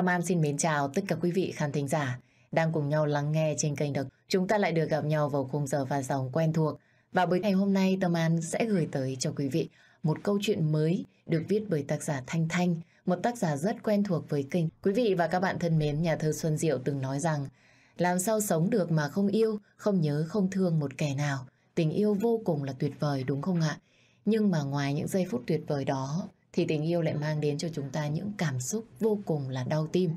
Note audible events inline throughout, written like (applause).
Tâm An xin mến chào tất cả quý vị khán thính giả đang cùng nhau lắng nghe trên kênh Đực. Chúng ta lại được gặp nhau vào khung giờ và dòng quen thuộc. Và buổi ngày hôm nay Tâm An sẽ gửi tới cho quý vị một câu chuyện mới được viết bởi tác giả Thanh Thanh, một tác giả rất quen thuộc với kênh. Quý vị và các bạn thân mến, nhà thơ Xuân Diệu từng nói rằng làm sao sống được mà không yêu, không nhớ, không thương một kẻ nào. Tình yêu vô cùng là tuyệt vời đúng không ạ? Nhưng mà ngoài những giây phút tuyệt vời đó thì tình yêu lại mang đến cho chúng ta những cảm xúc vô cùng là đau tim.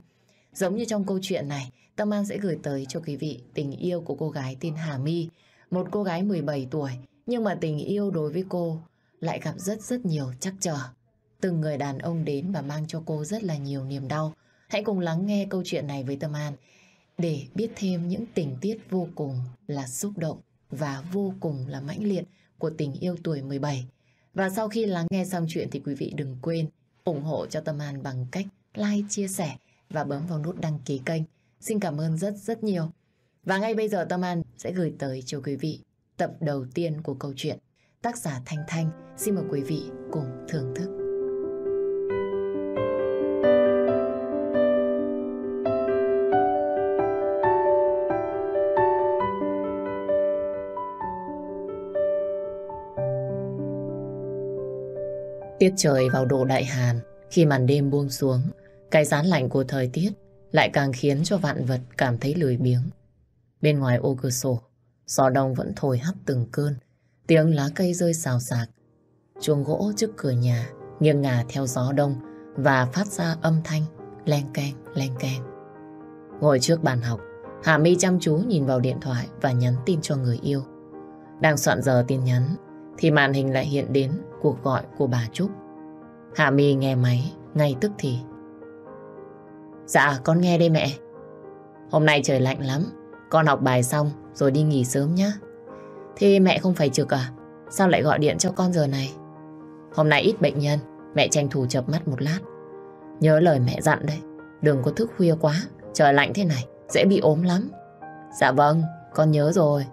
Giống như trong câu chuyện này, Tâm An sẽ gửi tới cho quý vị tình yêu của cô gái tên Hà My, một cô gái 17 tuổi, nhưng mà tình yêu đối với cô lại gặp rất rất nhiều chắc trở. Từng người đàn ông đến và mang cho cô rất là nhiều niềm đau. Hãy cùng lắng nghe câu chuyện này với Tâm An để biết thêm những tình tiết vô cùng là xúc động và vô cùng là mãnh liệt của tình yêu tuổi 17 và sau khi lắng nghe xong chuyện thì quý vị đừng quên ủng hộ cho Tâm An bằng cách like, chia sẻ và bấm vào nút đăng ký kênh. Xin cảm ơn rất rất nhiều. Và ngay bây giờ Tâm An sẽ gửi tới cho quý vị tập đầu tiên của câu chuyện. Tác giả Thanh Thanh xin mời quý vị cùng thưởng thức. Tiết trời vào độ đại hàn, khi màn đêm buông xuống, cái giá lạnh của thời tiết lại càng khiến cho vạn vật cảm thấy lười biếng. Bên ngoài ô cửa sổ, gió đông vẫn thổi hắt từng cơn, tiếng lá cây rơi xào xạc. Chuông gỗ trước cửa nhà nghiêng ngả theo gió đông và phát ra âm thanh len keng len keng. Ngồi trước bàn học, Hà My chăm chú nhìn vào điện thoại và nhắn tin cho người yêu. Đang soạn giờ tin nhắn thì màn hình lại hiện đến cuộc gọi của bà Trúc. Hạ Mi nghe máy, ngay tức thì. Dạ, con nghe đây mẹ. Hôm nay trời lạnh lắm, con học bài xong rồi đi nghỉ sớm nhé. Thế mẹ không phải trực à? Sao lại gọi điện cho con giờ này? Hôm nay ít bệnh nhân, mẹ tranh thủ chập mắt một lát. Nhớ lời mẹ dặn đấy, đừng có thức khuya quá, trời lạnh thế này, dễ bị ốm lắm. Dạ vâng, con nhớ rồi.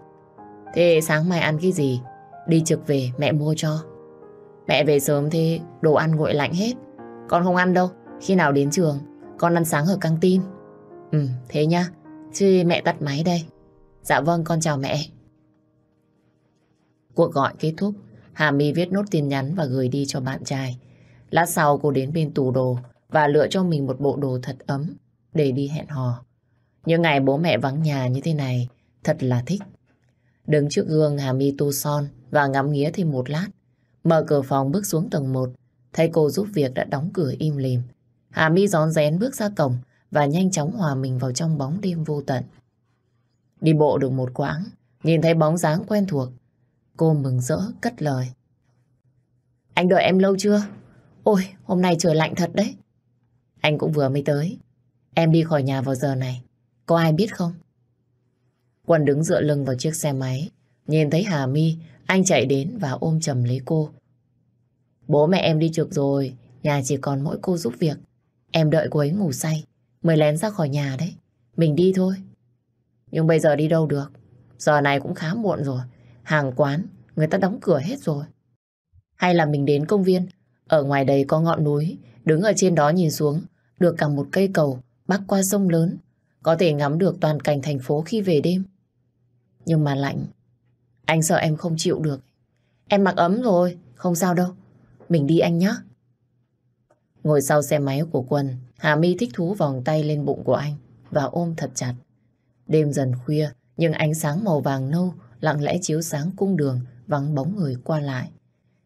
Thế sáng mai ăn cái gì? Đi trực về mẹ mua cho. Mẹ về sớm thế đồ ăn nguội lạnh hết Con không ăn đâu Khi nào đến trường Con ăn sáng ở căng tin Ừ thế nhá Chứ mẹ tắt máy đây Dạ vâng con chào mẹ Cuộc gọi kết thúc Hà My viết nốt tin nhắn và gửi đi cho bạn trai Lát sau cô đến bên tủ đồ Và lựa cho mình một bộ đồ thật ấm Để đi hẹn hò Những ngày bố mẹ vắng nhà như thế này Thật là thích Đứng trước gương Hà My tô son Và ngắm nghía thêm một lát Mở cửa phòng bước xuống tầng 1, thấy cô giúp việc đã đóng cửa im lìm. Hà Mi rón rén bước ra cổng và nhanh chóng hòa mình vào trong bóng đêm vô tận. Đi bộ được một quãng, nhìn thấy bóng dáng quen thuộc. Cô mừng rỡ cất lời. Anh đợi em lâu chưa? Ôi, hôm nay trời lạnh thật đấy. Anh cũng vừa mới tới. Em đi khỏi nhà vào giờ này. Có ai biết không? Quân đứng dựa lưng vào chiếc xe máy, nhìn thấy Hà Mi anh chạy đến và ôm chầm lấy cô. Bố mẹ em đi trực rồi, nhà chỉ còn mỗi cô giúp việc. Em đợi cô ấy ngủ say, mới lén ra khỏi nhà đấy. Mình đi thôi. Nhưng bây giờ đi đâu được. Giờ này cũng khá muộn rồi. Hàng quán, người ta đóng cửa hết rồi. Hay là mình đến công viên, ở ngoài đây có ngọn núi, đứng ở trên đó nhìn xuống, được cả một cây cầu bắc qua sông lớn, có thể ngắm được toàn cảnh thành phố khi về đêm. Nhưng mà lạnh, anh sợ em không chịu được. Em mặc ấm rồi, không sao đâu. Mình đi anh nhé. Ngồi sau xe máy của Quân, Hà My thích thú vòng tay lên bụng của anh và ôm thật chặt. Đêm dần khuya, nhưng ánh sáng màu vàng nâu lặng lẽ chiếu sáng cung đường vắng bóng người qua lại.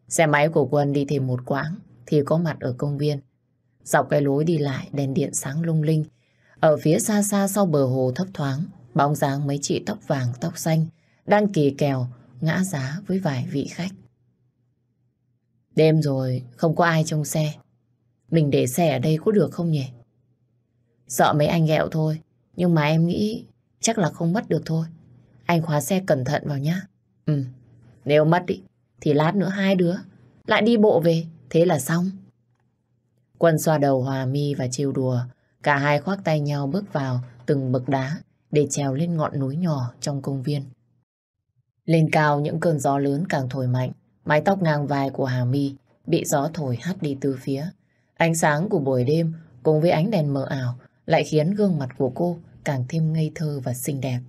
Xe máy của Quân đi thêm một quãng thì có mặt ở công viên. Dọc cái lối đi lại đèn điện sáng lung linh. Ở phía xa xa sau bờ hồ thấp thoáng, bóng dáng mấy chị tóc vàng tóc xanh đang kỳ kèo ngã giá với vài vị khách. Đêm rồi, không có ai trong xe. Mình để xe ở đây có được không nhỉ? Sợ mấy anh ghẹo thôi, nhưng mà em nghĩ chắc là không mất được thôi. Anh khóa xe cẩn thận vào nhá. Ừ, nếu mất ý, thì lát nữa hai đứa lại đi bộ về, thế là xong. Quân xoa đầu Hòa Mi và chiều đùa, cả hai khoác tay nhau bước vào từng bậc đá để trèo lên ngọn núi nhỏ trong công viên. Lên cao những cơn gió lớn càng thổi mạnh, mái tóc ngang vai của Hà Mi bị gió thổi hắt đi từ phía. Ánh sáng của buổi đêm cùng với ánh đèn mờ ảo lại khiến gương mặt của cô càng thêm ngây thơ và xinh đẹp.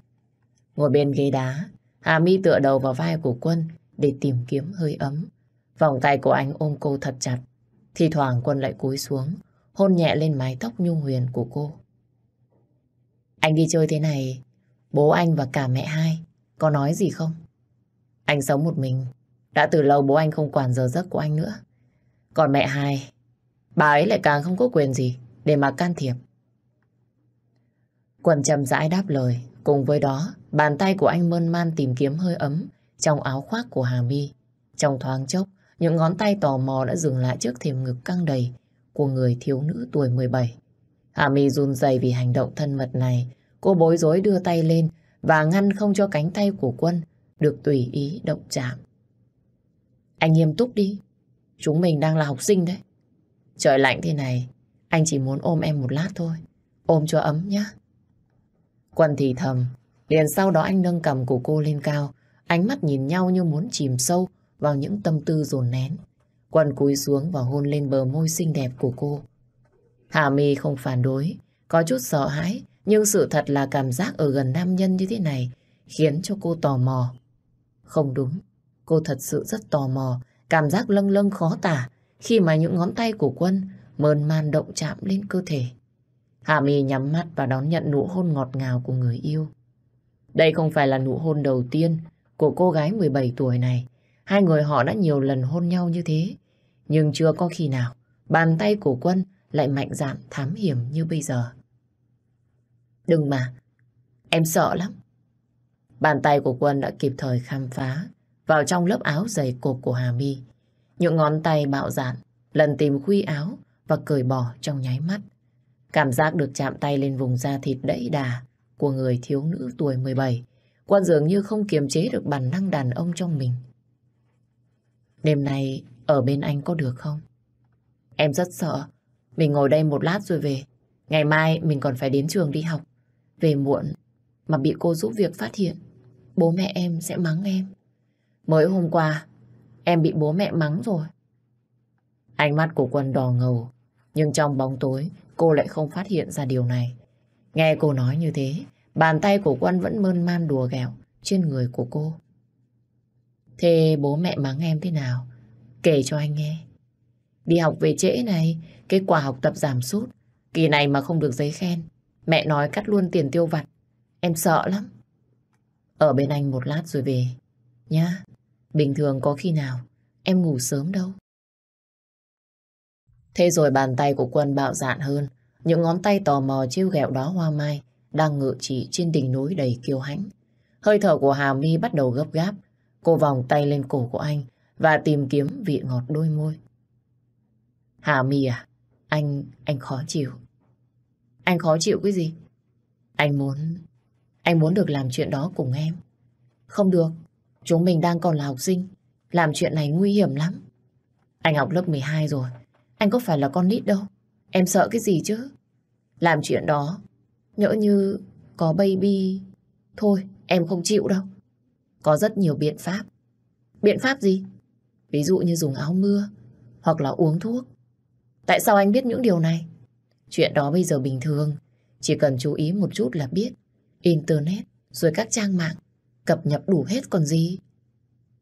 Ngồi bên ghế đá, Hà Mi tựa đầu vào vai của Quân để tìm kiếm hơi ấm. Vòng tay của anh ôm cô thật chặt. Thì thoảng Quân lại cúi xuống, hôn nhẹ lên mái tóc nhung huyền của cô. Anh đi chơi thế này, bố anh và cả mẹ hai có nói gì không? Anh sống một mình. Đã từ lâu bố anh không quản giờ giấc của anh nữa. Còn mẹ hai, bà ấy lại càng không có quyền gì để mà can thiệp. Quần chậm rãi đáp lời. Cùng với đó, bàn tay của anh mơn man tìm kiếm hơi ấm trong áo khoác của Hà My. Trong thoáng chốc, những ngón tay tò mò đã dừng lại trước thềm ngực căng đầy của người thiếu nữ tuổi 17. Hà My run rẩy vì hành động thân mật này. Cô bối rối đưa tay lên và ngăn không cho cánh tay của quân được tùy ý động chạm. Anh nghiêm túc đi, chúng mình đang là học sinh đấy. Trời lạnh thế này, anh chỉ muốn ôm em một lát thôi, ôm cho ấm nhá. Quân thì thầm, liền sau đó anh nâng cầm của cô lên cao, ánh mắt nhìn nhau như muốn chìm sâu vào những tâm tư dồn nén. Quân cúi xuống và hôn lên bờ môi xinh đẹp của cô. Hà My không phản đối, có chút sợ hãi, nhưng sự thật là cảm giác ở gần nam nhân như thế này khiến cho cô tò mò. Không đúng, cô thật sự rất tò mò, cảm giác lâng lâng khó tả khi mà những ngón tay của quân mơn man động chạm lên cơ thể. Hạ Mi nhắm mắt và đón nhận nụ hôn ngọt ngào của người yêu. Đây không phải là nụ hôn đầu tiên của cô gái 17 tuổi này. Hai người họ đã nhiều lần hôn nhau như thế. Nhưng chưa có khi nào bàn tay của quân lại mạnh dạn thám hiểm như bây giờ. Đừng mà, em sợ lắm. Bàn tay của Quân đã kịp thời khám phá vào trong lớp áo dày cộp của Hà My. Những ngón tay bạo dạn lần tìm khuy áo và cởi bỏ trong nháy mắt. Cảm giác được chạm tay lên vùng da thịt đẫy đà của người thiếu nữ tuổi 17, Quân dường như không kiềm chế được bản năng đàn ông trong mình. Đêm nay ở bên anh có được không? Em rất sợ. Mình ngồi đây một lát rồi về. Ngày mai mình còn phải đến trường đi học. Về muộn mà bị cô giúp việc phát hiện, bố mẹ em sẽ mắng em. Mới hôm qua, em bị bố mẹ mắng rồi. Ánh mắt của Quân đỏ ngầu, nhưng trong bóng tối cô lại không phát hiện ra điều này. Nghe cô nói như thế, bàn tay của Quân vẫn mơn man đùa ghẹo trên người của cô. Thế bố mẹ mắng em thế nào? Kể cho anh nghe. Đi học về trễ này, kết quả học tập giảm sút. Kỳ này mà không được giấy khen. Mẹ nói cắt luôn tiền tiêu vặt Em sợ lắm. Ở bên anh một lát rồi về. Nhá, bình thường có khi nào em ngủ sớm đâu. Thế rồi bàn tay của quân bạo dạn hơn. Những ngón tay tò mò chiêu ghẹo đó hoa mai đang ngự trị trên đỉnh núi đầy kiêu hãnh. Hơi thở của Hà My bắt đầu gấp gáp. Cô vòng tay lên cổ của anh và tìm kiếm vị ngọt đôi môi. Hà My à, anh, anh khó chịu. Anh khó chịu cái gì? Anh muốn anh muốn được làm chuyện đó cùng em. Không được, chúng mình đang còn là học sinh. Làm chuyện này nguy hiểm lắm. Anh học lớp 12 rồi. Anh có phải là con nít đâu. Em sợ cái gì chứ? Làm chuyện đó, nhỡ như có baby... Thôi, em không chịu đâu. Có rất nhiều biện pháp. Biện pháp gì? Ví dụ như dùng áo mưa, hoặc là uống thuốc. Tại sao anh biết những điều này? Chuyện đó bây giờ bình thường, chỉ cần chú ý một chút là biết. Internet rồi các trang mạng cập nhật đủ hết còn gì.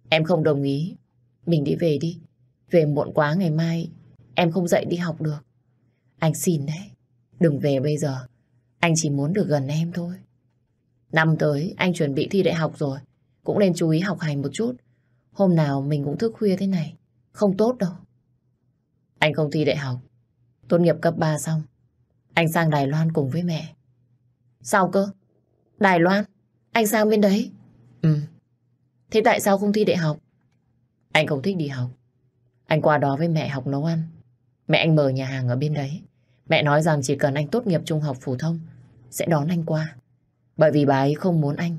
Em không đồng ý. Mình đi về đi. Về muộn quá ngày mai em không dậy đi học được. Anh xin đấy. Đừng về bây giờ. Anh chỉ muốn được gần em thôi. Năm tới anh chuẩn bị thi đại học rồi. Cũng nên chú ý học hành một chút. Hôm nào mình cũng thức khuya thế này. Không tốt đâu. Anh không thi đại học. Tốt nghiệp cấp 3 xong. Anh sang Đài Loan cùng với mẹ. Sao cơ? Đài Loan? Anh sang bên đấy? Ừ. Thế tại sao không thi đại học? Anh không thích đi học. Anh qua đó với mẹ học nấu ăn. Mẹ anh mở nhà hàng ở bên đấy. Mẹ nói rằng chỉ cần anh tốt nghiệp trung học phổ thông sẽ đón anh qua. Bởi vì bà ấy không muốn anh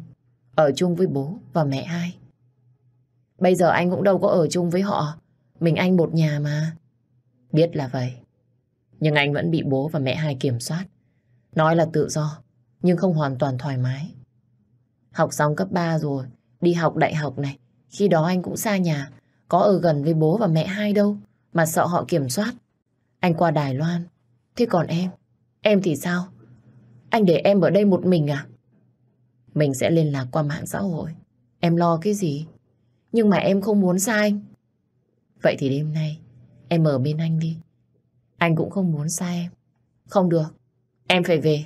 ở chung với bố và mẹ hai. Bây giờ anh cũng đâu có ở chung với họ. Mình anh một nhà mà. Biết là vậy. Nhưng anh vẫn bị bố và mẹ hai kiểm soát. Nói là tự do nhưng không hoàn toàn thoải mái. Học xong cấp 3 rồi, đi học đại học này, khi đó anh cũng xa nhà, có ở gần với bố và mẹ hai đâu, mà sợ họ kiểm soát. Anh qua Đài Loan, thế còn em, em thì sao? Anh để em ở đây một mình à? Mình sẽ liên lạc qua mạng xã hội, em lo cái gì? Nhưng mà em không muốn xa anh. Vậy thì đêm nay, em ở bên anh đi. Anh cũng không muốn xa em. Không được, em phải về.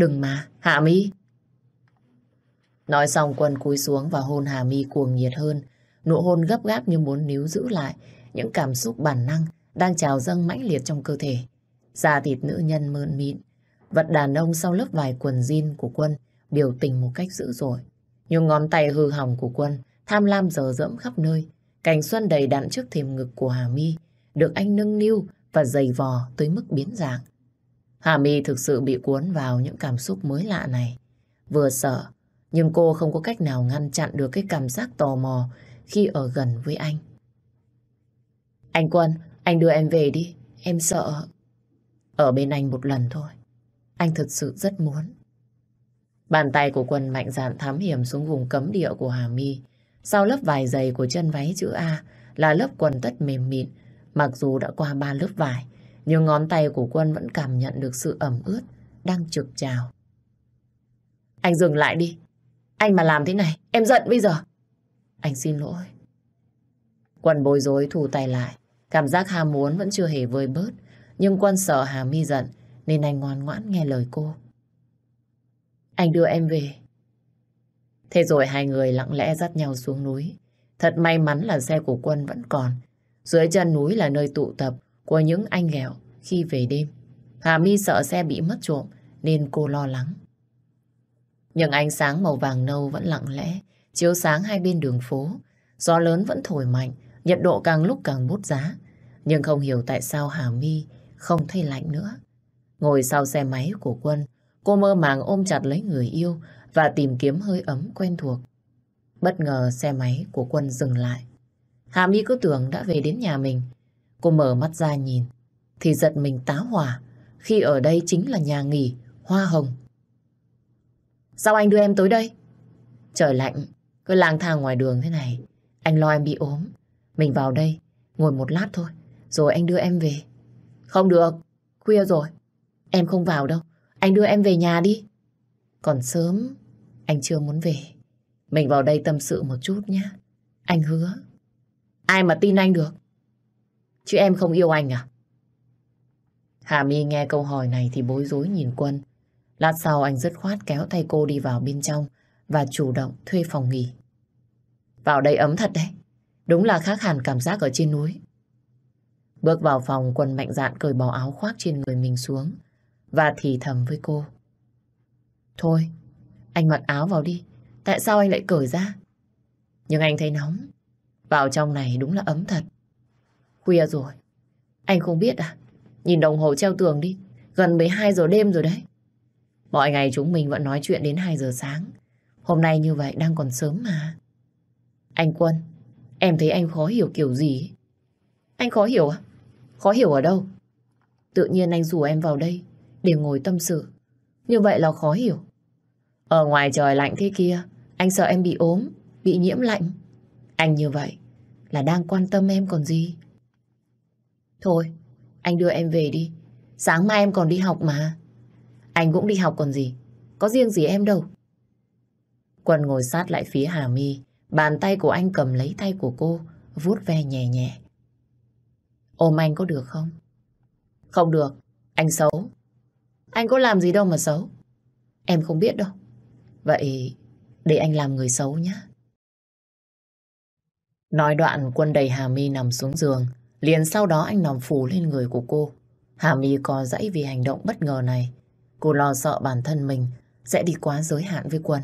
Đừng mà, Hạ Mi. Nói xong quân cúi xuống và hôn Hà Mi cuồng nhiệt hơn. Nụ hôn gấp gáp như muốn níu giữ lại những cảm xúc bản năng đang trào dâng mãnh liệt trong cơ thể. Da thịt nữ nhân mơn mịn. Vật đàn ông sau lớp vài quần jean của quân biểu tình một cách dữ dội. Nhiều ngón tay hư hỏng của quân tham lam dở dẫm khắp nơi. Cành xuân đầy đặn trước thềm ngực của Hà Mi được anh nâng niu và dày vò tới mức biến dạng. Hà My thực sự bị cuốn vào những cảm xúc mới lạ này. Vừa sợ, nhưng cô không có cách nào ngăn chặn được cái cảm giác tò mò khi ở gần với anh. Anh Quân, anh đưa em về đi, em sợ. Ở bên anh một lần thôi, anh thật sự rất muốn. Bàn tay của Quân mạnh dạn thám hiểm xuống vùng cấm địa của Hà My. Sau lớp vải dày của chân váy chữ A là lớp quần tất mềm mịn, mặc dù đã qua ba lớp vải nhưng ngón tay của quân vẫn cảm nhận được sự ẩm ướt đang trực trào. Anh dừng lại đi. Anh mà làm thế này, em giận bây giờ. Anh xin lỗi. Quân bối rối thủ tay lại. Cảm giác ham muốn vẫn chưa hề vơi bớt. Nhưng quân sợ Hà mi giận nên anh ngoan ngoãn nghe lời cô. Anh đưa em về. Thế rồi hai người lặng lẽ dắt nhau xuống núi. Thật may mắn là xe của quân vẫn còn. Dưới chân núi là nơi tụ tập của những anh nghèo khi về đêm. Hà My sợ xe bị mất trộm nên cô lo lắng. Những ánh sáng màu vàng nâu vẫn lặng lẽ, chiếu sáng hai bên đường phố. Gió lớn vẫn thổi mạnh, nhiệt độ càng lúc càng bút giá. Nhưng không hiểu tại sao Hà My không thấy lạnh nữa. Ngồi sau xe máy của quân, cô mơ màng ôm chặt lấy người yêu và tìm kiếm hơi ấm quen thuộc. Bất ngờ xe máy của quân dừng lại. Hà My cứ tưởng đã về đến nhà mình, Cô mở mắt ra nhìn, thì giật mình tá hỏa khi ở đây chính là nhà nghỉ Hoa Hồng. Sao anh đưa em tới đây? Trời lạnh, cứ lang thang ngoài đường thế này. Anh lo em bị ốm. Mình vào đây, ngồi một lát thôi, rồi anh đưa em về. Không được, khuya rồi. Em không vào đâu, anh đưa em về nhà đi. Còn sớm, anh chưa muốn về. Mình vào đây tâm sự một chút nhé. Anh hứa. Ai mà tin anh được. Chứ em không yêu anh à? Hà My nghe câu hỏi này thì bối rối nhìn Quân. Lát sau anh dứt khoát kéo tay cô đi vào bên trong và chủ động thuê phòng nghỉ. Vào đây ấm thật đấy. Đúng là khác hẳn cảm giác ở trên núi. Bước vào phòng Quân mạnh dạn cởi bỏ áo khoác trên người mình xuống và thì thầm với cô. Thôi, anh mặc áo vào đi. Tại sao anh lại cởi ra? Nhưng anh thấy nóng. Vào trong này đúng là ấm thật. Khuya rồi. Anh không biết à? Nhìn đồng hồ treo tường đi. Gần 12 giờ đêm rồi đấy. Mọi ngày chúng mình vẫn nói chuyện đến 2 giờ sáng. Hôm nay như vậy đang còn sớm mà. Anh Quân, em thấy anh khó hiểu kiểu gì Anh khó hiểu à? Khó hiểu ở đâu? Tự nhiên anh rủ em vào đây để ngồi tâm sự. Như vậy là khó hiểu. Ở ngoài trời lạnh thế kia, anh sợ em bị ốm, bị nhiễm lạnh. Anh như vậy là đang quan tâm em còn gì. Thôi, anh đưa em về đi. Sáng mai em còn đi học mà. Anh cũng đi học còn gì. Có riêng gì em đâu. Quân ngồi sát lại phía Hà My. Bàn tay của anh cầm lấy tay của cô, vuốt ve nhẹ nhẹ. Ôm anh có được không? Không được, anh xấu. Anh có làm gì đâu mà xấu. Em không biết đâu. Vậy để anh làm người xấu nhé. Nói đoạn quân đầy Hà My nằm xuống giường, Liền sau đó anh nằm phủ lên người của cô. Hà mi co dãy vì hành động bất ngờ này. Cô lo sợ bản thân mình sẽ đi quá giới hạn với Quân.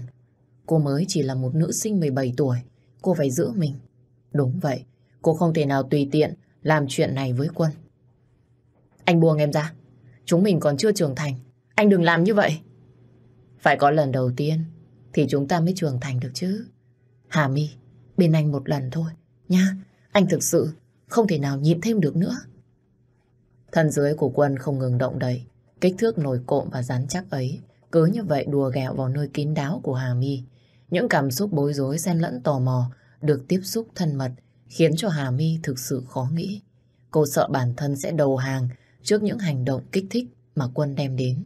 Cô mới chỉ là một nữ sinh 17 tuổi. Cô phải giữ mình. Đúng vậy. Cô không thể nào tùy tiện làm chuyện này với Quân. Anh buông em ra. Chúng mình còn chưa trưởng thành. Anh đừng làm như vậy. Phải có lần đầu tiên thì chúng ta mới trưởng thành được chứ. Hà mi bên anh một lần thôi, nha. Anh thực sự không thể nào nhịn thêm được nữa. Thân dưới của quân không ngừng động đậy, kích thước nổi cộm và rắn chắc ấy, cứ như vậy đùa ghẹo vào nơi kín đáo của Hà Mi. Những cảm xúc bối rối xen lẫn tò mò được tiếp xúc thân mật khiến cho Hà Mi thực sự khó nghĩ. Cô sợ bản thân sẽ đầu hàng trước những hành động kích thích mà quân đem đến.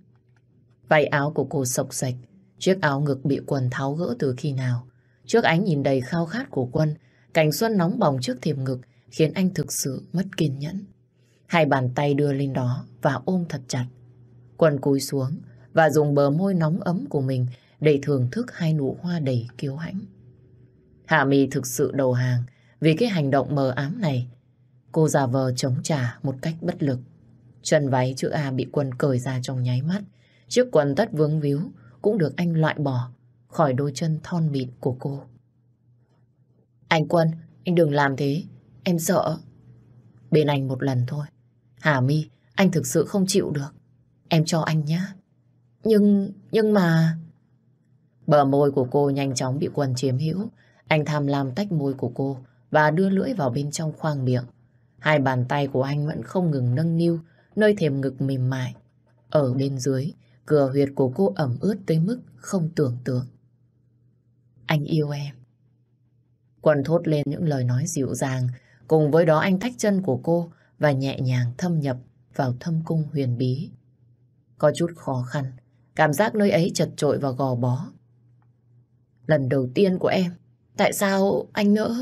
Váy áo của cô sộc sạch, chiếc áo ngực bị quần tháo gỡ từ khi nào. Trước ánh nhìn đầy khao khát của quân, cảnh xuân nóng bỏng trước thềm ngực khiến anh thực sự mất kiên nhẫn. Hai bàn tay đưa lên đó và ôm thật chặt. Quần cúi xuống và dùng bờ môi nóng ấm của mình để thưởng thức hai nụ hoa đầy kiêu hãnh. Hạ Mi thực sự đầu hàng vì cái hành động mờ ám này. Cô già vờ chống trả một cách bất lực. Chân váy chữ A bị quần cởi ra trong nháy mắt. Chiếc quần tất vướng víu cũng được anh loại bỏ khỏi đôi chân thon mịn của cô. Anh Quân, anh đừng làm thế. Em sợ. Bên anh một lần thôi. Hà My, anh thực sự không chịu được. Em cho anh nhé. Nhưng, nhưng mà... Bờ môi của cô nhanh chóng bị quần chiếm hữu. Anh tham lam tách môi của cô và đưa lưỡi vào bên trong khoang miệng. Hai bàn tay của anh vẫn không ngừng nâng niu, nơi thềm ngực mềm mại. Ở bên dưới, cửa huyệt của cô ẩm ướt tới mức không tưởng tượng. Anh yêu em. Quần thốt lên những lời nói dịu dàng, Cùng với đó anh thách chân của cô và nhẹ nhàng thâm nhập vào thâm cung huyền bí. Có chút khó khăn, cảm giác nơi ấy chật trội và gò bó. Lần đầu tiên của em, tại sao anh nỡ...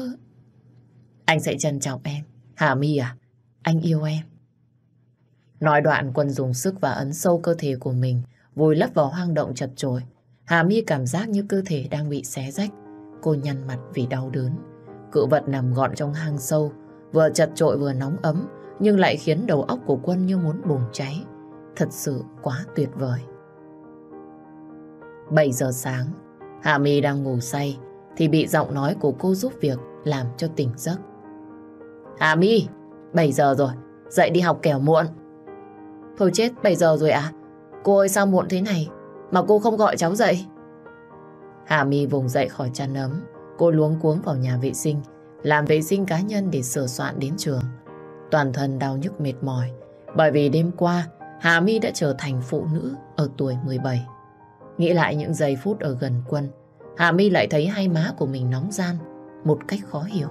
Anh sẽ trân trọng em. Hà My à, anh yêu em. Nói đoạn quân dùng sức và ấn sâu cơ thể của mình, vùi lấp vào hoang động chật trội. Hà My cảm giác như cơ thể đang bị xé rách. Cô nhăn mặt vì đau đớn. Cự vật nằm gọn trong hang sâu, vừa chật trội vừa nóng ấm, nhưng lại khiến đầu óc của quân như muốn bùng cháy. Thật sự quá tuyệt vời. 7 giờ sáng, Hạ My đang ngủ say, thì bị giọng nói của cô giúp việc làm cho tỉnh giấc. Hạ My, 7 giờ rồi, dậy đi học kẻo muộn. Thôi chết, 7 giờ rồi à? Cô ơi sao muộn thế này, mà cô không gọi cháu dậy? Hạ My vùng dậy khỏi chăn ấm, Cô luống cuống vào nhà vệ sinh, làm vệ sinh cá nhân để sửa soạn đến trường. Toàn thân đau nhức mệt mỏi, bởi vì đêm qua Hà My đã trở thành phụ nữ ở tuổi 17. Nghĩ lại những giây phút ở gần quân, Hà My lại thấy hai má của mình nóng gian, một cách khó hiểu.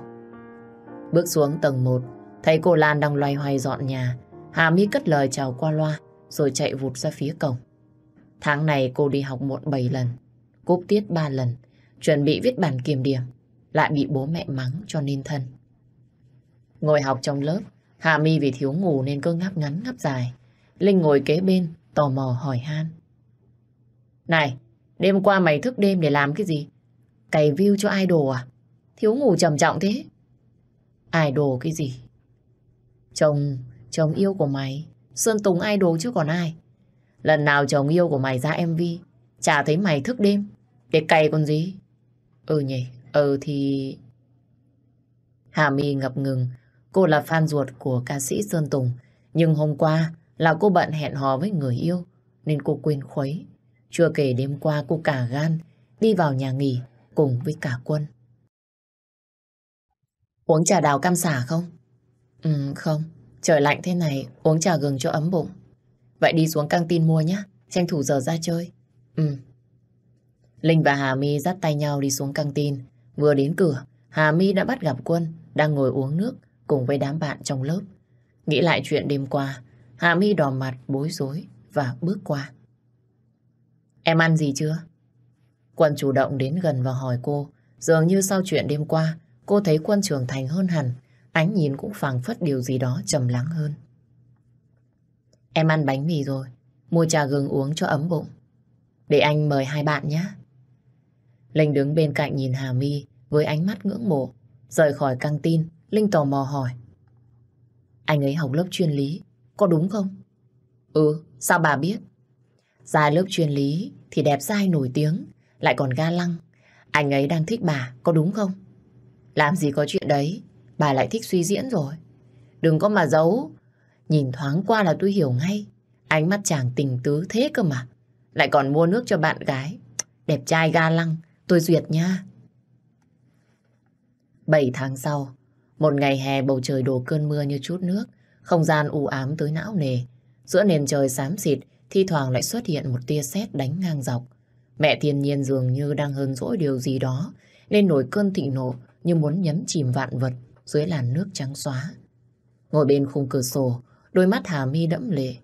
Bước xuống tầng 1, thấy cô Lan đang loay hoay dọn nhà, Hà My cất lời chào qua loa, rồi chạy vụt ra phía cổng. Tháng này cô đi học muộn 7 lần, cúp tiết 3 lần, chuẩn bị viết bản kiểm điểm, lại bị bố mẹ mắng cho nên thân. Ngồi học trong lớp, Hạ Mi vì thiếu ngủ nên cứ ngáp ngắn ngáp dài. Linh ngồi kế bên, tò mò hỏi han. Này, đêm qua mày thức đêm để làm cái gì? Cày view cho idol à? Thiếu ngủ trầm trọng thế. Idol cái gì? Chồng, chồng yêu của mày, Sơn Tùng idol chứ còn ai. Lần nào chồng yêu của mày ra MV, chả thấy mày thức đêm, để cày còn gì. Ừ nhỉ, ừ thì... Hà My ngập ngừng, cô là fan ruột của ca sĩ Sơn Tùng. Nhưng hôm qua là cô bận hẹn hò với người yêu, nên cô quên khuấy. Chưa kể đêm qua cô cả gan, đi vào nhà nghỉ cùng với cả quân. Uống trà đào cam xả không? Ừ không, trời lạnh thế này uống trà gừng cho ấm bụng. Vậy đi xuống căng tin mua nhé, tranh thủ giờ ra chơi. Ừ, Linh và Hà My dắt tay nhau đi xuống căng tin. Vừa đến cửa, Hà My đã bắt gặp Quân đang ngồi uống nước cùng với đám bạn trong lớp. Nghĩ lại chuyện đêm qua, Hà My đỏ mặt bối rối và bước qua. Em ăn gì chưa? Quân chủ động đến gần và hỏi cô. Dường như sau chuyện đêm qua, cô thấy Quân trưởng thành hơn hẳn. Ánh nhìn cũng phảng phất điều gì đó trầm lắng hơn. Em ăn bánh mì rồi, mua trà gừng uống cho ấm bụng. Để anh mời hai bạn nhé. Linh đứng bên cạnh nhìn Hà My với ánh mắt ngưỡng mộ. Rời khỏi căng tin, Linh tò mò hỏi. Anh ấy học lớp chuyên lý, có đúng không? Ừ, sao bà biết? Ra lớp chuyên lý thì đẹp dai nổi tiếng, lại còn ga lăng. Anh ấy đang thích bà, có đúng không? Làm gì có chuyện đấy, bà lại thích suy diễn rồi. Đừng có mà giấu, nhìn thoáng qua là tôi hiểu ngay. Ánh mắt chàng tình tứ thế cơ mà. Lại còn mua nước cho bạn gái. Đẹp trai ga lăng, Tôi duyệt nha. bảy tháng sau, một ngày hè bầu trời đổ cơn mưa như chút nước, không gian u ám tới não nề. Giữa nền trời xám xịt, thi thoảng lại xuất hiện một tia sét đánh ngang dọc. Mẹ thiên nhiên dường như đang hờn dỗi điều gì đó, nên nổi cơn thịnh nộ như muốn nhấn chìm vạn vật dưới làn nước trắng xóa. Ngồi bên khung cửa sổ, đôi mắt Hà Mi đẫm lệ.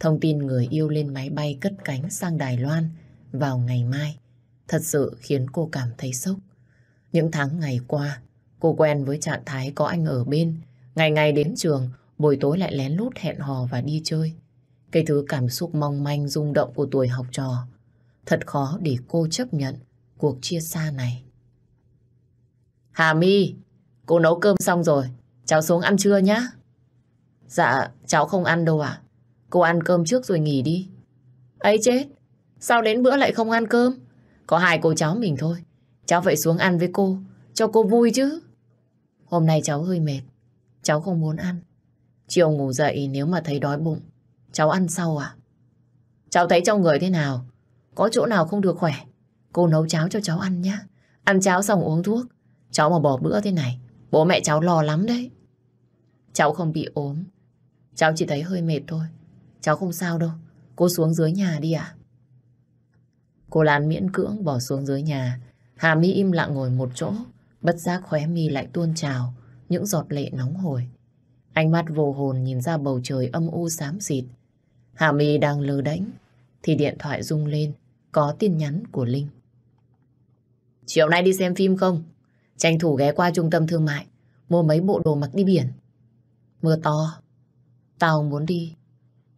Thông tin người yêu lên máy bay cất cánh sang Đài Loan vào ngày mai thật sự khiến cô cảm thấy sốc. Những tháng ngày qua, cô quen với trạng thái có anh ở bên, ngày ngày đến trường, buổi tối lại lén lút hẹn hò và đi chơi. Cái thứ cảm xúc mong manh rung động của tuổi học trò, thật khó để cô chấp nhận cuộc chia xa này. Hà My, cô nấu cơm xong rồi, cháu xuống ăn trưa nhá. Dạ, cháu không ăn đâu ạ. Cô ăn cơm trước rồi nghỉ đi. ấy chết, sao đến bữa lại không ăn cơm? Có hai cô cháu mình thôi. Cháu phải xuống ăn với cô, cho cô vui chứ. Hôm nay cháu hơi mệt, cháu không muốn ăn. Chiều ngủ dậy nếu mà thấy đói bụng, cháu ăn sau à? Cháu thấy trong người thế nào? Có chỗ nào không được khỏe? Cô nấu cháo cho cháu ăn nhé. Ăn cháo xong uống thuốc. Cháu mà bỏ bữa thế này, bố mẹ cháu lo lắm đấy. Cháu không bị ốm. Cháu chỉ thấy hơi mệt thôi. Cháu không sao đâu. Cô xuống dưới nhà đi ạ. À? Cô Lan miễn cưỡng bỏ xuống dưới nhà. Hà Mi im lặng ngồi một chỗ, bất giác khóe mi lại tuôn trào, những giọt lệ nóng hổi. Ánh mắt vô hồn nhìn ra bầu trời âm u xám xịt. Hà Mi đang lơ đánh, thì điện thoại rung lên, có tin nhắn của Linh. Chiều nay đi xem phim không? Tranh thủ ghé qua trung tâm thương mại, mua mấy bộ đồ mặc đi biển. Mưa to, tao muốn đi.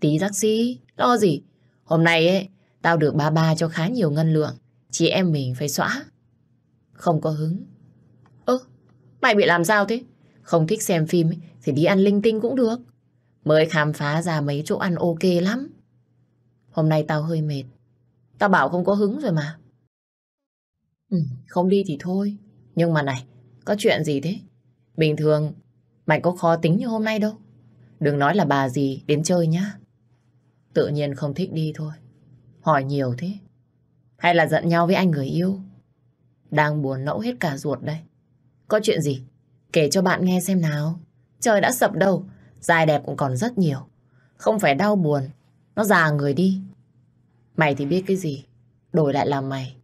Tí taxi, lo gì? Hôm nay ấy, Tao được ba ba cho khá nhiều ngân lượng, chị em mình phải xóa. Không có hứng. Ơ, mày bị làm sao thế? Không thích xem phim ấy, thì đi ăn linh tinh cũng được. Mới khám phá ra mấy chỗ ăn ok lắm. Hôm nay tao hơi mệt. Tao bảo không có hứng rồi mà. Ừ, không đi thì thôi. Nhưng mà này, có chuyện gì thế? Bình thường, mày có khó tính như hôm nay đâu. Đừng nói là bà gì đến chơi nhá. Tự nhiên không thích đi thôi. Hỏi nhiều thế. Hay là giận nhau với anh người yêu? Đang buồn nẫu hết cả ruột đây. Có chuyện gì? Kể cho bạn nghe xem nào. Trời đã sập đâu, dài đẹp cũng còn rất nhiều. Không phải đau buồn, nó già người đi. Mày thì biết cái gì, đổi lại là mày.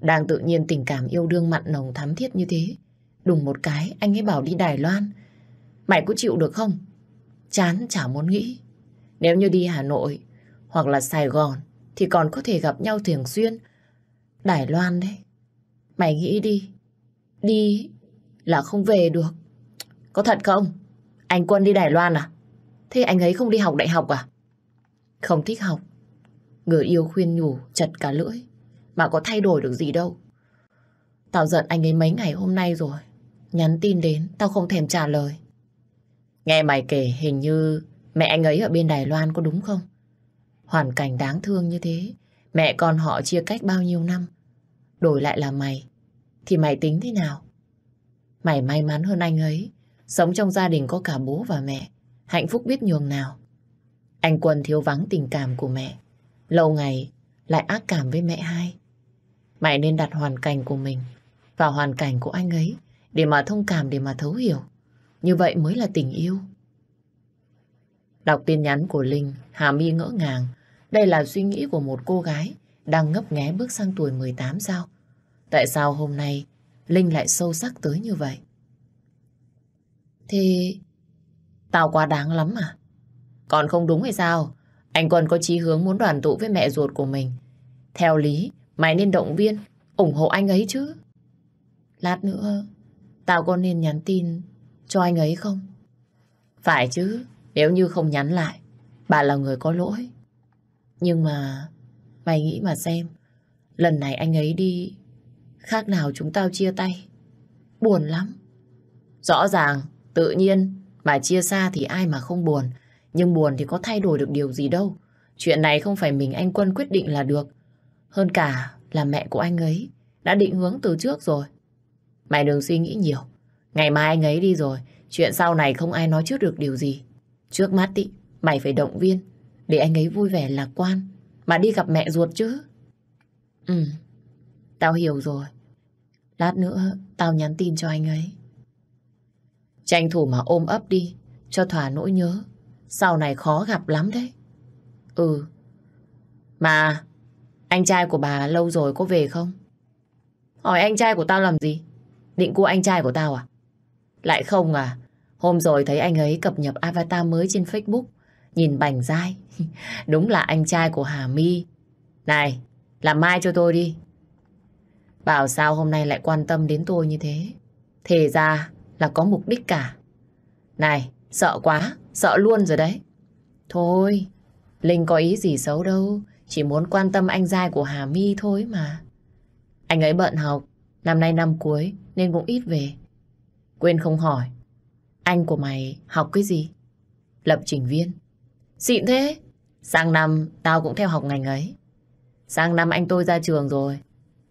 Đang tự nhiên tình cảm yêu đương mặn nồng thắm thiết như thế. Đùng một cái, anh ấy bảo đi Đài Loan. Mày có chịu được không? Chán chả muốn nghĩ. Nếu như đi Hà Nội, hoặc là Sài Gòn, thì còn có thể gặp nhau thường xuyên. Đài Loan đấy. Mày nghĩ đi. Đi là không về được. Có thật không? Anh Quân đi Đài Loan à? Thế anh ấy không đi học đại học à? Không thích học. Người yêu khuyên nhủ chật cả lưỡi. Mà có thay đổi được gì đâu. Tao giận anh ấy mấy ngày hôm nay rồi. Nhắn tin đến, tao không thèm trả lời. Nghe mày kể hình như mẹ anh ấy ở bên Đài Loan có đúng không? Hoàn cảnh đáng thương như thế, mẹ con họ chia cách bao nhiêu năm. Đổi lại là mày, thì mày tính thế nào? Mày may mắn hơn anh ấy, sống trong gia đình có cả bố và mẹ, hạnh phúc biết nhường nào. Anh Quân thiếu vắng tình cảm của mẹ, lâu ngày lại ác cảm với mẹ hai. Mày nên đặt hoàn cảnh của mình vào hoàn cảnh của anh ấy để mà thông cảm, để mà thấu hiểu. Như vậy mới là tình yêu. Đọc tin nhắn của Linh, Hà My ngỡ ngàng đây là suy nghĩ của một cô gái đang ngấp nghé bước sang tuổi 18 sao? Tại sao hôm nay Linh lại sâu sắc tới như vậy? Thì tao quá đáng lắm à? Còn không đúng hay sao? Anh Quân có chí hướng muốn đoàn tụ với mẹ ruột của mình. Theo lý, mày nên động viên, ủng hộ anh ấy chứ. Lát nữa, tao có nên nhắn tin cho anh ấy không? Phải chứ, nếu như không nhắn lại, bà là người có lỗi. Nhưng mà mày nghĩ mà xem, lần này anh ấy đi, khác nào chúng tao chia tay. Buồn lắm. Rõ ràng, tự nhiên, mà chia xa thì ai mà không buồn. Nhưng buồn thì có thay đổi được điều gì đâu. Chuyện này không phải mình anh Quân quyết định là được. Hơn cả là mẹ của anh ấy đã định hướng từ trước rồi. Mày đừng suy nghĩ nhiều. Ngày mai anh ấy đi rồi, chuyện sau này không ai nói trước được điều gì. Trước mắt ý, mày phải động viên, để anh ấy vui vẻ lạc quan mà đi gặp mẹ ruột chứ. Ừ, tao hiểu rồi. Lát nữa tao nhắn tin cho anh ấy. Tranh thủ mà ôm ấp đi cho thỏa nỗi nhớ. Sau này khó gặp lắm đấy. Ừ. Mà anh trai của bà lâu rồi có về không? Hỏi anh trai của tao làm gì? Định cua anh trai của tao à? Lại không à? Hôm rồi thấy anh ấy cập nhật avatar mới trên Facebook. Nhìn bảnh dai, (laughs) Đúng là anh trai của Hà My. Này, làm mai cho tôi đi. Bảo sao hôm nay lại quan tâm đến tôi như thế? Thề ra là có mục đích cả. Này, sợ quá, sợ luôn rồi đấy. Thôi, Linh có ý gì xấu đâu, chỉ muốn quan tâm anh trai của Hà My thôi mà. Anh ấy bận học, năm nay năm cuối nên cũng ít về. Quên không hỏi, anh của mày học cái gì? Lập trình viên. Xịn thế, Sang năm tao cũng theo học ngành ấy. Sang năm anh tôi ra trường rồi.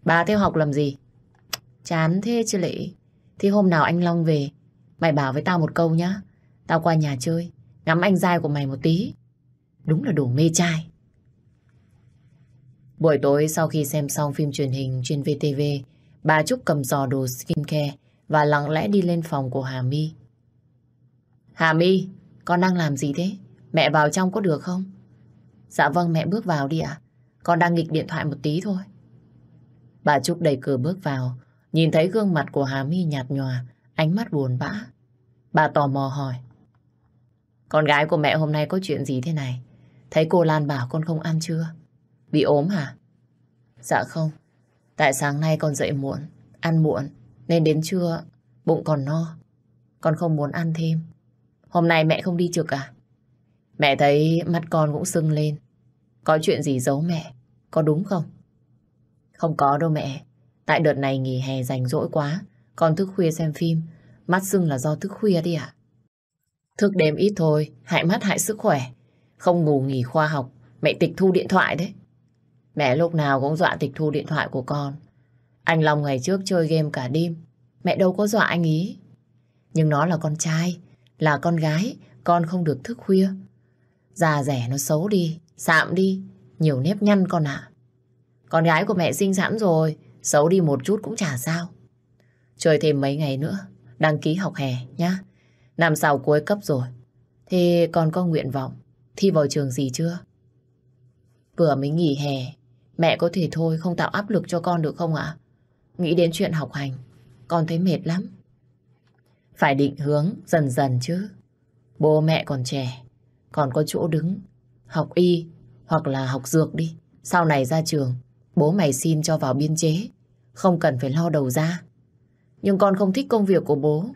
Bà theo học làm gì? Chán thế chứ lệ. Thì hôm nào anh Long về, mày bảo với tao một câu nhá. Tao qua nhà chơi, ngắm anh dai của mày một tí. Đúng là đủ mê trai. Buổi tối sau khi xem xong phim truyền hình trên VTV, bà Trúc cầm giò đồ skincare và lặng lẽ đi lên phòng của Hà My. Hà My, con đang làm gì thế? Mẹ vào trong có được không? Dạ vâng mẹ bước vào đi ạ. Con đang nghịch điện thoại một tí thôi. Bà Trúc đẩy cửa bước vào, nhìn thấy gương mặt của Hà My nhạt nhòa, ánh mắt buồn bã. Bà tò mò hỏi. Con gái của mẹ hôm nay có chuyện gì thế này? Thấy cô Lan bảo con không ăn chưa? Bị ốm hả? Dạ không. Tại sáng nay con dậy muộn, ăn muộn, nên đến trưa bụng còn no. Con không muốn ăn thêm. Hôm nay mẹ không đi trực à? Mẹ thấy mắt con cũng sưng lên. Có chuyện gì giấu mẹ, có đúng không? Không có đâu mẹ. Tại đợt này nghỉ hè rảnh rỗi quá, con thức khuya xem phim. Mắt sưng là do thức khuya đi ạ Thức đêm ít thôi, hại mắt hại sức khỏe. Không ngủ nghỉ khoa học, mẹ tịch thu điện thoại đấy. Mẹ lúc nào cũng dọa tịch thu điện thoại của con. Anh Long ngày trước chơi game cả đêm, mẹ đâu có dọa anh ý. Nhưng nó là con trai, là con gái, con không được thức khuya. Da rẻ nó xấu đi, sạm đi, nhiều nếp nhăn con ạ. Con gái của mẹ sinh sẵn rồi, xấu đi một chút cũng chả sao. Chơi thêm mấy ngày nữa, đăng ký học hè nhá. Năm sau cuối cấp rồi. thì con có nguyện vọng, thi vào trường gì chưa? Vừa mới nghỉ hè, mẹ có thể thôi không tạo áp lực cho con được không ạ? Nghĩ đến chuyện học hành, con thấy mệt lắm. Phải định hướng dần dần chứ. Bố mẹ còn trẻ, còn có chỗ đứng. Học y hoặc là học dược đi. Sau này ra trường, bố mày xin cho vào biên chế. Không cần phải lo đầu ra. Nhưng con không thích công việc của bố.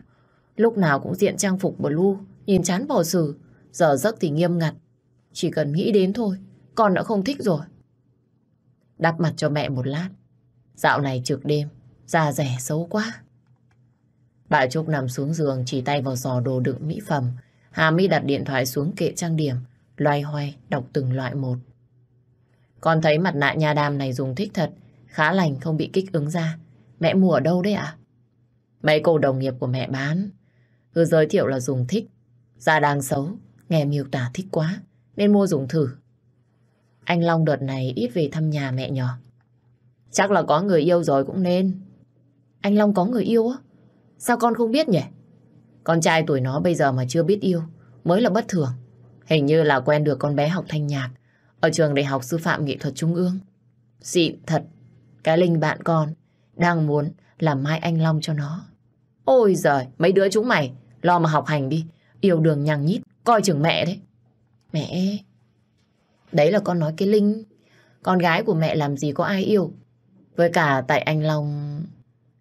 Lúc nào cũng diện trang phục blue, nhìn chán bỏ xử. Giờ giấc thì nghiêm ngặt. Chỉ cần nghĩ đến thôi, con đã không thích rồi. Đắp mặt cho mẹ một lát. Dạo này trực đêm, da rẻ xấu quá. Bà Trúc nằm xuống giường chỉ tay vào giò đồ đựng mỹ phẩm Hà My đặt điện thoại xuống kệ trang điểm, loay hoay đọc từng loại một. Con thấy mặt nạ nha đam này dùng thích thật, khá lành không bị kích ứng da. Mẹ mua ở đâu đấy ạ? À? Mấy cô đồng nghiệp của mẹ bán, cứ giới thiệu là dùng thích. Da đang xấu, nghe miêu tả thích quá, nên mua dùng thử. Anh Long đợt này ít về thăm nhà mẹ nhỏ. Chắc là có người yêu rồi cũng nên. Anh Long có người yêu á? Sao con không biết nhỉ? Con trai tuổi nó bây giờ mà chưa biết yêu mới là bất thường. Hình như là quen được con bé học thanh nhạc ở trường Đại học Sư phạm Nghệ thuật Trung ương. Xịn thật, cái Linh bạn con đang muốn làm Mai Anh Long cho nó. Ôi giời, mấy đứa chúng mày lo mà học hành đi, yêu đường nhằng nhít, coi chừng mẹ đấy. Mẹ... Đấy là con nói cái Linh, con gái của mẹ làm gì có ai yêu. Với cả tại anh Long,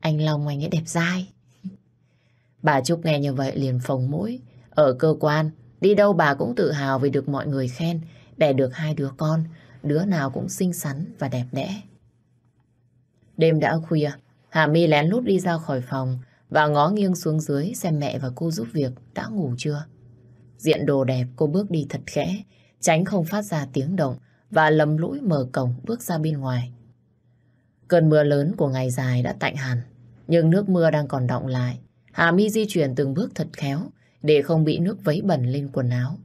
anh Long anh ấy đẹp dai. Bà Trúc nghe như vậy liền phồng mũi. Ở cơ quan, đi đâu bà cũng tự hào vì được mọi người khen, đẻ được hai đứa con, đứa nào cũng xinh xắn và đẹp đẽ. Đêm đã khuya, Hà My lén lút đi ra khỏi phòng và ngó nghiêng xuống dưới xem mẹ và cô giúp việc đã ngủ chưa. Diện đồ đẹp cô bước đi thật khẽ, tránh không phát ra tiếng động và lầm lũi mở cổng bước ra bên ngoài. Cơn mưa lớn của ngày dài đã tạnh hẳn, nhưng nước mưa đang còn động lại. Hà Mi di chuyển từng bước thật khéo để không bị nước vấy bẩn lên quần áo.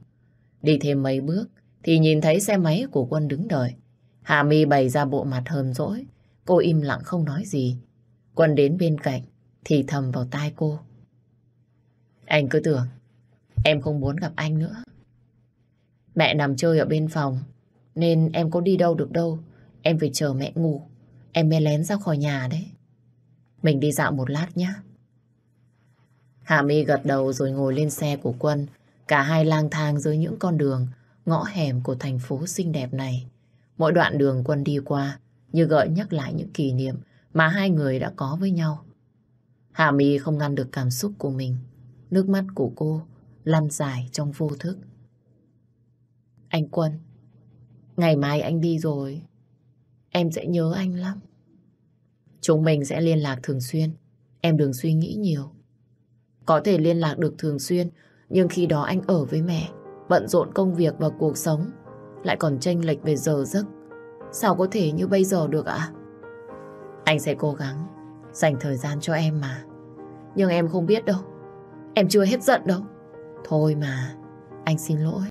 Đi thêm mấy bước thì nhìn thấy xe máy của quân đứng đợi. Hà Mi bày ra bộ mặt hờn dỗi, cô im lặng không nói gì. Quân đến bên cạnh thì thầm vào tai cô. Anh cứ tưởng em không muốn gặp anh nữa. Mẹ nằm chơi ở bên phòng nên em có đi đâu được đâu. Em phải chờ mẹ ngủ. Em mới lén ra khỏi nhà đấy. Mình đi dạo một lát nhé. Hà My gật đầu rồi ngồi lên xe của Quân. Cả hai lang thang dưới những con đường, ngõ hẻm của thành phố xinh đẹp này. Mỗi đoạn đường Quân đi qua như gợi nhắc lại những kỷ niệm mà hai người đã có với nhau. Hà My không ngăn được cảm xúc của mình. Nước mắt của cô lăn dài trong vô thức. Anh Quân, ngày mai anh đi rồi, em sẽ nhớ anh lắm. Chúng mình sẽ liên lạc thường xuyên. Em đừng suy nghĩ nhiều. Có thể liên lạc được thường xuyên, nhưng khi đó anh ở với mẹ, bận rộn công việc và cuộc sống, lại còn tranh lệch về giờ giấc. Sao có thể như bây giờ được ạ? Anh sẽ cố gắng dành thời gian cho em mà. Nhưng em không biết đâu. Em chưa hết giận đâu. Thôi mà, anh xin lỗi.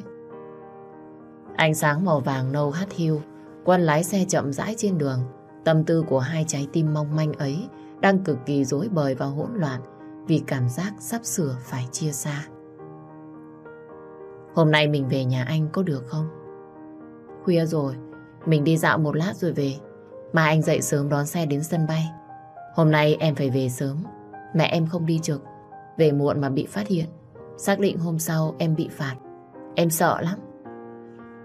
Ánh sáng màu vàng nâu hắt hiu, quân lái xe chậm rãi trên đường. Tâm tư của hai trái tim mong manh ấy đang cực kỳ rối bời và hỗn loạn vì cảm giác sắp sửa phải chia xa. Hôm nay mình về nhà anh có được không? Khuya rồi, mình đi dạo một lát rồi về. Mà anh dậy sớm đón xe đến sân bay. Hôm nay em phải về sớm, mẹ em không đi trực. Về muộn mà bị phát hiện. Xác định hôm sau em bị phạt. Em sợ lắm.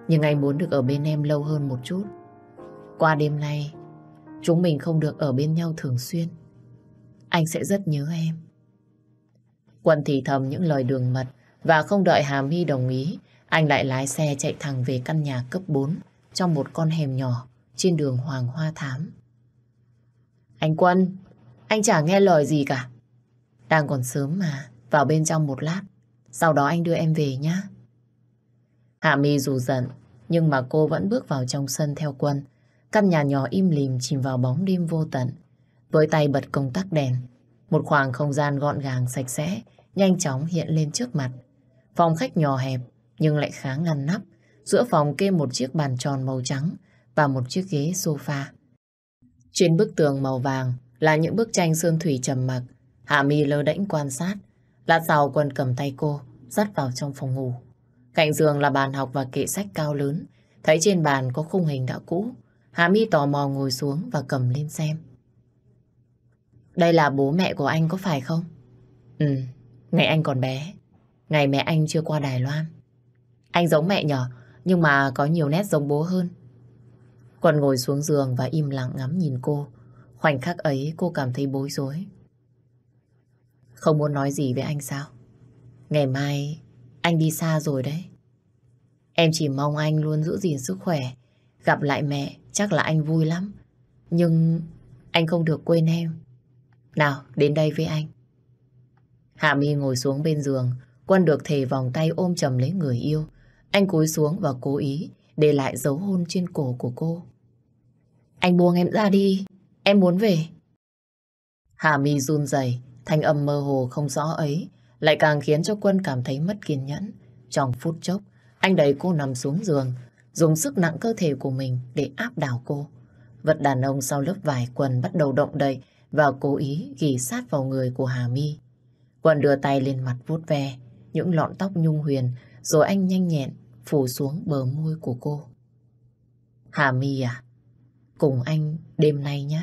Nhưng anh muốn được ở bên em lâu hơn một chút. Qua đêm nay, chúng mình không được ở bên nhau thường xuyên. Anh sẽ rất nhớ em. Quân thì thầm những lời đường mật và không đợi Hàm Hy đồng ý, anh lại lái xe chạy thẳng về căn nhà cấp 4 trong một con hẻm nhỏ trên đường Hoàng Hoa Thám. Anh Quân, anh chả nghe lời gì cả. Đang còn sớm mà, vào bên trong một lát, sau đó anh đưa em về nhé. Hạ Mi dù giận, nhưng mà cô vẫn bước vào trong sân theo Quân. Căn nhà nhỏ im lìm chìm vào bóng đêm vô tận. Với tay bật công tắc đèn, một khoảng không gian gọn gàng sạch sẽ, nhanh chóng hiện lên trước mặt. Phòng khách nhỏ hẹp, nhưng lại khá ngăn nắp. Giữa phòng kê một chiếc bàn tròn màu trắng và một chiếc ghế sofa. Trên bức tường màu vàng là những bức tranh sơn thủy trầm mặc. Hạ mi lơ đễnh quan sát. Lát sào quần cầm tay cô, dắt vào trong phòng ngủ. Cạnh giường là bàn học và kệ sách cao lớn. Thấy trên bàn có khung hình đã cũ. Hạ mi tò mò ngồi xuống và cầm lên xem. Đây là bố mẹ của anh có phải không? Ừ, ngày anh còn bé. Ngày mẹ anh chưa qua Đài Loan. Anh giống mẹ nhỏ, nhưng mà có nhiều nét giống bố hơn. Còn ngồi xuống giường và im lặng ngắm nhìn cô. Khoảnh khắc ấy cô cảm thấy bối rối. Không muốn nói gì với anh sao? Ngày mai anh đi xa rồi đấy. Em chỉ mong anh luôn giữ gìn sức khỏe. Gặp lại mẹ chắc là anh vui lắm. Nhưng anh không được quên em. Nào, đến đây với anh. Hạ Mi ngồi xuống bên giường, Quân được thề vòng tay ôm chầm lấy người yêu. Anh cúi xuống và cố ý để lại dấu hôn trên cổ của cô. Anh buông em ra đi, em muốn về. Hạ Mi run rẩy, thanh âm mơ hồ không rõ ấy lại càng khiến cho Quân cảm thấy mất kiên nhẫn. Trong phút chốc, anh đẩy cô nằm xuống giường, dùng sức nặng cơ thể của mình để áp đảo cô. Vật đàn ông sau lớp vải quần bắt đầu động đậy, và cố ý ghì sát vào người của Hà Mi. Quân đưa tay lên mặt vuốt ve những lọn tóc nhung huyền rồi anh nhanh nhẹn phủ xuống bờ môi của cô. Hà Mi à, cùng anh đêm nay nhé.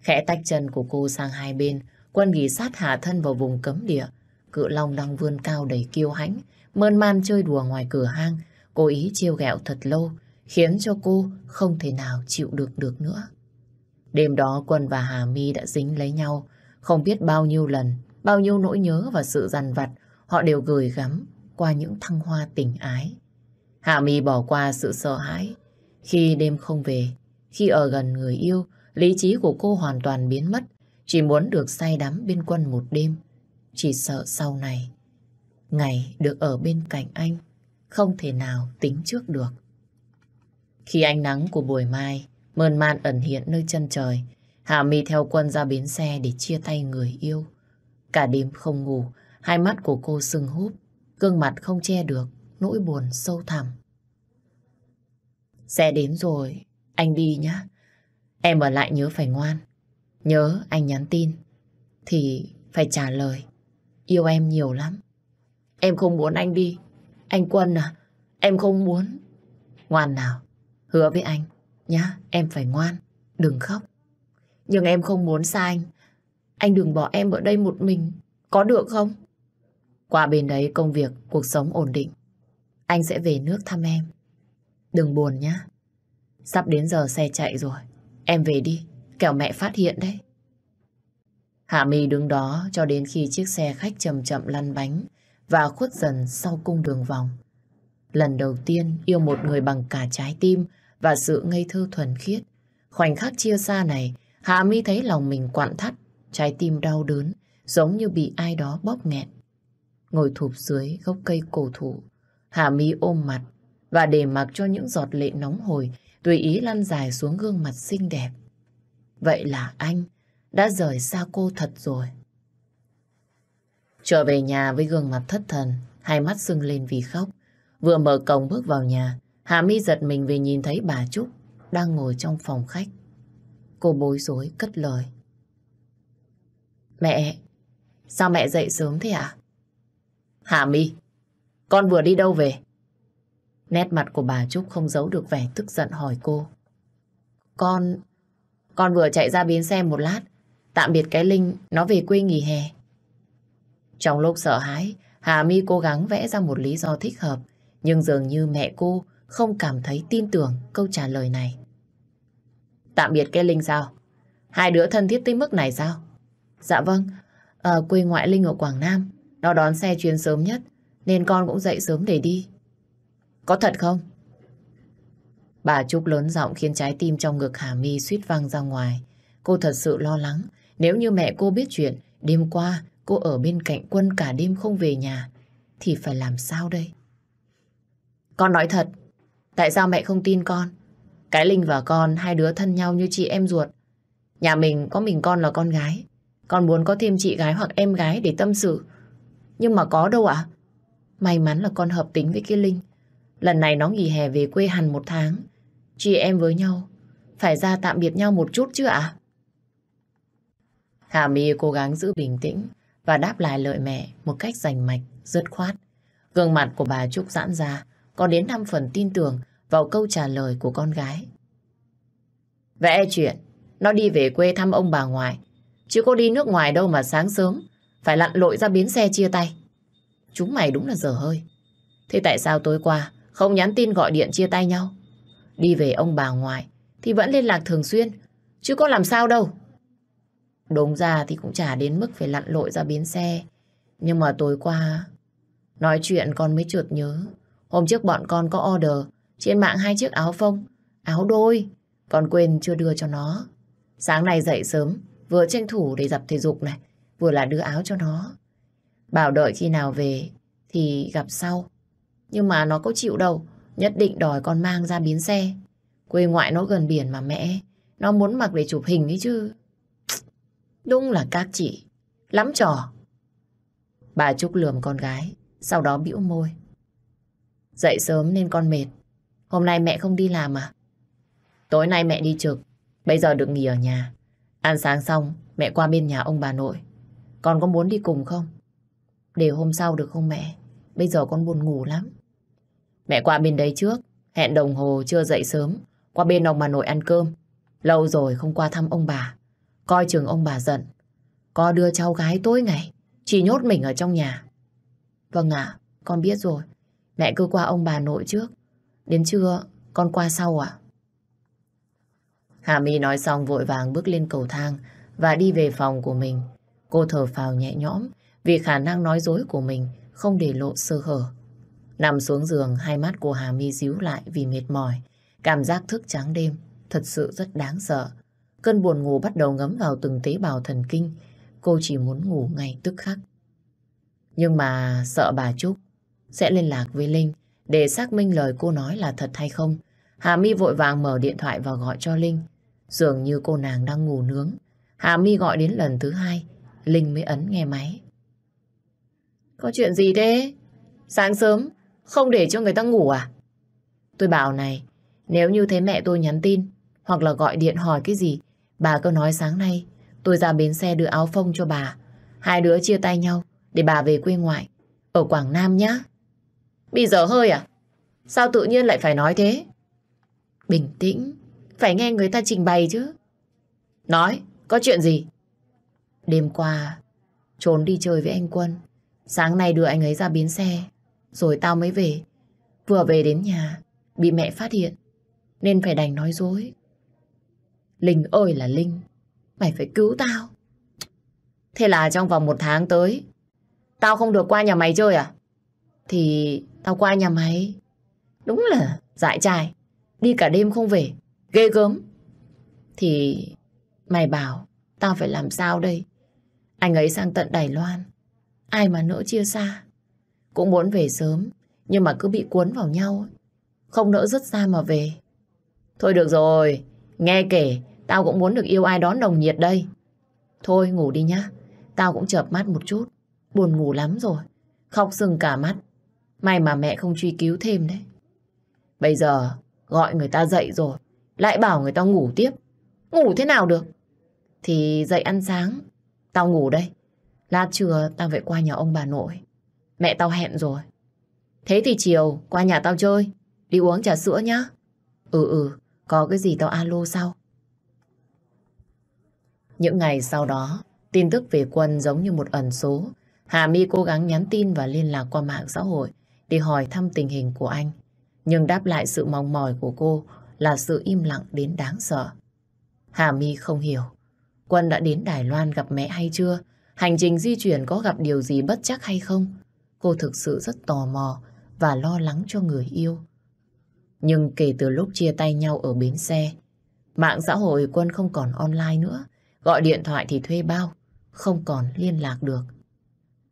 Khẽ tách chân của cô sang hai bên, quân ghì sát hạ thân vào vùng cấm địa. Cự Long đang vươn cao đầy kiêu hãnh, mơn man chơi đùa ngoài cửa hang, cố ý chiêu gẹo thật lâu, khiến cho cô không thể nào chịu được được nữa. Đêm đó Quân và Hà My đã dính lấy nhau, không biết bao nhiêu lần, bao nhiêu nỗi nhớ và sự dằn vặt họ đều gửi gắm qua những thăng hoa tình ái. Hạ My bỏ qua sự sợ hãi. Khi đêm không về, khi ở gần người yêu, lý trí của cô hoàn toàn biến mất, chỉ muốn được say đắm bên Quân một đêm. Chỉ sợ sau này, ngày được ở bên cạnh anh, không thể nào tính trước được. Khi ánh nắng của buổi mai mơn man ẩn hiện nơi chân trời. Hạ Mi theo quân ra bến xe để chia tay người yêu. Cả đêm không ngủ, hai mắt của cô sưng húp, gương mặt không che được, nỗi buồn sâu thẳm. Xe đến rồi, anh đi nhá. Em ở lại nhớ phải ngoan. Nhớ anh nhắn tin, thì phải trả lời. Yêu em nhiều lắm. Em không muốn anh đi. Anh Quân à, em không muốn. Ngoan nào, hứa với anh, Nhá, em phải ngoan, đừng khóc. Nhưng em không muốn xa anh. Anh đừng bỏ em ở đây một mình, có được không? Qua bên đấy công việc, cuộc sống ổn định. Anh sẽ về nước thăm em. Đừng buồn nhá. Sắp đến giờ xe chạy rồi. Em về đi, kẻo mẹ phát hiện đấy. Hạ my đứng đó cho đến khi chiếc xe khách chậm chậm lăn bánh và khuất dần sau cung đường vòng. Lần đầu tiên yêu một người bằng cả trái tim, và sự ngây thơ thuần khiết. Khoảnh khắc chia xa này, Hạ Mi thấy lòng mình quặn thắt, trái tim đau đớn, giống như bị ai đó bóp nghẹn. Ngồi thụp dưới gốc cây cổ thụ, Hạ Mi ôm mặt và để mặc cho những giọt lệ nóng hổi tùy ý lăn dài xuống gương mặt xinh đẹp. Vậy là anh đã rời xa cô thật rồi. Trở về nhà với gương mặt thất thần, hai mắt sưng lên vì khóc. Vừa mở cổng bước vào nhà, Hà My giật mình vì nhìn thấy bà Trúc đang ngồi trong phòng khách. Cô bối rối cất lời. Mẹ, sao mẹ dậy sớm thế ạ? Hà My, con vừa đi đâu về? Nét mặt của bà Trúc không giấu được vẻ tức giận hỏi cô. Con... Con vừa chạy ra bến xe một lát, tạm biệt cái Linh, nó về quê nghỉ hè. Trong lúc sợ hãi, Hà My cố gắng vẽ ra một lý do thích hợp, nhưng dường như mẹ cô không cảm thấy tin tưởng câu trả lời này. Tạm biệt cái Linh sao? Hai đứa thân thiết tới mức này sao? Dạ vâng, ở ờ, quê ngoại Linh ở Quảng Nam, nó đón xe chuyến sớm nhất, nên con cũng dậy sớm để đi. Có thật không? Bà Trúc lớn giọng khiến trái tim trong ngực Hà My suýt văng ra ngoài. Cô thật sự lo lắng, nếu như mẹ cô biết chuyện, đêm qua cô ở bên cạnh quân cả đêm không về nhà, thì phải làm sao đây? Con nói thật, Tại sao mẹ không tin con? Cái Linh và con hai đứa thân nhau như chị em ruột. Nhà mình có mình con là con gái. Con muốn có thêm chị gái hoặc em gái để tâm sự. Nhưng mà có đâu ạ? May mắn là con hợp tính với cái Linh. Lần này nó nghỉ hè về quê hẳn một tháng. Chị em với nhau. Phải ra tạm biệt nhau một chút chứ ạ? À? Hà My cố gắng giữ bình tĩnh và đáp lại lời mẹ một cách rành mạch, dứt khoát. Gương mặt của bà Trúc giãn ra, có đến 5 phần tin tưởng vào câu trả lời của con gái. Vẽ chuyện, nó đi về quê thăm ông bà ngoại, chứ có đi nước ngoài đâu mà sáng sớm, phải lặn lội ra bến xe chia tay. Chúng mày đúng là dở hơi. Thế tại sao tối qua không nhắn tin gọi điện chia tay nhau? Đi về ông bà ngoại thì vẫn liên lạc thường xuyên, chứ có làm sao đâu. Đúng ra thì cũng chả đến mức phải lặn lội ra bến xe. Nhưng mà tối qua, nói chuyện con mới trượt nhớ. Hôm trước bọn con có order trên mạng hai chiếc áo phông, áo đôi, còn quên chưa đưa cho nó. Sáng nay dậy sớm, vừa tranh thủ để dập thể dục này, vừa là đưa áo cho nó. Bảo đợi khi nào về thì gặp sau. Nhưng mà nó có chịu đâu, nhất định đòi con mang ra biến xe. Quê ngoại nó gần biển mà mẹ, nó muốn mặc để chụp hình ấy chứ. (tsk) Đúng là các chị, lắm trò. Bà Trúc lườm con gái, sau đó bĩu môi. Dậy sớm nên con mệt. Hôm nay mẹ không đi làm à? Tối nay mẹ đi trực, bây giờ được nghỉ ở nhà. Ăn sáng xong, mẹ qua bên nhà ông bà nội. Con có muốn đi cùng không? Để hôm sau được không mẹ? Bây giờ con buồn ngủ lắm. Mẹ qua bên đấy trước, hẹn đồng hồ chưa dậy sớm, qua bên ông bà nội ăn cơm. Lâu rồi không qua thăm ông bà, coi chừng ông bà giận. Có đưa cháu gái tối ngày, chỉ nhốt mình ở trong nhà. Vâng ạ, con biết rồi, Mẹ cứ qua ông bà nội trước. Đến trưa, con qua sau à? Hà My nói xong vội vàng bước lên cầu thang và đi về phòng của mình. Cô thở phào nhẹ nhõm vì khả năng nói dối của mình không để lộ sơ hở. Nằm xuống giường, hai mắt của Hà My díu lại vì mệt mỏi. Cảm giác thức trắng đêm thật sự rất đáng sợ. Cơn buồn ngủ bắt đầu ngấm vào từng tế bào thần kinh. Cô chỉ muốn ngủ ngay tức khắc. Nhưng mà sợ bà Trúc sẽ liên lạc với Linh để xác minh lời cô nói là thật hay không. Hà Mi vội vàng mở điện thoại và gọi cho Linh. Dường như cô nàng đang ngủ nướng. Hà Mi gọi đến lần thứ hai, Linh mới ấn nghe máy. Có chuyện gì thế? Sáng sớm, không để cho người ta ngủ à? Tôi bảo này, nếu như thấy mẹ tôi nhắn tin hoặc là gọi điện hỏi cái gì, bà cứ nói sáng nay tôi ra bến xe đưa áo phông cho bà. Hai đứa chia tay nhau để bà về quê ngoại, ở Quảng Nam nhé bị dở hơi à? Sao tự nhiên lại phải nói thế? Bình tĩnh, phải nghe người ta trình bày chứ. Nói, có chuyện gì? Đêm qua, trốn đi chơi với anh Quân. Sáng nay đưa anh ấy ra biến xe, rồi tao mới về. Vừa về đến nhà, bị mẹ phát hiện, nên phải đành nói dối. Linh ơi là Linh, mày phải cứu tao. Thế là trong vòng một tháng tới, tao không được qua nhà mày chơi à? Thì Tao qua nhà máy Đúng là dại trai. Đi cả đêm không về. Ghê gớm. Thì mày bảo tao phải làm sao đây? Anh ấy sang tận Đài Loan. Ai mà nỡ chia xa. Cũng muốn về sớm. Nhưng mà cứ bị cuốn vào nhau. Không nỡ rất xa mà về. Thôi được rồi. Nghe kể. Tao cũng muốn được yêu ai đón đồng nhiệt đây. Thôi ngủ đi nhá. Tao cũng chợp mắt một chút. Buồn ngủ lắm rồi. Khóc sưng cả mắt. May mà mẹ không truy cứu thêm đấy. Bây giờ gọi người ta dậy rồi, lại bảo người ta ngủ tiếp. Ngủ thế nào được? Thì dậy ăn sáng, tao ngủ đây. Lát trưa tao về qua nhà ông bà nội. Mẹ tao hẹn rồi. Thế thì chiều qua nhà tao chơi, đi uống trà sữa nhá. Ừ ừ, có cái gì tao alo sau. Những ngày sau đó, tin tức về Quân giống như một ẩn số. Hà My cố gắng nhắn tin và liên lạc qua mạng xã hội để hỏi thăm tình hình của anh. Nhưng đáp lại sự mong mỏi của cô là sự im lặng đến đáng sợ. Hà My không hiểu. Quân đã đến Đài Loan gặp mẹ hay chưa? Hành trình di chuyển có gặp điều gì bất chắc hay không? Cô thực sự rất tò mò và lo lắng cho người yêu. Nhưng kể từ lúc chia tay nhau ở bến xe, mạng xã hội Quân không còn online nữa. Gọi điện thoại thì thuê bao, không còn liên lạc được.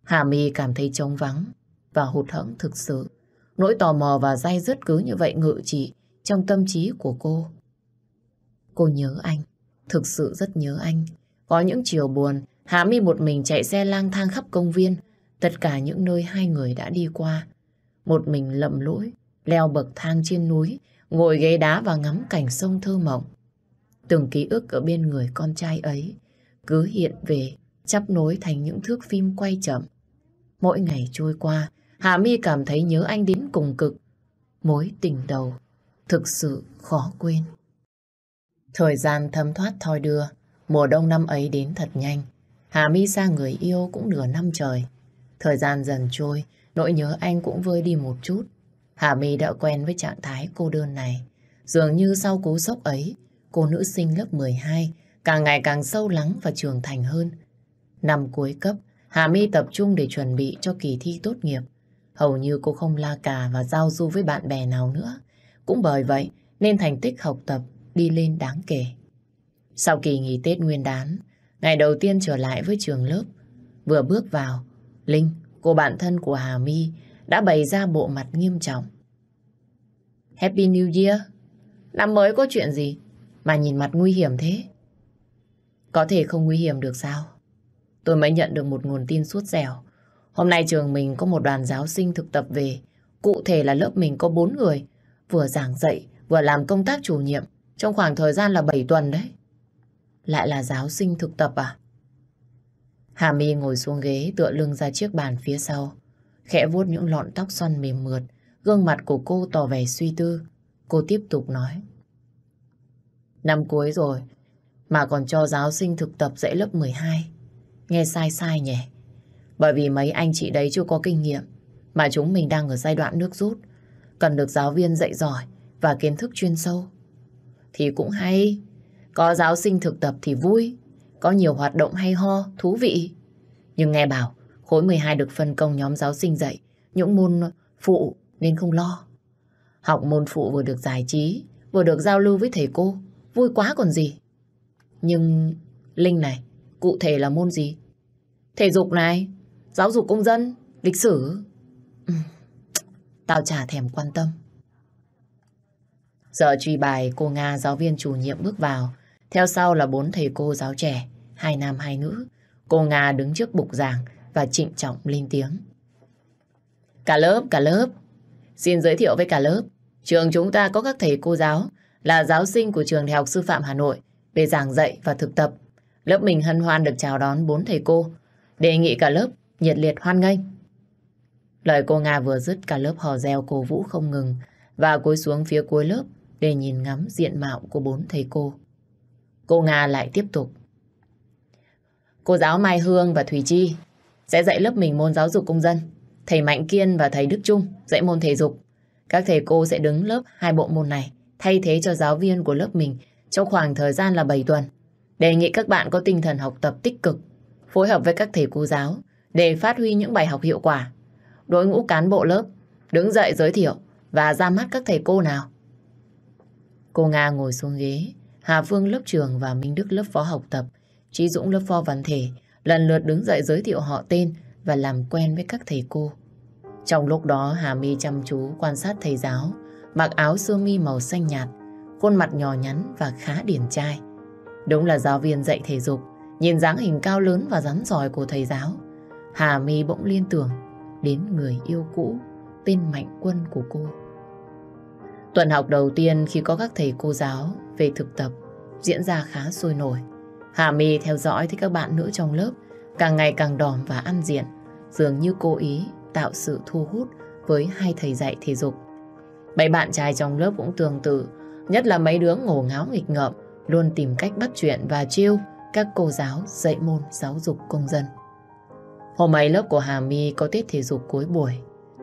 Hà My cảm thấy trống vắng và hụt hẫng thực sự. Nỗi tò mò và dai dứt cứ như vậy ngự trị trong tâm trí của cô. Cô nhớ anh, thực sự rất nhớ anh. Có những chiều buồn, Hạ Mi một mình chạy xe lang thang khắp công viên, tất cả những nơi hai người đã đi qua. Một mình lầm lỗi, leo bậc thang trên núi, ngồi ghế đá và ngắm cảnh sông thơ mộng. Từng ký ức ở bên người con trai ấy cứ hiện về, chắp nối thành những thước phim quay chậm. Mỗi ngày trôi qua, Hà My cảm thấy nhớ anh đến cùng cực. Mối tình đầu thực sự khó quên. Thời gian thấm thoát thoi đưa, mùa đông năm ấy đến thật nhanh. Hà My xa người yêu cũng nửa năm trời. Thời gian dần trôi, nỗi nhớ anh cũng vơi đi một chút. Hà My đã quen với trạng thái cô đơn này. Dường như sau cú sốc ấy, cô nữ sinh lớp 12 càng ngày càng sâu lắng và trưởng thành hơn. Năm cuối cấp, Hà My tập trung để chuẩn bị cho kỳ thi tốt nghiệp. Hầu như cô không la cà và giao du với bạn bè nào nữa. Cũng bởi vậy nên thành tích học tập đi lên đáng kể. Sau kỳ nghỉ Tết Nguyên đán, ngày đầu tiên trở lại với trường lớp, vừa bước vào, Linh, cô bạn thân của Hà My, đã bày ra bộ mặt nghiêm trọng. Happy New Year! Năm mới có chuyện gì mà nhìn mặt nguy hiểm thế? Có thể không nguy hiểm được sao? Tôi mới nhận được một nguồn tin suốt dẻo Hôm nay trường mình có một đoàn giáo sinh thực tập về. Cụ thể là lớp mình có bốn người, vừa giảng dạy, vừa làm công tác chủ nhiệm, trong khoảng thời gian là bảy tuần đấy. Lại là giáo sinh thực tập à? Hà My ngồi xuống ghế tựa lưng ra chiếc bàn phía sau, khẽ vuốt những lọn tóc xoăn mềm mượt, gương mặt của cô tỏ vẻ suy tư. Cô tiếp tục nói. Năm cuối rồi, mà còn cho giáo sinh thực tập dạy lớp 12. Nghe sai sai nhỉ? Bởi vì mấy anh chị đấy chưa có kinh nghiệm, mà chúng mình đang ở giai đoạn nước rút, cần được giáo viên dạy giỏi và kiến thức chuyên sâu. Thì cũng hay, có giáo sinh thực tập thì vui, có nhiều hoạt động hay ho, thú vị. Nhưng nghe bảo, khối 12 được phân công nhóm giáo sinh dạy, những môn phụ nên không lo. Học môn phụ vừa được giải trí, vừa được giao lưu với thầy cô, vui quá còn gì. Nhưng Linh này, cụ thể là môn gì? Thể dục này, Giáo dục công dân, lịch sử. Ừ. Tao chả thèm quan tâm. Giờ truy bài, cô Nga giáo viên chủ nhiệm bước vào. Theo sau là bốn thầy cô giáo trẻ, hai nam hai nữ. Cô Nga đứng trước bục giảng và trịnh trọng lên tiếng. Cả lớp, cả lớp. Xin giới thiệu với cả lớp. Trường chúng ta có các thầy cô giáo là giáo sinh của trường Đại học Sư phạm Hà Nội về giảng dạy và thực tập. Lớp mình hân hoan được chào đón bốn thầy cô. Đề nghị cả lớp nhiệt liệt hoan nghênh. Lời cô Nga vừa dứt cả lớp hò reo cổ vũ không ngừng và cúi xuống phía cuối lớp để nhìn ngắm diện mạo của bốn thầy cô. Cô Nga lại tiếp tục. Cô giáo Mai Hương và Thủy Chi sẽ dạy lớp mình môn giáo dục công dân. Thầy Mạnh Kiên và thầy Đức Trung dạy môn thể dục. Các thầy cô sẽ đứng lớp hai bộ môn này thay thế cho giáo viên của lớp mình trong khoảng thời gian là 7 tuần. Đề nghị các bạn có tinh thần học tập tích cực, phối hợp với các thầy cô giáo để phát huy những bài học hiệu quả. Đội ngũ cán bộ lớp đứng dậy giới thiệu và ra mắt các thầy cô nào. Cô Nga ngồi xuống ghế, Hà Phương lớp trường và Minh Đức lớp phó học tập, Trí Dũng lớp phó văn thể lần lượt đứng dậy giới thiệu họ tên và làm quen với các thầy cô. Trong lúc đó Hà My chăm chú quan sát thầy giáo, mặc áo sơ mi màu xanh nhạt, khuôn mặt nhỏ nhắn và khá điển trai. Đúng là giáo viên dạy thể dục, nhìn dáng hình cao lớn và rắn giỏi của thầy giáo, Hà My bỗng liên tưởng đến người yêu cũ, tên Mạnh Quân của cô. Tuần học đầu tiên khi có các thầy cô giáo về thực tập diễn ra khá sôi nổi. Hà My theo dõi thấy các bạn nữ trong lớp càng ngày càng đòm và ăn diện, dường như cố ý tạo sự thu hút với hai thầy dạy thể dục. Mấy bạn trai trong lớp cũng tương tự, nhất là mấy đứa ngổ ngáo nghịch ngợm, luôn tìm cách bắt chuyện và chiêu các cô giáo dạy môn giáo dục công dân. Hôm ấy lớp của Hà My có tiết thể dục cuối buổi.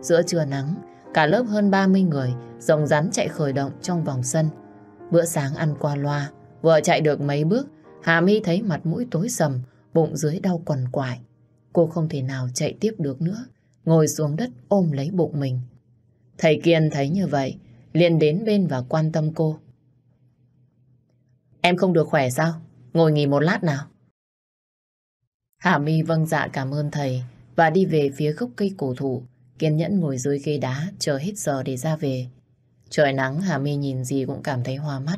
Giữa trưa nắng, cả lớp hơn 30 người rồng rắn chạy khởi động trong vòng sân. Bữa sáng ăn qua loa, vừa chạy được mấy bước, Hà My thấy mặt mũi tối sầm, bụng dưới đau quằn quại. Cô không thể nào chạy tiếp được nữa, ngồi xuống đất ôm lấy bụng mình. Thầy Kiên thấy như vậy, liền đến bên và quan tâm cô. Em không được khỏe sao? Ngồi nghỉ một lát nào. Hà Mi vâng dạ cảm ơn thầy và đi về phía gốc cây cổ thụ, kiên nhẫn ngồi dưới ghế đá chờ hết giờ để ra về. Trời nắng Hà Mi nhìn gì cũng cảm thấy hoa mắt.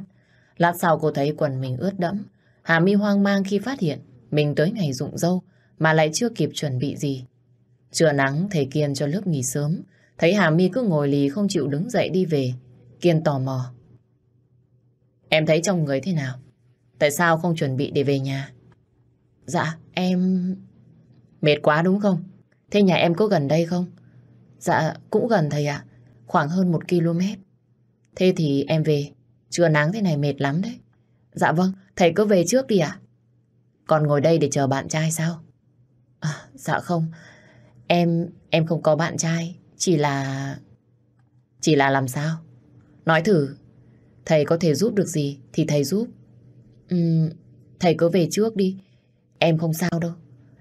Lát sau cô thấy quần mình ướt đẫm. Hà Mi hoang mang khi phát hiện mình tới ngày rụng dâu mà lại chưa kịp chuẩn bị gì. Trưa nắng thầy Kiên cho lớp nghỉ sớm, thấy Hà Mi cứ ngồi lì không chịu đứng dậy đi về. Kiên tò mò. Em thấy trong người thế nào? Tại sao không chuẩn bị để về nhà? Dạ, em... Mệt quá đúng không? Thế nhà em có gần đây không? Dạ, cũng gần thầy ạ. Khoảng hơn một km. Thế thì em về. Trưa nắng thế này mệt lắm đấy. Dạ vâng, thầy cứ về trước đi ạ. Còn ngồi đây để chờ bạn trai sao? À, dạ không. Em... em không có bạn trai. Chỉ là... Chỉ là làm sao? Nói thử. Thầy có thể giúp được gì thì thầy giúp. Ừm... Thầy cứ về trước đi. Em không sao đâu.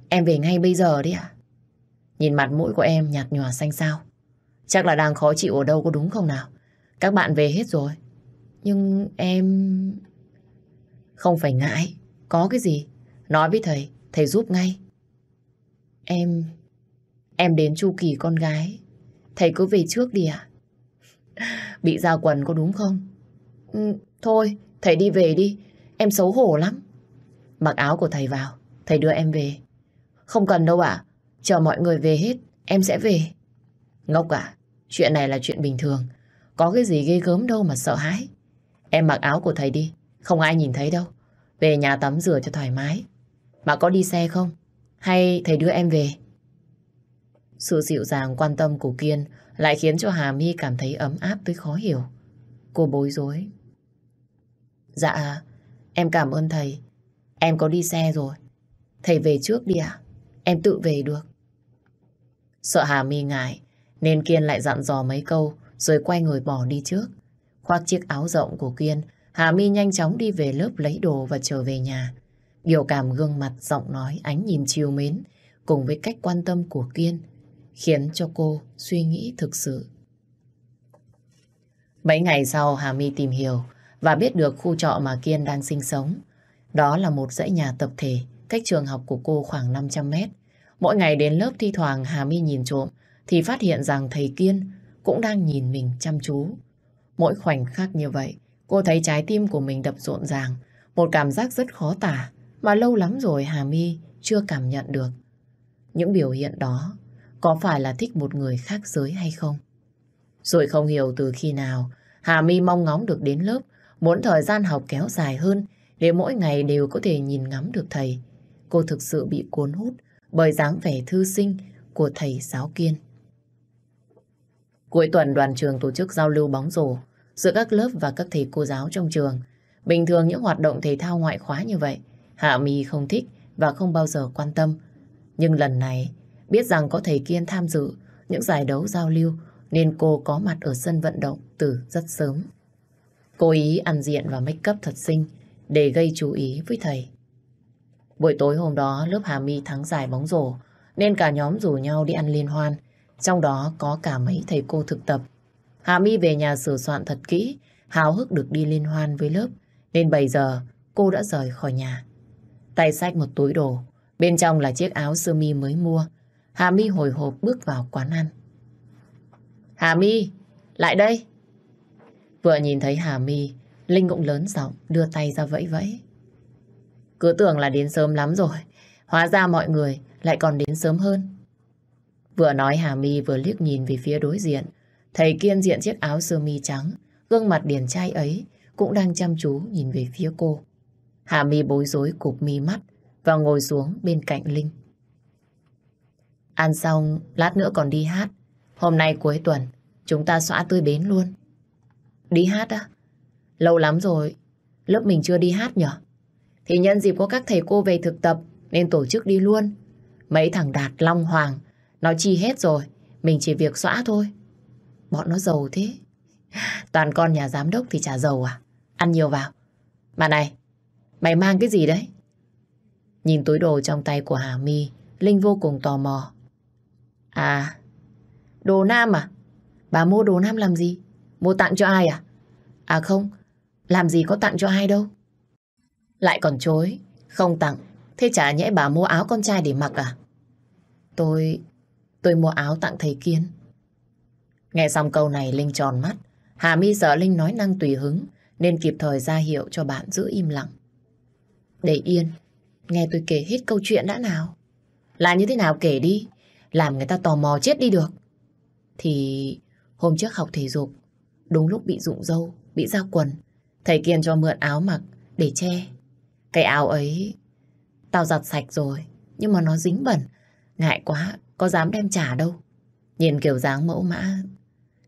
Em về ngay bây giờ đi ạ. Nhìn mặt mũi của em nhạt nhòa xanh xao. Chắc là đang khó chịu ở đâu có đúng không nào? Các bạn về hết rồi. Nhưng em... Không phải ngại. Có cái gì? Nói với thầy, thầy giúp ngay. Em... Em đến chu kỳ con gái. Thầy cứ về trước đi ạ. (laughs) Bị ra quần có đúng không? Ừ, thôi, thầy đi về đi. Em xấu hổ lắm. Mặc áo của thầy vào. Thầy đưa em về. Không cần đâu ạ. Chờ mọi người về hết, em sẽ về. Ngốc à, chuyện này là chuyện bình thường. Có cái gì ghê gớm đâu mà sợ hãi. Em mặc áo của thầy đi, không ai nhìn thấy đâu. Về nhà tắm rửa cho thoải mái. Mà có đi xe không? Hay thầy đưa em về? Sự dịu dàng quan tâm của Kiên lại khiến cho Hà My cảm thấy ấm áp tới khó hiểu. Cô bối rối. Dạ, em cảm ơn thầy. Em có đi xe rồi. Thầy về trước đi ạ. À? Em tự về được. Sợ Hà mi ngại, nên Kiên lại dặn dò mấy câu, rồi quay người bỏ đi trước. Khoác chiếc áo rộng của Kiên, Hà mi nhanh chóng đi về lớp lấy đồ và trở về nhà. Biểu cảm gương mặt, giọng nói, ánh nhìn chiều mến, cùng với cách quan tâm của Kiên, khiến cho cô suy nghĩ thực sự. Mấy ngày sau, Hà mi tìm hiểu và biết được khu trọ mà Kiên đang sinh sống. Đó là một dãy nhà tập thể, cách trường học của cô khoảng 500 mét. Mỗi ngày đến lớp thi thoảng Hà My nhìn trộm thì phát hiện rằng thầy Kiên cũng đang nhìn mình chăm chú. Mỗi khoảnh khắc như vậy, cô thấy trái tim của mình đập rộn ràng, một cảm giác rất khó tả mà lâu lắm rồi Hà My chưa cảm nhận được. Những biểu hiện đó có phải là thích một người khác giới hay không? Rồi không hiểu từ khi nào Hà My mong ngóng được đến lớp, muốn thời gian học kéo dài hơn để mỗi ngày đều có thể nhìn ngắm được thầy cô thực sự bị cuốn hút bởi dáng vẻ thư sinh của thầy giáo kiên. Cuối tuần đoàn trường tổ chức giao lưu bóng rổ giữa các lớp và các thầy cô giáo trong trường. Bình thường những hoạt động thể thao ngoại khóa như vậy, Hạ Mi không thích và không bao giờ quan tâm. Nhưng lần này, biết rằng có thầy Kiên tham dự những giải đấu giao lưu nên cô có mặt ở sân vận động từ rất sớm. Cô ý ăn diện và make up thật xinh để gây chú ý với thầy. Buổi tối hôm đó lớp Hà My thắng giải bóng rổ nên cả nhóm rủ nhau đi ăn liên hoan. Trong đó có cả mấy thầy cô thực tập. Hà My về nhà sửa soạn thật kỹ, háo hức được đi liên hoan với lớp. Nên bây giờ cô đã rời khỏi nhà. Tay sách một túi đồ, bên trong là chiếc áo sơ mi mới mua. Hà My hồi hộp bước vào quán ăn. Hà My, lại đây. Vừa nhìn thấy Hà My, Linh cũng lớn giọng đưa tay ra vẫy vẫy. Cứ tưởng là đến sớm lắm rồi. Hóa ra mọi người lại còn đến sớm hơn. Vừa nói Hà My vừa liếc nhìn về phía đối diện. Thầy Kiên diện chiếc áo sơ mi trắng. Gương mặt điển trai ấy cũng đang chăm chú nhìn về phía cô. Hà My bối rối cụp mi mắt và ngồi xuống bên cạnh Linh. Ăn xong, lát nữa còn đi hát. Hôm nay cuối tuần, chúng ta xóa tươi bến luôn. Đi hát á? Lâu lắm rồi, lớp mình chưa đi hát nhở? Thì nhân dịp có các thầy cô về thực tập Nên tổ chức đi luôn Mấy thằng Đạt, Long, Hoàng Nó chi hết rồi Mình chỉ việc xóa thôi Bọn nó giàu thế Toàn con nhà giám đốc thì trả giàu à Ăn nhiều vào Mà này, mày mang cái gì đấy? Nhìn túi đồ trong tay của Hà My Linh vô cùng tò mò À, đồ nam à? Bà mua đồ nam làm gì? Mua tặng cho ai à? À không, làm gì có tặng cho ai đâu lại còn chối, không tặng. Thế chả nhẽ bà mua áo con trai để mặc à? Tôi... tôi mua áo tặng thầy Kiên. Nghe xong câu này Linh tròn mắt. Hà mi sợ Linh nói năng tùy hứng nên kịp thời ra hiệu cho bạn giữ im lặng. Để yên, nghe tôi kể hết câu chuyện đã nào. Là như thế nào kể đi, làm người ta tò mò chết đi được. Thì hôm trước học thể dục, đúng lúc bị rụng dâu bị ra quần, thầy Kiên cho mượn áo mặc để che cái áo ấy Tao giặt sạch rồi Nhưng mà nó dính bẩn Ngại quá Có dám đem trả đâu Nhìn kiểu dáng mẫu mã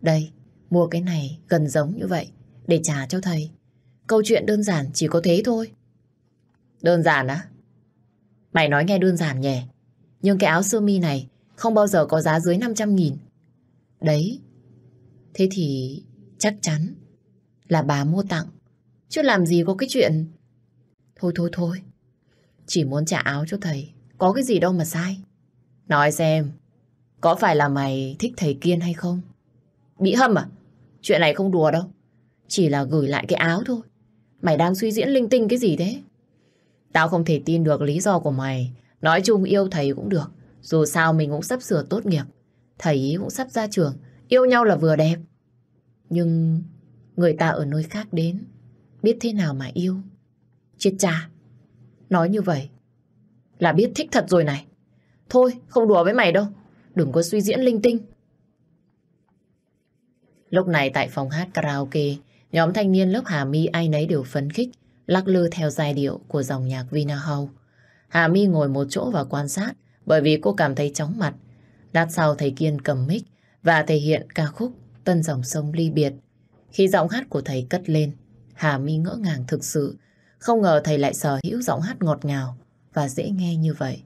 Đây Mua cái này gần giống như vậy Để trả cho thầy Câu chuyện đơn giản chỉ có thế thôi Đơn giản á Mày nói nghe đơn giản nhỉ Nhưng cái áo sơ mi này Không bao giờ có giá dưới 500 nghìn Đấy Thế thì chắc chắn Là bà mua tặng Chứ làm gì có cái chuyện Thôi thôi thôi, chỉ muốn trả áo cho thầy, có cái gì đâu mà sai. Nói xem, có phải là mày thích thầy Kiên hay không? Bị hâm à? Chuyện này không đùa đâu. Chỉ là gửi lại cái áo thôi. Mày đang suy diễn linh tinh cái gì thế? Tao không thể tin được lý do của mày. Nói chung yêu thầy cũng được. Dù sao mình cũng sắp sửa tốt nghiệp. Thầy ý cũng sắp ra trường. Yêu nhau là vừa đẹp. Nhưng người ta ở nơi khác đến. Biết thế nào mà yêu. Chết cha. Nói như vậy là biết thích thật rồi này. Thôi, không đùa với mày đâu. Đừng có suy diễn linh tinh. Lúc này tại phòng hát karaoke, nhóm thanh niên lớp Hà My ai nấy đều phấn khích, lắc lư theo giai điệu của dòng nhạc Vina House. Hà My ngồi một chỗ và quan sát bởi vì cô cảm thấy chóng mặt. Lát sau thầy Kiên cầm mic và thể hiện ca khúc Tân dòng sông ly biệt. Khi giọng hát của thầy cất lên, Hà My ngỡ ngàng thực sự không ngờ thầy lại sở hữu giọng hát ngọt ngào và dễ nghe như vậy.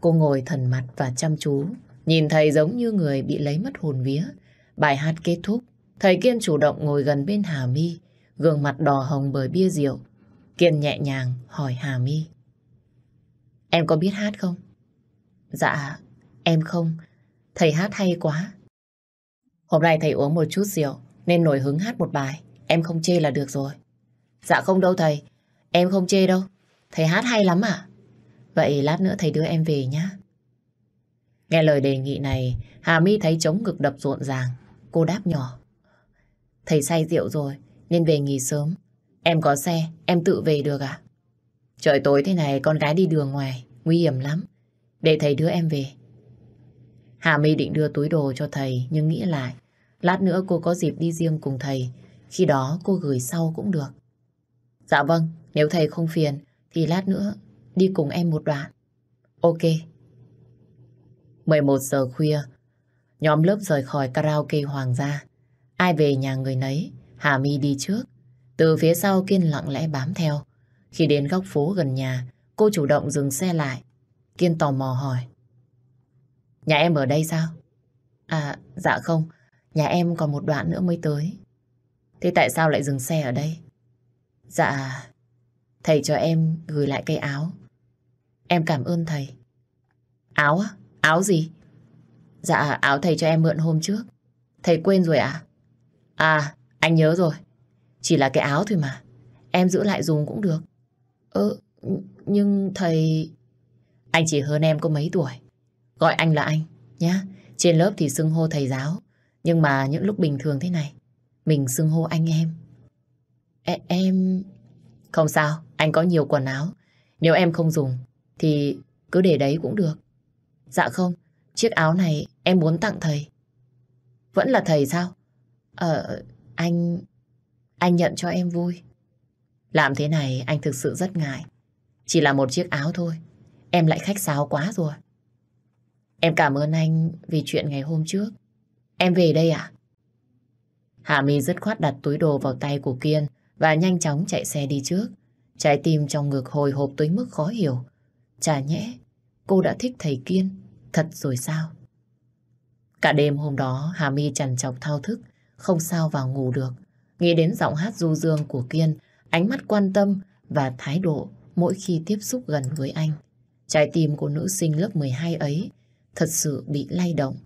Cô ngồi thần mặt và chăm chú, nhìn thầy giống như người bị lấy mất hồn vía. Bài hát kết thúc, thầy Kiên chủ động ngồi gần bên Hà My, gương mặt đỏ hồng bởi bia rượu. Kiên nhẹ nhàng hỏi Hà My: Em có biết hát không? Dạ, em không. Thầy hát hay quá. Hôm nay thầy uống một chút rượu nên nổi hứng hát một bài. Em không chê là được rồi. Dạ không đâu thầy, em không chê đâu. Thầy hát hay lắm ạ Vậy lát nữa thầy đưa em về nhé. Nghe lời đề nghị này, Hà My thấy trống ngực đập rộn ràng. Cô đáp nhỏ. Thầy say rượu rồi, nên về nghỉ sớm. Em có xe, em tự về được ạ Trời tối thế này, con gái đi đường ngoài, nguy hiểm lắm. Để thầy đưa em về. Hà My định đưa túi đồ cho thầy, nhưng nghĩ lại. Lát nữa cô có dịp đi riêng cùng thầy. Khi đó cô gửi sau cũng được. Dạ vâng, nếu thầy không phiền thì lát nữa đi cùng em một đoạn. Ok. 11 giờ khuya, nhóm lớp rời khỏi karaoke Hoàng gia. Ai về nhà người nấy, Hà My đi trước. Từ phía sau Kiên lặng lẽ bám theo. Khi đến góc phố gần nhà, cô chủ động dừng xe lại. Kiên tò mò hỏi. Nhà em ở đây sao? À, dạ không. Nhà em còn một đoạn nữa mới tới. Thế tại sao lại dừng xe ở đây? Dạ, thầy cho em gửi lại cây áo. Em cảm ơn thầy. Áo á? Áo gì? Dạ, áo thầy cho em mượn hôm trước. Thầy quên rồi à? À, anh nhớ rồi. Chỉ là cái áo thôi mà. Em giữ lại dùng cũng được. ơ nhưng thầy... Anh chỉ hơn em có mấy tuổi. Gọi anh là anh, nhá. Trên lớp thì xưng hô thầy giáo. Nhưng mà những lúc bình thường thế này, mình xưng hô anh em em... Không sao, anh có nhiều quần áo. Nếu em không dùng, thì cứ để đấy cũng được. Dạ không, chiếc áo này em muốn tặng thầy. Vẫn là thầy sao? Ờ, anh... Anh nhận cho em vui. Làm thế này anh thực sự rất ngại. Chỉ là một chiếc áo thôi. Em lại khách sáo quá rồi. Em cảm ơn anh vì chuyện ngày hôm trước. Em về đây à? Hà My dứt khoát đặt túi đồ vào tay của Kiên và nhanh chóng chạy xe đi trước. Trái tim trong ngực hồi hộp tới mức khó hiểu. Chả nhẽ, cô đã thích thầy Kiên, thật rồi sao? Cả đêm hôm đó, Hà My trằn trọc thao thức, không sao vào ngủ được. Nghĩ đến giọng hát du dương của Kiên, ánh mắt quan tâm và thái độ mỗi khi tiếp xúc gần với anh. Trái tim của nữ sinh lớp 12 ấy thật sự bị lay động.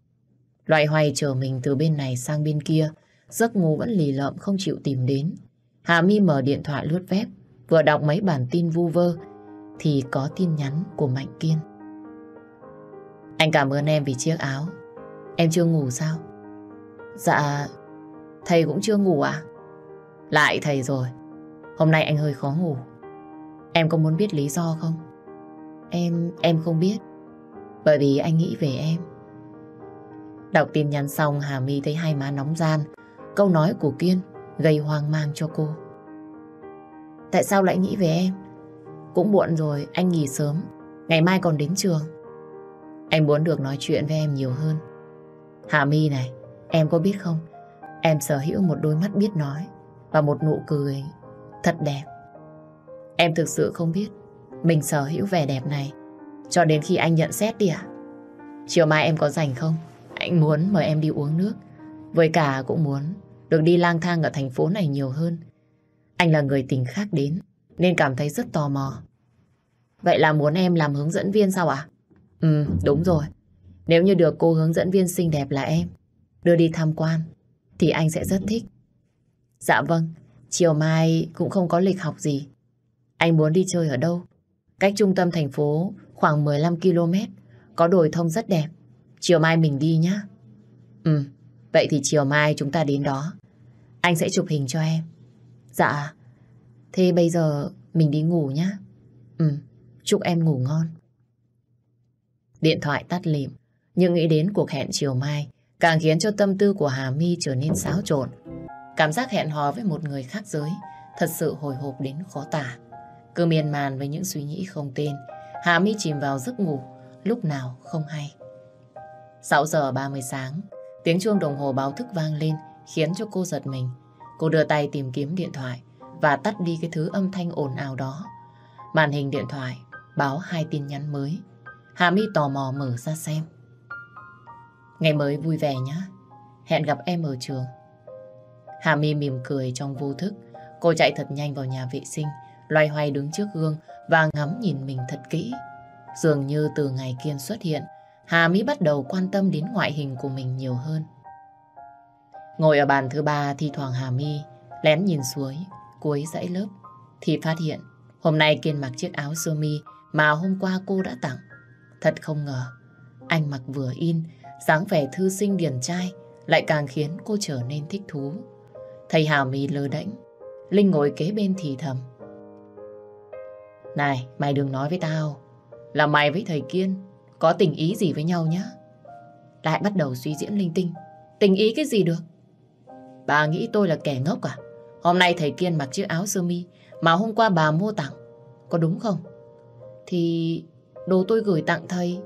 Loại hoài chờ mình từ bên này sang bên kia, giấc ngủ vẫn lì lợm không chịu tìm đến. Hà Mi mở điện thoại lướt web, vừa đọc mấy bản tin vu vơ thì có tin nhắn của Mạnh Kiên. Anh cảm ơn em vì chiếc áo. Em chưa ngủ sao? Dạ, thầy cũng chưa ngủ à? Lại thầy rồi. Hôm nay anh hơi khó ngủ. Em có muốn biết lý do không? Em, em không biết. Bởi vì anh nghĩ về em. Đọc tin nhắn xong Hà Mi thấy hai má nóng gian. Câu nói của Kiên gây hoang mang cho cô. Tại sao lại nghĩ về em? Cũng muộn rồi, anh nghỉ sớm, ngày mai còn đến trường. Anh muốn được nói chuyện với em nhiều hơn. Hạ Mi này, em có biết không? Em sở hữu một đôi mắt biết nói và một nụ cười thật đẹp. Em thực sự không biết mình sở hữu vẻ đẹp này cho đến khi anh nhận xét đi ạ. Chiều mai em có rảnh không? Anh muốn mời em đi uống nước. Với cả cũng muốn được đi lang thang ở thành phố này nhiều hơn. Anh là người tỉnh khác đến, nên cảm thấy rất tò mò. Vậy là muốn em làm hướng dẫn viên sao ạ? Ừ, đúng rồi. Nếu như được cô hướng dẫn viên xinh đẹp là em, đưa đi tham quan, thì anh sẽ rất thích. Dạ vâng, chiều mai cũng không có lịch học gì. Anh muốn đi chơi ở đâu? Cách trung tâm thành phố khoảng 15 km, có đồi thông rất đẹp. Chiều mai mình đi nhá. Ừ, vậy thì chiều mai chúng ta đến đó. Anh sẽ chụp hình cho em. Dạ. Thế bây giờ mình đi ngủ nhé. Ừ, chúc em ngủ ngon. Điện thoại tắt liệm. nhưng nghĩ đến cuộc hẹn chiều mai càng khiến cho tâm tư của Hà My trở nên xáo trộn. Cảm giác hẹn hò với một người khác giới thật sự hồi hộp đến khó tả. Cứ miên man với những suy nghĩ không tên, Hà My chìm vào giấc ngủ lúc nào không hay. 6 giờ 30 sáng, tiếng chuông đồng hồ báo thức vang lên khiến cho cô giật mình. Cô đưa tay tìm kiếm điện thoại và tắt đi cái thứ âm thanh ồn ào đó. Màn hình điện thoại báo hai tin nhắn mới. Hà My tò mò mở ra xem. Ngày mới vui vẻ nhé. Hẹn gặp em ở trường. Hà My mỉm cười trong vô thức. Cô chạy thật nhanh vào nhà vệ sinh, loay hoay đứng trước gương và ngắm nhìn mình thật kỹ. Dường như từ ngày Kiên xuất hiện, Hà My bắt đầu quan tâm đến ngoại hình của mình nhiều hơn. Ngồi ở bàn thứ ba thi thoảng Hà My lén nhìn suối, cuối dãy lớp thì phát hiện hôm nay Kiên mặc chiếc áo sơ mi mà hôm qua cô đã tặng. Thật không ngờ, anh mặc vừa in, dáng vẻ thư sinh điển trai lại càng khiến cô trở nên thích thú. Thầy Hà My lơ đễnh, Linh ngồi kế bên thì thầm. Này, mày đừng nói với tao là mày với thầy Kiên có tình ý gì với nhau nhá. Lại bắt đầu suy diễn linh tinh. Tình ý cái gì được? Bà nghĩ tôi là kẻ ngốc à? Hôm nay thầy Kiên mặc chiếc áo sơ mi mà hôm qua bà mua tặng. Có đúng không? Thì đồ tôi gửi tặng thầy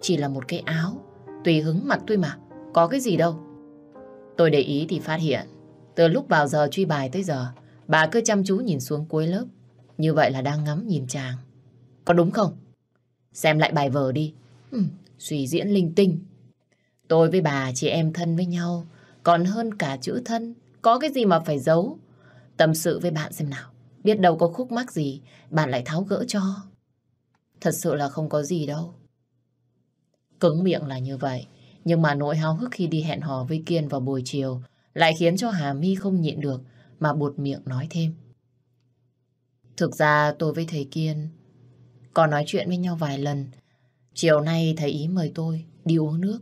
chỉ là một cái áo. Tùy hứng mặc tôi mà. Có cái gì đâu. Tôi để ý thì phát hiện. Từ lúc vào giờ truy bài tới giờ, bà cứ chăm chú nhìn xuống cuối lớp. Như vậy là đang ngắm nhìn chàng. Có đúng không? Xem lại bài vở đi. Ừ, suy diễn linh tinh. Tôi với bà chị em thân với nhau còn hơn cả chữ thân, có cái gì mà phải giấu. Tâm sự với bạn xem nào, biết đâu có khúc mắc gì, bạn lại tháo gỡ cho. Thật sự là không có gì đâu. Cứng miệng là như vậy, nhưng mà nỗi háo hức khi đi hẹn hò với Kiên vào buổi chiều lại khiến cho Hà My không nhịn được mà bột miệng nói thêm. Thực ra tôi với thầy Kiên có nói chuyện với nhau vài lần. Chiều nay thầy ý mời tôi đi uống nước.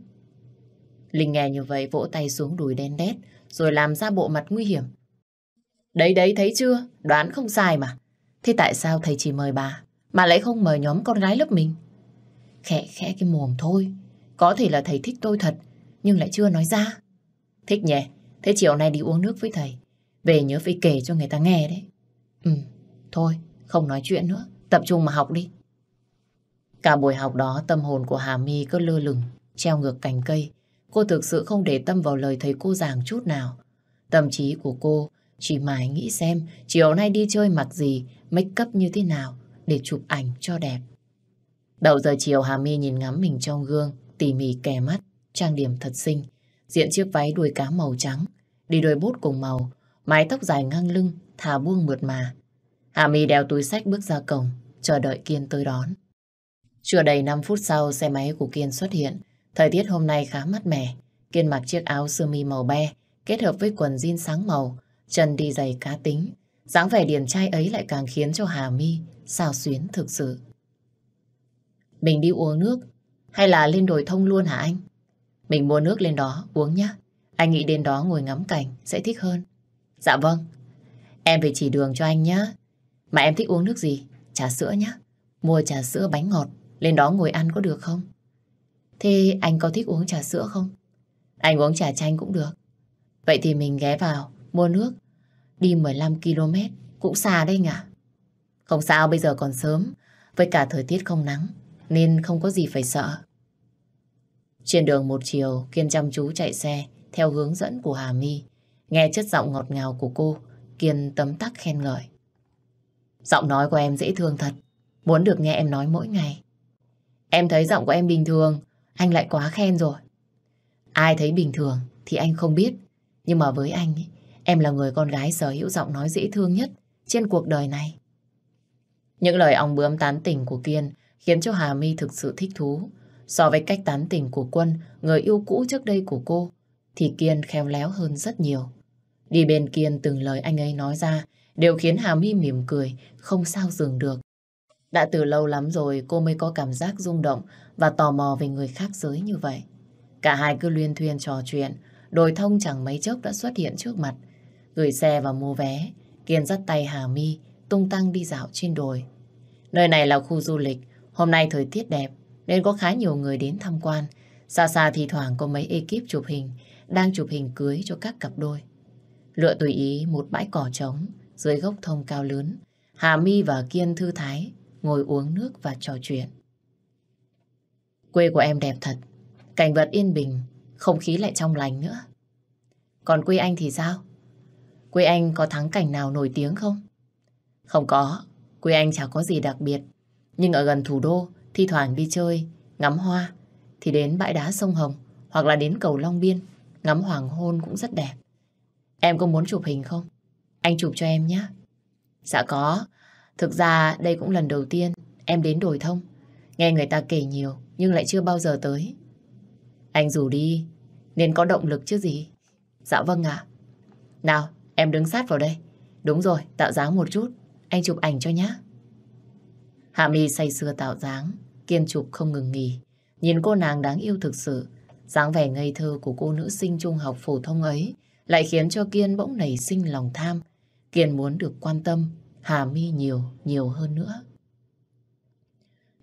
Linh nghe như vậy vỗ tay xuống đùi đen đét, rồi làm ra bộ mặt nguy hiểm. Đấy đấy thấy chưa, đoán không sai mà. Thế tại sao thầy chỉ mời bà, mà lại không mời nhóm con gái lớp mình? Khẽ khẽ cái mồm thôi, có thể là thầy thích tôi thật, nhưng lại chưa nói ra. Thích nhỉ, thế chiều nay đi uống nước với thầy, về nhớ phải kể cho người ta nghe đấy. Ừ, thôi, không nói chuyện nữa, tập trung mà học đi. Cả buổi học đó tâm hồn của Hà My cứ lơ lửng, treo ngược cành cây, Cô thực sự không để tâm vào lời thầy cô giảng chút nào. Tâm trí của cô chỉ mãi nghĩ xem chiều nay đi chơi mặt gì, make up như thế nào để chụp ảnh cho đẹp. Đầu giờ chiều Hà My nhìn ngắm mình trong gương, tỉ mỉ kè mắt, trang điểm thật xinh, diện chiếc váy đuôi cá màu trắng, đi đôi bốt cùng màu, mái tóc dài ngang lưng, thả buông mượt mà. Hà My đeo túi sách bước ra cổng, chờ đợi Kiên tới đón. Chưa đầy 5 phút sau, xe máy của Kiên xuất hiện, Thời tiết hôm nay khá mát mẻ. Kiên mặc chiếc áo sơ mi màu be kết hợp với quần jean sáng màu, chân đi giày cá tính. dáng vẻ điển trai ấy lại càng khiến cho Hà My xào xuyến thực sự. Mình đi uống nước hay là lên đồi thông luôn hả anh? Mình mua nước lên đó uống nhá. Anh nghĩ đến đó ngồi ngắm cảnh sẽ thích hơn. Dạ vâng. Em về chỉ đường cho anh nhá. Mà em thích uống nước gì? Trà sữa nhá. Mua trà sữa bánh ngọt. Lên đó ngồi ăn có được không? Thế anh có thích uống trà sữa không? Anh uống trà chanh cũng được. Vậy thì mình ghé vào, mua nước. Đi 15 km, cũng xa đấy nhỉ? Không sao, bây giờ còn sớm. Với cả thời tiết không nắng, nên không có gì phải sợ. Trên đường một chiều, Kiên chăm chú chạy xe theo hướng dẫn của Hà My. Nghe chất giọng ngọt ngào của cô, Kiên tấm tắc khen ngợi. Giọng nói của em dễ thương thật, muốn được nghe em nói mỗi ngày. Em thấy giọng của em bình thường, anh lại quá khen rồi. Ai thấy bình thường thì anh không biết. Nhưng mà với anh, em là người con gái sở hữu giọng nói dễ thương nhất trên cuộc đời này. Những lời ong bướm tán tỉnh của Kiên khiến cho Hà My thực sự thích thú. So với cách tán tỉnh của Quân, người yêu cũ trước đây của cô, thì Kiên khéo léo hơn rất nhiều. Đi bên Kiên từng lời anh ấy nói ra đều khiến Hà My mỉm cười, không sao dừng được. Đã từ lâu lắm rồi cô mới có cảm giác rung động và tò mò về người khác giới như vậy. Cả hai cứ luyên thuyên trò chuyện, đồi thông chẳng mấy chốc đã xuất hiện trước mặt. Gửi xe và mua vé, Kiên dắt tay Hà Mi, tung tăng đi dạo trên đồi. Nơi này là khu du lịch, hôm nay thời tiết đẹp nên có khá nhiều người đến tham quan. Xa xa thì thoảng có mấy ekip chụp hình, đang chụp hình cưới cho các cặp đôi. Lựa tùy ý một bãi cỏ trống dưới gốc thông cao lớn. Hà Mi và Kiên thư thái, ngồi uống nước và trò chuyện. Quê của em đẹp thật, cảnh vật yên bình, không khí lại trong lành nữa. Còn quê anh thì sao? Quê anh có thắng cảnh nào nổi tiếng không? Không có, quê anh chẳng có gì đặc biệt. Nhưng ở gần thủ đô, thi thoảng đi chơi, ngắm hoa, thì đến bãi đá sông Hồng hoặc là đến cầu Long Biên, ngắm hoàng hôn cũng rất đẹp. Em có muốn chụp hình không? Anh chụp cho em nhé. Dạ có, thực ra đây cũng lần đầu tiên em đến đồi thông. Nghe người ta kể nhiều, nhưng lại chưa bao giờ tới. Anh rủ đi, nên có động lực chứ gì. Dạ vâng ạ. Nào, em đứng sát vào đây. Đúng rồi, tạo dáng một chút. Anh chụp ảnh cho nhá. Hạ Mi say sưa tạo dáng, kiên chụp không ngừng nghỉ. Nhìn cô nàng đáng yêu thực sự, dáng vẻ ngây thơ của cô nữ sinh trung học phổ thông ấy lại khiến cho Kiên bỗng nảy sinh lòng tham. Kiên muốn được quan tâm, Hà Mi nhiều, nhiều hơn nữa.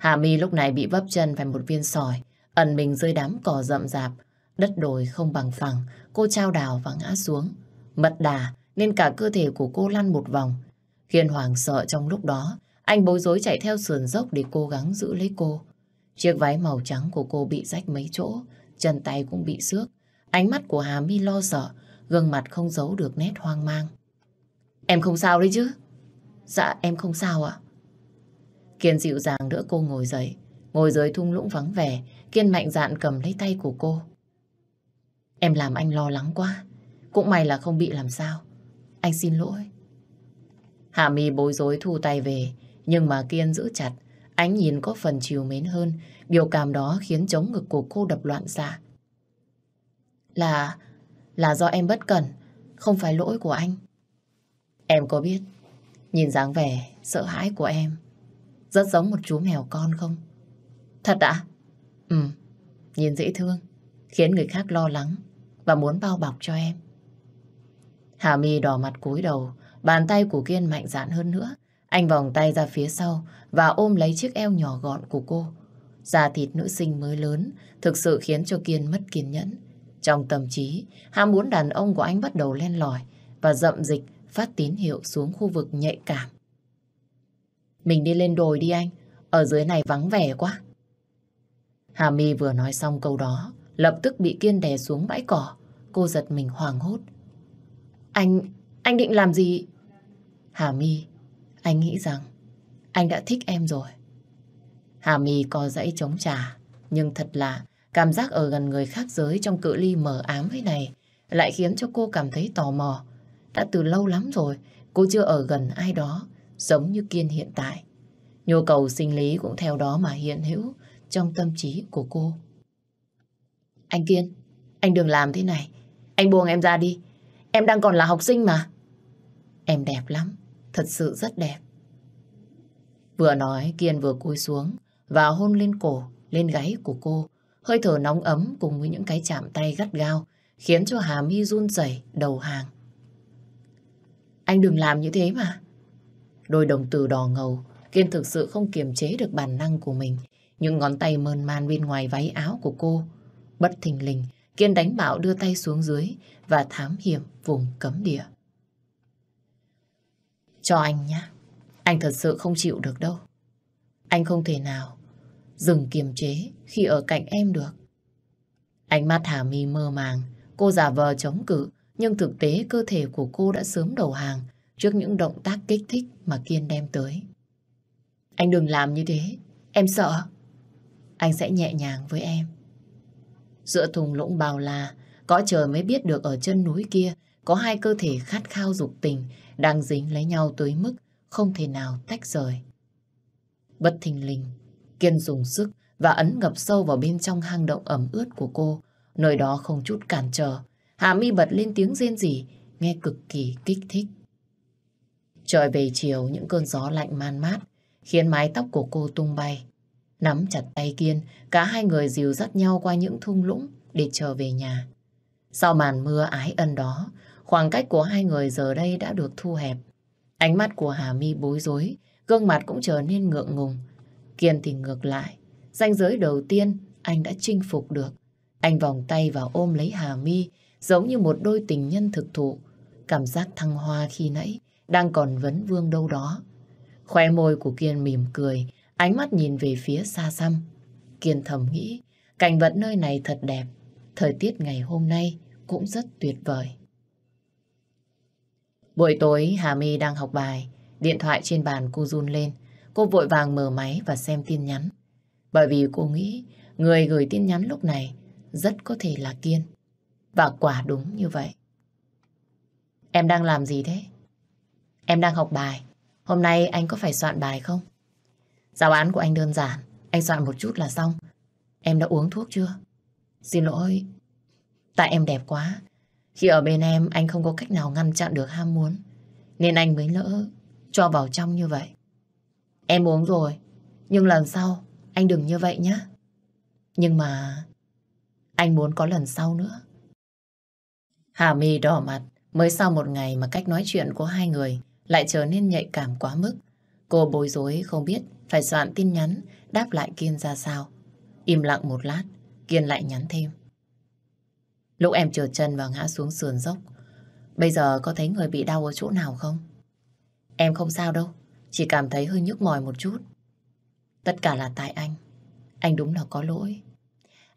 Hà My lúc này bị vấp chân phải một viên sỏi, ẩn mình dưới đám cỏ rậm rạp. Đất đồi không bằng phẳng, cô trao đảo và ngã xuống. Mật đà nên cả cơ thể của cô lăn một vòng. Khiên Hoàng sợ trong lúc đó, anh bối rối chạy theo sườn dốc để cố gắng giữ lấy cô. Chiếc váy màu trắng của cô bị rách mấy chỗ, chân tay cũng bị xước. Ánh mắt của Hà My lo sợ, gương mặt không giấu được nét hoang mang. Em không sao đấy chứ? Dạ em không sao ạ. Kiên dịu dàng đỡ cô ngồi dậy. Ngồi dưới thung lũng vắng vẻ, Kiên mạnh dạn cầm lấy tay của cô. Em làm anh lo lắng quá. Cũng may là không bị làm sao. Anh xin lỗi. Hạ Mi bối rối thu tay về, nhưng mà Kiên giữ chặt. Ánh nhìn có phần chiều mến hơn, biểu cảm đó khiến chống ngực của cô đập loạn xạ. Là... là do em bất cẩn, không phải lỗi của anh. Em có biết, nhìn dáng vẻ sợ hãi của em, rất giống một chú mèo con không? Thật ạ? À? Ừ, nhìn dễ thương, khiến người khác lo lắng và muốn bao bọc cho em. Hà My đỏ mặt cúi đầu, bàn tay của Kiên mạnh dạn hơn nữa. Anh vòng tay ra phía sau và ôm lấy chiếc eo nhỏ gọn của cô. Da thịt nữ sinh mới lớn thực sự khiến cho Kiên mất kiên nhẫn. Trong tâm trí, ham muốn đàn ông của anh bắt đầu len lỏi và dậm dịch phát tín hiệu xuống khu vực nhạy cảm mình đi lên đồi đi anh, ở dưới này vắng vẻ quá. Hà My vừa nói xong câu đó, lập tức bị Kiên đè xuống bãi cỏ. Cô giật mình hoảng hốt. Anh, anh định làm gì? Hà My, anh nghĩ rằng anh đã thích em rồi. Hà My co dãy chống trả, nhưng thật lạ, cảm giác ở gần người khác giới trong cự ly mờ ám thế này lại khiến cho cô cảm thấy tò mò. Đã từ lâu lắm rồi, cô chưa ở gần ai đó giống như Kiên hiện tại. Nhu cầu sinh lý cũng theo đó mà hiện hữu trong tâm trí của cô. Anh Kiên, anh đừng làm thế này. Anh buông em ra đi. Em đang còn là học sinh mà. Em đẹp lắm, thật sự rất đẹp. Vừa nói Kiên vừa cúi xuống và hôn lên cổ, lên gáy của cô. Hơi thở nóng ấm cùng với những cái chạm tay gắt gao khiến cho Hà Mi run rẩy đầu hàng. Anh đừng làm như thế mà. Đôi đồng từ đỏ ngầu, Kiên thực sự không kiềm chế được bản năng của mình. Những ngón tay mơn man bên ngoài váy áo của cô. Bất thình lình, Kiên đánh bạo đưa tay xuống dưới và thám hiểm vùng cấm địa. Cho anh nhé, anh thật sự không chịu được đâu. Anh không thể nào dừng kiềm chế khi ở cạnh em được. Ánh mắt Hà Mi mơ màng, cô giả vờ chống cự, nhưng thực tế cơ thể của cô đã sớm đầu hàng trước những động tác kích thích mà Kiên đem tới. Anh đừng làm như thế, em sợ. Anh sẽ nhẹ nhàng với em. Giữa thùng lũng bào là, có trời mới biết được ở chân núi kia có hai cơ thể khát khao dục tình đang dính lấy nhau tới mức không thể nào tách rời. Bất thình lình, Kiên dùng sức và ấn ngập sâu vào bên trong hang động ẩm ướt của cô, nơi đó không chút cản trở. Hà Mi bật lên tiếng rên rỉ, nghe cực kỳ kích thích. Trời về chiều những cơn gió lạnh man mát khiến mái tóc của cô tung bay. Nắm chặt tay Kiên, cả hai người dìu dắt nhau qua những thung lũng để trở về nhà. Sau màn mưa ái ân đó, khoảng cách của hai người giờ đây đã được thu hẹp. Ánh mắt của Hà Mi bối rối, gương mặt cũng trở nên ngượng ngùng. Kiên thì ngược lại, ranh giới đầu tiên anh đã chinh phục được. Anh vòng tay và ôm lấy Hà Mi giống như một đôi tình nhân thực thụ. Cảm giác thăng hoa khi nãy đang còn vấn vương đâu đó. Khoe môi của Kiên mỉm cười, ánh mắt nhìn về phía xa xăm. Kiên thầm nghĩ, cảnh vật nơi này thật đẹp, thời tiết ngày hôm nay cũng rất tuyệt vời. Buổi tối Hà My đang học bài, điện thoại trên bàn cô run lên, cô vội vàng mở máy và xem tin nhắn. Bởi vì cô nghĩ người gửi tin nhắn lúc này rất có thể là Kiên. Và quả đúng như vậy. Em đang làm gì thế? Em đang học bài. Hôm nay anh có phải soạn bài không? Giáo án của anh đơn giản. Anh soạn một chút là xong. Em đã uống thuốc chưa? Xin lỗi. Tại em đẹp quá. Khi ở bên em, anh không có cách nào ngăn chặn được ham muốn. Nên anh mới lỡ cho vào trong như vậy. Em uống rồi. Nhưng lần sau, anh đừng như vậy nhé. Nhưng mà... Anh muốn có lần sau nữa. Hà My đỏ mặt. Mới sau một ngày mà cách nói chuyện của hai người lại trở nên nhạy cảm quá mức. Cô bối rối không biết phải soạn tin nhắn đáp lại Kiên ra sao. Im lặng một lát, Kiên lại nhắn thêm. Lúc em trượt chân và ngã xuống sườn dốc, bây giờ có thấy người bị đau ở chỗ nào không? Em không sao đâu, chỉ cảm thấy hơi nhức mỏi một chút. Tất cả là tại anh. Anh đúng là có lỗi.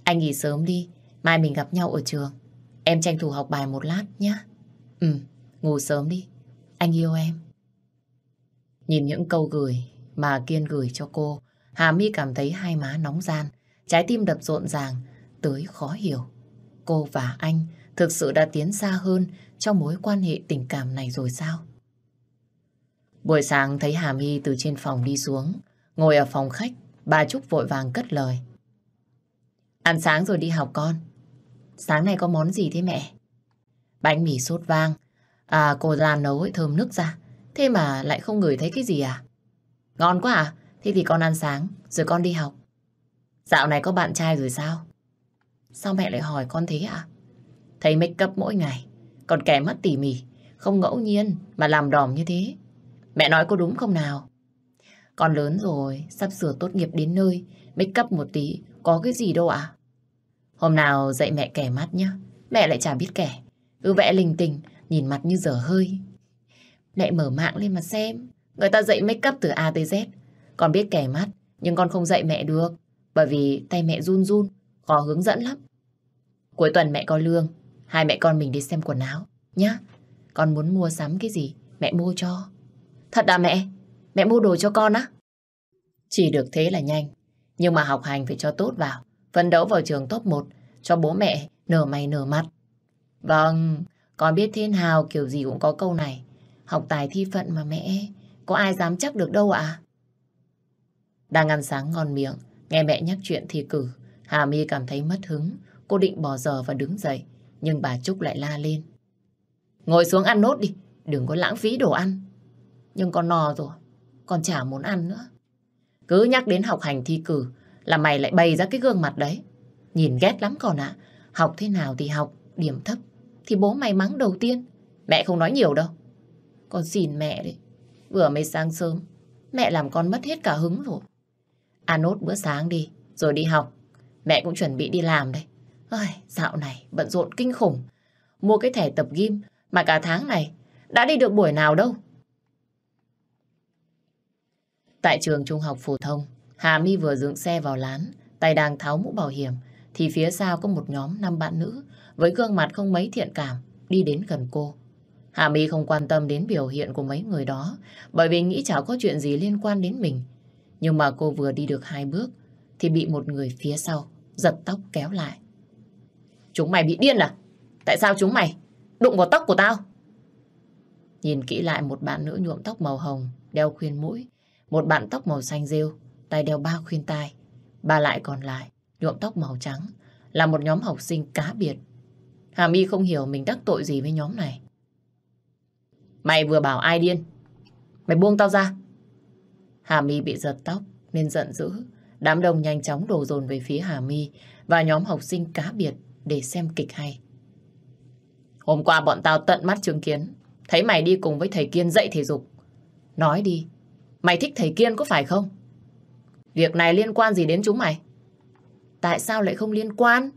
Anh nghỉ sớm đi, mai mình gặp nhau ở trường. Em tranh thủ học bài một lát nhé. Ừ, ngủ sớm đi. Anh yêu em. Nhìn những câu gửi mà Kiên gửi cho cô, Hà My cảm thấy hai má nóng gian, trái tim đập rộn ràng, tới khó hiểu. Cô và anh thực sự đã tiến xa hơn trong mối quan hệ tình cảm này rồi sao? Buổi sáng thấy Hà My từ trên phòng đi xuống, ngồi ở phòng khách, bà Trúc vội vàng cất lời. Ăn sáng rồi đi học con. Sáng nay có món gì thế mẹ? Bánh mì sốt vang. À, cô ra nấu ấy, thơm nước ra. Thế mà lại không ngửi thấy cái gì à? Ngon quá à? Thế thì con ăn sáng, rồi con đi học. Dạo này có bạn trai rồi sao? Sao mẹ lại hỏi con thế ạ? À? Thấy make up mỗi ngày, còn kẻ mắt tỉ mỉ, không ngẫu nhiên mà làm đòm như thế. Mẹ nói có đúng không nào? Con lớn rồi, sắp sửa tốt nghiệp đến nơi, make up một tí, có cái gì đâu ạ? À? Hôm nào dạy mẹ kẻ mắt nhá, mẹ lại chả biết kẻ. Cứ vẽ linh tình nhìn mặt như dở hơi. Lại mở mạng lên mà xem. Người ta dạy make up từ A tới Z. Con biết kẻ mắt, nhưng con không dạy mẹ được. Bởi vì tay mẹ run run, khó hướng dẫn lắm. Cuối tuần mẹ có lương, hai mẹ con mình đi xem quần áo, nhá. Con muốn mua sắm cái gì, mẹ mua cho. Thật à mẹ? Mẹ mua đồ cho con á? Chỉ được thế là nhanh. Nhưng mà học hành phải cho tốt vào. Phấn đấu vào trường top 1, cho bố mẹ nở mày nở mặt. Vâng, con biết thiên hào kiểu gì cũng có câu này. Học tài thi phận mà mẹ, có ai dám chắc được đâu ạ? Đang ăn sáng ngon miệng, nghe mẹ nhắc chuyện thi cử, Hà My cảm thấy mất hứng, cô định bỏ giờ và đứng dậy, nhưng bà Trúc lại la lên. Ngồi xuống ăn nốt đi, đừng có lãng phí đồ ăn. Nhưng con no rồi, con chả muốn ăn nữa. Cứ nhắc đến học hành thi cử là mày lại bày ra cái gương mặt đấy. Nhìn ghét lắm con ạ, học thế nào thì học, điểm thấp, thì bố mày mắng đầu tiên. Mẹ không nói nhiều đâu, con xỉn mẹ đấy. Vừa mới sáng sớm, mẹ làm con mất hết cả hứng rồi. Ăn nốt bữa sáng đi, rồi đi học. Mẹ cũng chuẩn bị đi làm đây. Ôi, dạo này bận rộn kinh khủng. Mua cái thẻ tập gym mà cả tháng này đã đi được buổi nào đâu. Tại trường trung học phổ thông, Hà My vừa dựng xe vào lán, tay đang tháo mũ bảo hiểm, thì phía sau có một nhóm năm bạn nữ với gương mặt không mấy thiện cảm đi đến gần cô. Hà My không quan tâm đến biểu hiện của mấy người đó bởi vì nghĩ chả có chuyện gì liên quan đến mình. Nhưng mà cô vừa đi được hai bước thì bị một người phía sau giật tóc kéo lại. Chúng mày bị điên à? Tại sao chúng mày đụng vào tóc của tao? Nhìn kỹ lại một bạn nữ nhuộm tóc màu hồng, đeo khuyên mũi. Một bạn tóc màu xanh rêu, tay đeo ba khuyên tai. Ba lại còn lại, nhuộm tóc màu trắng, là một nhóm học sinh cá biệt. Hà My không hiểu mình đắc tội gì với nhóm này. Mày vừa bảo ai điên? Mày buông tao ra. Hà My bị giật tóc nên giận dữ. Đám đông nhanh chóng đổ dồn về phía Hà My và nhóm học sinh cá biệt để xem kịch hay. Hôm qua bọn tao tận mắt chứng kiến. Thấy mày đi cùng với thầy Kiên dạy thể dục. Nói đi, mày thích thầy Kiên có phải không? Việc này liên quan gì đến chúng mày? Tại sao lại không liên quan?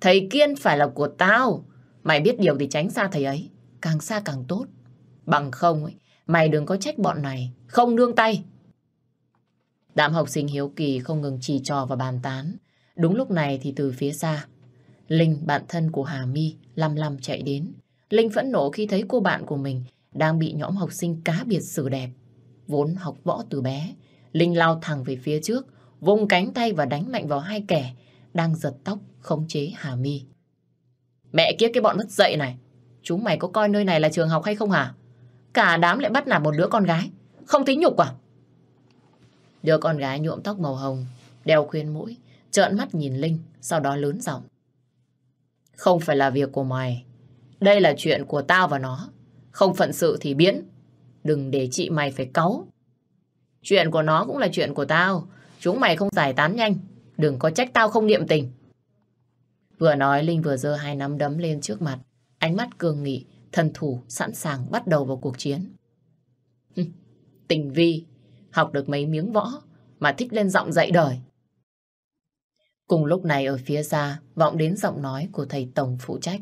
Thầy Kiên phải là của tao. Mày biết điều thì tránh xa thầy ấy. Càng xa càng tốt. Bằng không, ấy, mày đừng có trách bọn này, không nương tay. Đám học sinh hiếu kỳ không ngừng chỉ trò và bàn tán. Đúng lúc này thì từ phía xa, Linh, bạn thân của Hà My, lăm lăm chạy đến. Linh phẫn nộ khi thấy cô bạn của mình đang bị nhóm học sinh cá biệt xử đẹp. Vốn học võ từ bé, Linh lao thẳng về phía trước, vung cánh tay và đánh mạnh vào hai kẻ đang giật tóc khống chế Hà My. Mẹ kiếp cái bọn mất dậy này, chúng mày có coi nơi này là trường học hay không hả? Cả đám lại bắt nạt một đứa con gái. Không tính nhục à? Đứa con gái nhuộm tóc màu hồng, đeo khuyên mũi, trợn mắt nhìn Linh, sau đó lớn giọng. Không phải là việc của mày. Đây là chuyện của tao và nó. Không phận sự thì biến. Đừng để chị mày phải cáu. Chuyện của nó cũng là chuyện của tao. Chúng mày không giải tán nhanh. Đừng có trách tao không niệm tình. Vừa nói Linh vừa giơ hai nắm đấm lên trước mặt. Ánh mắt cường nghị Thần thủ sẵn sàng bắt đầu vào cuộc chiến. Tình vi, học được mấy miếng võ mà thích lên giọng dạy đời. Cùng lúc này ở phía xa vọng đến giọng nói của thầy Tổng phụ trách.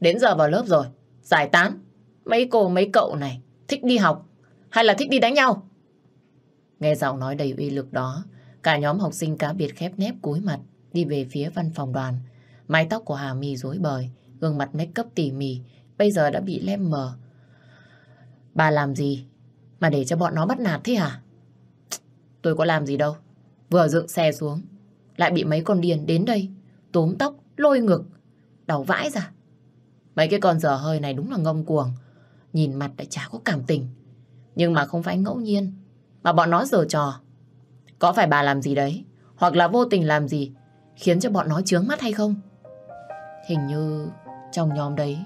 Đến giờ vào lớp rồi, giải tán. Mấy cô mấy cậu này thích đi học hay là thích đi đánh nhau? Nghe giọng nói đầy uy lực đó, cả nhóm học sinh cá biệt khép nép cúi mặt đi về phía văn phòng đoàn. Mái tóc của Hà Mì rối bời, gương mặt make up tỉ mỉ bây giờ đã bị lem mờ. Bà làm gì mà để cho bọn nó bắt nạt thế hả? Tôi có làm gì đâu. Vừa dựng xe xuống, lại bị mấy con điền đến đây, tốm tóc, lôi ngực, đầu vãi ra. Mấy cái con dở hơi này đúng là ngông cuồng, nhìn mặt đã chả có cảm tình. Nhưng mà không phải ngẫu nhiên, mà bọn nó giở trò. Có phải bà làm gì đấy, hoặc là vô tình làm gì, khiến cho bọn nó chướng mắt hay không? Hình như trong nhóm đấy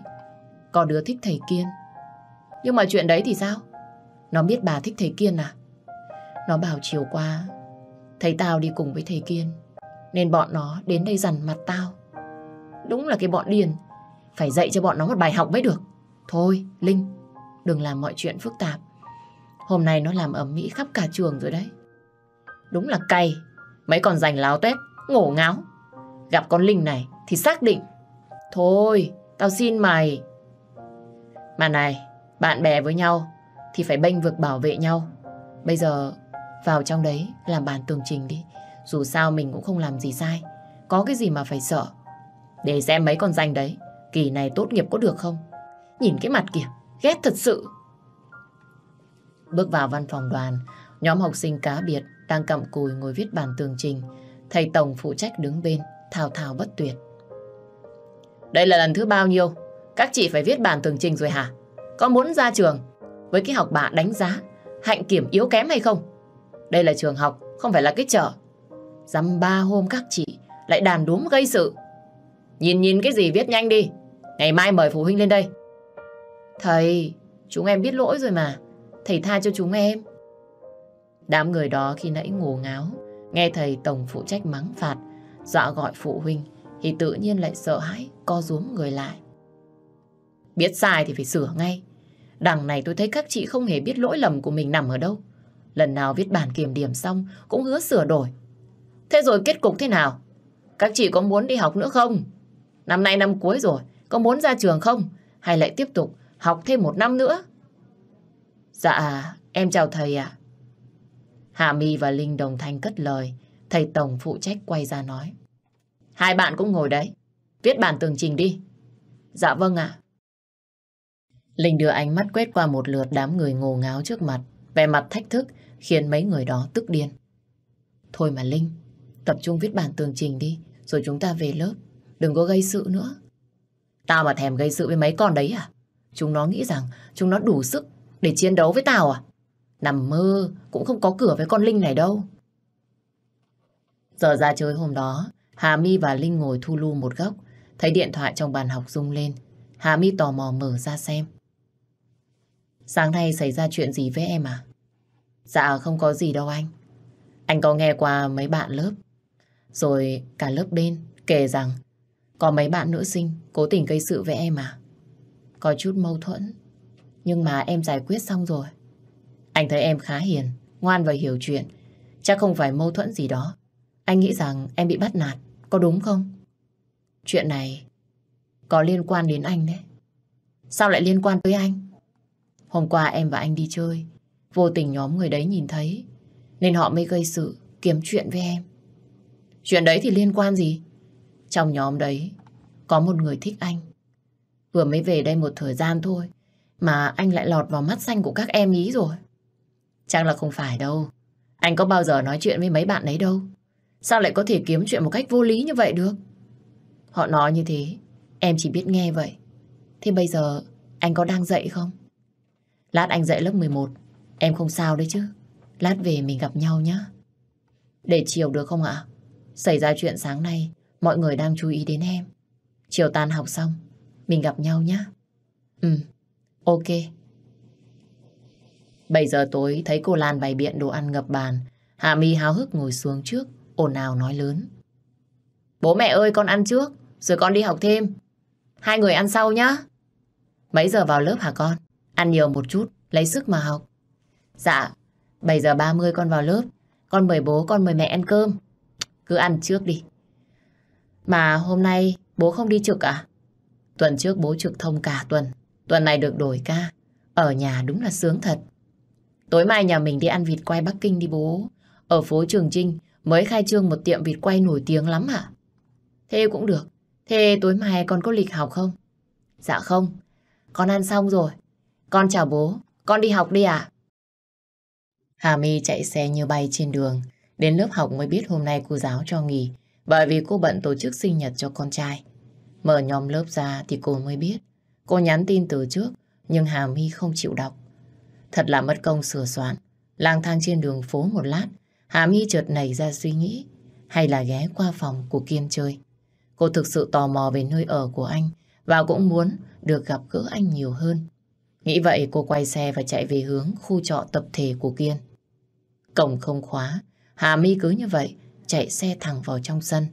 có đứa thích thầy Kiên Nhưng mà chuyện đấy thì sao Nó biết bà thích thầy Kiên à Nó bảo chiều qua thầy tao đi cùng với thầy Kiên Nên bọn nó đến đây dằn mặt tao Đúng là cái bọn điền Phải dạy cho bọn nó một bài học mới được Thôi Linh Đừng làm mọi chuyện phức tạp Hôm nay nó làm ẩm mỹ khắp cả trường rồi đấy Đúng là cay Mấy con rành láo tét, ngổ ngáo Gặp con Linh này thì xác định Thôi, tao xin mày mà này, bạn bè với nhau thì phải bênh vực bảo vệ nhau. Bây giờ vào trong đấy làm bản tường trình đi. Dù sao mình cũng không làm gì sai. Có cái gì mà phải sợ. Để xem mấy con danh đấy. Kỳ này tốt nghiệp có được không? Nhìn cái mặt kìa, ghét thật sự. Bước vào văn phòng đoàn, nhóm học sinh cá biệt đang cặm cùi ngồi viết bản tường trình. Thầy Tổng phụ trách đứng bên, thao thao bất tuyệt. Đây là lần thứ bao nhiêu các chị phải viết bản tường trình rồi hả? Có muốn ra trường với cái học bạ đánh giá hạnh kiểm yếu kém hay không? Đây là trường học, không phải là cái chợ. Dăm ba hôm các chị lại đàn đúm gây sự. Nhìn nhìn cái gì viết nhanh đi. Ngày mai mời phụ huynh lên đây. Thầy, chúng em biết lỗi rồi mà. Thầy tha cho chúng em. Đám người đó khi nãy ngủ ngáo, nghe thầy tổng phụ trách mắng phạt, dọa gọi phụ huynh, thì tự nhiên lại sợ hãi, co rúm người lại. Biết sai thì phải sửa ngay. Đằng này tôi thấy các chị không hề biết lỗi lầm của mình nằm ở đâu. Lần nào viết bản kiểm điểm xong cũng hứa sửa đổi. Thế rồi kết cục thế nào? Các chị có muốn đi học nữa không? Năm nay năm cuối rồi, có muốn ra trường không? Hay lại tiếp tục học thêm một năm nữa? Dạ, em chào thầy ạ. Hà My và Linh đồng thanh cất lời. Thầy Tổng phụ trách quay ra nói. Hai bạn cũng ngồi đấy. Viết bản tường trình đi. Dạ vâng ạ. Linh đưa ánh mắt quét qua một lượt đám người ngồ ngáo trước mặt, vẻ mặt thách thức khiến mấy người đó tức điên. Thôi mà Linh, tập trung viết bản tường trình đi, rồi chúng ta về lớp, đừng có gây sự nữa. Tao mà thèm gây sự với mấy con đấy à? Chúng nó nghĩ rằng chúng nó đủ sức để chiến đấu với tao à? Nằm mơ, cũng không có cửa với con Linh này đâu. Giờ ra chơi hôm đó, Hà My và Linh ngồi thu lưu một góc, thấy điện thoại trong bàn học rung lên. Hà My tò mò mở ra xem. Sáng nay xảy ra chuyện gì với em à? Dạ không có gì đâu anh. Anh có nghe qua mấy bạn lớp. Rồi cả lớp bên kể rằng có mấy bạn nữ sinh cố tình gây sự với em à? Có chút mâu thuẫn. Nhưng mà em giải quyết xong rồi. Anh thấy em khá hiền, ngoan và hiểu chuyện. Chắc không phải mâu thuẫn gì đó. Anh nghĩ rằng em bị bắt nạt, có đúng không? Chuyện này có liên quan đến anh đấy. Sao lại liên quan tới anh? Hôm qua em và anh đi chơi, vô tình nhóm người đấy nhìn thấy, nên họ mới gây sự, kiếm chuyện với em. Chuyện đấy thì liên quan gì? Trong nhóm đấy, có một người thích anh. Vừa mới về đây một thời gian thôi, mà anh lại lọt vào mắt xanh của các em ý rồi. Chắc là không phải đâu. Anh có bao giờ nói chuyện với mấy bạn đấy đâu. Sao lại có thể kiếm chuyện một cách vô lý như vậy được? Họ nói như thế, em chỉ biết nghe vậy. Thế bây giờ anh có đang dậy không? Lát anh dậy lớp 11 Em không sao đấy chứ Lát về mình gặp nhau nhé Để chiều được không ạ Xảy ra chuyện sáng nay Mọi người đang chú ý đến em Chiều tan học xong Mình gặp nhau nhé Ừ ok Bây giờ tối thấy cô Lan bày biện đồ ăn ngập bàn Hạ Mi háo hức ngồi xuống trước ồn ào nói lớn Bố mẹ ơi con ăn trước Rồi con đi học thêm Hai người ăn sau nhá Mấy giờ vào lớp hả con Ăn nhiều một chút, lấy sức mà học. Dạ, 7 giờ 30 con vào lớp. Con mời bố, con mời mẹ ăn cơm. Cứ ăn trước đi. Mà hôm nay bố không đi trực à? Tuần trước bố trực thông cả tuần. Tuần này được đổi ca. Ở nhà đúng là sướng thật. Tối mai nhà mình đi ăn vịt quay Bắc Kinh đi bố. Ở phố Trường Trinh mới khai trương một tiệm vịt quay nổi tiếng lắm hả? À? Thế cũng được. Thế tối mai con có lịch học không? Dạ không. Con ăn xong rồi. Con chào bố, con đi học đi ạ. Hà My chạy xe như bay trên đường. Đến lớp học mới biết hôm nay cô giáo cho nghỉ bởi vì cô bận tổ chức sinh nhật cho con trai. Mở nhóm lớp ra thì cô mới biết. Cô nhắn tin từ trước nhưng Hà My không chịu đọc. Thật là mất công sửa soạn. Lang thang trên đường phố một lát Hà My chợt nảy ra suy nghĩ Hay là ghé qua phòng của Kiên chơi Cô thực sự tò mò về nơi ở của anh Và cũng muốn được gặp gỡ anh nhiều hơn Nghĩ vậy cô quay xe và chạy về hướng khu trọ tập thể của Kiên. Cổng không khóa, Hà My cứ như vậy, chạy xe thẳng vào trong sân.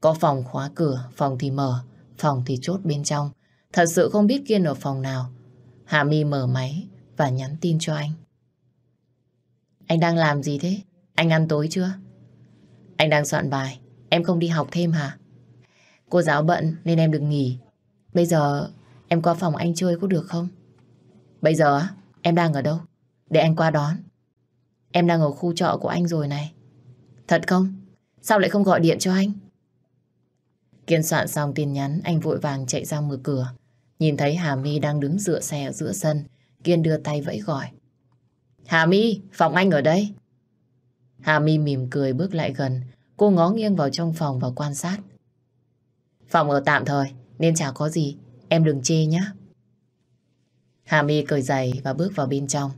Có phòng khóa cửa, phòng thì mở, phòng thì chốt bên trong. Thật sự không biết Kiên ở phòng nào. Hà My mở máy và nhắn tin cho anh. Anh đang làm gì thế? Anh ăn tối chưa? Anh đang soạn bài, em không đi học thêm hả? Cô giáo bận nên em được nghỉ. Bây giờ em qua phòng anh chơi có được không? Bây giờ em đang ở đâu? Để anh qua đón. Em đang ở khu trọ của anh rồi này. Thật không? Sao lại không gọi điện cho anh? Kiên soạn xong tin nhắn, anh vội vàng chạy ra mở cửa. Nhìn thấy Hà My đang đứng dựa xe ở giữa sân. Kiên đưa tay vẫy gọi. Hà My, phòng anh ở đây. Hà My mỉm cười bước lại gần. Cô ngó nghiêng vào trong phòng và quan sát. Phòng ở tạm thời, nên chả có gì. Em đừng chê nhé. Hà My cởi giày và bước vào bên trong.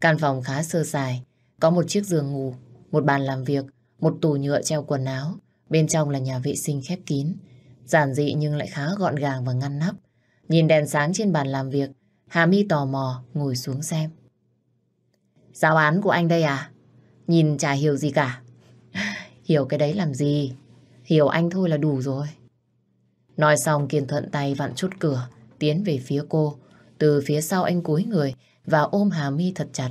Căn phòng khá sơ sài, có một chiếc giường ngủ, một bàn làm việc, một tủ nhựa treo quần áo. Bên trong là nhà vệ sinh khép kín, giản dị nhưng lại khá gọn gàng và ngăn nắp. Nhìn đèn sáng trên bàn làm việc, Hà My tò mò ngồi xuống xem. Giáo án của anh đây à? Nhìn chả hiểu gì cả. (laughs) hiểu cái đấy làm gì? Hiểu anh thôi là đủ rồi. Nói xong Kiên thuận tay vặn chút cửa, tiến về phía cô. Từ phía sau anh cúi người và ôm Hà Mi thật chặt.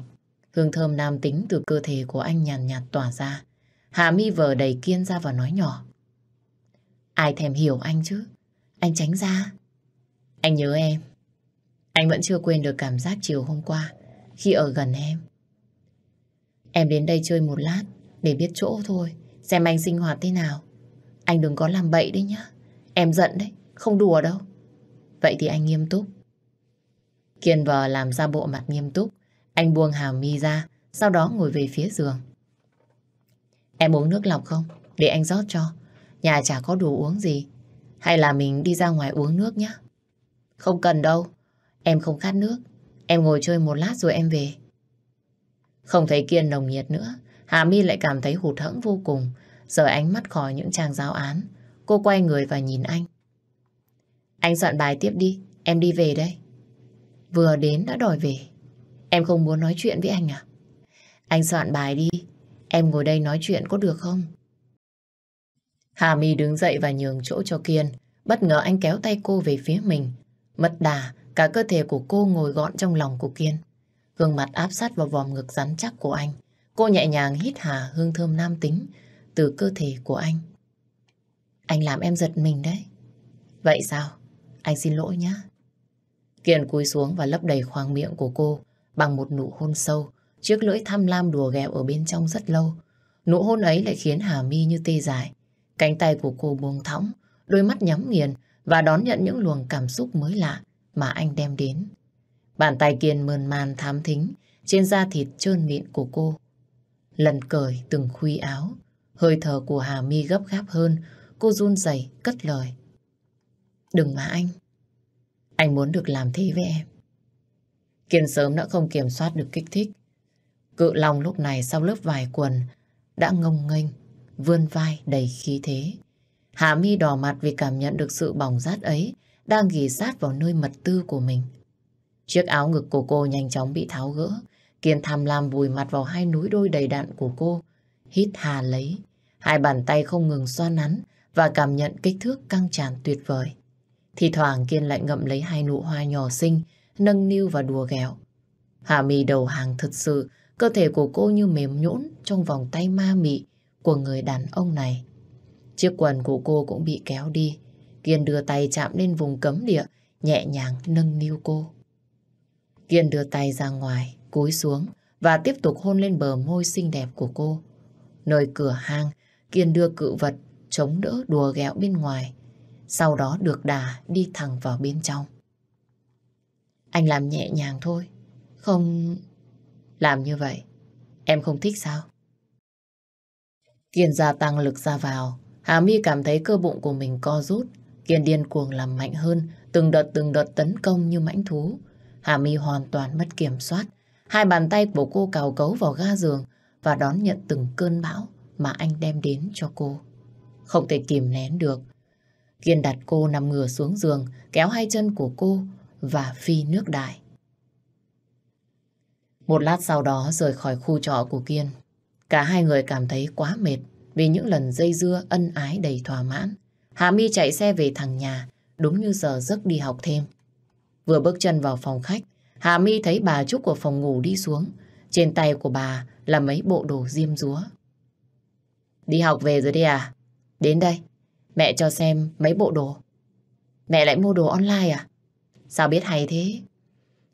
Hương thơm nam tính từ cơ thể của anh nhàn nhạt, tỏa ra. Hà Mi vờ đầy kiên ra và nói nhỏ. Ai thèm hiểu anh chứ? Anh tránh ra. Anh nhớ em. Anh vẫn chưa quên được cảm giác chiều hôm qua khi ở gần em. Em đến đây chơi một lát để biết chỗ thôi, xem anh sinh hoạt thế nào. Anh đừng có làm bậy đấy nhá. Em giận đấy, không đùa đâu. Vậy thì anh nghiêm túc, Kiên vờ làm ra bộ mặt nghiêm túc. Anh buông hàm mi ra, sau đó ngồi về phía giường. Em uống nước lọc không? Để anh rót cho. Nhà chả có đồ uống gì. Hay là mình đi ra ngoài uống nước nhé. Không cần đâu. Em không khát nước. Em ngồi chơi một lát rồi em về. Không thấy Kiên nồng nhiệt nữa. Hà My lại cảm thấy hụt hẫng vô cùng. Rời ánh mắt khỏi những trang giáo án. Cô quay người và nhìn anh. Anh soạn bài tiếp đi. Em đi về đây. Vừa đến đã đòi về Em không muốn nói chuyện với anh à Anh soạn bài đi Em ngồi đây nói chuyện có được không Hà My đứng dậy và nhường chỗ cho Kiên Bất ngờ anh kéo tay cô về phía mình Mất đà Cả cơ thể của cô ngồi gọn trong lòng của Kiên Gương mặt áp sát vào vòng ngực rắn chắc của anh Cô nhẹ nhàng hít hà hương thơm nam tính Từ cơ thể của anh Anh làm em giật mình đấy Vậy sao? Anh xin lỗi nhé Kiên cúi xuống và lấp đầy khoang miệng của cô bằng một nụ hôn sâu, chiếc lưỡi tham lam đùa ghẹo ở bên trong rất lâu. Nụ hôn ấy lại khiến Hà Mi như tê dại. Cánh tay của cô buông thõng, đôi mắt nhắm nghiền và đón nhận những luồng cảm xúc mới lạ mà anh đem đến. Bàn tay Kiên mơn man thám thính trên da thịt trơn mịn của cô. Lần cởi từng khuy áo, hơi thở của Hà Mi gấp gáp hơn, cô run rẩy cất lời. Đừng mà anh, anh muốn được làm thế với em. Kiên sớm đã không kiểm soát được kích thích. Cự lòng lúc này sau lớp vài quần đã ngông nghênh, vươn vai đầy khí thế. Hạ mi đỏ mặt vì cảm nhận được sự bỏng rát ấy đang ghì sát vào nơi mật tư của mình. Chiếc áo ngực của cô nhanh chóng bị tháo gỡ. Kiên thầm làm vùi mặt vào hai núi đôi đầy đạn của cô. Hít hà lấy. Hai bàn tay không ngừng xoa nắn và cảm nhận kích thước căng tràn tuyệt vời. Thì thoảng Kiên lại ngậm lấy hai nụ hoa nhỏ xinh, nâng niu và đùa ghẹo. Hạ mì đầu hàng thật sự, cơ thể của cô như mềm nhũn trong vòng tay ma mị của người đàn ông này. Chiếc quần của cô cũng bị kéo đi. Kiên đưa tay chạm lên vùng cấm địa, nhẹ nhàng nâng niu cô. Kiên đưa tay ra ngoài, cúi xuống và tiếp tục hôn lên bờ môi xinh đẹp của cô. Nơi cửa hang, Kiên đưa cự vật, chống đỡ đùa ghẹo bên ngoài sau đó được đà đi thẳng vào bên trong. Anh làm nhẹ nhàng thôi, không... Làm như vậy, em không thích sao? Kiên gia tăng lực ra vào, Hà My cảm thấy cơ bụng của mình co rút, Kiên điên cuồng làm mạnh hơn, từng đợt từng đợt tấn công như mãnh thú. Hà My hoàn toàn mất kiểm soát, hai bàn tay của cô cào cấu vào ga giường và đón nhận từng cơn bão mà anh đem đến cho cô. Không thể kìm nén được, Kiên đặt cô nằm ngửa xuống giường, kéo hai chân của cô và phi nước đại. Một lát sau đó rời khỏi khu trọ của Kiên. Cả hai người cảm thấy quá mệt vì những lần dây dưa ân ái đầy thỏa mãn. Hạ Mi chạy xe về thằng nhà, đúng như giờ giấc đi học thêm. Vừa bước chân vào phòng khách, Hạ Mi thấy bà Trúc của phòng ngủ đi xuống. Trên tay của bà là mấy bộ đồ diêm rúa. Đi học về rồi đi à? Đến đây, Mẹ cho xem mấy bộ đồ. Mẹ lại mua đồ online à? Sao biết hay thế?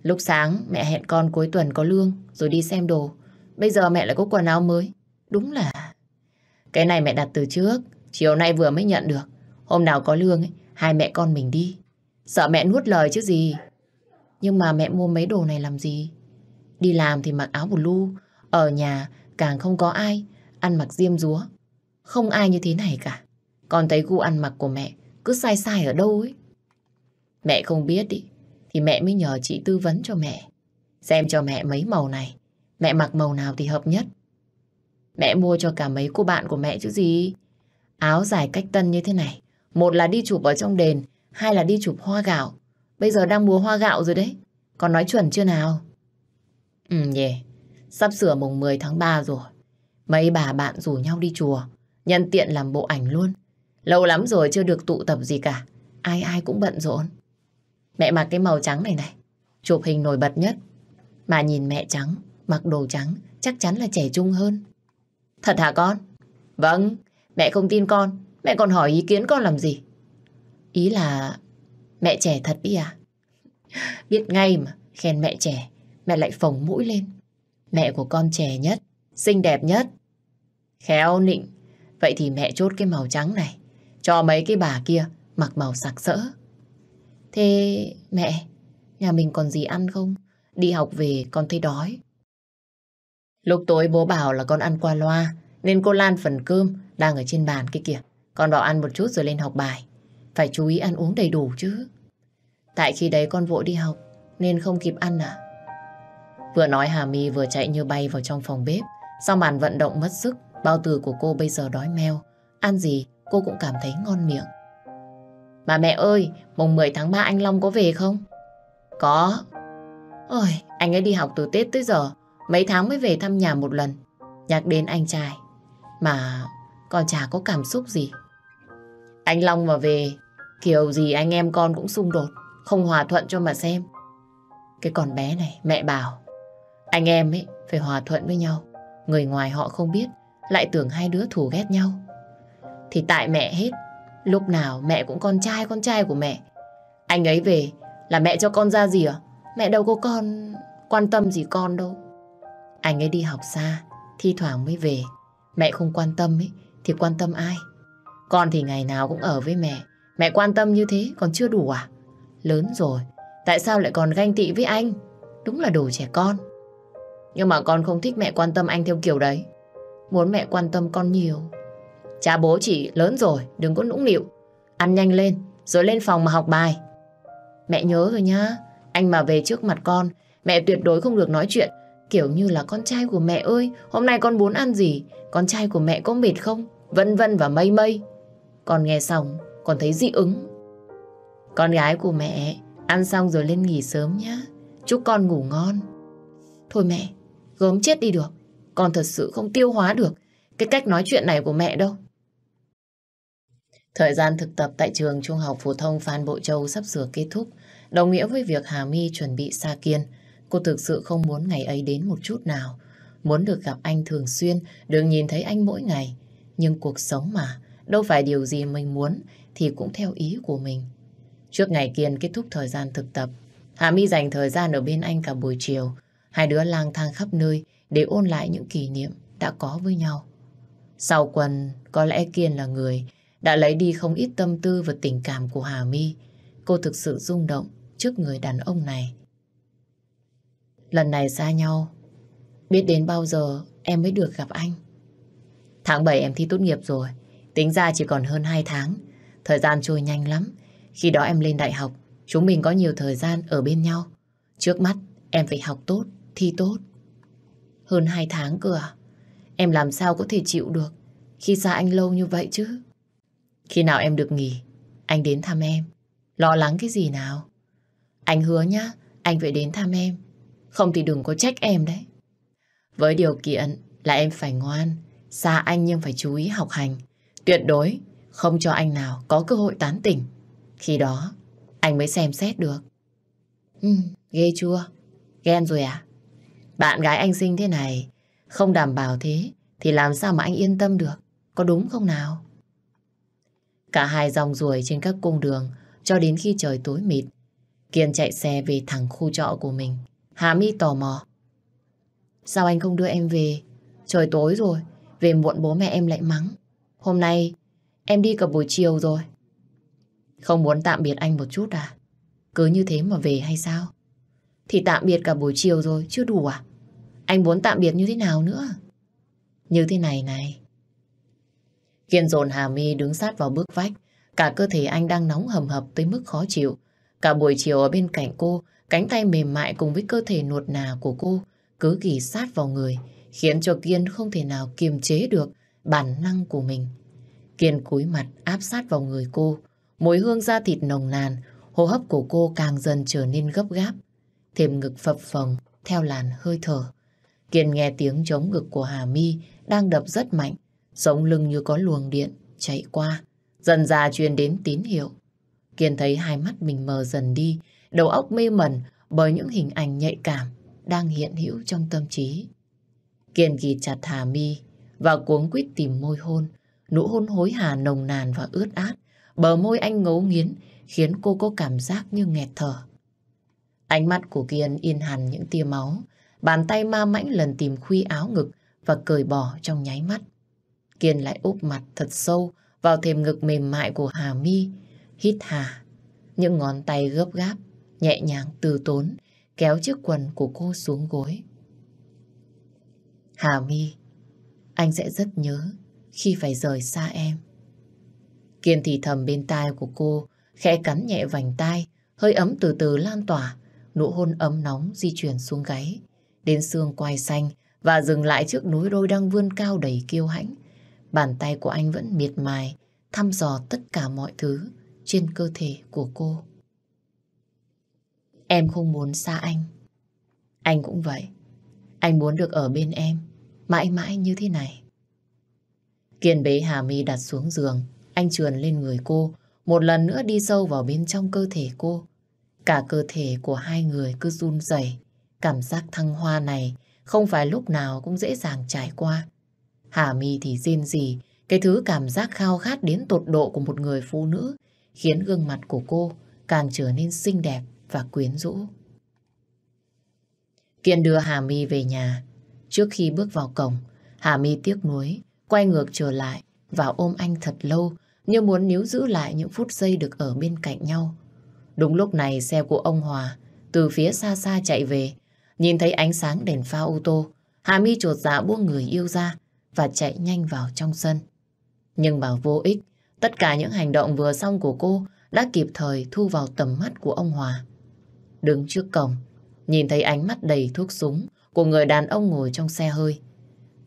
Lúc sáng mẹ hẹn con cuối tuần có lương rồi đi xem đồ. Bây giờ mẹ lại có quần áo mới. Đúng là... Cái này mẹ đặt từ trước, chiều nay vừa mới nhận được. Hôm nào có lương ấy, hai mẹ con mình đi. Sợ mẹ nuốt lời chứ gì. Nhưng mà mẹ mua mấy đồ này làm gì? Đi làm thì mặc áo blue, ở nhà càng không có ai, ăn mặc diêm rúa. Không ai như thế này cả. Con thấy gu ăn mặc của mẹ cứ sai sai ở đâu ấy. Mẹ không biết ý, thì mẹ mới nhờ chị tư vấn cho mẹ. Xem cho mẹ mấy màu này, mẹ mặc màu nào thì hợp nhất. Mẹ mua cho cả mấy cô bạn của mẹ chứ gì. Áo dài cách tân như thế này, một là đi chụp ở trong đền, hai là đi chụp hoa gạo. Bây giờ đang mùa hoa gạo rồi đấy, còn nói chuẩn chưa nào? Ừ nhỉ, yeah. sắp sửa mùng 10 tháng 3 rồi. Mấy bà bạn rủ nhau đi chùa, nhân tiện làm bộ ảnh luôn. Lâu lắm rồi chưa được tụ tập gì cả. Ai ai cũng bận rộn. Mẹ mặc cái màu trắng này này. Chụp hình nổi bật nhất. Mà nhìn mẹ trắng, mặc đồ trắng, chắc chắn là trẻ trung hơn. Thật hả con? Vâng, mẹ không tin con. Mẹ còn hỏi ý kiến con làm gì? Ý là mẹ trẻ thật đi à? (laughs) Biết ngay mà, khen mẹ trẻ, mẹ lại phồng mũi lên. Mẹ của con trẻ nhất, xinh đẹp nhất. Khéo nịnh, vậy thì mẹ chốt cái màu trắng này cho mấy cái bà kia mặc màu sặc sỡ. Thế mẹ, nhà mình còn gì ăn không? Đi học về con thấy đói. Lúc tối bố bảo là con ăn qua loa, nên cô Lan phần cơm đang ở trên bàn kia kìa. Con bảo ăn một chút rồi lên học bài. Phải chú ý ăn uống đầy đủ chứ. Tại khi đấy con vội đi học, nên không kịp ăn à? Vừa nói Hà My vừa chạy như bay vào trong phòng bếp. Sau màn vận động mất sức, bao tử của cô bây giờ đói meo. Ăn gì cô cũng cảm thấy ngon miệng. Bà mẹ ơi, mùng 10 tháng 3 anh Long có về không? Có. Ôi, anh ấy đi học từ Tết tới giờ, mấy tháng mới về thăm nhà một lần. Nhắc đến anh trai, mà con chả có cảm xúc gì. Anh Long mà về, kiểu gì anh em con cũng xung đột, không hòa thuận cho mà xem. Cái con bé này, mẹ bảo, anh em ấy phải hòa thuận với nhau. Người ngoài họ không biết, lại tưởng hai đứa thù ghét nhau thì tại mẹ hết. Lúc nào mẹ cũng con trai con trai của mẹ. Anh ấy về là mẹ cho con ra gì à? Mẹ đâu có con quan tâm gì con đâu. Anh ấy đi học xa, thi thoảng mới về. Mẹ không quan tâm ấy, thì quan tâm ai? Con thì ngày nào cũng ở với mẹ. Mẹ quan tâm như thế còn chưa đủ à? Lớn rồi, tại sao lại còn ganh tị với anh? Đúng là đồ trẻ con. Nhưng mà con không thích mẹ quan tâm anh theo kiểu đấy. Muốn mẹ quan tâm con nhiều Cha bố chị lớn rồi, đừng có nũng nịu. Ăn nhanh lên, rồi lên phòng mà học bài. Mẹ nhớ rồi nhá, anh mà về trước mặt con, mẹ tuyệt đối không được nói chuyện. Kiểu như là con trai của mẹ ơi, hôm nay con muốn ăn gì? Con trai của mẹ có mệt không? Vân vân và mây mây. Con nghe xong, con thấy dị ứng. Con gái của mẹ, ăn xong rồi lên nghỉ sớm nhá. Chúc con ngủ ngon. Thôi mẹ, gớm chết đi được. Con thật sự không tiêu hóa được cái cách nói chuyện này của mẹ đâu. Thời gian thực tập tại trường Trung học Phổ thông Phan bộ Châu sắp sửa kết thúc, đồng nghĩa với việc Hà My chuẩn bị xa kiên. Cô thực sự không muốn ngày ấy đến một chút nào. Muốn được gặp anh thường xuyên, được nhìn thấy anh mỗi ngày. Nhưng cuộc sống mà, đâu phải điều gì mình muốn thì cũng theo ý của mình. Trước ngày Kiên kết thúc thời gian thực tập, Hà My dành thời gian ở bên anh cả buổi chiều. Hai đứa lang thang khắp nơi để ôn lại những kỷ niệm đã có với nhau. Sau quần, có lẽ Kiên là người đã lấy đi không ít tâm tư và tình cảm của Hà Mi. Cô thực sự rung động trước người đàn ông này. Lần này xa nhau, biết đến bao giờ em mới được gặp anh. Tháng 7 em thi tốt nghiệp rồi, tính ra chỉ còn hơn 2 tháng. Thời gian trôi nhanh lắm. Khi đó em lên đại học, chúng mình có nhiều thời gian ở bên nhau. Trước mắt, em phải học tốt, thi tốt. Hơn 2 tháng cơ à? Em làm sao có thể chịu được khi xa anh lâu như vậy chứ? Khi nào em được nghỉ, anh đến thăm em. Lo lắng cái gì nào? Anh hứa nhá, anh phải đến thăm em. Không thì đừng có trách em đấy. Với điều kiện là em phải ngoan, xa anh nhưng phải chú ý học hành. Tuyệt đối không cho anh nào có cơ hội tán tỉnh. Khi đó, anh mới xem xét được. Ừ, ghê chưa? Ghen rồi à? Bạn gái anh sinh thế này, không đảm bảo thế, thì làm sao mà anh yên tâm được? Có đúng không nào? Cả hai dòng ruồi trên các cung đường cho đến khi trời tối mịt. Kiên chạy xe về thẳng khu trọ của mình. Hà My tò mò. Sao anh không đưa em về? Trời tối rồi, về muộn bố mẹ em lại mắng. Hôm nay em đi cả buổi chiều rồi. Không muốn tạm biệt anh một chút à? Cứ như thế mà về hay sao? Thì tạm biệt cả buổi chiều rồi, chưa đủ à? Anh muốn tạm biệt như thế nào nữa? Như thế này này, Kiên dồn Hà My đứng sát vào bước vách. Cả cơ thể anh đang nóng hầm hập tới mức khó chịu. Cả buổi chiều ở bên cạnh cô, cánh tay mềm mại cùng với cơ thể nuột nà của cô cứ ghi sát vào người, khiến cho Kiên không thể nào kiềm chế được bản năng của mình. Kiên cúi mặt áp sát vào người cô, mùi hương da thịt nồng nàn, hô hấp của cô càng dần trở nên gấp gáp, thềm ngực phập phồng theo làn hơi thở. Kiên nghe tiếng chống ngực của Hà Mi đang đập rất mạnh, Sống lưng như có luồng điện chạy qua, dần ra truyền đến tín hiệu. Kiên thấy hai mắt mình mờ dần đi, đầu óc mê mẩn bởi những hình ảnh nhạy cảm đang hiện hữu trong tâm trí. Kiên ghi chặt Hà mi và cuống quýt tìm môi hôn, nụ hôn hối hà nồng nàn và ướt át, bờ môi anh ngấu nghiến khiến cô có cảm giác như nghẹt thở. Ánh mắt của Kiên in hẳn những tia máu, bàn tay ma mãnh lần tìm khuy áo ngực và cởi bỏ trong nháy mắt. Kiên lại úp mặt thật sâu vào thềm ngực mềm mại của Hà Mi, hít hà. Những ngón tay gấp gáp, nhẹ nhàng từ tốn, kéo chiếc quần của cô xuống gối. Hà Mi, anh sẽ rất nhớ khi phải rời xa em. Kiên thì thầm bên tai của cô, khẽ cắn nhẹ vành tai, hơi ấm từ từ lan tỏa, nụ hôn ấm nóng di chuyển xuống gáy, đến xương quai xanh và dừng lại trước núi đôi đang vươn cao đầy kiêu hãnh Bàn tay của anh vẫn miệt mài, thăm dò tất cả mọi thứ trên cơ thể của cô. Em không muốn xa anh. Anh cũng vậy. Anh muốn được ở bên em, mãi mãi như thế này. Kiên bế Hà My đặt xuống giường, anh trườn lên người cô, một lần nữa đi sâu vào bên trong cơ thể cô. Cả cơ thể của hai người cứ run rẩy, cảm giác thăng hoa này không phải lúc nào cũng dễ dàng trải qua. Hà mi thì riêng gì, cái thứ cảm giác khao khát đến tột độ của một người phụ nữ khiến gương mặt của cô càng trở nên xinh đẹp và quyến rũ. Kiên đưa Hà mi về nhà. Trước khi bước vào cổng, Hà mi tiếc nuối, quay ngược trở lại và ôm anh thật lâu như muốn níu giữ lại những phút giây được ở bên cạnh nhau. Đúng lúc này xe của ông Hòa từ phía xa xa chạy về, nhìn thấy ánh sáng đèn pha ô tô, Hà Mi chột dạ buông người yêu ra, và chạy nhanh vào trong sân. Nhưng bảo vô ích, tất cả những hành động vừa xong của cô đã kịp thời thu vào tầm mắt của ông Hòa. Đứng trước cổng, nhìn thấy ánh mắt đầy thuốc súng của người đàn ông ngồi trong xe hơi.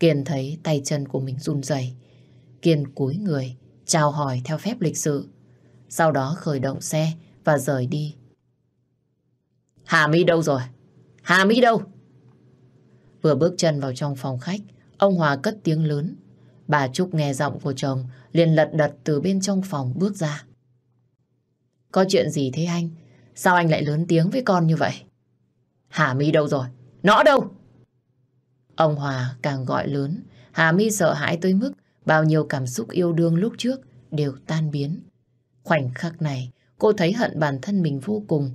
Kiên thấy tay chân của mình run rẩy. Kiên cúi người, chào hỏi theo phép lịch sự. Sau đó khởi động xe và rời đi. Hà My đâu rồi? Hà My đâu? Vừa bước chân vào trong phòng khách, Ông Hòa cất tiếng lớn. Bà Trúc nghe giọng của chồng, liền lật đật từ bên trong phòng bước ra. Có chuyện gì thế anh? Sao anh lại lớn tiếng với con như vậy? Hà My đâu rồi? Nó đâu? Ông Hòa càng gọi lớn, Hà My sợ hãi tới mức bao nhiêu cảm xúc yêu đương lúc trước đều tan biến. Khoảnh khắc này, cô thấy hận bản thân mình vô cùng.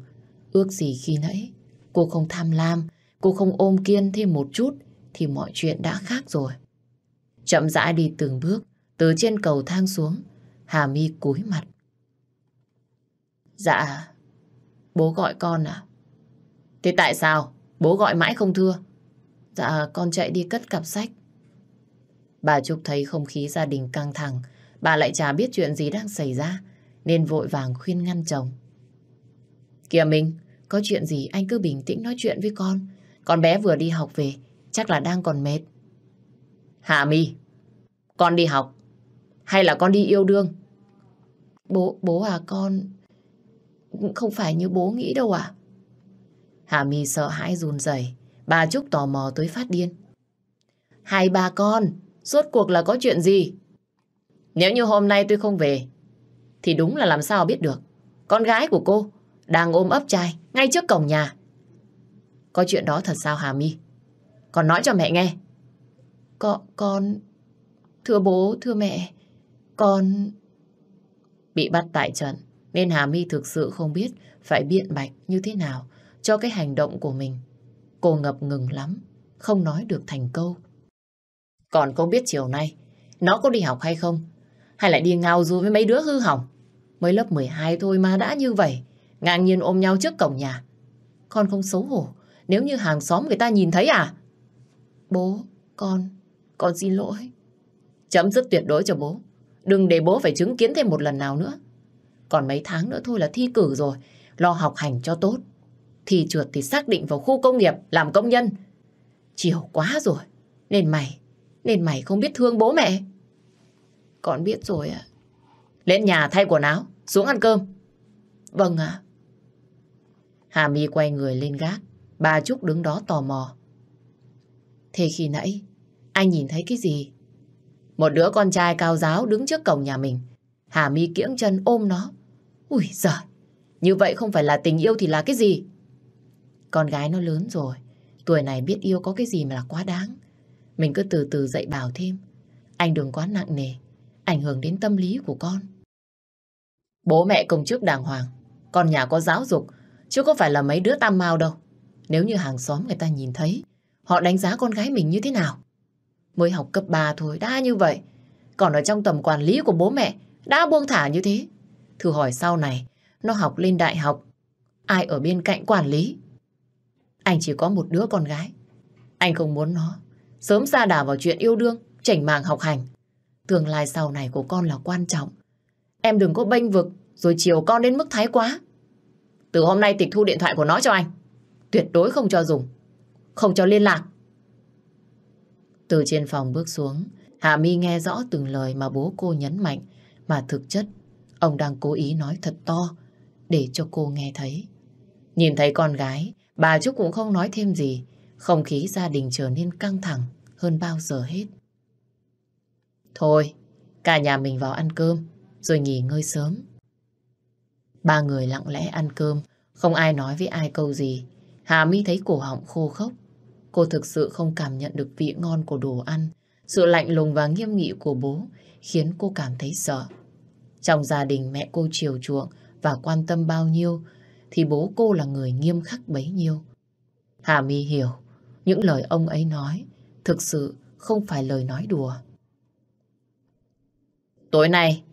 Ước gì khi nãy, cô không tham lam, cô không ôm kiên thêm một chút thì mọi chuyện đã khác rồi. Chậm rãi đi từng bước, từ trên cầu thang xuống, Hà Mi cúi mặt. Dạ, bố gọi con à? Thế tại sao? Bố gọi mãi không thưa. Dạ, con chạy đi cất cặp sách. Bà Trúc thấy không khí gia đình căng thẳng, bà lại chả biết chuyện gì đang xảy ra, nên vội vàng khuyên ngăn chồng. Kìa minh có chuyện gì anh cứ bình tĩnh nói chuyện với con. Con bé vừa đi học về, Chắc là đang còn mệt. Hạ mi, con đi học hay là con đi yêu đương? Bố, bố à con không phải như bố nghĩ đâu à. Hạ mi sợ hãi run rẩy, bà Trúc tò mò tới phát điên. Hai bà con, suốt cuộc là có chuyện gì? Nếu như hôm nay tôi không về, thì đúng là làm sao biết được. Con gái của cô đang ôm ấp trai ngay trước cổng nhà. Có chuyện đó thật sao Hà mi còn nói cho mẹ nghe. Con, con... Thưa bố, thưa mẹ, con... Bị bắt tại trận, nên Hà My thực sự không biết phải biện bạch như thế nào cho cái hành động của mình. Cô ngập ngừng lắm, không nói được thành câu. Còn không biết chiều nay, nó có đi học hay không? Hay lại đi ngao du với mấy đứa hư hỏng? Mới lớp 12 thôi mà đã như vậy, ngang nhiên ôm nhau trước cổng nhà. Con không xấu hổ, nếu như hàng xóm người ta nhìn thấy à? Bố, con, con xin lỗi. Chấm dứt tuyệt đối cho bố. Đừng để bố phải chứng kiến thêm một lần nào nữa. Còn mấy tháng nữa thôi là thi cử rồi. Lo học hành cho tốt. Thi trượt thì xác định vào khu công nghiệp làm công nhân. Chiều quá rồi. Nên mày, nên mày không biết thương bố mẹ. Con biết rồi ạ. Lên nhà thay quần áo, xuống ăn cơm. Vâng ạ. Hà My quay người lên gác. Bà Trúc đứng đó tò mò. Thế khi nãy, anh nhìn thấy cái gì? Một đứa con trai cao giáo đứng trước cổng nhà mình. Hà mi kiễng chân ôm nó. Ui giời, như vậy không phải là tình yêu thì là cái gì? Con gái nó lớn rồi, tuổi này biết yêu có cái gì mà là quá đáng. Mình cứ từ từ dạy bảo thêm. Anh đừng quá nặng nề, ảnh hưởng đến tâm lý của con. Bố mẹ công chức đàng hoàng, con nhà có giáo dục, chứ có phải là mấy đứa tam mau đâu. Nếu như hàng xóm người ta nhìn thấy, họ đánh giá con gái mình như thế nào. Mới học cấp 3 thôi, đã như vậy. Còn ở trong tầm quản lý của bố mẹ, đã buông thả như thế. Thử hỏi sau này, nó học lên đại học, ai ở bên cạnh quản lý? Anh chỉ có một đứa con gái. Anh không muốn nó. Sớm xa đà vào chuyện yêu đương, chảnh màng học hành. Tương lai sau này của con là quan trọng. Em đừng có bênh vực, rồi chiều con đến mức thái quá. Từ hôm nay tịch thu điện thoại của nó cho anh. Tuyệt đối không cho dùng không cho liên lạc. Từ trên phòng bước xuống, Hạ Mi nghe rõ từng lời mà bố cô nhấn mạnh, mà thực chất ông đang cố ý nói thật to để cho cô nghe thấy. Nhìn thấy con gái, bà Trúc cũng không nói thêm gì, không khí gia đình trở nên căng thẳng hơn bao giờ hết. Thôi, cả nhà mình vào ăn cơm, rồi nghỉ ngơi sớm. Ba người lặng lẽ ăn cơm, không ai nói với ai câu gì. Hà My thấy cổ họng khô khốc, Cô thực sự không cảm nhận được vị ngon của đồ ăn. Sự lạnh lùng và nghiêm nghị của bố khiến cô cảm thấy sợ. Trong gia đình mẹ cô chiều chuộng và quan tâm bao nhiêu thì bố cô là người nghiêm khắc bấy nhiêu. Hà My hiểu những lời ông ấy nói thực sự không phải lời nói đùa. Tối nay,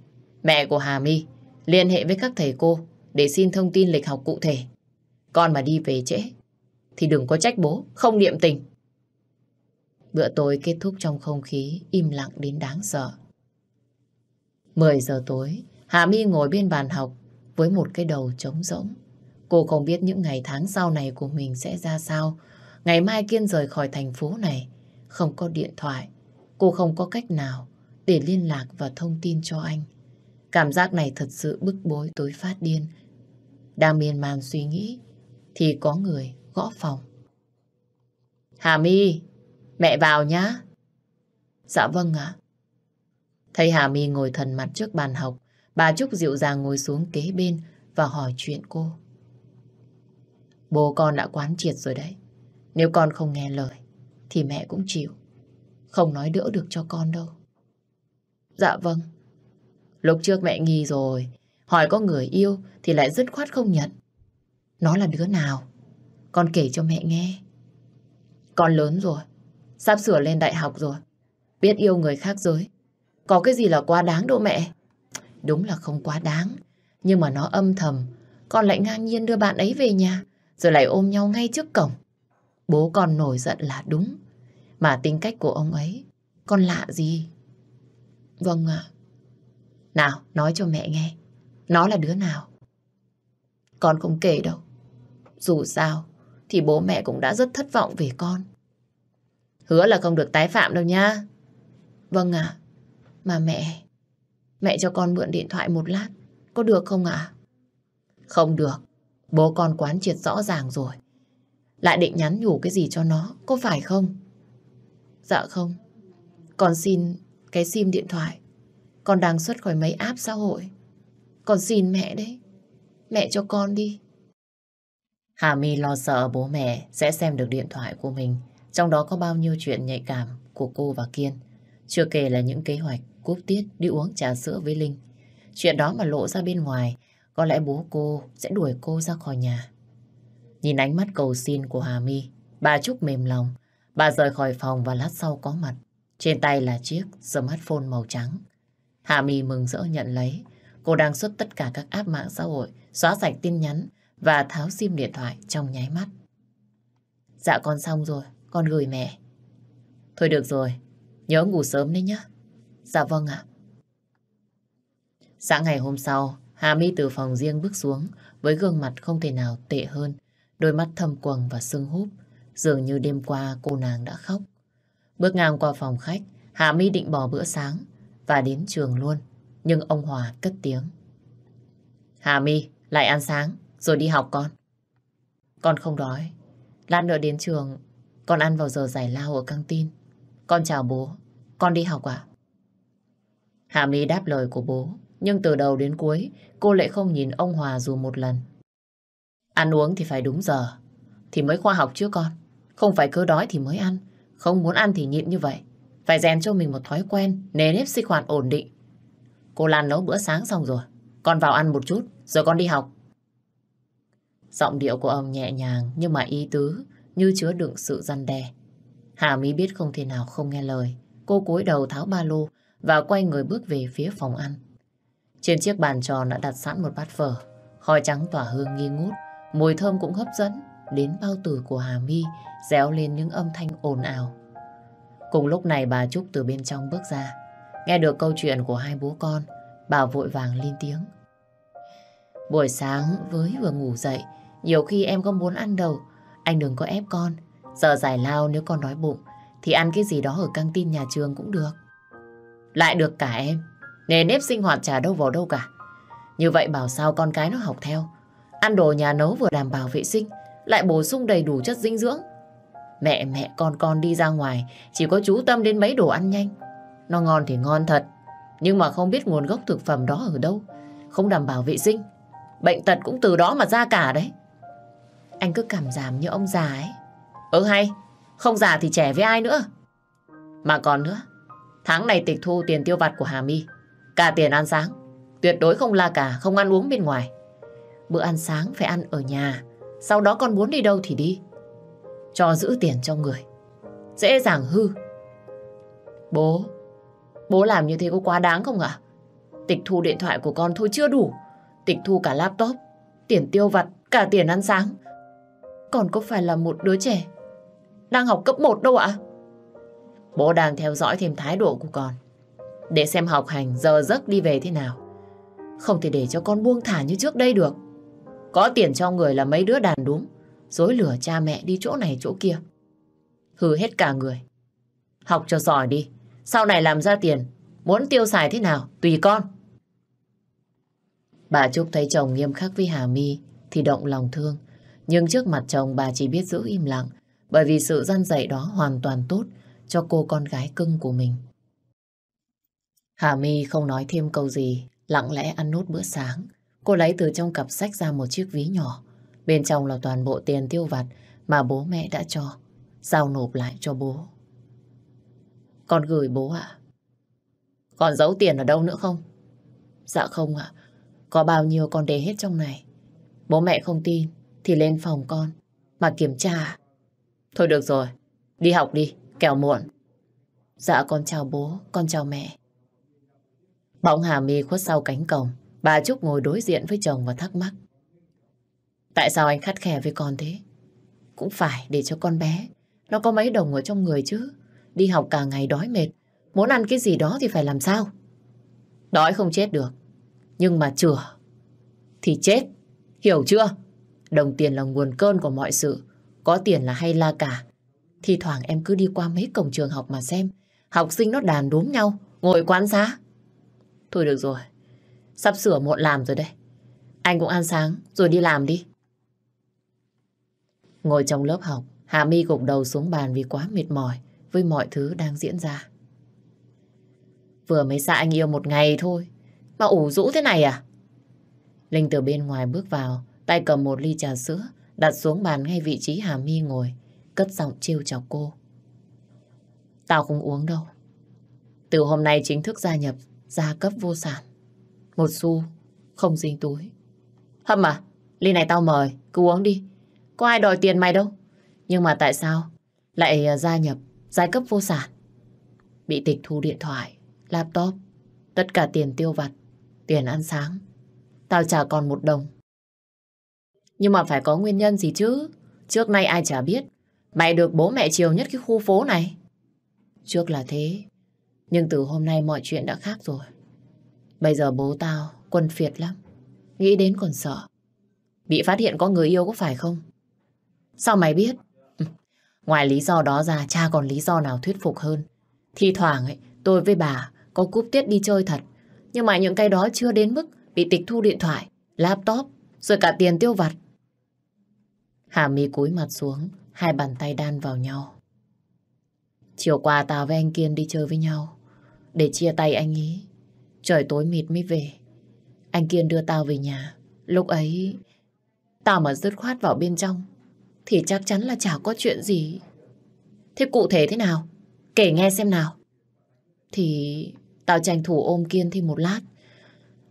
mẹ của Hà My liên hệ với các thầy cô để xin thông tin lịch học cụ thể. Con mà đi về trễ thì đừng có trách bố, không niệm tình. Bữa tối kết thúc trong không khí im lặng đến đáng sợ. 10 giờ tối, Hạ Mi ngồi bên bàn học với một cái đầu trống rỗng. Cô không biết những ngày tháng sau này của mình sẽ ra sao. Ngày mai Kiên rời khỏi thành phố này, không có điện thoại. Cô không có cách nào để liên lạc và thông tin cho anh. Cảm giác này thật sự bức bối tối phát điên. Đang miên man suy nghĩ, thì có người gõ phòng. Hà My, mẹ vào nhá. Dạ vâng ạ. Thấy Hà My ngồi thần mặt trước bàn học, bà Trúc dịu dàng ngồi xuống kế bên và hỏi chuyện cô. Bố con đã quán triệt rồi đấy. Nếu con không nghe lời, thì mẹ cũng chịu. Không nói đỡ được cho con đâu. Dạ vâng. Lúc trước mẹ nghi rồi, hỏi có người yêu thì lại dứt khoát không nhận. Nó là đứa nào? Con kể cho mẹ nghe. Con lớn rồi, sắp sửa lên đại học rồi. Biết yêu người khác giới. Có cái gì là quá đáng đâu mẹ. Đúng là không quá đáng. Nhưng mà nó âm thầm. Con lại ngang nhiên đưa bạn ấy về nhà. Rồi lại ôm nhau ngay trước cổng. Bố con nổi giận là đúng. Mà tính cách của ông ấy, con lạ gì? Vâng ạ. Nào, nói cho mẹ nghe. Nó là đứa nào? Con không kể đâu. Dù sao, thì bố mẹ cũng đã rất thất vọng về con. Hứa là không được tái phạm đâu nha. Vâng ạ. À, mà mẹ, mẹ cho con mượn điện thoại một lát, có được không ạ? À? Không được, bố con quán triệt rõ ràng rồi. Lại định nhắn nhủ cái gì cho nó, có phải không? Dạ không, con xin cái sim điện thoại. Con đang xuất khỏi mấy app xã hội. Con xin mẹ đấy, mẹ cho con đi. Hà My lo sợ bố mẹ sẽ xem được điện thoại của mình, trong đó có bao nhiêu chuyện nhạy cảm của cô và Kiên. Chưa kể là những kế hoạch cúp tiết đi uống trà sữa với Linh. Chuyện đó mà lộ ra bên ngoài, có lẽ bố cô sẽ đuổi cô ra khỏi nhà. Nhìn ánh mắt cầu xin của Hà My, bà Trúc mềm lòng. Bà rời khỏi phòng và lát sau có mặt. Trên tay là chiếc smartphone màu trắng. Hà My mừng rỡ nhận lấy. Cô đang xuất tất cả các app mạng xã hội, xóa sạch tin nhắn, và tháo sim điện thoại trong nháy mắt. Dạ con xong rồi, con gửi mẹ. Thôi được rồi, nhớ ngủ sớm đấy nhá. Dạ vâng ạ. Sáng ngày hôm sau, Hà My từ phòng riêng bước xuống với gương mặt không thể nào tệ hơn, đôi mắt thâm quầng và sưng húp. Dường như đêm qua cô nàng đã khóc. Bước ngang qua phòng khách, Hà My định bỏ bữa sáng và đến trường luôn. Nhưng ông Hòa cất tiếng. Hà My, lại ăn sáng rồi đi học con. Con không đói. Lát nữa đến trường, con ăn vào giờ giải lao ở căng tin. Con chào bố, con đi học ạ. À? Hạ đáp lời của bố, nhưng từ đầu đến cuối cô lại không nhìn ông Hòa dù một lần. Ăn uống thì phải đúng giờ, thì mới khoa học chứ con. Không phải cứ đói thì mới ăn, không muốn ăn thì nhịn như vậy. Phải rèn cho mình một thói quen, nề nếp sinh hoạt ổn định. Cô Lan nấu bữa sáng xong rồi, con vào ăn một chút, rồi con đi học. Giọng điệu của ông nhẹ nhàng nhưng mà ý tứ như chứa đựng sự răn đe. Hà Mỹ biết không thể nào không nghe lời. Cô cúi đầu tháo ba lô và quay người bước về phía phòng ăn. Trên chiếc bàn tròn đã đặt sẵn một bát phở. Khói trắng tỏa hương nghi ngút, mùi thơm cũng hấp dẫn đến bao tử của Hà Mi réo lên những âm thanh ồn ào. Cùng lúc này bà Trúc từ bên trong bước ra. Nghe được câu chuyện của hai bố con, bà vội vàng lên tiếng. Buổi sáng với vừa ngủ dậy, nhiều khi em có muốn ăn đâu Anh đừng có ép con Giờ giải lao nếu con đói bụng Thì ăn cái gì đó ở căng tin nhà trường cũng được Lại được cả em Nề nếp sinh hoạt trả đâu vào đâu cả Như vậy bảo sao con cái nó học theo Ăn đồ nhà nấu vừa đảm bảo vệ sinh Lại bổ sung đầy đủ chất dinh dưỡng Mẹ mẹ con con đi ra ngoài Chỉ có chú tâm đến mấy đồ ăn nhanh Nó ngon thì ngon thật Nhưng mà không biết nguồn gốc thực phẩm đó ở đâu Không đảm bảo vệ sinh Bệnh tật cũng từ đó mà ra cả đấy anh cứ cảm giảm như ông già ấy. Ừ hay, không già thì trẻ với ai nữa. Mà còn nữa, tháng này tịch thu tiền tiêu vặt của Hà My, cả tiền ăn sáng, tuyệt đối không la cả, không ăn uống bên ngoài. Bữa ăn sáng phải ăn ở nhà, sau đó con muốn đi đâu thì đi. Cho giữ tiền cho người, dễ dàng hư. Bố, bố làm như thế có quá đáng không ạ? Tịch thu điện thoại của con thôi chưa đủ, tịch thu cả laptop, tiền tiêu vặt, cả tiền ăn sáng còn có phải là một đứa trẻ đang học cấp 1 đâu ạ? Bố đang theo dõi thêm thái độ của con để xem học hành giờ giấc đi về thế nào. Không thể để cho con buông thả như trước đây được. Có tiền cho người là mấy đứa đàn đúng, dối lửa cha mẹ đi chỗ này chỗ kia. Hư hết cả người. Học cho giỏi đi, sau này làm ra tiền, muốn tiêu xài thế nào, tùy con. Bà Trúc thấy chồng nghiêm khắc với Hà My thì động lòng thương, nhưng trước mặt chồng bà chỉ biết giữ im lặng bởi vì sự gian dạy đó hoàn toàn tốt cho cô con gái cưng của mình. Hà My không nói thêm câu gì, lặng lẽ ăn nốt bữa sáng. Cô lấy từ trong cặp sách ra một chiếc ví nhỏ. Bên trong là toàn bộ tiền tiêu vặt mà bố mẹ đã cho. Giao nộp lại cho bố. Con gửi bố ạ. Còn giấu tiền ở đâu nữa không? Dạ không ạ. Có bao nhiêu con để hết trong này. Bố mẹ không tin thì lên phòng con mà kiểm tra. Thôi được rồi, đi học đi, kẻo muộn. Dạ con chào bố, con chào mẹ. Bóng Hà My khuất sau cánh cổng, bà Trúc ngồi đối diện với chồng và thắc mắc. Tại sao anh khắt khe với con thế? Cũng phải để cho con bé, nó có mấy đồng ở trong người chứ. Đi học cả ngày đói mệt, muốn ăn cái gì đó thì phải làm sao? Đói không chết được, nhưng mà chửa thì chết, hiểu chưa? Đồng tiền là nguồn cơn của mọi sự. Có tiền là hay la cả. Thì thoảng em cứ đi qua mấy cổng trường học mà xem. Học sinh nó đàn đúm nhau, ngồi quán xá. Thôi được rồi. Sắp sửa muộn làm rồi đây. Anh cũng ăn sáng rồi đi làm đi. Ngồi trong lớp học, Hà My gục đầu xuống bàn vì quá mệt mỏi với mọi thứ đang diễn ra. Vừa mới xa anh yêu một ngày thôi, mà ủ rũ thế này à? Linh từ bên ngoài bước vào, tay cầm một ly trà sữa, đặt xuống bàn ngay vị trí Hà My ngồi, cất giọng trêu chọc cô. Tao không uống đâu. Từ hôm nay chính thức gia nhập, gia cấp vô sản. Một xu, không dính túi. Hâm à, ly này tao mời, cứ uống đi. Có ai đòi tiền mày đâu. Nhưng mà tại sao lại à, gia nhập, giai cấp vô sản? Bị tịch thu điện thoại, laptop, tất cả tiền tiêu vặt, tiền ăn sáng. Tao trả còn một đồng, nhưng mà phải có nguyên nhân gì chứ. Trước nay ai chả biết. Mày được bố mẹ chiều nhất cái khu phố này. Trước là thế. Nhưng từ hôm nay mọi chuyện đã khác rồi. Bây giờ bố tao quân phiệt lắm. Nghĩ đến còn sợ. Bị phát hiện có người yêu có phải không? Sao mày biết? Ngoài lý do đó ra, cha còn lý do nào thuyết phục hơn. Thì thoảng ấy, tôi với bà có cúp tiết đi chơi thật. Nhưng mà những cái đó chưa đến mức bị tịch thu điện thoại, laptop, rồi cả tiền tiêu vặt. Hà mi cúi mặt xuống, hai bàn tay đan vào nhau. Chiều qua tao với anh Kiên đi chơi với nhau, để chia tay anh ý. Trời tối mịt mới về. Anh Kiên đưa tao về nhà. Lúc ấy, tao mà dứt khoát vào bên trong, thì chắc chắn là chả có chuyện gì. Thế cụ thể thế nào? Kể nghe xem nào. Thì tao tranh thủ ôm Kiên thêm một lát.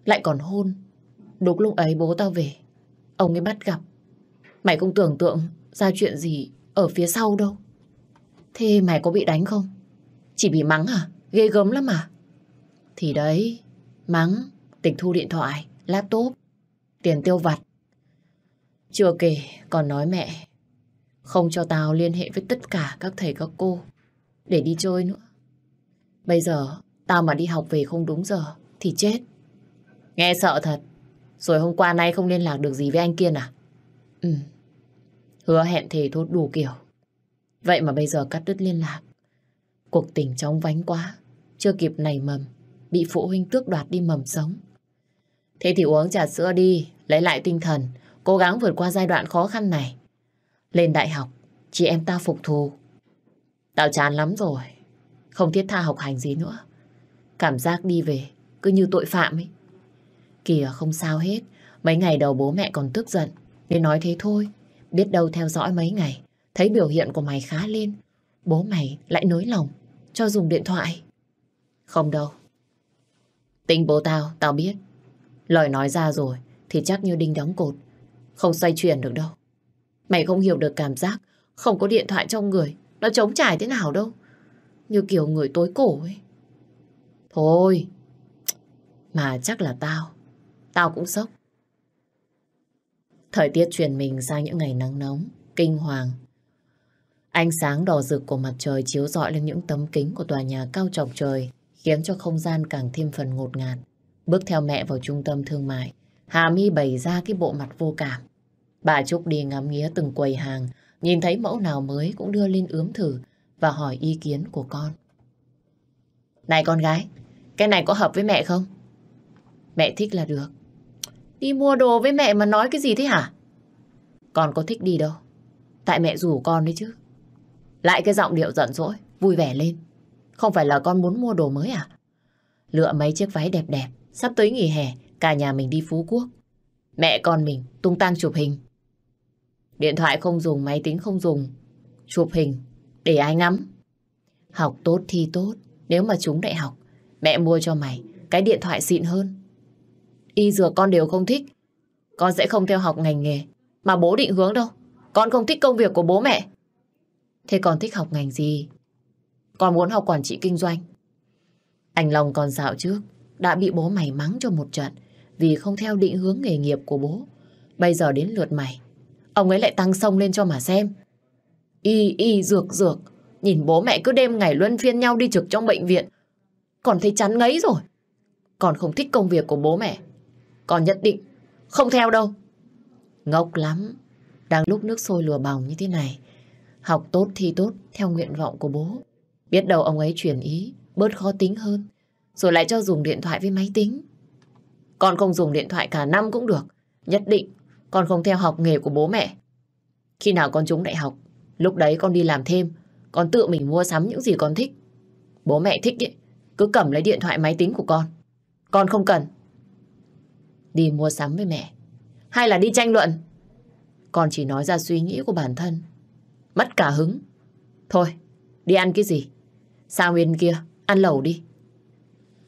Lại còn hôn. Đúng lúc ấy bố tao về. Ông ấy bắt gặp. Mày không tưởng tượng ra chuyện gì ở phía sau đâu. Thế mày có bị đánh không? Chỉ bị mắng à? Ghê gớm lắm à? Thì đấy, mắng, tịch thu điện thoại, laptop, tiền tiêu vặt. Chưa kể, còn nói mẹ, không cho tao liên hệ với tất cả các thầy các cô để đi chơi nữa. Bây giờ, tao mà đi học về không đúng giờ thì chết. Nghe sợ thật. Rồi hôm qua nay không liên lạc được gì với anh Kiên à? Ừ. Hứa hẹn thề thốt đủ kiểu. Vậy mà bây giờ cắt đứt liên lạc. Cuộc tình chóng vánh quá. Chưa kịp nảy mầm. Bị phụ huynh tước đoạt đi mầm sống. Thế thì uống trà sữa đi. Lấy lại tinh thần. Cố gắng vượt qua giai đoạn khó khăn này. Lên đại học. Chị em ta phục thù. Tao chán lắm rồi. Không thiết tha học hành gì nữa. Cảm giác đi về. Cứ như tội phạm ấy. Kìa không sao hết. Mấy ngày đầu bố mẹ còn tức giận. Nên nói thế thôi. Biết đâu theo dõi mấy ngày, thấy biểu hiện của mày khá lên, bố mày lại nối lòng, cho dùng điện thoại. Không đâu. tính bố tao, tao biết. Lời nói ra rồi thì chắc như đinh đóng cột, không xoay chuyển được đâu. Mày không hiểu được cảm giác không có điện thoại trong người, nó trống trải thế nào đâu. Như kiểu người tối cổ ấy. Thôi, mà chắc là tao, tao cũng sốc. Thời tiết chuyển mình sang những ngày nắng nóng, kinh hoàng. Ánh sáng đỏ rực của mặt trời chiếu rọi lên những tấm kính của tòa nhà cao chọc trời, khiến cho không gian càng thêm phần ngột ngạt. Bước theo mẹ vào trung tâm thương mại, Hà My bày ra cái bộ mặt vô cảm. Bà Trúc đi ngắm nghía từng quầy hàng, nhìn thấy mẫu nào mới cũng đưa lên ướm thử và hỏi ý kiến của con. Này con gái, cái này có hợp với mẹ không? Mẹ thích là được. Đi mua đồ với mẹ mà nói cái gì thế hả? Con có thích đi đâu. Tại mẹ rủ con đấy chứ. Lại cái giọng điệu giận dỗi, vui vẻ lên. Không phải là con muốn mua đồ mới à? Lựa mấy chiếc váy đẹp đẹp, sắp tới nghỉ hè, cả nhà mình đi Phú Quốc. Mẹ con mình tung tăng chụp hình. Điện thoại không dùng, máy tính không dùng. Chụp hình, để ai ngắm. Học tốt thì tốt, nếu mà chúng đại học, mẹ mua cho mày cái điện thoại xịn hơn y dược con đều không thích. Con sẽ không theo học ngành nghề, mà bố định hướng đâu. Con không thích công việc của bố mẹ. Thế con thích học ngành gì? Con muốn học quản trị kinh doanh. Anh Long còn dạo trước, đã bị bố mày mắng cho một trận vì không theo định hướng nghề nghiệp của bố. Bây giờ đến lượt mày, ông ấy lại tăng sông lên cho mà xem. Y y dược dược, nhìn bố mẹ cứ đêm ngày luân phiên nhau đi trực trong bệnh viện. Còn thấy chán ngấy rồi. Còn không thích công việc của bố mẹ, còn nhất định không theo đâu. Ngốc lắm. Đang lúc nước sôi lùa bỏng như thế này. Học tốt thi tốt theo nguyện vọng của bố. Biết đâu ông ấy chuyển ý, bớt khó tính hơn. Rồi lại cho dùng điện thoại với máy tính. Con không dùng điện thoại cả năm cũng được. Nhất định con không theo học nghề của bố mẹ. Khi nào con trúng đại học, lúc đấy con đi làm thêm, con tự mình mua sắm những gì con thích. Bố mẹ thích ấy, cứ cầm lấy điện thoại máy tính của con. Con không cần đi mua sắm với mẹ. Hay là đi tranh luận? Con chỉ nói ra suy nghĩ của bản thân. Mất cả hứng. Thôi, đi ăn cái gì? Sao bên kia, ăn lẩu đi.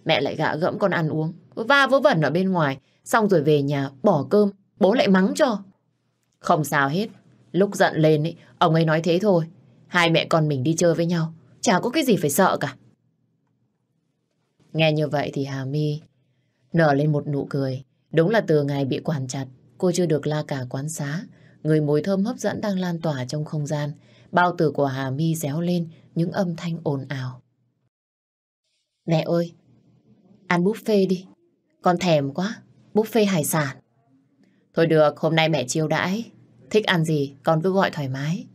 Mẹ lại gạ gẫm con ăn uống, va vớ vẩn ở bên ngoài, xong rồi về nhà bỏ cơm, bố lại mắng cho. Không sao hết, lúc giận lên ấy, ông ấy nói thế thôi. Hai mẹ con mình đi chơi với nhau, chả có cái gì phải sợ cả. Nghe như vậy thì Hà My nở lên một nụ cười. Đúng là từ ngày bị quản chặt, cô chưa được la cả quán xá. Người mùi thơm hấp dẫn đang lan tỏa trong không gian. Bao tử của Hà Mi réo lên những âm thanh ồn ào. Mẹ ơi, ăn buffet đi. Con thèm quá, buffet hải sản. Thôi được, hôm nay mẹ chiêu đãi. Thích ăn gì, con cứ gọi thoải mái.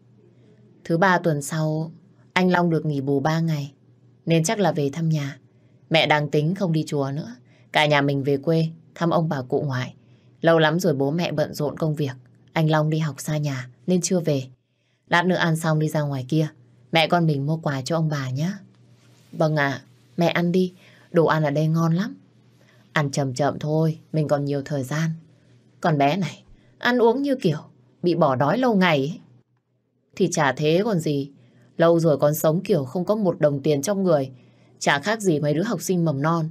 Thứ ba tuần sau, anh Long được nghỉ bù ba ngày. Nên chắc là về thăm nhà. Mẹ đang tính không đi chùa nữa. Cả nhà mình về quê thăm ông bà cụ ngoại. Lâu lắm rồi bố mẹ bận rộn công việc. Anh Long đi học xa nhà nên chưa về. Lát nữa ăn xong đi ra ngoài kia. Mẹ con mình mua quà cho ông bà nhé. Vâng ạ, mẹ ăn đi. Đồ ăn ở đây ngon lắm. Ăn chậm chậm thôi, mình còn nhiều thời gian. Còn bé này, ăn uống như kiểu bị bỏ đói lâu ngày ấy. Thì chả thế còn gì. Lâu rồi con sống kiểu không có một đồng tiền trong người. Chả khác gì mấy đứa học sinh mầm non.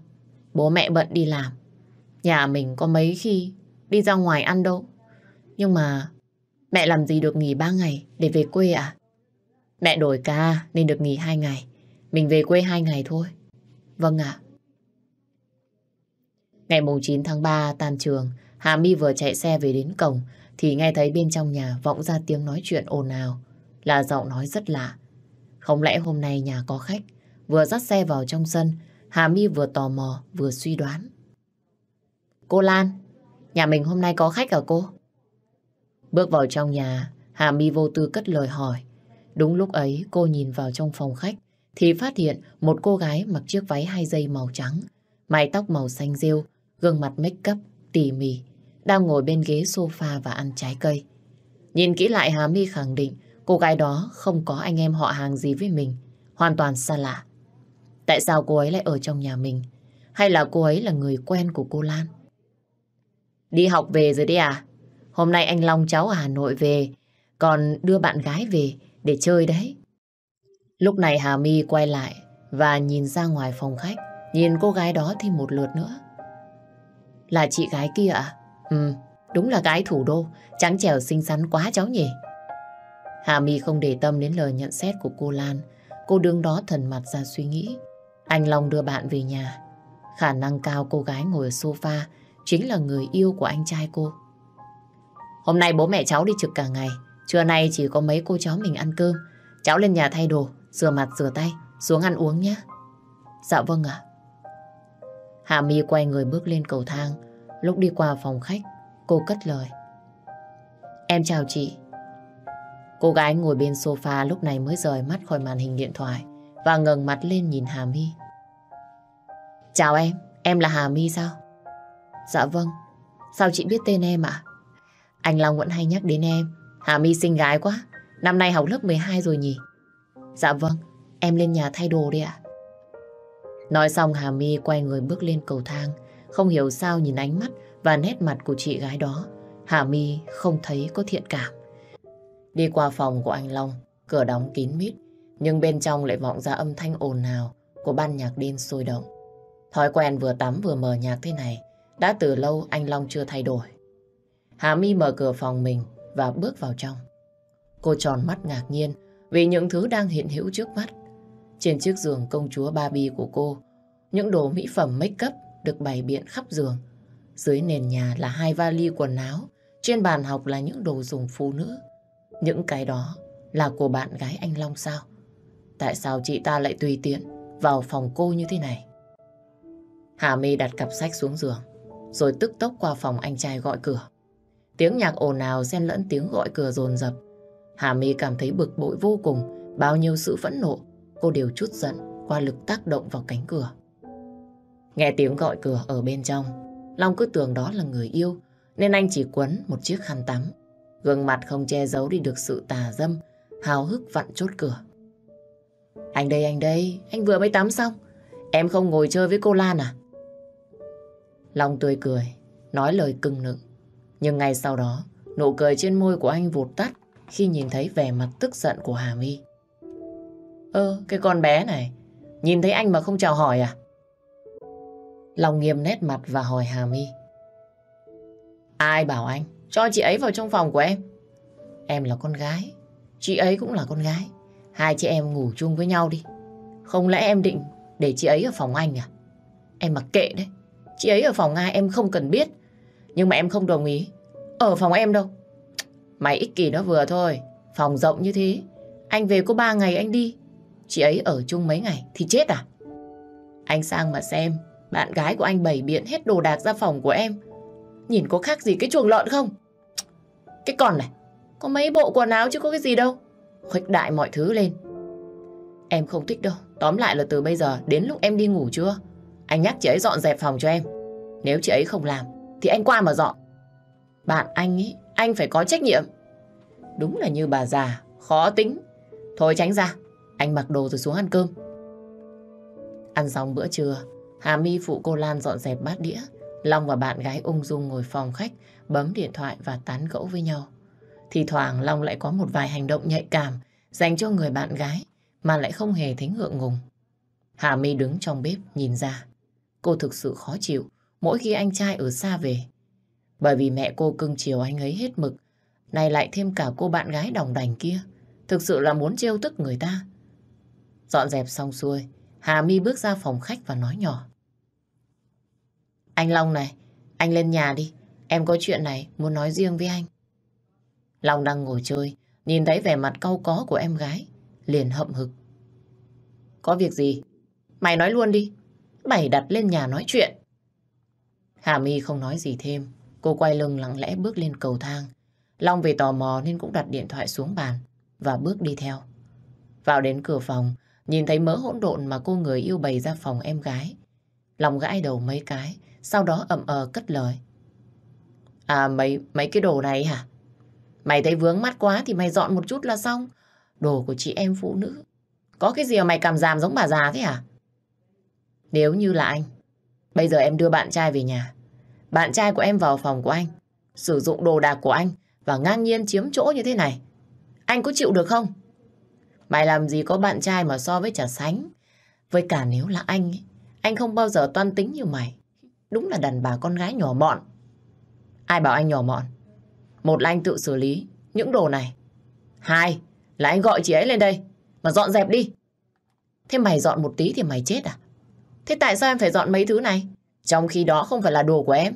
Bố mẹ bận đi làm, Nhà mình có mấy khi đi ra ngoài ăn đâu. Nhưng mà mẹ làm gì được nghỉ ba ngày để về quê à? Mẹ đổi ca nên được nghỉ hai ngày. Mình về quê hai ngày thôi. Vâng ạ. Ngày mùng 9 tháng 3 tan trường, Hà My vừa chạy xe về đến cổng thì nghe thấy bên trong nhà vọng ra tiếng nói chuyện ồn ào. Là giọng nói rất lạ. Không lẽ hôm nay nhà có khách? Vừa dắt xe vào trong sân, Hà My vừa tò mò vừa suy đoán. Cô Lan, nhà mình hôm nay có khách hả cô? Bước vào trong nhà, Hà My vô tư cất lời hỏi. Đúng lúc ấy cô nhìn vào trong phòng khách thì phát hiện một cô gái mặc chiếc váy hai dây màu trắng, mái tóc màu xanh rêu, gương mặt make up, tỉ mỉ, đang ngồi bên ghế sofa và ăn trái cây. Nhìn kỹ lại Hà My khẳng định cô gái đó không có anh em họ hàng gì với mình, hoàn toàn xa lạ. Tại sao cô ấy lại ở trong nhà mình? Hay là cô ấy là người quen của cô Lan? Đi học về rồi đấy à? Hôm nay anh Long cháu ở Hà Nội về, còn đưa bạn gái về để chơi đấy. Lúc này Hà My quay lại và nhìn ra ngoài phòng khách, nhìn cô gái đó thêm một lượt nữa. Là chị gái kia à? Ừ, đúng là gái thủ đô, trắng trẻo xinh xắn quá cháu nhỉ. Hà My không để tâm đến lời nhận xét của cô Lan, cô đương đó thần mặt ra suy nghĩ. Anh Long đưa bạn về nhà, khả năng cao cô gái ngồi ở sofa chính là người yêu của anh trai cô. Hôm nay bố mẹ cháu đi trực cả ngày, trưa nay chỉ có mấy cô cháu mình ăn cơm. Cháu lên nhà thay đồ, rửa mặt rửa tay, xuống ăn uống nhé. Dạ vâng ạ. À. Hạ Mi quay người bước lên cầu thang, lúc đi qua phòng khách, cô cất lời. Em chào chị. Cô gái ngồi bên sofa lúc này mới rời mắt khỏi màn hình điện thoại và ngẩng mặt lên nhìn Hà Mi. Chào em, em là Hà Mi sao? Dạ vâng. Sao chị biết tên em ạ? Anh Long vẫn hay nhắc đến em. Hà My xinh gái quá. Năm nay học lớp 12 rồi nhỉ? Dạ vâng. Em lên nhà thay đồ đi ạ. Nói xong Hà My quay người bước lên cầu thang. Không hiểu sao nhìn ánh mắt và nét mặt của chị gái đó. Hà My không thấy có thiện cảm. Đi qua phòng của anh Long, cửa đóng kín mít. Nhưng bên trong lại vọng ra âm thanh ồn ào của ban nhạc đêm sôi động. Thói quen vừa tắm vừa mở nhạc thế này đã từ lâu anh Long chưa thay đổi. Hà My mở cửa phòng mình và bước vào trong. Cô tròn mắt ngạc nhiên vì những thứ đang hiện hữu trước mắt. Trên chiếc giường công chúa Barbie của cô, những đồ mỹ phẩm make up được bày biện khắp giường. Dưới nền nhà là hai vali quần áo, trên bàn học là những đồ dùng phụ nữ. Những cái đó là của bạn gái anh Long sao? Tại sao chị ta lại tùy tiện vào phòng cô như thế này? Hà My đặt cặp sách xuống giường rồi tức tốc qua phòng anh trai gọi cửa. Tiếng nhạc ồn ào xen lẫn tiếng gọi cửa dồn dập. Hà My cảm thấy bực bội vô cùng, bao nhiêu sự phẫn nộ, cô đều chút giận qua lực tác động vào cánh cửa. Nghe tiếng gọi cửa ở bên trong, Long cứ tưởng đó là người yêu, nên anh chỉ quấn một chiếc khăn tắm. Gương mặt không che giấu đi được sự tà dâm, hào hức vặn chốt cửa. Anh đây, anh đây, anh vừa mới tắm xong. Em không ngồi chơi với cô Lan à? Long tươi cười, nói lời cưng nựng. Nhưng ngay sau đó, nụ cười trên môi của anh vụt tắt khi nhìn thấy vẻ mặt tức giận của Hà My. Ơ, cái con bé này, nhìn thấy anh mà không chào hỏi à? Long nghiêm nét mặt và hỏi Hà My. Ai bảo anh cho chị ấy vào trong phòng của em? Em là con gái, chị ấy cũng là con gái. Hai chị em ngủ chung với nhau đi. Không lẽ em định để chị ấy ở phòng anh à? Em mặc kệ đấy. Chị ấy ở phòng ai em không cần biết. Nhưng mà em không đồng ý. Ở phòng em đâu. Mày ích kỷ nó vừa thôi. Phòng rộng như thế. Anh về có 3 ngày anh đi. Chị ấy ở chung mấy ngày thì chết à? Anh sang mà xem. Bạn gái của anh bày biện hết đồ đạc ra phòng của em. Nhìn có khác gì cái chuồng lợn không? Cái con này. Có mấy bộ quần áo chứ có cái gì đâu. Khuếch đại mọi thứ lên. Em không thích đâu. Tóm lại là từ bây giờ đến lúc em đi ngủ chưa? Anh nhắc chị ấy dọn dẹp phòng cho em. Nếu chị ấy không làm, thì anh qua mà dọn. Bạn anh ý, anh phải có trách nhiệm. Đúng là như bà già, khó tính. Thôi tránh ra, anh mặc đồ rồi xuống ăn cơm. Ăn xong bữa trưa, Hà My phụ cô Lan dọn dẹp bát đĩa. Long và bạn gái ung dung ngồi phòng khách, bấm điện thoại và tán gẫu với nhau. Thì thoảng Long lại có một vài hành động nhạy cảm dành cho người bạn gái mà lại không hề thấy ngượng ngùng. Hà My đứng trong bếp nhìn ra cô thực sự khó chịu mỗi khi anh trai ở xa về. Bởi vì mẹ cô cưng chiều anh ấy hết mực, này lại thêm cả cô bạn gái đồng đành kia, thực sự là muốn trêu tức người ta. Dọn dẹp xong xuôi, Hà Mi bước ra phòng khách và nói nhỏ. Anh Long này, anh lên nhà đi, em có chuyện này muốn nói riêng với anh. Long đang ngồi chơi, nhìn thấy vẻ mặt cau có của em gái, liền hậm hực. Có việc gì? Mày nói luôn đi, bày đặt lên nhà nói chuyện. Hà My không nói gì thêm, cô quay lưng lặng lẽ bước lên cầu thang. Long vì tò mò nên cũng đặt điện thoại xuống bàn và bước đi theo. Vào đến cửa phòng, nhìn thấy mớ hỗn độn mà cô người yêu bày ra phòng em gái. Long gãi đầu mấy cái, sau đó ậm ờ cất lời. À mấy mấy cái đồ này hả? Mày thấy vướng mắt quá thì mày dọn một chút là xong. Đồ của chị em phụ nữ. Có cái gì mà mày cảm giảm giống bà già thế hả? Nếu như là anh, bây giờ em đưa bạn trai về nhà. Bạn trai của em vào phòng của anh, sử dụng đồ đạc của anh và ngang nhiên chiếm chỗ như thế này. Anh có chịu được không? Mày làm gì có bạn trai mà so với chả sánh. Với cả nếu là anh, anh không bao giờ toan tính như mày. Đúng là đàn bà con gái nhỏ mọn. Ai bảo anh nhỏ mọn? Một là anh tự xử lý những đồ này. Hai là anh gọi chị ấy lên đây mà dọn dẹp đi. Thế mày dọn một tí thì mày chết à? Thế tại sao em phải dọn mấy thứ này? Trong khi đó không phải là đồ của em.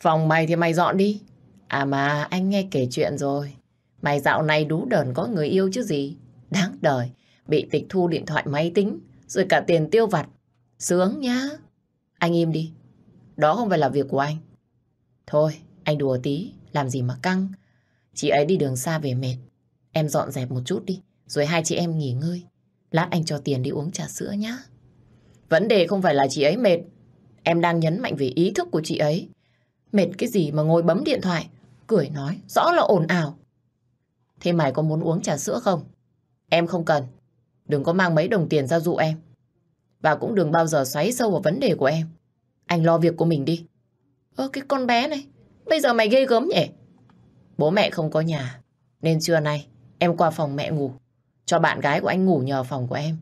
Phòng mày thì mày dọn đi. À mà anh nghe kể chuyện rồi. Mày dạo này đú đờn có người yêu chứ gì. Đáng đời. Bị tịch thu điện thoại máy tính. Rồi cả tiền tiêu vặt. Sướng nhá. Anh im đi. Đó không phải là việc của anh. Thôi, anh đùa tí. Làm gì mà căng. Chị ấy đi đường xa về mệt. Em dọn dẹp một chút đi. Rồi hai chị em nghỉ ngơi. Lát anh cho tiền đi uống trà sữa nhá. Vấn đề không phải là chị ấy mệt. Em đang nhấn mạnh về ý thức của chị ấy. Mệt cái gì mà ngồi bấm điện thoại, cười nói, rõ là ồn ào. Thế mày có muốn uống trà sữa không? Em không cần. Đừng có mang mấy đồng tiền ra dụ em. Và cũng đừng bao giờ xoáy sâu vào vấn đề của em. Anh lo việc của mình đi. Ơ cái con bé này, bây giờ mày ghê gớm nhỉ? Bố mẹ không có nhà, nên trưa nay em qua phòng mẹ ngủ. Cho bạn gái của anh ngủ nhờ phòng của em.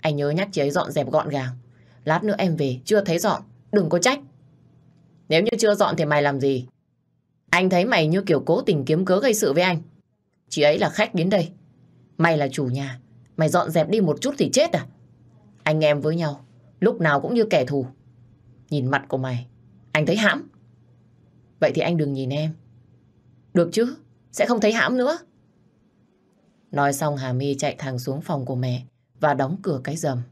Anh nhớ nhắc chị ấy dọn dẹp gọn gàng. Lát nữa em về, chưa thấy dọn, đừng có trách. Nếu như chưa dọn thì mày làm gì? Anh thấy mày như kiểu cố tình kiếm cớ gây sự với anh. Chị ấy là khách đến đây. Mày là chủ nhà, mày dọn dẹp đi một chút thì chết à? Anh em với nhau, lúc nào cũng như kẻ thù. Nhìn mặt của mày, anh thấy hãm. Vậy thì anh đừng nhìn em. Được chứ, sẽ không thấy hãm nữa. Nói xong Hà My chạy thẳng xuống phòng của mẹ và đóng cửa cái rầm.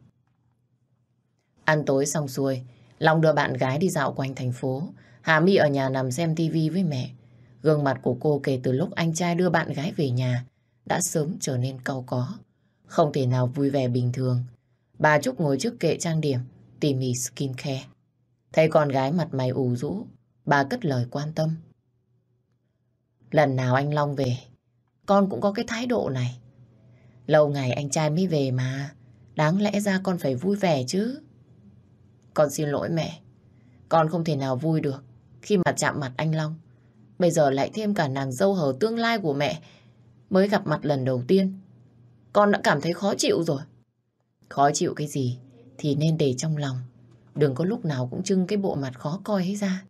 Ăn tối xong xuôi, Long đưa bạn gái đi dạo quanh thành phố. Hà My ở nhà nằm xem tivi với mẹ. Gương mặt của cô kể từ lúc anh trai đưa bạn gái về nhà đã sớm trở nên cau có. Không thể nào vui vẻ bình thường. Bà Trúc ngồi trước kệ trang điểm, tỉ mỉ skin care. Thấy con gái mặt mày ủ rũ, bà cất lời quan tâm. Lần nào anh Long về, con cũng có cái thái độ này. Lâu ngày anh trai mới về mà. Đáng lẽ ra con phải vui vẻ chứ. Con xin lỗi mẹ. Con không thể nào vui được khi mà chạm mặt anh Long. Bây giờ lại thêm cả nàng dâu hờ tương lai của mẹ mới gặp mặt lần đầu tiên. Con đã cảm thấy khó chịu rồi. Khó chịu cái gì thì nên để trong lòng. Đừng có lúc nào cũng trưng cái bộ mặt khó coi hết ra.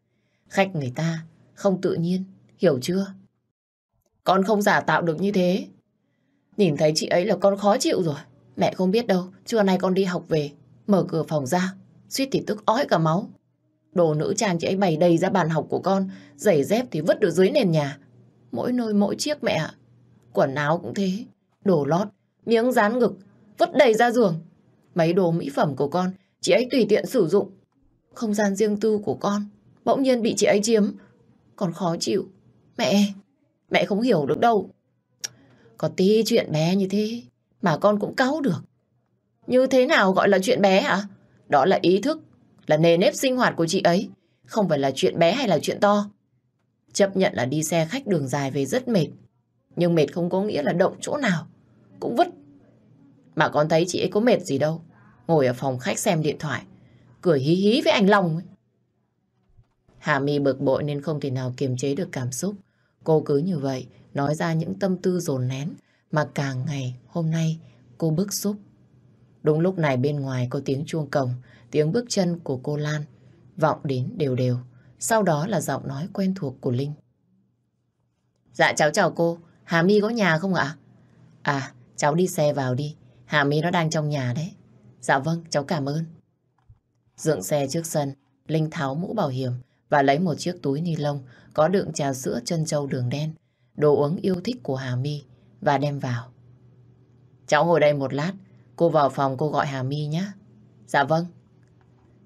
Khách người ta không tự nhiên, hiểu chưa? Con không giả tạo được như thế. Nhìn thấy chị ấy là con khó chịu rồi. Mẹ không biết đâu, trưa nay con đi học về, mở cửa phòng ra, suýt thì tức ói cả máu. Đồ nữ trang chị ấy bày đầy ra bàn học của con, giày dép thì vứt ở dưới nền nhà. Mỗi nơi mỗi chiếc mẹ ạ. Quần áo cũng thế, đồ lót, miếng dán ngực, vứt đầy ra giường. Mấy đồ mỹ phẩm của con, chị ấy tùy tiện sử dụng. Không gian riêng tư của con, bỗng nhiên bị chị ấy chiếm. còn khó chịu. Mẹ, mẹ không hiểu được đâu. Có tí chuyện bé như thế mà con cũng cáu được. Như thế nào gọi là chuyện bé hả? Đó là ý thức, là nề nếp sinh hoạt của chị ấy. Không phải là chuyện bé hay là chuyện to. Chấp nhận là đi xe khách đường dài về rất mệt. Nhưng mệt không có nghĩa là động chỗ nào. Cũng vứt. Mà con thấy chị ấy có mệt gì đâu. Ngồi ở phòng khách xem điện thoại. Cười hí hí với anh Long Hà My bực bội nên không thể nào kiềm chế được cảm xúc. Cô cứ như vậy nói ra những tâm tư dồn nén mà càng ngày hôm nay cô bức xúc. Đúng lúc này bên ngoài có tiếng chuông cổng, tiếng bước chân của cô Lan vọng đến đều đều. Sau đó là giọng nói quen thuộc của Linh. Dạ cháu chào cô, Hà My có nhà không ạ? À, cháu đi xe vào đi, Hà My nó đang trong nhà đấy. Dạ vâng, cháu cảm ơn. Dựng xe trước sân, Linh tháo mũ bảo hiểm và lấy một chiếc túi ni lông có đựng trà sữa chân trâu đường đen đồ uống yêu thích của Hà My và đem vào. Cháu ngồi đây một lát, cô vào phòng cô gọi Hà My nhé. Dạ vâng.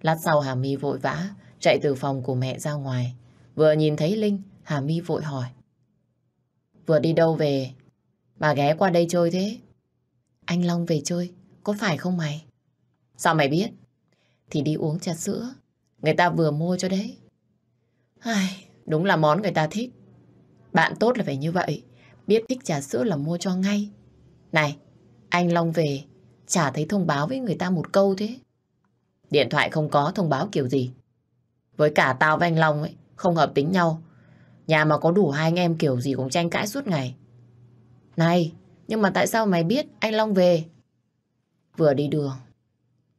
Lát sau Hà My vội vã, chạy từ phòng của mẹ ra ngoài. Vừa nhìn thấy Linh, Hà My vội hỏi. Vừa đi đâu về? Bà ghé qua đây chơi thế. Anh Long về chơi, có phải không mày? Sao mày biết? Thì đi uống trà sữa, người ta vừa mua cho đấy. Ai, đúng là món người ta thích. Bạn tốt là phải như vậy. Biết thích trà sữa là mua cho ngay. Này, anh Long về, chả thấy thông báo với người ta một câu thế. Điện thoại không có thông báo kiểu gì. Với cả tao và anh Long ấy, không hợp tính nhau. Nhà mà có đủ hai anh em kiểu gì cũng tranh cãi suốt ngày. Này, nhưng mà tại sao mày biết anh Long về? Vừa đi đường,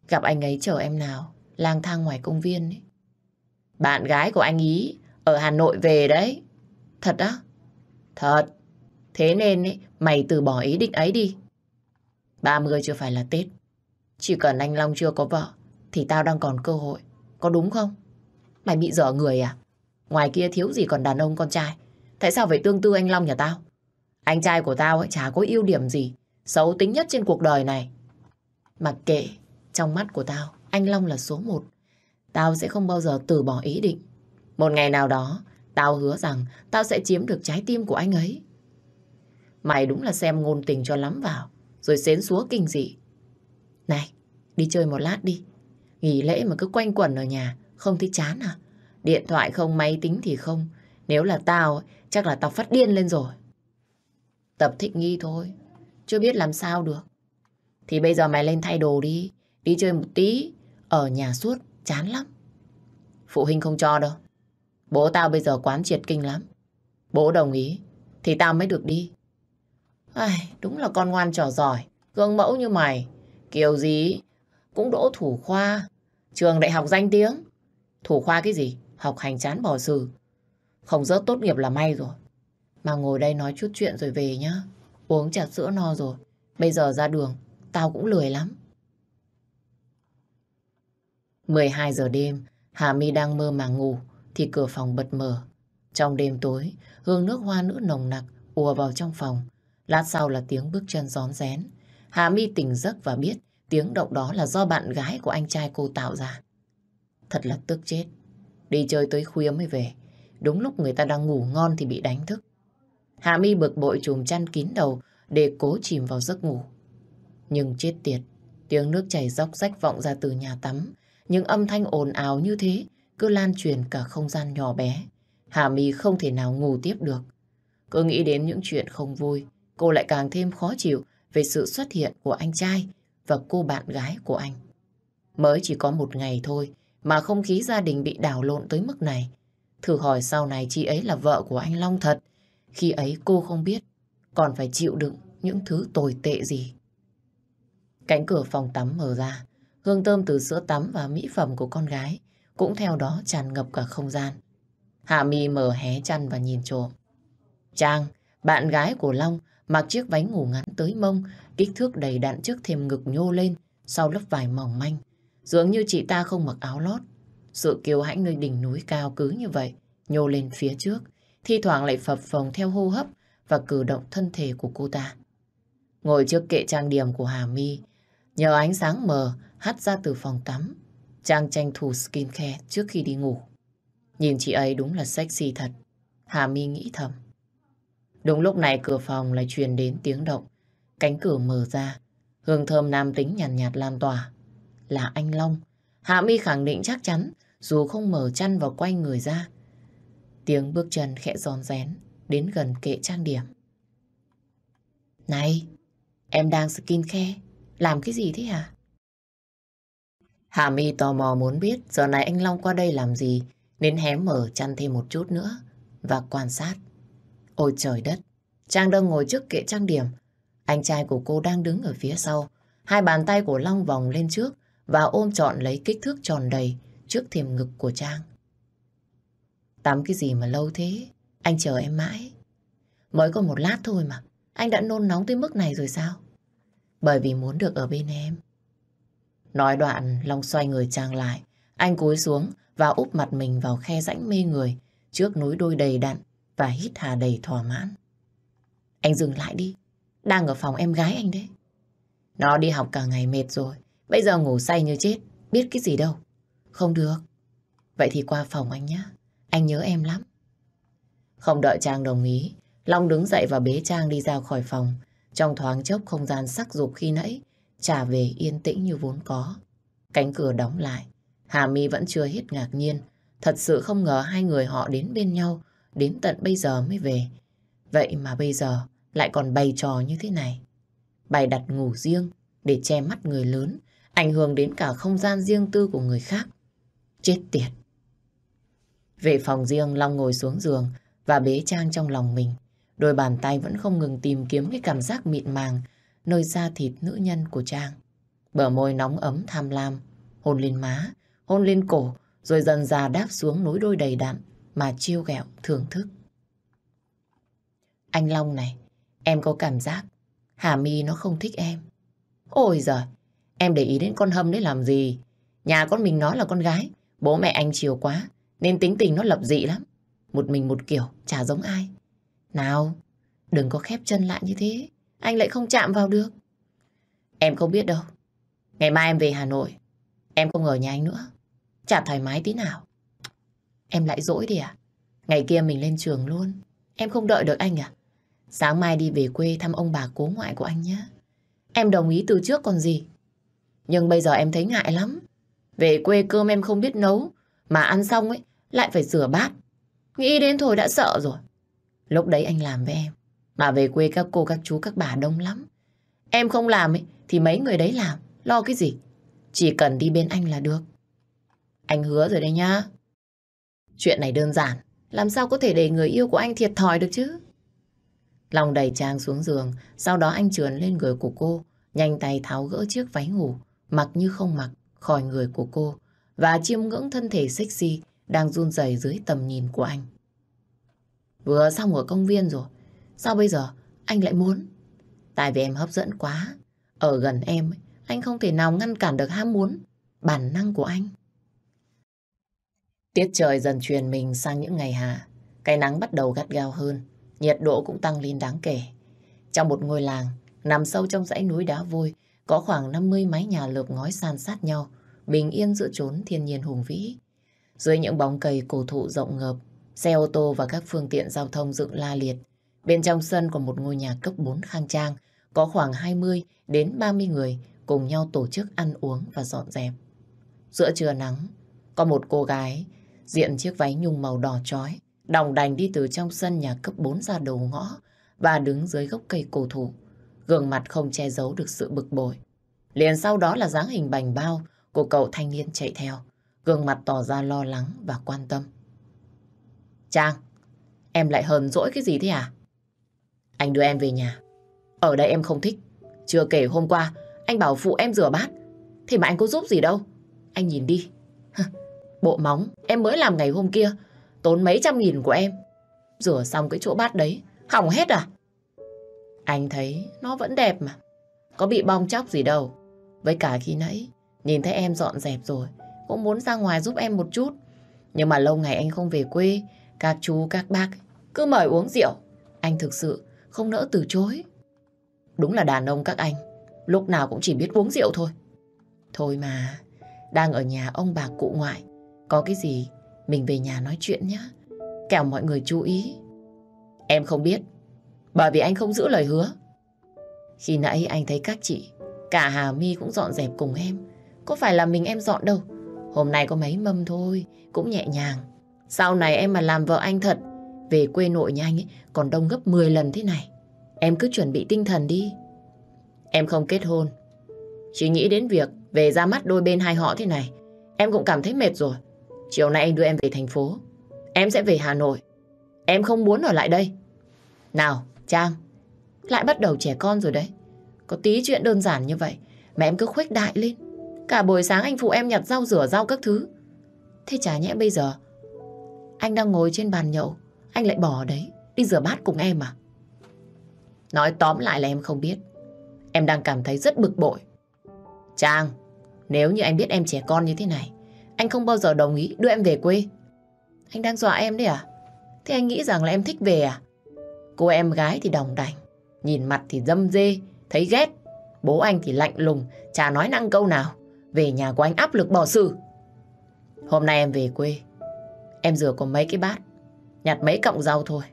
gặp anh ấy chờ em nào, lang thang ngoài công viên ấy. Bạn gái của anh ý ở Hà Nội về đấy. Thật á? Thật. Thế nên ấy, mày từ bỏ ý định ấy đi. 30 chưa phải là Tết. Chỉ cần anh Long chưa có vợ thì tao đang còn cơ hội. Có đúng không? Mày bị dở người à? Ngoài kia thiếu gì còn đàn ông con trai. Tại sao phải tương tư anh Long nhà tao? Anh trai của tao ấy chả có ưu điểm gì. Xấu tính nhất trên cuộc đời này. Mặc kệ, trong mắt của tao, anh Long là số một. Tao sẽ không bao giờ từ bỏ ý định. Một ngày nào đó, Tao hứa rằng tao sẽ chiếm được trái tim của anh ấy. Mày đúng là xem ngôn tình cho lắm vào, rồi xến xúa kinh dị. Này, đi chơi một lát đi. Nghỉ lễ mà cứ quanh quẩn ở nhà, không thấy chán à? Điện thoại không, máy tính thì không. Nếu là tao, chắc là tao phát điên lên rồi. Tập thích nghi thôi, chưa biết làm sao được. Thì bây giờ mày lên thay đồ đi, đi chơi một tí, ở nhà suốt, chán lắm. Phụ huynh không cho đâu, Bố tao bây giờ quán triệt kinh lắm. Bố đồng ý, thì tao mới được đi. Ai, đúng là con ngoan trò giỏi, gương mẫu như mày. Kiểu gì cũng đỗ thủ khoa, trường đại học danh tiếng. Thủ khoa cái gì? Học hành chán bỏ sự. Không rớt tốt nghiệp là may rồi. Mà ngồi đây nói chút chuyện rồi về nhá. Uống trà sữa no rồi. Bây giờ ra đường, tao cũng lười lắm. 12 giờ đêm, Hà mi đang mơ màng ngủ thì cửa phòng bật mở. Trong đêm tối, hương nước hoa nữ nồng nặc ùa vào trong phòng. Lát sau là tiếng bước chân rón rén. Hà mi tỉnh giấc và biết tiếng động đó là do bạn gái của anh trai cô tạo ra. Thật là tức chết. Đi chơi tới khuya mới về. Đúng lúc người ta đang ngủ ngon thì bị đánh thức. hà Mi bực bội chùm chăn kín đầu để cố chìm vào giấc ngủ. Nhưng chết tiệt, tiếng nước chảy róc rách vọng ra từ nhà tắm. Những âm thanh ồn ào như thế cứ lan truyền cả không gian nhỏ bé. Hà My không thể nào ngủ tiếp được. Cứ nghĩ đến những chuyện không vui, cô lại càng thêm khó chịu về sự xuất hiện của anh trai và cô bạn gái của anh. Mới chỉ có một ngày thôi mà không khí gia đình bị đảo lộn tới mức này. Thử hỏi sau này chị ấy là vợ của anh Long thật. Khi ấy cô không biết, còn phải chịu đựng những thứ tồi tệ gì. Cánh cửa phòng tắm mở ra, hương thơm từ sữa tắm và mỹ phẩm của con gái cũng theo đó tràn ngập cả không gian. Hạ Mi mở hé chăn và nhìn trộm. Trang, bạn gái của Long, mặc chiếc váy ngủ ngắn tới mông, kích thước đầy đặn trước thềm ngực nhô lên, sau lớp vải mỏng manh. Dường như chị ta không mặc áo lót. Sự kiêu hãnh nơi đỉnh núi cao cứ như vậy, nhô lên phía trước, thi thoảng lại phập phồng theo hô hấp và cử động thân thể của cô ta. Ngồi trước kệ trang điểm của Hà Mi, nhờ ánh sáng mờ hắt ra từ phòng tắm, Trang tranh thủ skin skincare trước khi đi ngủ. Nhìn chị ấy đúng là sexy thật. Hà My nghĩ thầm. Đúng lúc này cửa phòng lại truyền đến tiếng động. Cánh cửa mở ra. Hương thơm nam tính nhàn nhạt, nhạt lan tỏa. Là anh Long. Hạ My khẳng định chắc chắn dù không mở chăn và quay người ra. Tiếng bước chân khẽ giòn rén đến gần kệ trang điểm. Này, em đang skin khe. Làm cái gì thế hả? Hà My tò mò muốn biết giờ này anh Long qua đây làm gì, nên hé mở chăn thêm một chút nữa và quan sát. Ôi trời đất, Trang đang ngồi trước kệ trang điểm. Anh trai của cô đang đứng ở phía sau. Hai bàn tay của Long vòng lên trước và ôm trọn lấy kích thước tròn đầy trước thềm ngực của Trang. Tắm cái gì mà lâu thế? Anh chờ em mãi. Mới có một lát thôi mà. Anh đã nôn nóng tới mức này rồi sao? Bởi vì muốn được ở bên em. Nói đoạn, Long xoay người trang lại. Anh cúi xuống và úp mặt mình vào khe rãnh mê người trước núi đôi đầy đặn và hít hà đầy thỏa mãn. Anh dừng lại đi. Đang ở phòng em gái anh đấy. Nó đi học cả ngày mệt rồi. Bây giờ ngủ say như chết. Biết cái gì đâu. Không được. Vậy thì qua phòng anh nhé. Anh nhớ em lắm. Không đợi Trang đồng ý, Long đứng dậy và bế Trang đi ra khỏi phòng. Trong thoáng chốc không gian sắc dục khi nãy trả về yên tĩnh như vốn có. Cánh cửa đóng lại, Hà mi vẫn chưa hết ngạc nhiên. Thật sự không ngờ hai người họ đến bên nhau, đến tận bây giờ mới về. Vậy mà bây giờ lại còn bày trò như thế này. Bày đặt ngủ riêng để che mắt người lớn, ảnh hưởng đến cả không gian riêng tư của người khác. Chết tiệt! Về phòng riêng, Long ngồi xuống giường và bế Trang trong lòng mình. Đôi bàn tay vẫn không ngừng tìm kiếm cái cảm giác mịn màng nơi da thịt nữ nhân của Trang. Bờ môi nóng ấm tham lam, hôn lên má, hôn lên cổ, rồi dần dà đáp xuống núi đôi đầy đặn mà chiêu ghẹo thưởng thức. Anh Long này, em có cảm giác Hà My nó không thích em. Ôi giời, em để ý đến con hâm đấy làm gì? Nhà con mình nó là con gái, bố mẹ anh chiều quá, nên tính tình nó lập dị lắm. Một mình một kiểu, chả giống ai. Nào, đừng có khép chân lại như thế anh lại không chạm vào được. Em không biết đâu. Ngày mai em về Hà Nội. Em không ở nhà anh nữa. Chả thoải mái tí nào. Em lại dỗi đi à? Ngày kia mình lên trường luôn. Em không đợi được anh à? Sáng mai đi về quê thăm ông bà cố ngoại của anh nhé. Em đồng ý từ trước còn gì. Nhưng bây giờ em thấy ngại lắm. Về quê cơm em không biết nấu. Mà ăn xong ấy, lại phải rửa bát. Nghĩ đến thôi đã sợ rồi. Lúc đấy anh làm với em. Mà về quê các cô, các chú, các bà đông lắm. Em không làm ấy, thì mấy người đấy làm, lo cái gì? Chỉ cần đi bên anh là được. Anh hứa rồi đấy nhá. Chuyện này đơn giản, làm sao có thể để người yêu của anh thiệt thòi được chứ? Lòng đầy Trang xuống giường, sau đó anh trườn lên người của cô, nhanh tay tháo gỡ chiếc váy ngủ, mặc như không mặc, khỏi người của cô, và chiêm ngưỡng thân thể sexy đang run rẩy dưới tầm nhìn của anh. Vừa xong ở công viên rồi, Sao bây giờ anh lại muốn? Tại vì em hấp dẫn quá. Ở gần em, anh không thể nào ngăn cản được ham muốn, bản năng của anh. Tiết trời dần truyền mình sang những ngày hạ. Cái nắng bắt đầu gắt gao hơn, nhiệt độ cũng tăng lên đáng kể. Trong một ngôi làng, nằm sâu trong dãy núi đá vôi, có khoảng 50 mái nhà lợp ngói san sát nhau, bình yên giữa chốn thiên nhiên hùng vĩ. Dưới những bóng cây cổ thụ rộng ngợp, xe ô tô và các phương tiện giao thông dựng la liệt, Bên trong sân của một ngôi nhà cấp 4 khang trang, có khoảng 20 đến 30 người cùng nhau tổ chức ăn uống và dọn dẹp. Giữa trưa nắng, có một cô gái diện chiếc váy nhung màu đỏ chói đồng đành đi từ trong sân nhà cấp 4 ra đầu ngõ và đứng dưới gốc cây cổ thụ. Gương mặt không che giấu được sự bực bội. Liền sau đó là dáng hình bành bao của cậu thanh niên chạy theo. Gương mặt tỏ ra lo lắng và quan tâm. Trang, em lại hờn dỗi cái gì thế à? Anh đưa em về nhà. Ở đây em không thích. Chưa kể hôm qua, anh bảo phụ em rửa bát. Thì mà anh có giúp gì đâu. Anh nhìn đi. Bộ móng em mới làm ngày hôm kia. Tốn mấy trăm nghìn của em. Rửa xong cái chỗ bát đấy. Hỏng hết à? Anh thấy nó vẫn đẹp mà. Có bị bong chóc gì đâu. Với cả khi nãy, nhìn thấy em dọn dẹp rồi. Cũng muốn ra ngoài giúp em một chút. Nhưng mà lâu ngày anh không về quê, các chú, các bác cứ mời uống rượu. Anh thực sự không nỡ từ chối. Đúng là đàn ông các anh, lúc nào cũng chỉ biết uống rượu thôi. Thôi mà, đang ở nhà ông bà cụ ngoại, có cái gì mình về nhà nói chuyện nhé. Kẻo mọi người chú ý. Em không biết, bởi vì anh không giữ lời hứa. Khi nãy anh thấy các chị, cả Hà My cũng dọn dẹp cùng em. Có phải là mình em dọn đâu. Hôm nay có mấy mâm thôi, cũng nhẹ nhàng. Sau này em mà làm vợ anh thật, về quê nội nhà anh ấy còn đông gấp 10 lần thế này. Em cứ chuẩn bị tinh thần đi. Em không kết hôn. Chỉ nghĩ đến việc về ra mắt đôi bên hai họ thế này. Em cũng cảm thấy mệt rồi. Chiều nay anh đưa em về thành phố. Em sẽ về Hà Nội. Em không muốn ở lại đây. Nào, Trang. Lại bắt đầu trẻ con rồi đấy. Có tí chuyện đơn giản như vậy mà em cứ khuếch đại lên. Cả buổi sáng anh phụ em nhặt rau rửa rau các thứ. Thế chả nhẽ bây giờ anh đang ngồi trên bàn nhậu anh lại bỏ đấy, đi rửa bát cùng em à? Nói tóm lại là em không biết. Em đang cảm thấy rất bực bội. Trang, nếu như anh biết em trẻ con như thế này, anh không bao giờ đồng ý đưa em về quê. Anh đang dọa em đấy à? Thế anh nghĩ rằng là em thích về à? Cô em gái thì đồng đành, nhìn mặt thì dâm dê, thấy ghét. Bố anh thì lạnh lùng, chả nói năng câu nào. Về nhà của anh áp lực bỏ xử. Hôm nay em về quê, em rửa có mấy cái bát Nhặt mấy cọng rau thôi.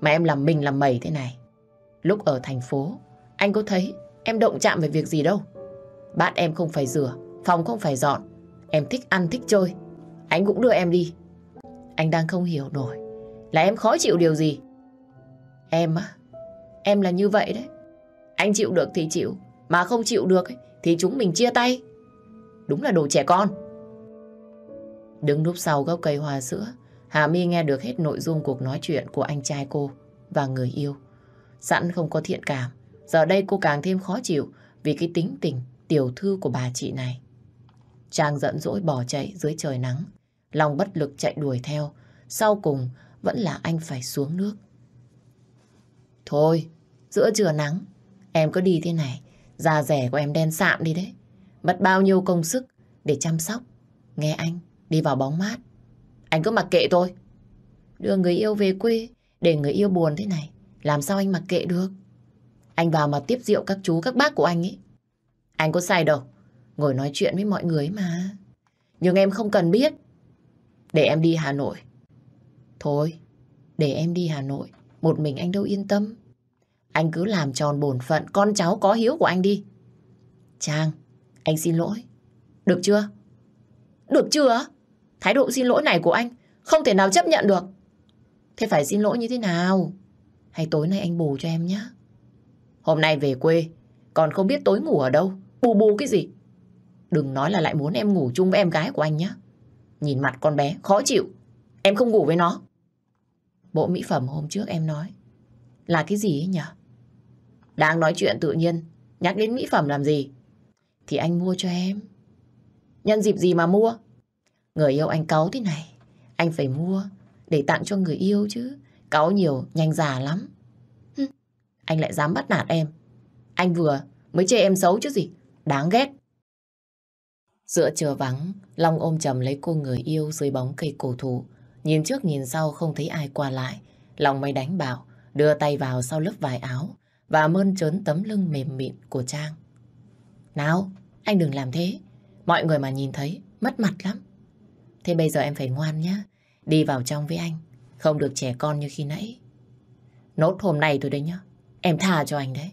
Mà em làm mình làm mẩy thế này. Lúc ở thành phố, anh có thấy em động chạm về việc gì đâu. Bạn em không phải rửa, phòng không phải dọn. Em thích ăn, thích chơi. Anh cũng đưa em đi. Anh đang không hiểu nổi. Là em khó chịu điều gì? Em á, em là như vậy đấy. Anh chịu được thì chịu, mà không chịu được thì chúng mình chia tay. Đúng là đồ trẻ con. Đứng núp sau gốc cây hoa sữa, Hà My nghe được hết nội dung cuộc nói chuyện của anh trai cô và người yêu. Sẵn không có thiện cảm, giờ đây cô càng thêm khó chịu vì cái tính tình tiểu thư của bà chị này. Trang giận dỗi bỏ chạy dưới trời nắng, lòng bất lực chạy đuổi theo, sau cùng vẫn là anh phải xuống nước. Thôi, giữa trưa nắng, em cứ đi thế này, da rẻ của em đen sạm đi đấy. Mất bao nhiêu công sức để chăm sóc. Nghe anh, đi vào bóng mát, anh cứ mặc kệ tôi. Đưa người yêu về quê, để người yêu buồn thế này, làm sao anh mặc kệ được? Anh vào mà tiếp rượu các chú, các bác của anh ấy. Anh có sai đâu, ngồi nói chuyện với mọi người mà. Nhưng em không cần biết. Để em đi Hà Nội. Thôi, để em đi Hà Nội, một mình anh đâu yên tâm. Anh cứ làm tròn bổn phận con cháu có hiếu của anh đi. Trang, anh xin lỗi. Được chưa? Được chưa? Thái độ xin lỗi này của anh không thể nào chấp nhận được. Thế phải xin lỗi như thế nào? Hay tối nay anh bù cho em nhé. Hôm nay về quê, còn không biết tối ngủ ở đâu. Bù bù cái gì? Đừng nói là lại muốn em ngủ chung với em gái của anh nhé. Nhìn mặt con bé, khó chịu. Em không ngủ với nó. Bộ mỹ phẩm hôm trước em nói. Là cái gì ấy nhỉ? Đang nói chuyện tự nhiên, nhắc đến mỹ phẩm làm gì? Thì anh mua cho em. Nhân dịp gì mà mua? Người yêu anh cáu thế này, anh phải mua để tặng cho người yêu chứ. Cáu nhiều, nhanh già lắm. anh lại dám bắt nạt em. Anh vừa mới chê em xấu chứ gì, đáng ghét. Giữa trưa vắng, Long ôm chầm lấy cô người yêu dưới bóng cây cổ thụ. Nhìn trước nhìn sau không thấy ai qua lại. Long mới đánh bảo, đưa tay vào sau lớp vải áo và mơn trớn tấm lưng mềm mịn của Trang. Nào, anh đừng làm thế. Mọi người mà nhìn thấy, mất mặt lắm. Thế bây giờ em phải ngoan nhé. Đi vào trong với anh. Không được trẻ con như khi nãy. Nốt hôm nay tôi đấy nhá. Em tha cho anh đấy.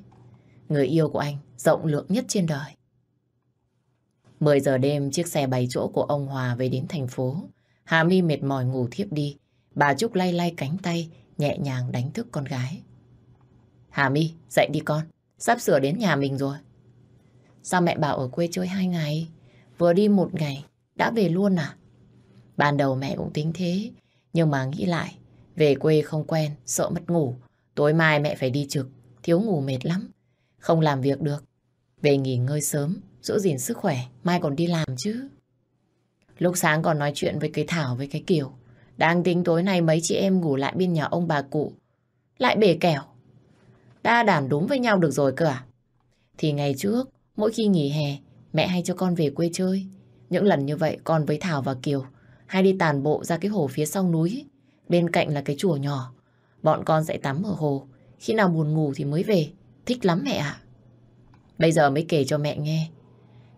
Người yêu của anh rộng lượng nhất trên đời. 10 giờ đêm, chiếc xe bảy chỗ của ông Hòa về đến thành phố. Hà My mệt mỏi ngủ thiếp đi. Bà Trúc lay lay cánh tay, nhẹ nhàng đánh thức con gái. Hà My, dậy đi con. Sắp sửa đến nhà mình rồi. Sao mẹ bảo ở quê chơi hai ngày? Vừa đi một ngày, đã về luôn à? Ban đầu mẹ cũng tính thế, nhưng mà nghĩ lại, về quê không quen, sợ mất ngủ. Tối mai mẹ phải đi trực, thiếu ngủ mệt lắm, không làm việc được. Về nghỉ ngơi sớm, giữ gìn sức khỏe, mai còn đi làm chứ. Lúc sáng còn nói chuyện với cái Thảo với cái Kiều. Đang tính tối nay mấy chị em ngủ lại bên nhà ông bà cụ. Lại bể kẻo. Đã đảm đúng với nhau được rồi cơ à? Thì ngày trước, mỗi khi nghỉ hè, mẹ hay cho con về quê chơi. Những lần như vậy con với Thảo và Kiều hay đi tàn bộ ra cái hồ phía sau núi. Bên cạnh là cái chùa nhỏ. Bọn con sẽ tắm ở hồ. Khi nào buồn ngủ thì mới về. Thích lắm mẹ ạ. Bây giờ mới kể cho mẹ nghe.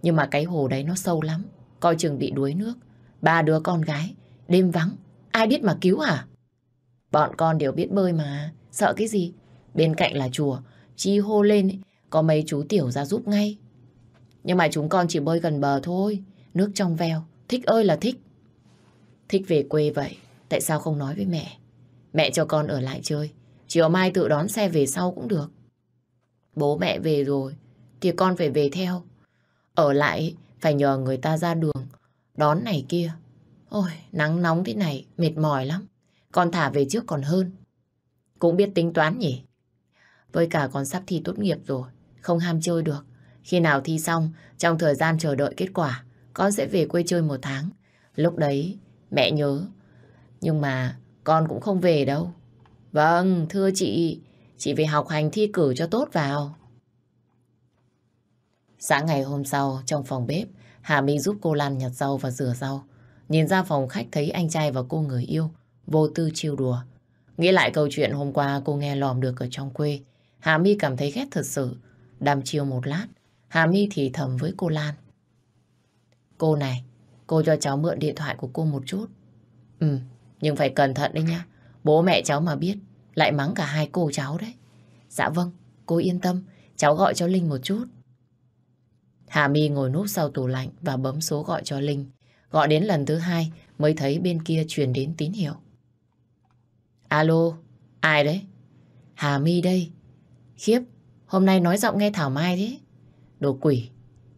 Nhưng mà cái hồ đấy nó sâu lắm. Coi chừng bị đuối nước. Ba đứa con gái. Đêm vắng. Ai biết mà cứu À? Bọn con đều biết bơi mà. Sợ cái gì? Bên cạnh là chùa. Chi hô lên. có mấy chú tiểu ra giúp ngay. Nhưng mà chúng con chỉ bơi gần bờ thôi. Nước trong veo. Thích ơi là thích. Thích về quê vậy, tại sao không nói với mẹ? Mẹ cho con ở lại chơi, chiều mai tự đón xe về sau cũng được. Bố mẹ về rồi, thì con phải về theo. Ở lại phải nhờ người ta ra đường, đón này kia. Ôi, nắng nóng thế này, mệt mỏi lắm. Con thả về trước còn hơn. Cũng biết tính toán nhỉ? Với cả con sắp thi tốt nghiệp rồi, không ham chơi được. Khi nào thi xong, trong thời gian chờ đợi kết quả, con sẽ về quê chơi một tháng. Lúc đấy, Mẹ nhớ. Nhưng mà con cũng không về đâu. Vâng, thưa chị, chị về học hành thi cử cho tốt vào. Sáng ngày hôm sau, trong phòng bếp, Hà my giúp cô Lan nhặt rau và rửa rau. Nhìn ra phòng khách thấy anh trai và cô người yêu, vô tư chiêu đùa. Nghĩ lại câu chuyện hôm qua cô nghe lòm được ở trong quê, Hà My cảm thấy ghét thật sự. Đàm chiêu một lát, Hà My thì thầm với cô Lan. Cô này, Cô cho cháu mượn điện thoại của cô một chút. Ừ, nhưng phải cẩn thận đấy nha. Bố mẹ cháu mà biết, lại mắng cả hai cô cháu đấy. Dạ vâng, cô yên tâm, cháu gọi cho Linh một chút. Hà My ngồi núp sau tủ lạnh và bấm số gọi cho Linh. Gọi đến lần thứ hai mới thấy bên kia truyền đến tín hiệu. Alo, ai đấy? Hà My đây. Khiếp, hôm nay nói giọng nghe Thảo Mai thế. Đồ quỷ,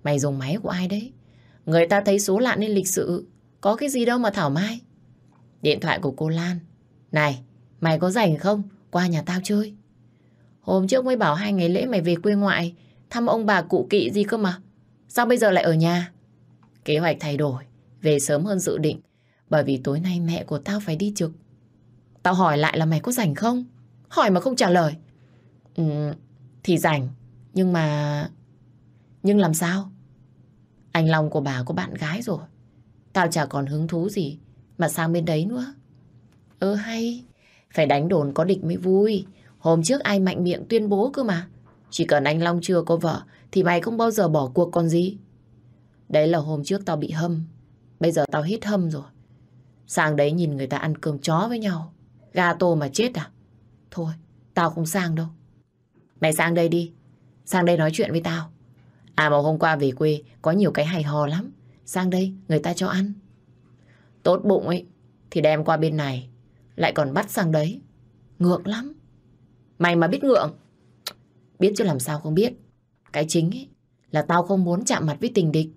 mày dùng máy của ai đấy? Người ta thấy số lạ nên lịch sự, có cái gì đâu mà thảo mai. Điện thoại của cô Lan. Này, mày có rảnh không? Qua nhà tao chơi. Hôm trước mới bảo hai ngày lễ mày về quê ngoại, thăm ông bà cụ kỵ gì cơ mà. Sao bây giờ lại ở nhà? Kế hoạch thay đổi, về sớm hơn dự định, bởi vì tối nay mẹ của tao phải đi trực. Tao hỏi lại là mày có rảnh không? Hỏi mà không trả lời. Ừ, thì rảnh, nhưng mà... Nhưng làm sao? Anh Long của bà có bạn gái rồi. Tao chả còn hứng thú gì mà sang bên đấy nữa. Ơ hay, phải đánh đồn có địch mới vui. Hôm trước ai mạnh miệng tuyên bố cơ mà. Chỉ cần anh Long chưa có vợ thì mày không bao giờ bỏ cuộc còn gì. Đấy là hôm trước tao bị hâm. Bây giờ tao hít hâm rồi. Sang đấy nhìn người ta ăn cơm chó với nhau. Gà tô mà chết à? Thôi, tao không sang đâu. Mày sang đây đi. Sang đây nói chuyện với tao. À mà hôm qua về quê có nhiều cái hay ho lắm. Sang đây người ta cho ăn. Tốt bụng ấy thì đem qua bên này. Lại còn bắt sang đấy. Ngượng lắm. Mày mà biết ngượng. Biết chứ làm sao không biết. Cái chính ấy là tao không muốn chạm mặt với tình địch.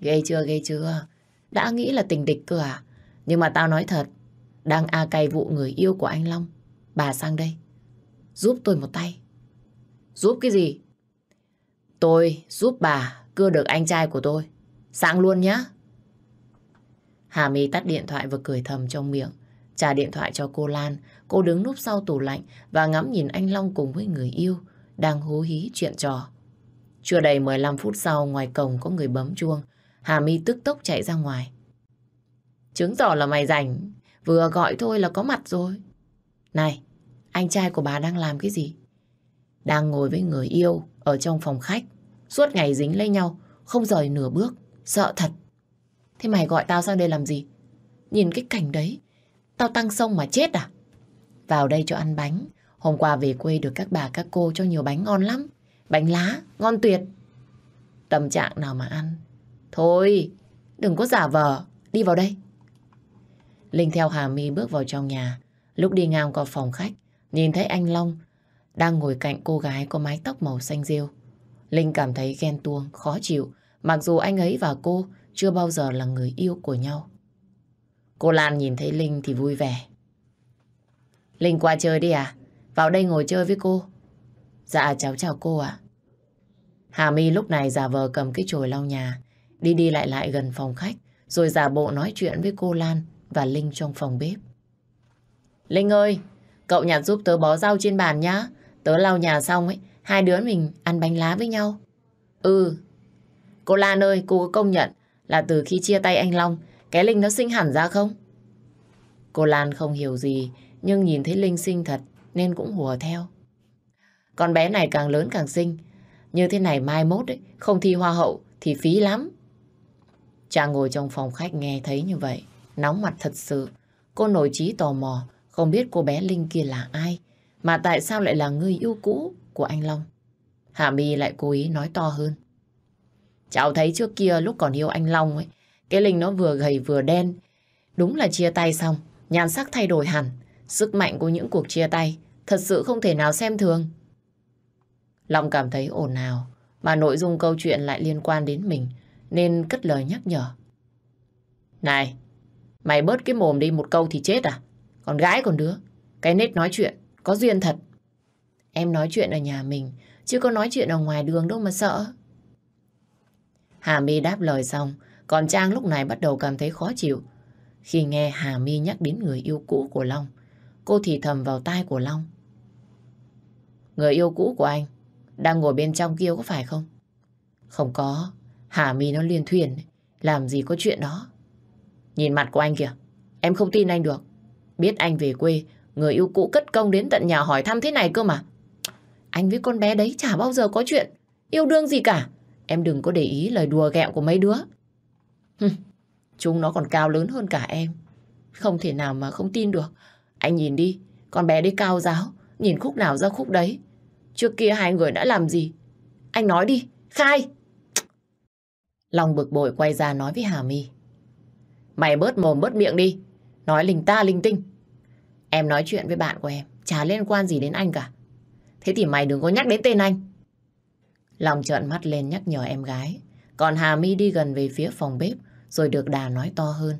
Ghê chưa ghê chưa. Đã nghĩ là tình địch cơ à. Nhưng mà tao nói thật. Đang a cay vụ người yêu của anh Long. Bà sang đây. Giúp tôi một tay. Giúp cái gì? Tôi giúp bà cưa được anh trai của tôi. Sáng luôn nhá. Hà My tắt điện thoại và cười thầm trong miệng. Trả điện thoại cho cô Lan. Cô đứng núp sau tủ lạnh và ngắm nhìn anh Long cùng với người yêu đang hú hí chuyện trò. Chưa đầy 15 phút sau ngoài cổng có người bấm chuông. Hà My tức tốc chạy ra ngoài. Chứng tỏ là mày rảnh. Vừa gọi thôi là có mặt rồi. Này, anh trai của bà đang làm cái gì? đang ngồi với người yêu ở trong phòng khách. Suốt ngày dính lấy nhau, không rời nửa bước, sợ thật. Thế mày gọi tao sang đây làm gì? Nhìn cái cảnh đấy, tao tăng sông mà chết à? Vào đây cho ăn bánh. Hôm qua về quê được các bà các cô cho nhiều bánh ngon lắm. Bánh lá, ngon tuyệt. Tâm trạng nào mà ăn. Thôi, đừng có giả vờ. Đi vào đây. Linh theo Hà My bước vào trong nhà. Lúc đi ngang qua phòng khách, nhìn thấy anh Long đang ngồi cạnh cô gái có mái tóc màu xanh rêu. Linh cảm thấy ghen tuông, khó chịu, mặc dù anh ấy và cô chưa bao giờ là người yêu của nhau. Cô Lan nhìn thấy Linh thì vui vẻ. Linh qua chơi đi à? Vào đây ngồi chơi với cô. Dạ cháu chào cô ạ. Hà My lúc này giả vờ cầm cái chổi lau nhà, đi đi lại lại gần phòng khách, rồi giả bộ nói chuyện với cô Lan và Linh trong phòng bếp. Linh ơi, cậu nhặt giúp tớ bó rau trên bàn nhá. Tớ lau nhà xong ấy, hai đứa mình ăn bánh lá với nhau. Ừ. Cô Lan ơi, cô có công nhận là từ khi chia tay anh Long, cái Linh nó sinh hẳn ra không? Cô Lan không hiểu gì, nhưng nhìn thấy Linh sinh thật nên cũng hùa theo. Con bé này càng lớn càng xinh. Như thế này mai mốt ấy, không thi hoa hậu thì phí lắm. Chàng ngồi trong phòng khách nghe thấy như vậy. Nóng mặt thật sự. Cô nổi trí tò mò, không biết cô bé Linh kia là ai. Mà tại sao lại là người yêu cũ của anh Long? Hạ My lại cố ý nói to hơn. Cháu thấy trước kia lúc còn yêu anh Long ấy, cái Linh nó vừa gầy vừa đen. Đúng là chia tay xong, nhan sắc thay đổi hẳn. Sức mạnh của những cuộc chia tay thật sự không thể nào xem thường. Long cảm thấy ồn ào, mà nội dung câu chuyện lại liên quan đến mình, nên cất lời nhắc nhở. Này, mày bớt cái mồm đi một câu thì chết à? Còn gái còn đứa, cái nết nói chuyện có duyên thật. Em nói chuyện ở nhà mình, chứ có nói chuyện ở ngoài đường đâu mà sợ. Hà My đáp lời xong, còn Trang lúc này bắt đầu cảm thấy khó chịu. Khi nghe Hà My nhắc đến người yêu cũ của Long, cô thì thầm vào tai của Long. Người yêu cũ của anh đang ngồi bên trong kia có phải không? Không có, Hà My nó liên thuyền, làm gì có chuyện đó. Nhìn mặt của anh kìa, em không tin anh được. Biết anh về quê, Người yêu cũ cất công đến tận nhà hỏi thăm thế này cơ mà. Anh với con bé đấy chả bao giờ có chuyện. Yêu đương gì cả. Em đừng có để ý lời đùa ghẹo của mấy đứa. chúng nó còn cao lớn hơn cả em. Không thể nào mà không tin được. Anh nhìn đi, con bé đấy cao giáo. Nhìn khúc nào ra khúc đấy. Trước kia hai người đã làm gì? Anh nói đi, khai! lòng bực bội quay ra nói với Hà My. Mày bớt mồm bớt miệng đi. Nói linh ta linh tinh. Em nói chuyện với bạn của em, chả liên quan gì đến anh cả. Thế thì mày đừng có nhắc đến tên anh. Lòng trợn mắt lên nhắc nhở em gái. Còn Hà My đi gần về phía phòng bếp, rồi được đà nói to hơn.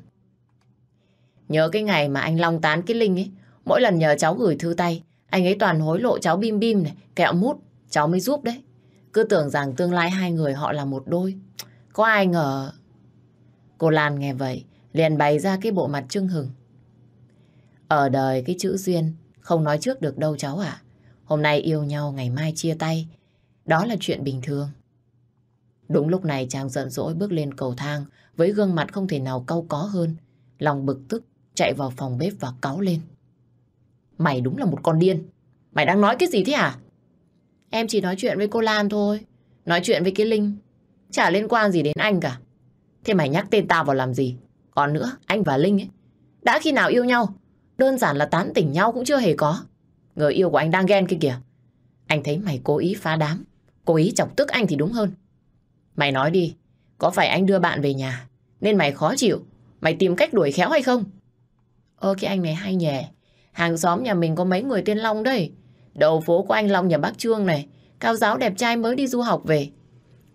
Nhớ cái ngày mà anh Long tán cái Linh ấy, mỗi lần nhờ cháu gửi thư tay, anh ấy toàn hối lộ cháu bim bim này, kẹo mút, cháu mới giúp đấy. Cứ tưởng rằng tương lai hai người họ là một đôi. Có ai ngờ... Cô Lan nghe vậy, liền bày ra cái bộ mặt trưng hừng. Ở đời cái chữ duyên không nói trước được đâu cháu ạ. Hôm nay yêu nhau, ngày mai chia tay. Đó là chuyện bình thường. Đúng lúc này chàng giận dỗi bước lên cầu thang với gương mặt không thể nào cau có hơn. Lòng bực tức chạy vào phòng bếp và cáu lên. Mày đúng là một con điên. Mày đang nói cái gì thế hả? Em chỉ nói chuyện với cô Lan thôi. Nói chuyện với cái Linh. Chả liên quan gì đến anh cả. Thế mày nhắc tên tao vào làm gì? Còn nữa, anh và Linh ấy. Đã khi nào yêu nhau Đơn giản là tán tỉnh nhau cũng chưa hề có. Người yêu của anh đang ghen kia kìa. Anh thấy mày cố ý phá đám, cố ý chọc tức anh thì đúng hơn. Mày nói đi, có phải anh đưa bạn về nhà, nên mày khó chịu, mày tìm cách đuổi khéo hay không? Ơ cái anh này hay nhè, hàng xóm nhà mình có mấy người tên Long đây. Đầu phố của anh Long nhà bác Trương này, cao giáo đẹp trai mới đi du học về.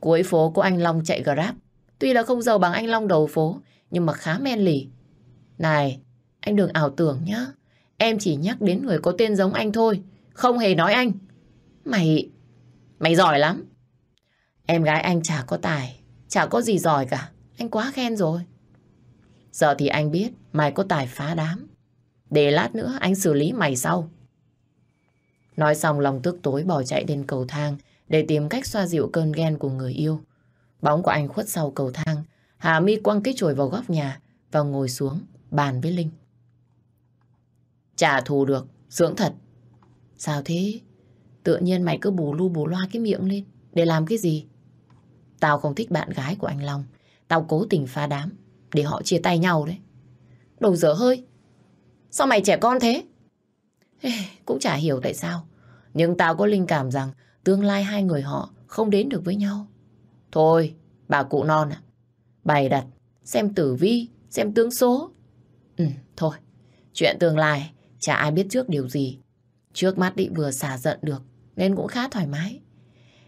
Cuối phố của anh Long chạy Grab, tuy là không giàu bằng anh Long đầu phố, nhưng mà khá men lì. Này, anh đừng ảo tưởng nhá. Em chỉ nhắc đến người có tên giống anh thôi. Không hề nói anh. Mày... Mày giỏi lắm. Em gái anh chả có tài. Chả có gì giỏi cả. Anh quá khen rồi. Giờ thì anh biết mày có tài phá đám. Để lát nữa anh xử lý mày sau. Nói xong lòng tức tối bỏ chạy lên cầu thang để tìm cách xoa dịu cơn ghen của người yêu. Bóng của anh khuất sau cầu thang. Hà mi quăng cái chổi vào góc nhà và ngồi xuống bàn với Linh. Trả thù được, dưỡng thật. Sao thế? Tự nhiên mày cứ bù lu bù loa cái miệng lên. Để làm cái gì? Tao không thích bạn gái của anh Long. Tao cố tình pha đám để họ chia tay nhau đấy. Đồ dở hơi. Sao mày trẻ con thế? cũng chả hiểu tại sao. Nhưng tao có linh cảm rằng tương lai hai người họ không đến được với nhau. Thôi, bà cụ non à. Bày đặt, xem tử vi, xem tướng số. Ừ, thôi. Chuyện tương lai Chả ai biết trước điều gì. Trước mắt định vừa xả giận được, nên cũng khá thoải mái.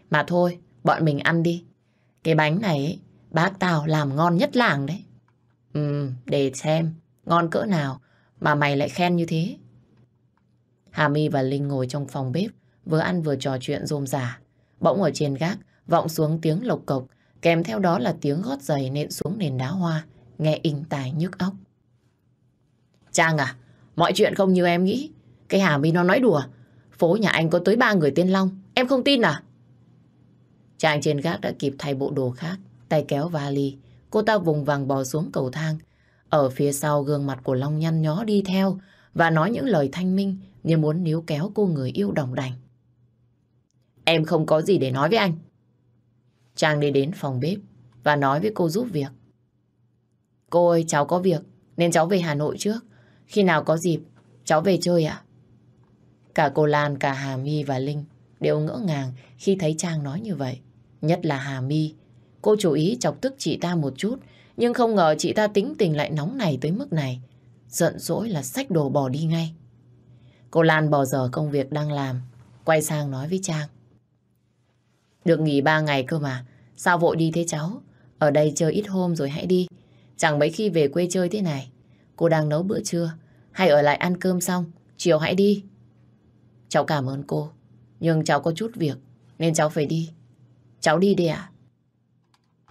Mà thôi, bọn mình ăn đi. Cái bánh này bác tao làm ngon nhất làng đấy. Ừ, để xem, ngon cỡ nào mà mày lại khen như thế. Hà My và Linh ngồi trong phòng bếp, vừa ăn vừa trò chuyện rôm rả. Bỗng ở trên gác, vọng xuống tiếng lộc cộc, kèm theo đó là tiếng gót giày nện xuống nền đá hoa, nghe inh tài nhức óc. Trang à, Mọi chuyện không như em nghĩ. Cái Hà My nó nói đùa. Phố nhà anh có tới ba người tên Long. Em không tin à? Chàng trên gác đã kịp thay bộ đồ khác. Tay kéo vali. Cô ta vùng vàng bò xuống cầu thang. Ở phía sau gương mặt của Long nhăn nhó đi theo và nói những lời thanh minh như muốn níu kéo cô người yêu đồng đành. Em không có gì để nói với anh. chàng đi đến phòng bếp và nói với cô giúp việc. Cô ơi, cháu có việc, nên cháu về Hà Nội trước. Khi nào có dịp, cháu về chơi ạ? À? Cả cô Lan, cả Hà My và Linh đều ngỡ ngàng khi thấy Trang nói như vậy. Nhất là Hà My. Cô chú ý chọc tức chị ta một chút, nhưng không ngờ chị ta tính tình lại nóng này tới mức này. Giận dỗi là xách đồ bỏ đi ngay. Cô Lan bỏ giờ công việc đang làm, quay sang nói với Trang. Được nghỉ ba ngày cơ mà, sao vội đi thế cháu? Ở đây chơi ít hôm rồi hãy đi. Chẳng mấy khi về quê chơi thế này. Cô đang nấu bữa trưa, hay ở lại ăn cơm xong, chiều hãy đi. Cháu cảm ơn cô, nhưng cháu có chút việc, nên cháu phải đi. Cháu đi đi ạ.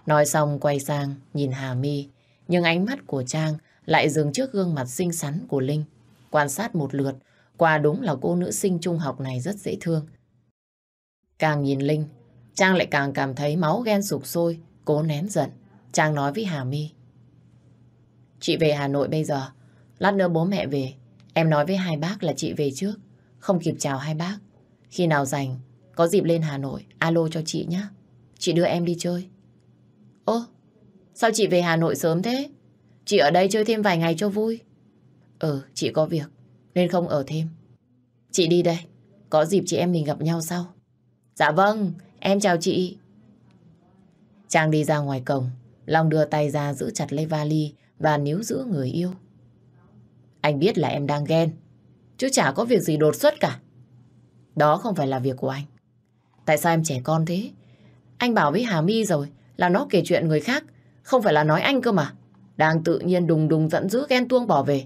Nói xong quay sang, nhìn Hà My, nhưng ánh mắt của Trang lại dừng trước gương mặt xinh xắn của Linh. Quan sát một lượt, quả đúng là cô nữ sinh trung học này rất dễ thương. Càng nhìn Linh, Trang lại càng cảm thấy máu ghen sụp sôi, cố nén giận. Trang nói với Hà My. Chị về Hà Nội bây giờ, Lát nữa bố mẹ về, em nói với hai bác là chị về trước, không kịp chào hai bác. Khi nào rảnh, có dịp lên Hà Nội, alo cho chị nhé. Chị đưa em đi chơi. Ô, sao chị về Hà Nội sớm thế? Chị ở đây chơi thêm vài ngày cho vui. Ừ, chị có việc, nên không ở thêm. Chị đi đây, có dịp chị em mình gặp nhau sau. Dạ vâng, em chào chị. Trang đi ra ngoài cổng, Long đưa tay ra giữ chặt lấy vali và níu giữ người yêu. Anh biết là em đang ghen, chứ chả có việc gì đột xuất cả. Đó không phải là việc của anh. Tại sao em trẻ con thế? Anh bảo với Hà My rồi là nó kể chuyện người khác, không phải là nói anh cơ mà. Đang tự nhiên đùng đùng giận dữ ghen tuông bỏ về.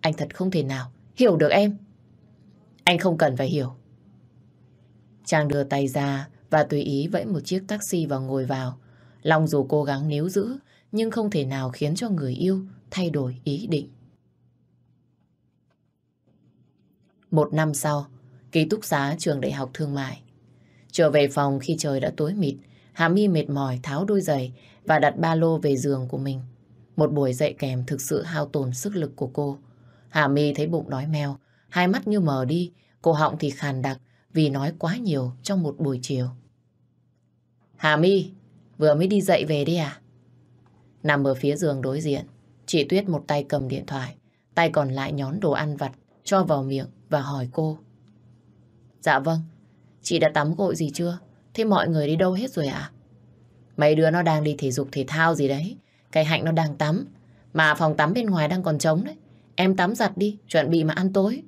Anh thật không thể nào hiểu được em. Anh không cần phải hiểu. Chàng đưa tay ra và tùy ý vẫy một chiếc taxi và ngồi vào. lòng dù cố gắng níu giữ nhưng không thể nào khiến cho người yêu thay đổi ý định. Một năm sau, ký túc xá trường đại học thương mại. Trở về phòng khi trời đã tối mịt, hà my mệt mỏi tháo đôi giày và đặt ba lô về giường của mình. Một buổi dậy kèm thực sự hao tổn sức lực của cô. hà my thấy bụng đói meo, hai mắt như mờ đi, cô họng thì khàn đặc vì nói quá nhiều trong một buổi chiều. Hà my vừa mới đi dậy về đi à? Nằm ở phía giường đối diện, chị Tuyết một tay cầm điện thoại, tay còn lại nhón đồ ăn vặt cho vào miệng và hỏi cô. Dạ vâng, chị đã tắm gội gì chưa? Thế mọi người đi đâu hết rồi ạ? À? Mấy đứa nó đang đi thể dục thể thao gì đấy. Cái hạnh nó đang tắm. Mà phòng tắm bên ngoài đang còn trống đấy. Em tắm giặt đi, chuẩn bị mà ăn tối.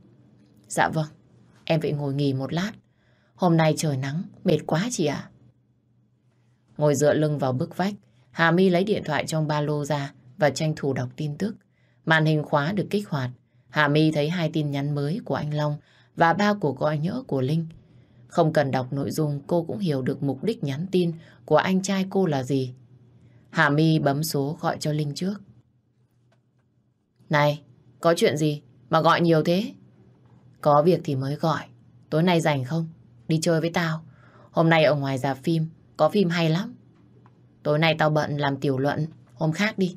Dạ vâng, em phải ngồi nghỉ một lát. Hôm nay trời nắng, mệt quá chị ạ. Ngồi dựa lưng vào bức vách, Hà My lấy điện thoại trong ba lô ra và tranh thủ đọc tin tức. Màn hình khóa được kích hoạt, Hà My thấy hai tin nhắn mới của anh Long và ba cuộc gọi nhỡ của Linh. Không cần đọc nội dung cô cũng hiểu được mục đích nhắn tin của anh trai cô là gì. Hà My bấm số gọi cho Linh trước. Này, có chuyện gì mà gọi nhiều thế? Có việc thì mới gọi. Tối nay rảnh không? Đi chơi với tao. Hôm nay ở ngoài rạp phim, có phim hay lắm. Tối nay tao bận làm tiểu luận, hôm khác đi.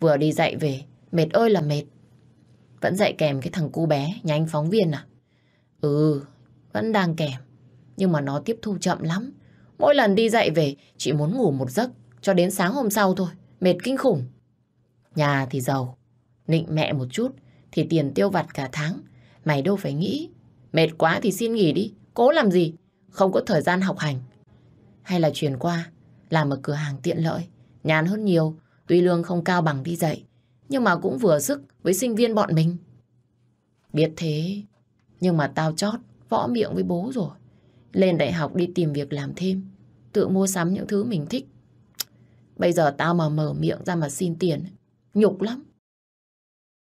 Vừa đi dạy về, mệt ơi là mệt. Vẫn dạy kèm cái thằng cô bé nhà anh phóng viên à? Ừ, vẫn đang kèm. Nhưng mà nó tiếp thu chậm lắm. Mỗi lần đi dạy về, chị muốn ngủ một giấc cho đến sáng hôm sau thôi. Mệt kinh khủng. Nhà thì giàu, nịnh mẹ một chút thì tiền tiêu vặt cả tháng. Mày đâu phải nghĩ. Mệt quá thì xin nghỉ đi. Cố làm gì? Không có thời gian học hành. Hay là chuyển qua, làm ở cửa hàng tiện lợi. Nhàn hơn nhiều, tuy lương không cao bằng đi dạy nhưng mà cũng vừa sức với sinh viên bọn mình. Biết thế, nhưng mà tao chót võ miệng với bố rồi. Lên đại học đi tìm việc làm thêm, tự mua sắm những thứ mình thích. Bây giờ tao mà mở miệng ra mà xin tiền, nhục lắm.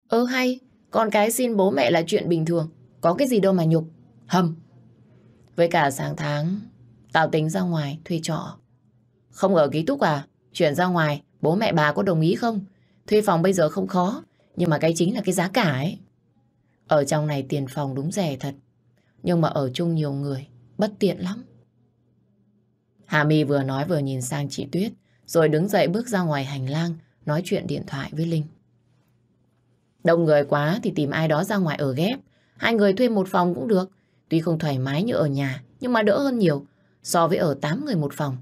Ơ ừ, hay, con cái xin bố mẹ là chuyện bình thường, có cái gì đâu mà nhục. Hầm. Với cả sáng tháng, tao tính ra ngoài thuê trọ. Không ở ký túc à? Chuyển ra ngoài, bố mẹ bà có đồng ý không? Thuê phòng bây giờ không khó, nhưng mà cái chính là cái giá cả ấy. Ở trong này tiền phòng đúng rẻ thật, nhưng mà ở chung nhiều người, bất tiện lắm. Hà My vừa nói vừa nhìn sang chị Tuyết, rồi đứng dậy bước ra ngoài hành lang, nói chuyện điện thoại với Linh. Đông người quá thì tìm ai đó ra ngoài ở ghép, hai người thuê một phòng cũng được. Tuy không thoải mái như ở nhà, nhưng mà đỡ hơn nhiều so với ở 8 người một phòng.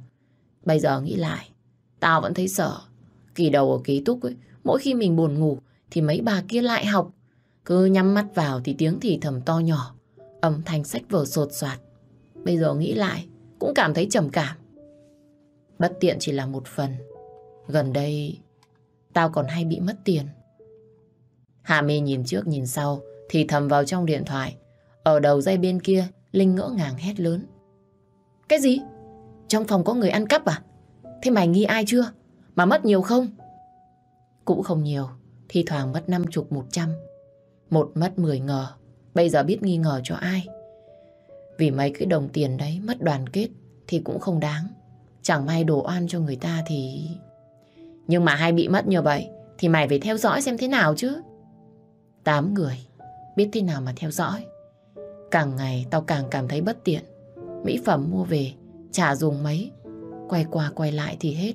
Bây giờ nghĩ lại, tao vẫn thấy sợ. Kỳ đầu ở ký túc ấy, Mỗi khi mình buồn ngủ thì mấy bà kia lại học. Cứ nhắm mắt vào thì tiếng thì thầm to nhỏ, âm thanh sách vở sột soạt. Bây giờ nghĩ lại cũng cảm thấy trầm cảm. Bất tiện chỉ là một phần. Gần đây tao còn hay bị mất tiền. Hà mê nhìn trước nhìn sau thì thầm vào trong điện thoại. Ở đầu dây bên kia Linh ngỡ ngàng hét lớn. Cái gì? Trong phòng có người ăn cắp à? Thế mày nghi ai chưa? Mà mất nhiều không? Cũng không nhiều, thi thoảng mất năm chục một trăm. Một mất mười ngờ, bây giờ biết nghi ngờ cho ai. Vì mấy cái đồng tiền đấy mất đoàn kết thì cũng không đáng. Chẳng may đổ oan cho người ta thì... Nhưng mà hai bị mất như vậy thì mày phải theo dõi xem thế nào chứ. Tám người, biết thế nào mà theo dõi. Càng ngày tao càng cảm thấy bất tiện. Mỹ phẩm mua về, chả dùng mấy. Quay qua quay lại thì hết.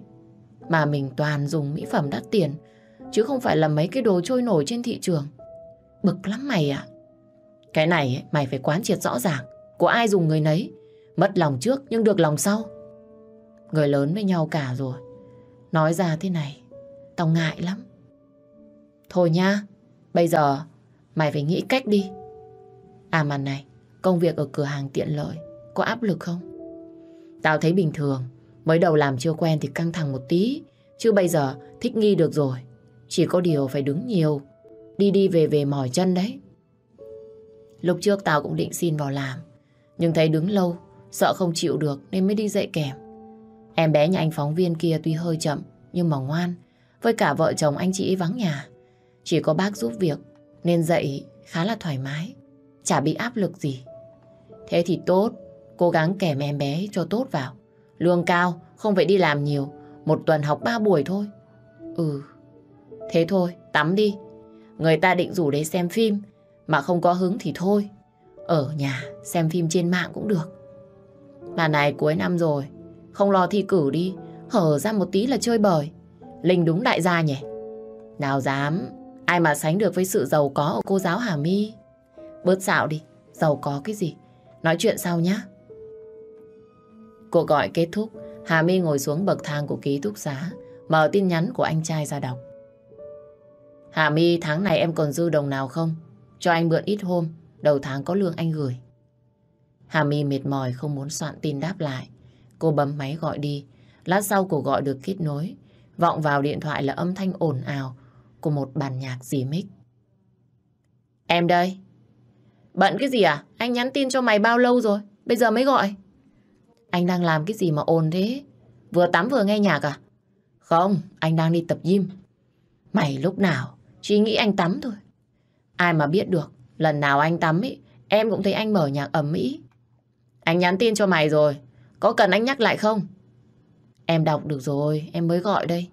Mà mình toàn dùng mỹ phẩm đắt tiền chứ không phải là mấy cái đồ trôi nổi trên thị trường. Bực lắm mày ạ. Cái này ấy, mày phải quán triệt rõ ràng, có ai dùng người nấy, mất lòng trước nhưng được lòng sau. Người lớn với nhau cả rồi, nói ra thế này, tao ngại lắm. Thôi nha, bây giờ mày phải nghĩ cách đi. À mà này, công việc ở cửa hàng tiện lợi có áp lực không? Tao thấy bình thường, mới đầu làm chưa quen thì căng thẳng một tí, chứ bây giờ thích nghi được rồi. Chỉ có điều phải đứng nhiều Đi đi về về mỏi chân đấy Lúc trước tao cũng định xin vào làm Nhưng thấy đứng lâu Sợ không chịu được nên mới đi dạy kèm Em bé nhà anh phóng viên kia tuy hơi chậm Nhưng mà ngoan Với cả vợ chồng anh chị vắng nhà Chỉ có bác giúp việc Nên dạy khá là thoải mái Chả bị áp lực gì Thế thì tốt Cố gắng kèm em bé cho tốt vào Lương cao, không phải đi làm nhiều Một tuần học ba buổi thôi Ừ Thế thôi, tắm đi. Người ta định rủ đấy xem phim, mà không có hứng thì thôi. Ở nhà, xem phim trên mạng cũng được. Mà này cuối năm rồi, không lo thi cử đi, hở ra một tí là chơi bời. Linh đúng đại gia nhỉ? Nào dám, ai mà sánh được với sự giàu có của cô giáo Hà My. Bớt xạo đi, giàu có cái gì. Nói chuyện sau nhá Cuộc gọi kết thúc, Hà My ngồi xuống bậc thang của ký túc xá, mở tin nhắn của anh trai ra đọc. Hà My tháng này em còn dư đồng nào không? Cho anh mượn ít hôm, đầu tháng có lương anh gửi. Hà My mệt mỏi không muốn soạn tin đáp lại. Cô bấm máy gọi đi. Lát sau cô gọi được kết nối. Vọng vào điện thoại là âm thanh ồn ào của một bản nhạc dì mic. Em đây. Bận cái gì à? Anh nhắn tin cho mày bao lâu rồi? Bây giờ mới gọi. Anh đang làm cái gì mà ồn thế? Vừa tắm vừa nghe nhạc à? Không, anh đang đi tập gym. Mày lúc nào chỉ nghĩ anh tắm thôi. Ai mà biết được, lần nào anh tắm ấy, em cũng thấy anh mở nhạc ẩm mỹ. Anh nhắn tin cho mày rồi, có cần anh nhắc lại không? Em đọc được rồi, em mới gọi đây.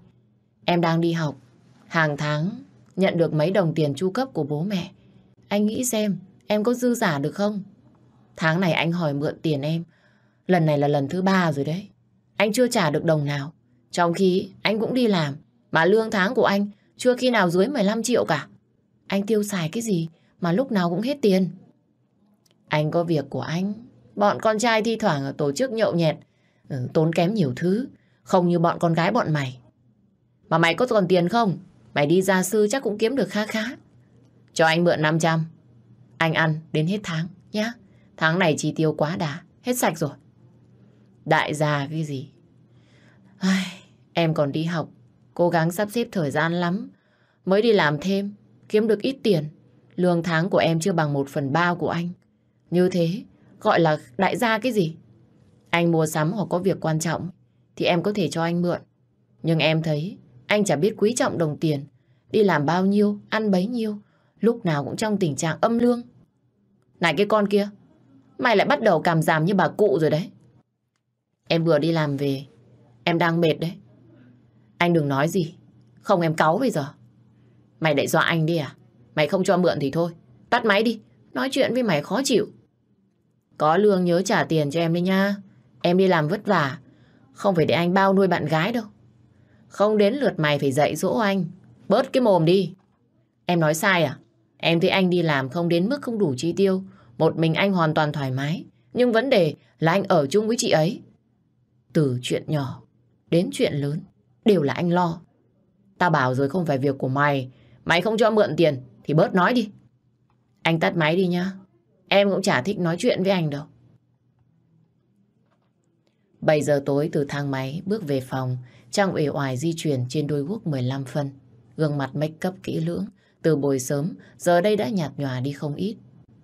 Em đang đi học, hàng tháng nhận được mấy đồng tiền chu cấp của bố mẹ. Anh nghĩ xem, em có dư giả được không? Tháng này anh hỏi mượn tiền em, lần này là lần thứ ba rồi đấy. Anh chưa trả được đồng nào, trong khi anh cũng đi làm, mà lương tháng của anh chưa khi nào dưới 15 triệu cả. Anh tiêu xài cái gì mà lúc nào cũng hết tiền. Anh có việc của anh. Bọn con trai thi thoảng tổ chức nhậu nhẹt, ừ, tốn kém nhiều thứ. Không như bọn con gái bọn mày. Mà mày có còn tiền không? Mày đi gia sư chắc cũng kiếm được khá khá. Cho anh mượn 500. Anh ăn đến hết tháng nhá. Tháng này chi tiêu quá đà, hết sạch rồi. Đại gia cái gì? Ai, em còn đi học, Cố gắng sắp xếp thời gian lắm. Mới đi làm thêm, kiếm được ít tiền. Lương tháng của em chưa bằng một phần ba của anh. Như thế, gọi là đại gia cái gì? Anh mua sắm hoặc có việc quan trọng, thì em có thể cho anh mượn. Nhưng em thấy, anh chả biết quý trọng đồng tiền. Đi làm bao nhiêu, ăn bấy nhiêu, lúc nào cũng trong tình trạng âm lương. Này cái con kia, mày lại bắt đầu cảm giảm như bà cụ rồi đấy. Em vừa đi làm về, em đang mệt đấy. Anh đừng nói gì. Không em cáu bây giờ. Mày đại dọa anh đi à? Mày không cho mượn thì thôi. Tắt máy đi. Nói chuyện với mày khó chịu. Có lương nhớ trả tiền cho em đi nha. Em đi làm vất vả. Không phải để anh bao nuôi bạn gái đâu. Không đến lượt mày phải dạy dỗ anh. Bớt cái mồm đi. Em nói sai à? Em thấy anh đi làm không đến mức không đủ chi tiêu. Một mình anh hoàn toàn thoải mái. Nhưng vấn đề là anh ở chung với chị ấy. Từ chuyện nhỏ đến chuyện lớn đều là anh lo. Tao bảo rồi không phải việc của mày, mày không cho mượn tiền thì bớt nói đi. Anh tắt máy đi nhá, em cũng chả thích nói chuyện với anh đâu. Bảy giờ tối từ thang máy bước về phòng, Trang uể oải di chuyển trên đôi guốc 15 phân. Gương mặt make up kỹ lưỡng, từ buổi sớm, giờ đây đã nhạt nhòa đi không ít.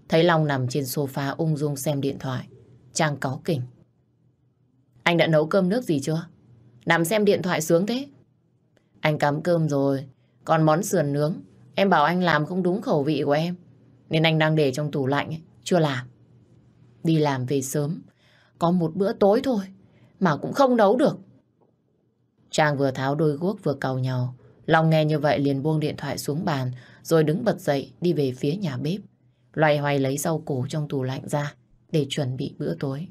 Thấy Long nằm trên sofa ung dung xem điện thoại. Trang cáu kỉnh. Anh đã nấu cơm nước gì chưa? Nằm xem điện thoại sướng thế. Anh cắm cơm rồi, còn món sườn nướng, em bảo anh làm không đúng khẩu vị của em. Nên anh đang để trong tủ lạnh, ấy, chưa làm. Đi làm về sớm, có một bữa tối thôi, mà cũng không nấu được. Trang vừa tháo đôi guốc vừa cầu nhau. Long nghe như vậy liền buông điện thoại xuống bàn, rồi đứng bật dậy đi về phía nhà bếp. Loay hoay lấy rau củ trong tủ lạnh ra để chuẩn bị bữa tối.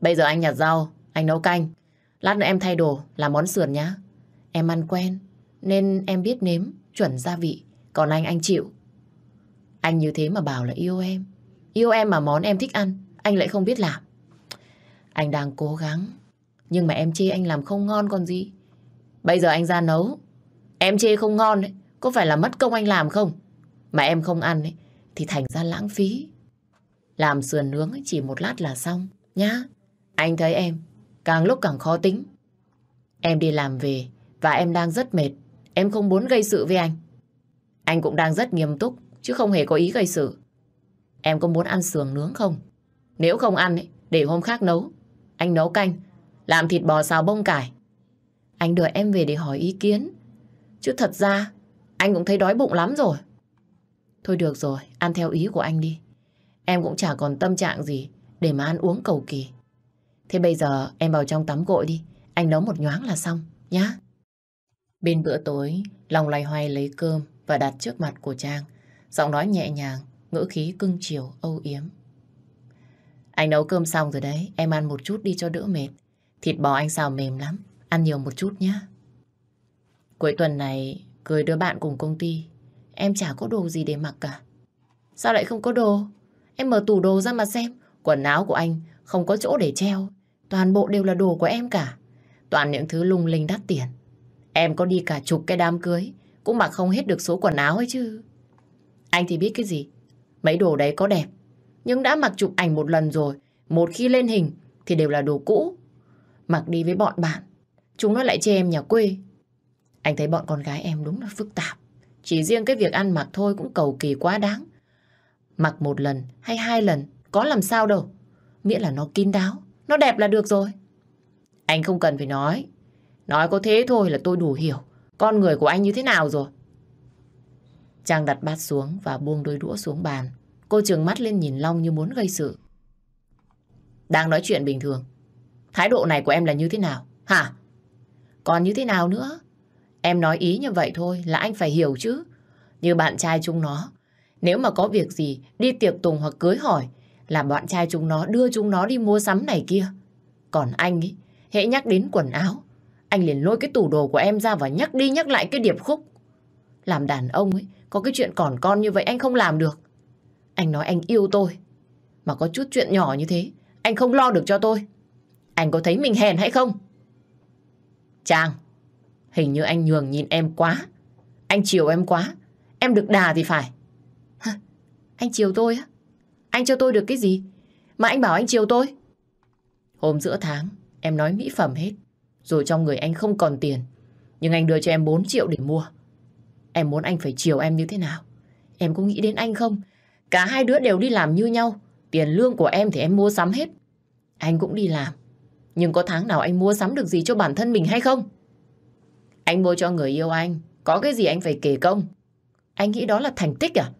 Bây giờ anh nhặt rau, anh nấu canh, Lát nữa em thay đồ làm món sườn nhá. Em ăn quen, nên em biết nếm, chuẩn gia vị. Còn anh, anh chịu. Anh như thế mà bảo là yêu em. Yêu em mà món em thích ăn, anh lại không biết làm. Anh đang cố gắng, nhưng mà em chê anh làm không ngon còn gì. Bây giờ anh ra nấu, em chê không ngon ấy, có phải là mất công anh làm không? Mà em không ăn ấy, thì thành ra lãng phí. Làm sườn nướng chỉ một lát là xong, nhá. Anh thấy em càng lúc càng khó tính. Em đi làm về và em đang rất mệt, em không muốn gây sự với anh. Anh cũng đang rất nghiêm túc, chứ không hề có ý gây sự. Em có muốn ăn sườn nướng không? Nếu không ăn, ấy, để hôm khác nấu. Anh nấu canh, làm thịt bò xào bông cải. Anh đợi em về để hỏi ý kiến. Chứ thật ra, anh cũng thấy đói bụng lắm rồi. Thôi được rồi, ăn theo ý của anh đi. Em cũng chả còn tâm trạng gì để mà ăn uống cầu kỳ. Thế bây giờ em vào trong tắm gội đi, anh nấu một nhoáng là xong, nhá. Bên bữa tối, Long loay hoay lấy cơm và đặt trước mặt của Trang. Giọng nói nhẹ nhàng, ngữ khí cưng chiều, âu yếm. Anh nấu cơm xong rồi đấy, em ăn một chút đi cho đỡ mệt. Thịt bò anh xào mềm lắm, ăn nhiều một chút nhá. Cuối tuần này, cưới đứa bạn cùng công ty, em chả có đồ gì để mặc cả. Sao lại không có đồ? Em mở tủ đồ ra mà xem, quần áo của anh không có chỗ để treo. Toàn bộ đều là đồ của em cả. Toàn những thứ lung linh đắt tiền. Em có đi cả chục cái đám cưới, cũng mặc không hết được số quần áo ấy chứ. Anh thì biết cái gì? Mấy đồ đấy có đẹp, nhưng đã mặc chụp ảnh một lần rồi, một khi lên hình thì đều là đồ cũ. Mặc đi với bọn bạn, chúng nó lại chê em nhà quê. Anh thấy bọn con gái em đúng là phức tạp. Chỉ riêng cái việc ăn mặc thôi cũng cầu kỳ quá đáng. Mặc một lần hay hai lần có làm sao đâu. Miễn là nó kín đáo, nó đẹp là được rồi. Anh không cần phải nói. Nói có thế thôi là tôi đủ hiểu con người của anh như thế nào rồi. Trang đặt bát xuống và buông đôi đũa xuống bàn. Cô trừng mắt lên nhìn Long như muốn gây sự. Đang nói chuyện bình thường. Thái độ này của em là như thế nào? Hả? Còn như thế nào nữa? Em nói ý như vậy thôi là anh phải hiểu chứ. Như bạn trai chung nó. Nếu mà có việc gì, đi tiệc tùng hoặc cưới hỏi, là bọn trai chúng nó đưa chúng nó đi mua sắm này kia. Còn anh ấy, hễ nhắc đến quần áo, anh liền lôi cái tủ đồ của em ra và nhắc đi nhắc lại cái điệp khúc. Làm đàn ông ấy, có cái chuyện còn con như vậy anh không làm được. Anh nói anh yêu tôi, mà có chút chuyện nhỏ như thế, anh không lo được cho tôi. Anh có thấy mình hèn hay không? Chàng, hình như anh nhường nhìn em quá. Anh chiều em quá, em được đà thì phải. Anh chiều tôi á? Anh cho tôi được cái gì? Mà anh bảo anh chiều tôi. Hôm giữa tháng, em nói mỹ phẩm hết. Rồi trong người anh không còn tiền. Nhưng anh đưa cho em 4 triệu để mua. Em muốn anh phải chiều em như thế nào? Em có nghĩ đến anh không? Cả hai đứa đều đi làm như nhau. Tiền lương của em thì em mua sắm hết. Anh cũng đi làm. Nhưng có tháng nào anh mua sắm được gì cho bản thân mình hay không? Anh mua cho người yêu anh. Có cái gì anh phải kể công? Anh nghĩ đó là thành tích à?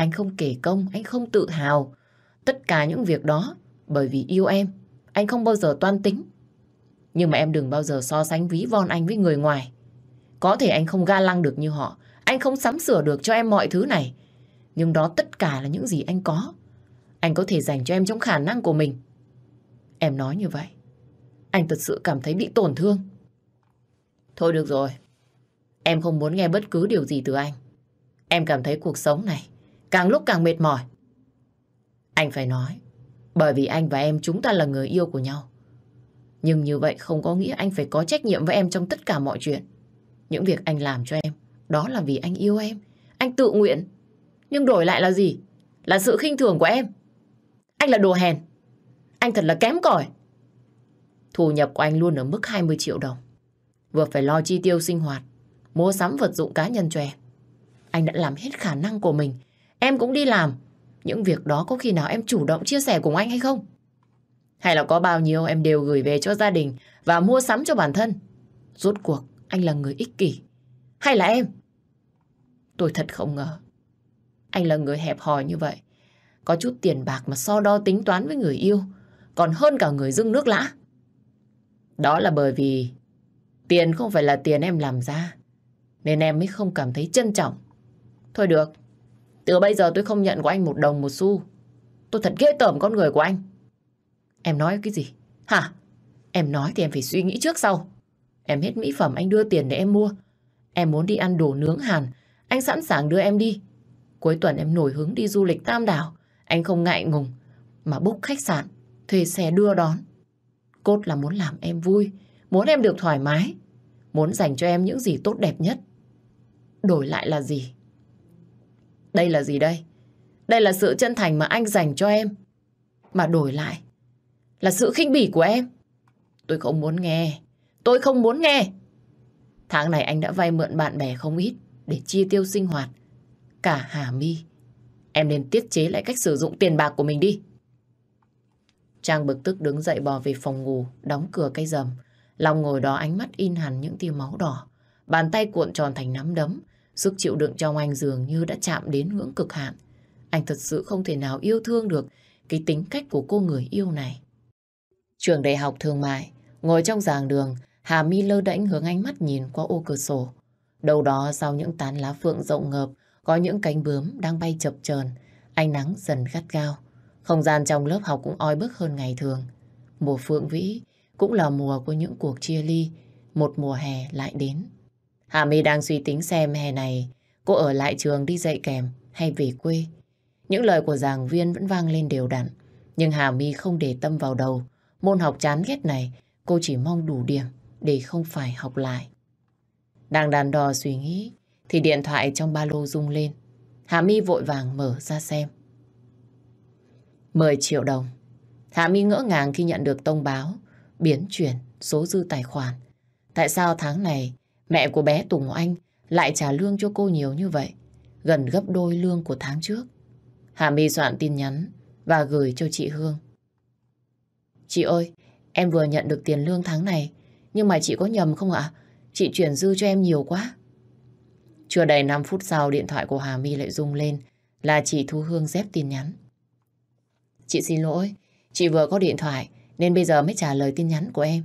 Anh không kể công, anh không tự hào. Tất cả những việc đó bởi vì yêu em. Anh không bao giờ toan tính. Nhưng mà em đừng bao giờ so sánh ví von anh với người ngoài. Có thể anh không ga lăng được như họ. Anh không sắm sửa được cho em mọi thứ này. Nhưng đó tất cả là những gì anh có. Anh có thể dành cho em trong khả năng của mình. Em nói như vậy. Anh thật sự cảm thấy bị tổn thương. Thôi được rồi. Em không muốn nghe bất cứ điều gì từ anh. Em cảm thấy cuộc sống này càng lúc càng mệt mỏi. Anh phải nói, bởi vì anh và em chúng ta là người yêu của nhau. Nhưng như vậy không có nghĩa anh phải có trách nhiệm với em trong tất cả mọi chuyện. Những việc anh làm cho em, đó là vì anh yêu em, anh tự nguyện. Nhưng đổi lại là gì? Là sự khinh thường của em. Anh là đồ hèn. Anh thật là kém cỏi. Thu nhập của anh luôn ở mức 20 triệu đồng. Vừa phải lo chi tiêu sinh hoạt, mua sắm vật dụng cá nhân cho em. Anh đã làm hết khả năng của mình Em cũng đi làm. Những việc đó có khi nào em chủ động chia sẻ cùng anh hay không? Hay là có bao nhiêu em đều gửi về cho gia đình và mua sắm cho bản thân? Rốt cuộc, anh là người ích kỷ. Hay là em? Tôi thật không ngờ. Anh là người hẹp hòi như vậy. Có chút tiền bạc mà so đo tính toán với người yêu. Còn hơn cả người dưng nước lã. Đó là bởi vì tiền không phải là tiền em làm ra. Nên em mới không cảm thấy trân trọng. Thôi được, từ bây giờ tôi không nhận của anh một đồng một xu. Tôi thật ghê tởm con người của anh. Em nói cái gì? Hả? Em nói thì em phải suy nghĩ trước sau. Em hết mỹ phẩm anh đưa tiền để em mua. Em muốn đi ăn đồ nướng Hàn, anh sẵn sàng đưa em đi. Cuối tuần em nổi hứng đi du lịch Tam Đảo, anh không ngại ngùng mà book khách sạn, thuê xe đưa đón. Cốt là muốn làm em vui, muốn em được thoải mái, muốn dành cho em những gì tốt đẹp nhất. Đổi lại là gì? Đây là gì đây? Đây là sự chân thành mà anh dành cho em. Mà đổi lại là sự khinh bỉ của em. Tôi không muốn nghe. Tôi không muốn nghe. Tháng này anh đã vay mượn bạn bè không ít để chi tiêu sinh hoạt. Cả Hà My. Em nên tiết chế lại cách sử dụng tiền bạc của mình đi. Trang bực tức đứng dậy bò về phòng ngủ, đóng cửa cây rầm. Long ngồi đó ánh mắt in hẳn những tia máu đỏ. Bàn tay cuộn tròn thành nắm đấm, Sức chịu đựng trong anh dường như đã chạm đến ngưỡng cực hạn. Anh thật sự không thể nào yêu thương được cái tính cách của cô người yêu này. Trường đại học thương mại, ngồi trong giảng đường, Hà Mi lơ đễnh hướng ánh mắt nhìn qua ô cửa sổ. Đầu đó sau những tán lá phượng rộng ngợp, có những cánh bướm đang bay chập chờn, ánh nắng dần gắt gao. Không gian trong lớp học cũng oi bức hơn ngày thường. Mùa phượng vĩ cũng là mùa của những cuộc chia ly, một mùa hè lại đến. Hà My đang suy tính xem hè này cô ở lại trường đi dạy kèm hay về quê. Những lời của giảng viên vẫn vang lên đều đặn, nhưng Hà My không để tâm vào đầu. Môn học chán ghét này, cô chỉ mong đủ điểm để không phải học lại. Đang đàn đò suy nghĩ, thì điện thoại trong ba lô rung lên. Hà My vội vàng mở ra xem. 10 triệu đồng. Hà My ngỡ ngàng khi nhận được thông báo biến chuyển số dư tài khoản. Tại sao tháng này Mẹ của bé Tùng Anh lại trả lương cho cô nhiều như vậy, gần gấp đôi lương của tháng trước. Hà My soạn tin nhắn và gửi cho chị Hương. Chị ơi, em vừa nhận được tiền lương tháng này, nhưng mà chị có nhầm không ạ? Chị chuyển dư cho em nhiều quá. Chưa đầy 5 phút sau điện thoại của Hà My lại rung lên là chị Thu Hương dép tin nhắn. Chị xin lỗi, chị vừa có điện thoại nên bây giờ mới trả lời tin nhắn của em.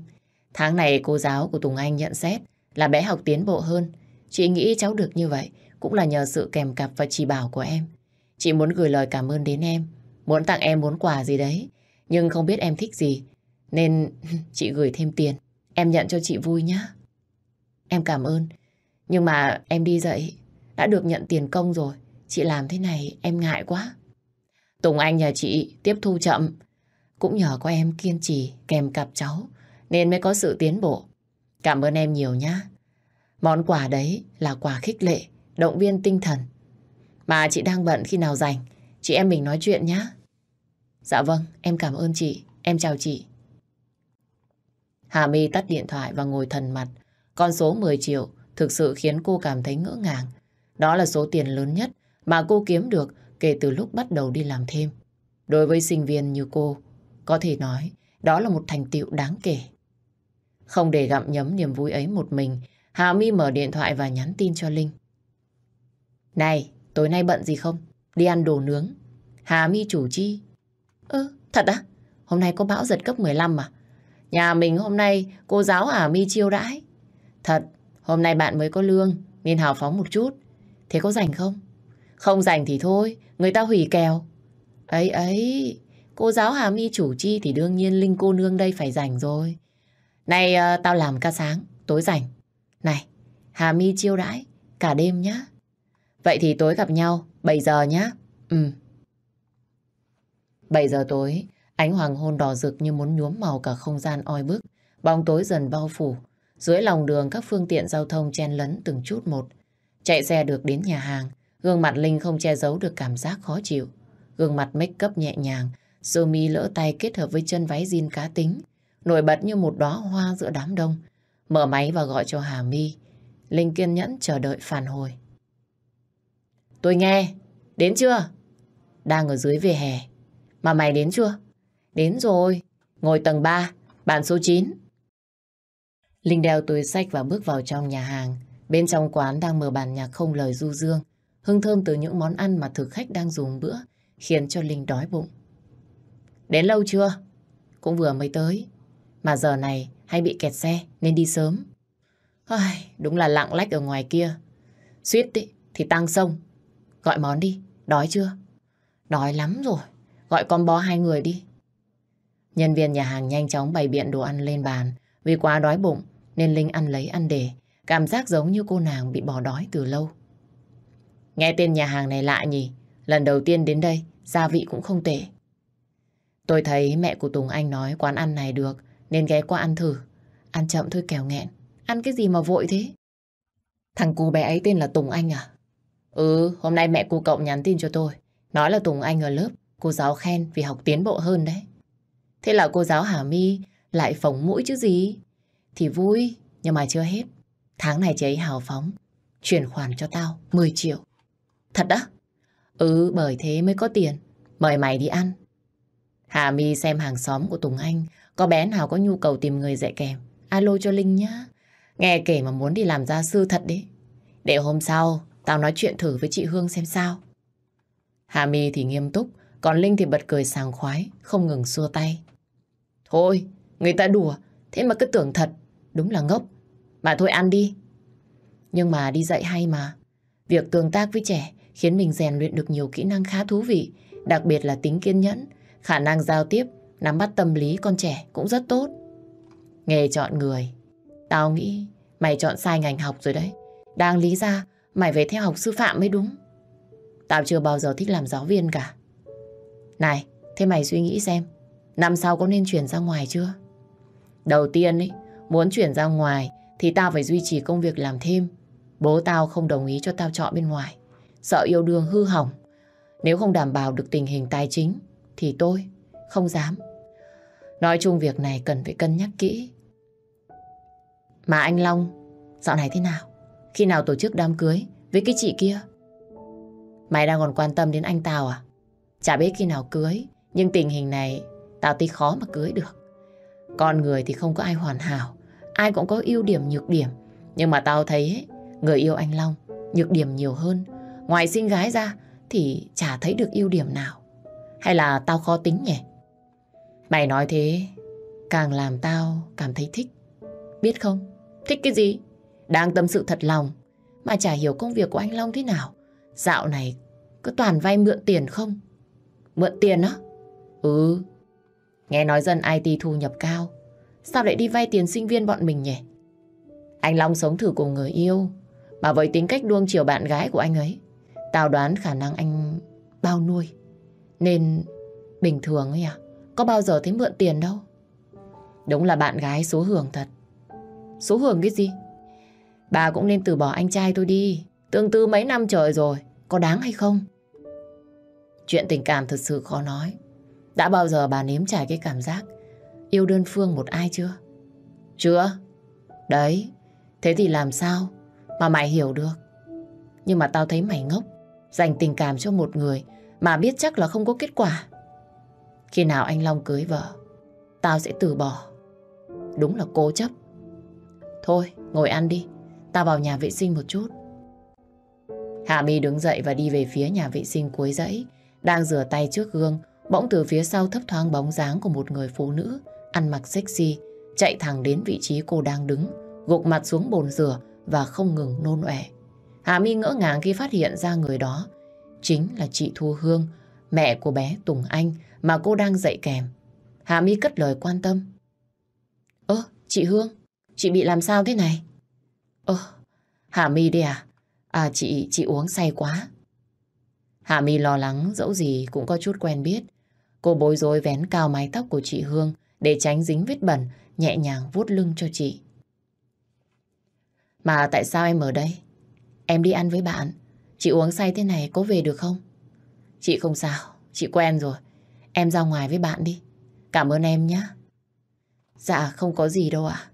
Tháng này cô giáo của Tùng Anh nhận xét là bé học tiến bộ hơn. Chị nghĩ cháu được như vậy cũng là nhờ sự kèm cặp và chỉ bảo của em. Chị muốn gửi lời cảm ơn đến em, muốn tặng em món quà gì đấy, nhưng không biết em thích gì, nên (laughs) chị gửi thêm tiền. Em nhận cho chị vui nhé. Em cảm ơn, nhưng mà em đi dậy, đã được nhận tiền công rồi. Chị làm thế này em ngại quá. Tùng Anh nhà chị tiếp thu chậm, cũng nhờ có em kiên trì kèm cặp cháu, nên mới có sự tiến bộ. Cảm ơn em nhiều nhá. Món quà đấy là quà khích lệ, động viên tinh thần. Mà chị đang bận khi nào rảnh, chị em mình nói chuyện nhá. Dạ vâng, em cảm ơn chị, em chào chị. Hà My tắt điện thoại và ngồi thần mặt. Con số 10 triệu thực sự khiến cô cảm thấy ngỡ ngàng. Đó là số tiền lớn nhất mà cô kiếm được kể từ lúc bắt đầu đi làm thêm. Đối với sinh viên như cô, có thể nói đó là một thành tựu đáng kể. Không để gặm nhấm niềm vui ấy một mình, Hạ Mi mở điện thoại và nhắn tin cho Linh. Này, tối nay bận gì không? Đi ăn đồ nướng. Hà Mi chủ chi. Ơ, ừ, thật á? Hôm nay có bão giật cấp 15 mà. Nhà mình hôm nay cô giáo Hà Mi chiêu đãi. Thật, hôm nay bạn mới có lương nên hào phóng một chút. Thế có rảnh không? Không rảnh thì thôi, người ta hủy kèo. Ấy ấy, cô giáo Hà Mi chủ chi thì đương nhiên Linh cô nương đây phải rảnh rồi. Này uh, tao làm ca sáng, tối rảnh. Này, Hà Mi chiêu đãi, cả đêm nhá. Vậy thì tối gặp nhau, 7 giờ nhá. Ừ. 7 giờ tối, ánh hoàng hôn đỏ rực như muốn nhuốm màu cả không gian oi bức. Bóng tối dần bao phủ, dưới lòng đường các phương tiện giao thông chen lấn từng chút một. Chạy xe được đến nhà hàng, gương mặt Linh không che giấu được cảm giác khó chịu. Gương mặt make up nhẹ nhàng, sơ mi lỡ tay kết hợp với chân váy jean cá tính, nổi bật như một đóa hoa giữa đám đông. Mở máy và gọi cho Hà My. Linh kiên nhẫn chờ đợi phản hồi. Tôi nghe, đến chưa? Đang ở dưới vỉa hè. Mà mày đến chưa? Đến rồi, ngồi tầng 3, bàn số 9. Linh đeo túi sách và bước vào trong nhà hàng. Bên trong quán đang mở bàn nhạc không lời du dương. Hương thơm từ những món ăn mà thực khách đang dùng bữa khiến cho Linh đói bụng. Đến lâu chưa? Cũng vừa mới tới. Mà giờ này hay bị kẹt xe nên đi sớm. Ai, đúng là lặng lách ở ngoài kia. Suýt ý, thì tăng sông. Gọi món đi, đói chưa? Đói lắm rồi, gọi combo hai người đi. Nhân viên nhà hàng nhanh chóng bày biện đồ ăn lên bàn. Vì quá đói bụng nên Linh ăn lấy ăn để. Cảm giác giống như cô nàng bị bỏ đói từ lâu. Nghe tên nhà hàng này lạ nhỉ? Lần đầu tiên đến đây, gia vị cũng không tệ. Tôi thấy mẹ của Tùng Anh nói quán ăn này được nên ghé qua ăn thử Ăn chậm thôi kẻo nghẹn Ăn cái gì mà vội thế Thằng cu bé ấy tên là Tùng Anh à Ừ hôm nay mẹ cô cậu nhắn tin cho tôi Nói là Tùng Anh ở lớp Cô giáo khen vì học tiến bộ hơn đấy Thế là cô giáo Hà My Lại phồng mũi chứ gì Thì vui nhưng mà chưa hết Tháng này chị ấy hào phóng Chuyển khoản cho tao 10 triệu Thật á? Ừ bởi thế mới có tiền Mời mày đi ăn Hà My xem hàng xóm của Tùng Anh có bé nào có nhu cầu tìm người dạy kèm, alo cho Linh nhá. Nghe kể mà muốn đi làm gia sư thật đấy. Để hôm sau, tao nói chuyện thử với chị Hương xem sao. Hà My thì nghiêm túc, còn Linh thì bật cười sàng khoái, không ngừng xua tay. Thôi, người ta đùa, thế mà cứ tưởng thật, đúng là ngốc. Mà thôi ăn đi. Nhưng mà đi dạy hay mà. Việc tương tác với trẻ khiến mình rèn luyện được nhiều kỹ năng khá thú vị, đặc biệt là tính kiên nhẫn, khả năng giao tiếp nắm bắt tâm lý con trẻ cũng rất tốt. Nghề chọn người, tao nghĩ mày chọn sai ngành học rồi đấy. Đang lý ra mày về theo học sư phạm mới đúng. Tao chưa bao giờ thích làm giáo viên cả. Này, thế mày suy nghĩ xem, năm sau có nên chuyển ra ngoài chưa? Đầu tiên, ý, muốn chuyển ra ngoài thì tao phải duy trì công việc làm thêm. Bố tao không đồng ý cho tao chọn bên ngoài. Sợ yêu đương hư hỏng. Nếu không đảm bảo được tình hình tài chính thì tôi không dám. Nói chung việc này cần phải cân nhắc kỹ. Mà anh Long, dạo này thế nào? Khi nào tổ chức đám cưới với cái chị kia? Mày đang còn quan tâm đến anh Tào à? Chả biết khi nào cưới, nhưng tình hình này tao thấy khó mà cưới được. Con người thì không có ai hoàn hảo, ai cũng có ưu điểm nhược điểm. Nhưng mà tao thấy người yêu anh Long nhược điểm nhiều hơn. Ngoài xinh gái ra thì chả thấy được ưu điểm nào. Hay là tao khó tính nhỉ? Mày nói thế càng làm tao cảm thấy thích. Biết không? Thích cái gì? Đang tâm sự thật lòng mà chả hiểu công việc của anh Long thế nào. Dạo này cứ toàn vay mượn tiền không? Mượn tiền á? Ừ. Nghe nói dân IT thu nhập cao. Sao lại đi vay tiền sinh viên bọn mình nhỉ? Anh Long sống thử cùng người yêu mà với tính cách đuông chiều bạn gái của anh ấy Tao đoán khả năng anh bao nuôi Nên bình thường ấy à có bao giờ thấy mượn tiền đâu Đúng là bạn gái số hưởng thật Số hưởng cái gì Bà cũng nên từ bỏ anh trai tôi đi Tương tư mấy năm trời rồi Có đáng hay không Chuyện tình cảm thật sự khó nói Đã bao giờ bà nếm trải cái cảm giác Yêu đơn phương một ai chưa Chưa Đấy Thế thì làm sao Mà mày hiểu được Nhưng mà tao thấy mày ngốc Dành tình cảm cho một người Mà biết chắc là không có kết quả khi nào anh Long cưới vợ, tao sẽ từ bỏ. Đúng là cố chấp. Thôi, ngồi ăn đi, tao vào nhà vệ sinh một chút. Hạ Mi đứng dậy và đi về phía nhà vệ sinh cuối dãy, đang rửa tay trước gương, bỗng từ phía sau thấp thoáng bóng dáng của một người phụ nữ ăn mặc sexy, chạy thẳng đến vị trí cô đang đứng, gục mặt xuống bồn rửa và không ngừng nôn ọe. Hạ Mi ngỡ ngàng khi phát hiện ra người đó chính là chị Thu Hương, mẹ của bé Tùng Anh mà cô đang dạy kèm. Hà My cất lời quan tâm. Ơ, chị Hương, chị bị làm sao thế này? Ơ, Hà My đi à? À chị, chị uống say quá. Hà My lo lắng, dẫu gì cũng có chút quen biết. Cô bối rối vén cao mái tóc của chị Hương để tránh dính vết bẩn, nhẹ nhàng vuốt lưng cho chị. Mà tại sao em ở đây? Em đi ăn với bạn. Chị uống say thế này có về được không? Chị không sao, chị quen rồi. Em ra ngoài với bạn đi. Cảm ơn em nhé. Dạ, không có gì đâu ạ.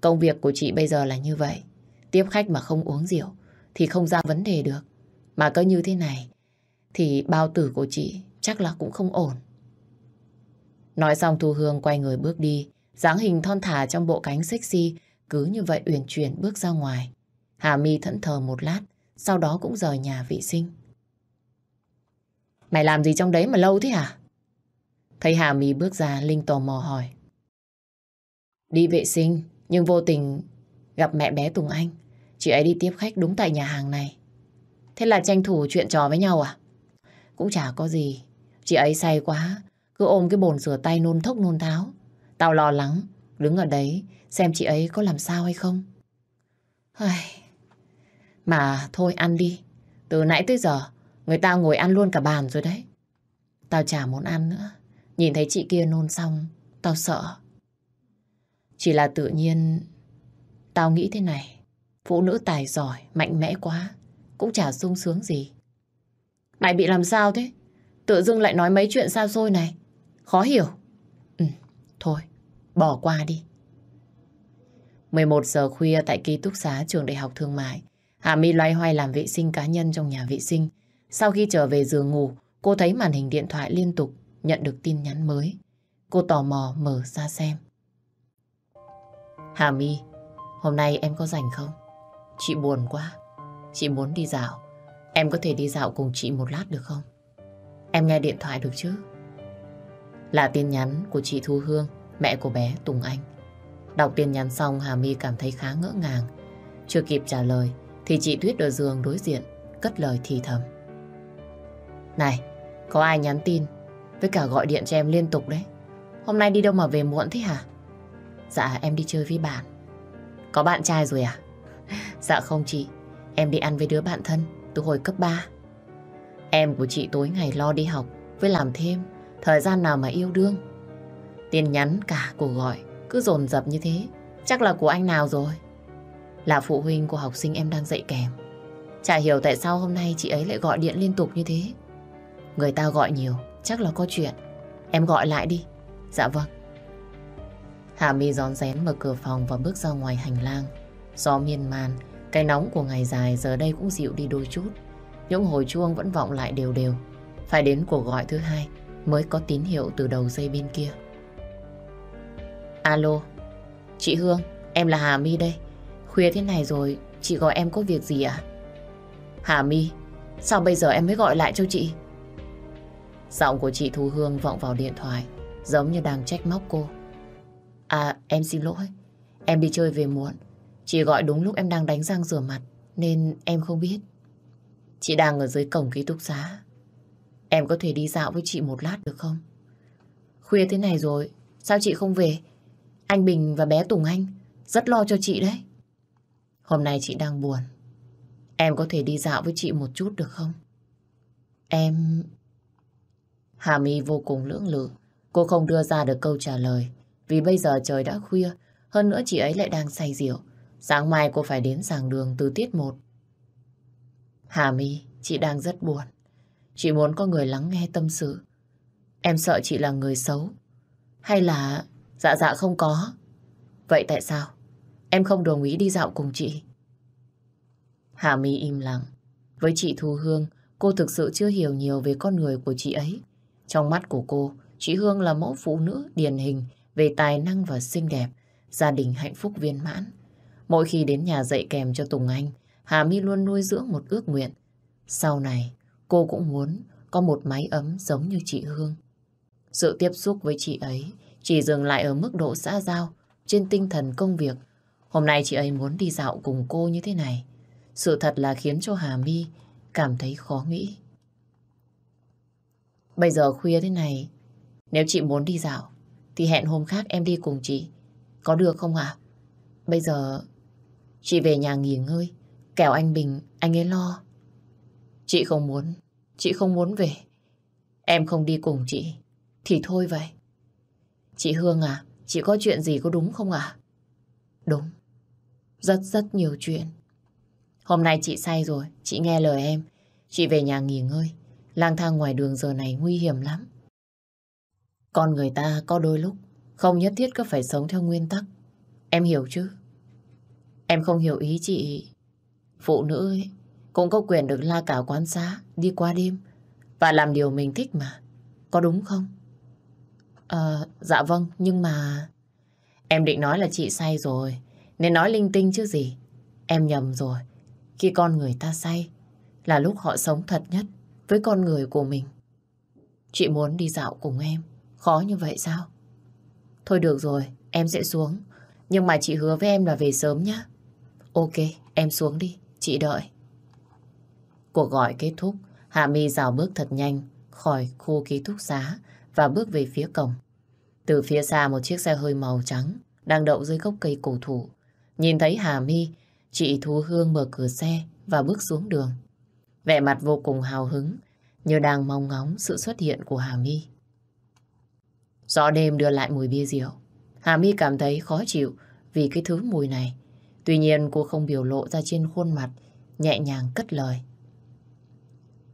Công việc của chị bây giờ là như vậy. Tiếp khách mà không uống rượu thì không ra vấn đề được. Mà cứ như thế này thì bao tử của chị chắc là cũng không ổn. Nói xong Thu Hương quay người bước đi. dáng hình thon thả trong bộ cánh sexy cứ như vậy uyển chuyển bước ra ngoài. Hà My thẫn thờ một lát sau đó cũng rời nhà vệ sinh. Mày làm gì trong đấy mà lâu thế hả? Thấy Hà Mỹ bước ra, Linh tò mò hỏi. Đi vệ sinh, nhưng vô tình gặp mẹ bé Tùng Anh. Chị ấy đi tiếp khách đúng tại nhà hàng này. Thế là tranh thủ chuyện trò với nhau à? Cũng chả có gì. Chị ấy say quá, cứ ôm cái bồn rửa tay nôn thốc nôn tháo. Tao lo lắng, đứng ở đấy xem chị ấy có làm sao hay không. Ai... Mà thôi ăn đi, từ nãy tới giờ Người ta ngồi ăn luôn cả bàn rồi đấy. Tao chả muốn ăn nữa. Nhìn thấy chị kia nôn xong, tao sợ. Chỉ là tự nhiên, tao nghĩ thế này. Phụ nữ tài giỏi, mạnh mẽ quá, cũng chả sung sướng gì. Mày bị làm sao thế? Tự dưng lại nói mấy chuyện sao xôi này. Khó hiểu. Ừ, thôi, bỏ qua đi. 11 giờ khuya tại ký túc xá trường đại học thương mại, Hà My loay hoay làm vệ sinh cá nhân trong nhà vệ sinh. Sau khi trở về giường ngủ, cô thấy màn hình điện thoại liên tục nhận được tin nhắn mới. Cô tò mò mở ra xem. Hà My, hôm nay em có rảnh không? Chị buồn quá. Chị muốn đi dạo. Em có thể đi dạo cùng chị một lát được không? Em nghe điện thoại được chứ? Là tin nhắn của chị Thu Hương, mẹ của bé Tùng Anh. Đọc tin nhắn xong Hà My cảm thấy khá ngỡ ngàng. Chưa kịp trả lời thì chị Tuyết ở giường đối diện cất lời thì thầm. Này, có ai nhắn tin với cả gọi điện cho em liên tục đấy. Hôm nay đi đâu mà về muộn thế hả? Dạ, em đi chơi với bạn. Có bạn trai rồi à? (laughs) Dạ không chị, em đi ăn với đứa bạn thân từ hồi cấp 3. Em của chị tối ngày lo đi học với làm thêm, thời gian nào mà yêu đương. tiền nhắn cả cuộc gọi cứ dồn dập như thế, chắc là của anh nào rồi? Là phụ huynh của học sinh em đang dạy kèm. Chả hiểu tại sao hôm nay chị ấy lại gọi điện liên tục như thế. Người ta gọi nhiều, chắc là có chuyện. Em gọi lại đi. Dạ vâng. Hạ Mi gión rén mở cửa phòng và bước ra ngoài hành lang. Gió miên man, cái nóng của ngày dài giờ đây cũng dịu đi đôi chút. Những hồi chuông vẫn vọng lại đều đều. Phải đến cuộc gọi thứ hai mới có tín hiệu từ đầu dây bên kia. Alo, chị Hương, em là Hà Mi đây. Khuya thế này rồi, chị gọi em có việc gì ạ? À? Hà Mi, sao bây giờ em mới gọi lại cho chị? Giọng của chị Thu Hương vọng vào điện thoại, giống như đang trách móc cô. À, em xin lỗi. Em đi chơi về muộn. Chị gọi đúng lúc em đang đánh răng rửa mặt, nên em không biết. Chị đang ở dưới cổng ký túc xá. Em có thể đi dạo với chị một lát được không? Khuya thế này rồi, sao chị không về? Anh Bình và bé Tùng Anh rất lo cho chị đấy. Hôm nay chị đang buồn. Em có thể đi dạo với chị một chút được không? Em... Hà My vô cùng lưỡng lự. Cô không đưa ra được câu trả lời. Vì bây giờ trời đã khuya, hơn nữa chị ấy lại đang say rượu. Sáng mai cô phải đến giảng đường từ tiết 1. Hà My, chị đang rất buồn. Chị muốn có người lắng nghe tâm sự. Em sợ chị là người xấu. Hay là dạ dạ không có. Vậy tại sao? Em không đồng ý đi dạo cùng chị. Hà My im lặng. Với chị Thu Hương, cô thực sự chưa hiểu nhiều về con người của chị ấy. Trong mắt của cô, chị Hương là mẫu phụ nữ điển hình về tài năng và xinh đẹp, gia đình hạnh phúc viên mãn. Mỗi khi đến nhà dạy kèm cho Tùng Anh, Hà My luôn nuôi dưỡng một ước nguyện. Sau này, cô cũng muốn có một máy ấm giống như chị Hương. Sự tiếp xúc với chị ấy chỉ dừng lại ở mức độ xã giao, trên tinh thần công việc. Hôm nay chị ấy muốn đi dạo cùng cô như thế này. Sự thật là khiến cho Hà My cảm thấy khó nghĩ. Bây giờ khuya thế này, nếu chị muốn đi dạo, thì hẹn hôm khác em đi cùng chị. Có được không ạ? Bây giờ chị về nhà nghỉ ngơi, kẻo anh Bình, anh ấy lo. Chị không muốn, chị không muốn về. Em không đi cùng chị, thì thôi vậy. Chị Hương à, chị có chuyện gì có đúng không ạ? Đúng, rất rất nhiều chuyện. Hôm nay chị say rồi, chị nghe lời em. Chị về nhà nghỉ ngơi lang thang ngoài đường giờ này nguy hiểm lắm. Con người ta có đôi lúc không nhất thiết cứ phải sống theo nguyên tắc. Em hiểu chứ? Em không hiểu ý chị. Phụ nữ ấy, cũng có quyền được la cả quán xá, đi qua đêm và làm điều mình thích mà. Có đúng không? À, dạ vâng, nhưng mà... Em định nói là chị say rồi, nên nói linh tinh chứ gì. Em nhầm rồi. Khi con người ta say, là lúc họ sống thật nhất với con người của mình. Chị muốn đi dạo cùng em, khó như vậy sao? Thôi được rồi, em sẽ xuống. Nhưng mà chị hứa với em là về sớm nhé. Ok, em xuống đi, chị đợi. Cuộc gọi kết thúc, Hạ My rào bước thật nhanh khỏi khu ký túc xá và bước về phía cổng. Từ phía xa một chiếc xe hơi màu trắng đang đậu dưới gốc cây cổ thụ. Nhìn thấy Hà My, chị Thu Hương mở cửa xe và bước xuống đường vẻ mặt vô cùng hào hứng, như đang mong ngóng sự xuất hiện của Hà My. Gió đêm đưa lại mùi bia rượu. Hà My cảm thấy khó chịu vì cái thứ mùi này. Tuy nhiên cô không biểu lộ ra trên khuôn mặt, nhẹ nhàng cất lời.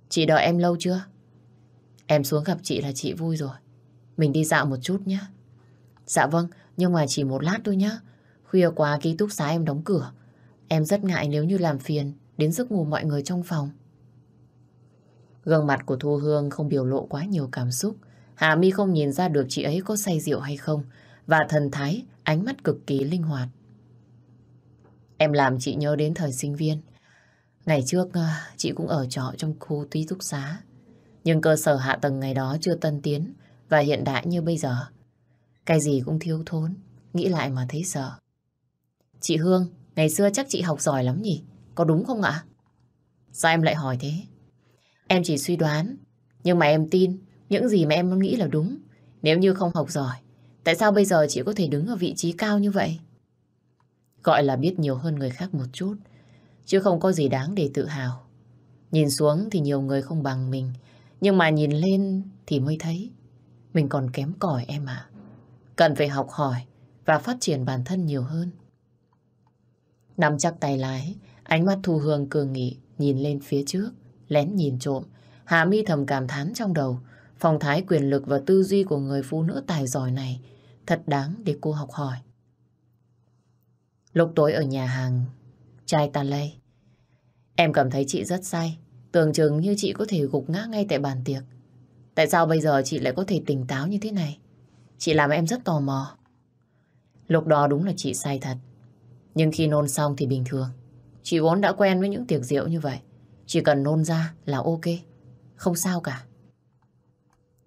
Chị đợi em lâu chưa? Em xuống gặp chị là chị vui rồi. Mình đi dạo một chút nhé. Dạ vâng, nhưng mà chỉ một lát thôi nhé. Khuya quá ký túc xá em đóng cửa. Em rất ngại nếu như làm phiền đến giấc ngủ mọi người trong phòng. Gương mặt của Thu Hương không biểu lộ quá nhiều cảm xúc. Hạ Mi không nhìn ra được chị ấy có say rượu hay không. Và thần thái, ánh mắt cực kỳ linh hoạt. Em làm chị nhớ đến thời sinh viên. Ngày trước, ờ, chị cũng ở trọ trong khu ký túc xá. Nhưng cơ sở hạ tầng ngày đó chưa tân tiến và hiện đại như bây giờ. Cái gì cũng thiếu thốn, nghĩ lại mà thấy sợ. Chị Hương, ngày xưa chắc chị học giỏi lắm nhỉ? Có đúng không ạ? Sao em lại hỏi thế? Em chỉ suy đoán, nhưng mà em tin những gì mà em nghĩ là đúng. Nếu như không học giỏi, tại sao bây giờ chị có thể đứng ở vị trí cao như vậy? Gọi là biết nhiều hơn người khác một chút, chứ không có gì đáng để tự hào. Nhìn xuống thì nhiều người không bằng mình, nhưng mà nhìn lên thì mới thấy mình còn kém cỏi em ạ. À. Cần phải học hỏi và phát triển bản thân nhiều hơn. Nắm chắc tay lái, ánh mắt Thu Hương cường nghị nhìn lên phía trước lén nhìn trộm. Hạ mi thầm cảm thán trong đầu. Phong thái quyền lực và tư duy của người phụ nữ tài giỏi này thật đáng để cô học hỏi. Lúc tối ở nhà hàng, trai ta lây. Em cảm thấy chị rất say. Tưởng chừng như chị có thể gục ngã ngay tại bàn tiệc. Tại sao bây giờ chị lại có thể tỉnh táo như thế này? Chị làm em rất tò mò. Lúc đó đúng là chị say thật. Nhưng khi nôn xong thì bình thường. Chị vốn đã quen với những tiệc rượu như vậy. Chỉ cần nôn ra là ok. Không sao cả.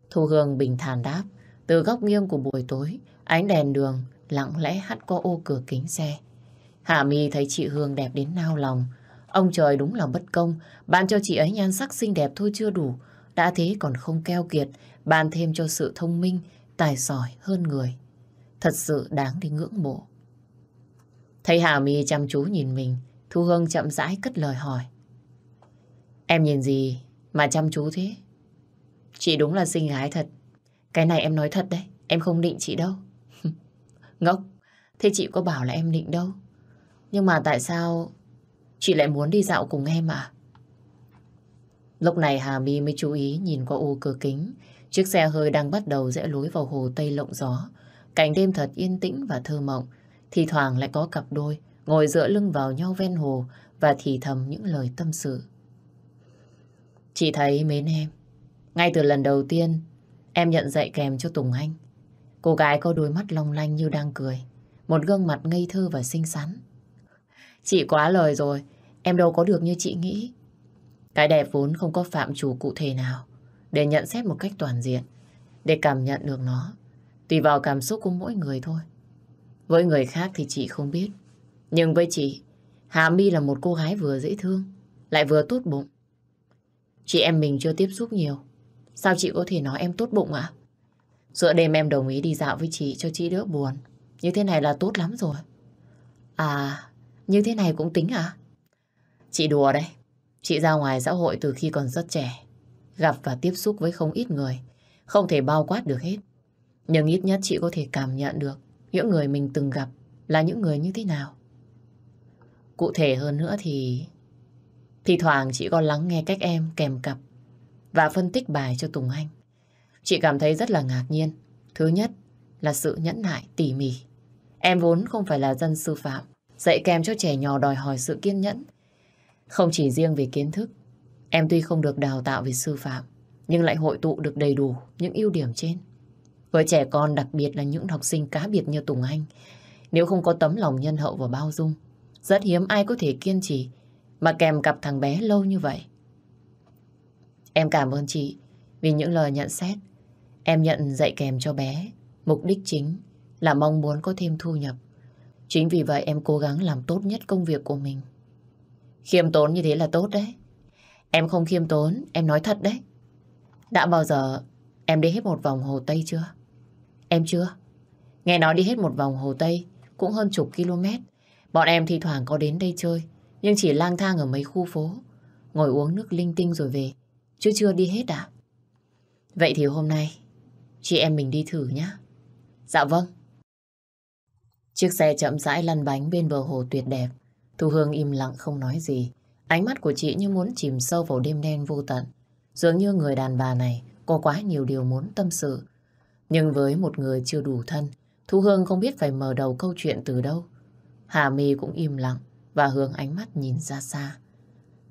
Thu Hương bình thản đáp. Từ góc nghiêng của buổi tối, ánh đèn đường lặng lẽ hắt qua ô cửa kính xe. Hạ Mi thấy chị Hương đẹp đến nao lòng. Ông trời đúng là bất công, ban cho chị ấy nhan sắc xinh đẹp thôi chưa đủ. Đã thế còn không keo kiệt, ban thêm cho sự thông minh, tài giỏi hơn người. Thật sự đáng đi ngưỡng mộ. Thấy Hà My chăm chú nhìn mình, Thu Hương chậm rãi cất lời hỏi. Em nhìn gì mà chăm chú thế? Chị đúng là xinh gái thật. Cái này em nói thật đấy, em không định chị đâu. (laughs) Ngốc, thế chị có bảo là em định đâu. Nhưng mà tại sao chị lại muốn đi dạo cùng em à? Lúc này Hà My mới chú ý nhìn qua ô cửa kính. Chiếc xe hơi đang bắt đầu rẽ lối vào hồ Tây lộng gió. Cảnh đêm thật yên tĩnh và thơ mộng. Thì thoảng lại có cặp đôi ngồi dựa lưng vào nhau ven hồ và thì thầm những lời tâm sự. Chị thấy mến em. Ngay từ lần đầu tiên, em nhận dạy kèm cho Tùng Anh. Cô gái có đôi mắt long lanh như đang cười. Một gương mặt ngây thơ và xinh xắn. Chị quá lời rồi, em đâu có được như chị nghĩ. Cái đẹp vốn không có phạm chủ cụ thể nào để nhận xét một cách toàn diện, để cảm nhận được nó. Tùy vào cảm xúc của mỗi người thôi. Với người khác thì chị không biết. Nhưng với chị, Hà My là một cô gái vừa dễ thương, lại vừa tốt bụng, Chị em mình chưa tiếp xúc nhiều. Sao chị có thể nói em tốt bụng ạ? À? Giữa đêm em đồng ý đi dạo với chị cho chị đỡ buồn. Như thế này là tốt lắm rồi. À, như thế này cũng tính à? Chị đùa đấy. Chị ra ngoài xã hội từ khi còn rất trẻ. Gặp và tiếp xúc với không ít người. Không thể bao quát được hết. Nhưng ít nhất chị có thể cảm nhận được những người mình từng gặp là những người như thế nào. Cụ thể hơn nữa thì thì thoảng chị còn lắng nghe cách em kèm cặp và phân tích bài cho Tùng Anh. Chị cảm thấy rất là ngạc nhiên. Thứ nhất là sự nhẫn nại tỉ mỉ. Em vốn không phải là dân sư phạm, dạy kèm cho trẻ nhỏ đòi hỏi sự kiên nhẫn. Không chỉ riêng về kiến thức, em tuy không được đào tạo về sư phạm, nhưng lại hội tụ được đầy đủ những ưu điểm trên. Với trẻ con đặc biệt là những học sinh cá biệt như Tùng Anh, nếu không có tấm lòng nhân hậu và bao dung, rất hiếm ai có thể kiên trì mà kèm cặp thằng bé lâu như vậy. Em cảm ơn chị vì những lời nhận xét. Em nhận dạy kèm cho bé, mục đích chính là mong muốn có thêm thu nhập. Chính vì vậy em cố gắng làm tốt nhất công việc của mình. Khiêm tốn như thế là tốt đấy. Em không khiêm tốn, em nói thật đấy. Đã bao giờ em đi hết một vòng Hồ Tây chưa? Em chưa. Nghe nói đi hết một vòng Hồ Tây cũng hơn chục km. Bọn em thi thoảng có đến đây chơi nhưng chỉ lang thang ở mấy khu phố, ngồi uống nước linh tinh rồi về, chứ chưa đi hết à? Vậy thì hôm nay, chị em mình đi thử nhé. Dạ vâng. Chiếc xe chậm rãi lăn bánh bên bờ hồ tuyệt đẹp. Thu Hương im lặng không nói gì. Ánh mắt của chị như muốn chìm sâu vào đêm đen vô tận. Dường như người đàn bà này có quá nhiều điều muốn tâm sự. Nhưng với một người chưa đủ thân, Thu Hương không biết phải mở đầu câu chuyện từ đâu. Hà My cũng im lặng, và hướng ánh mắt nhìn ra xa.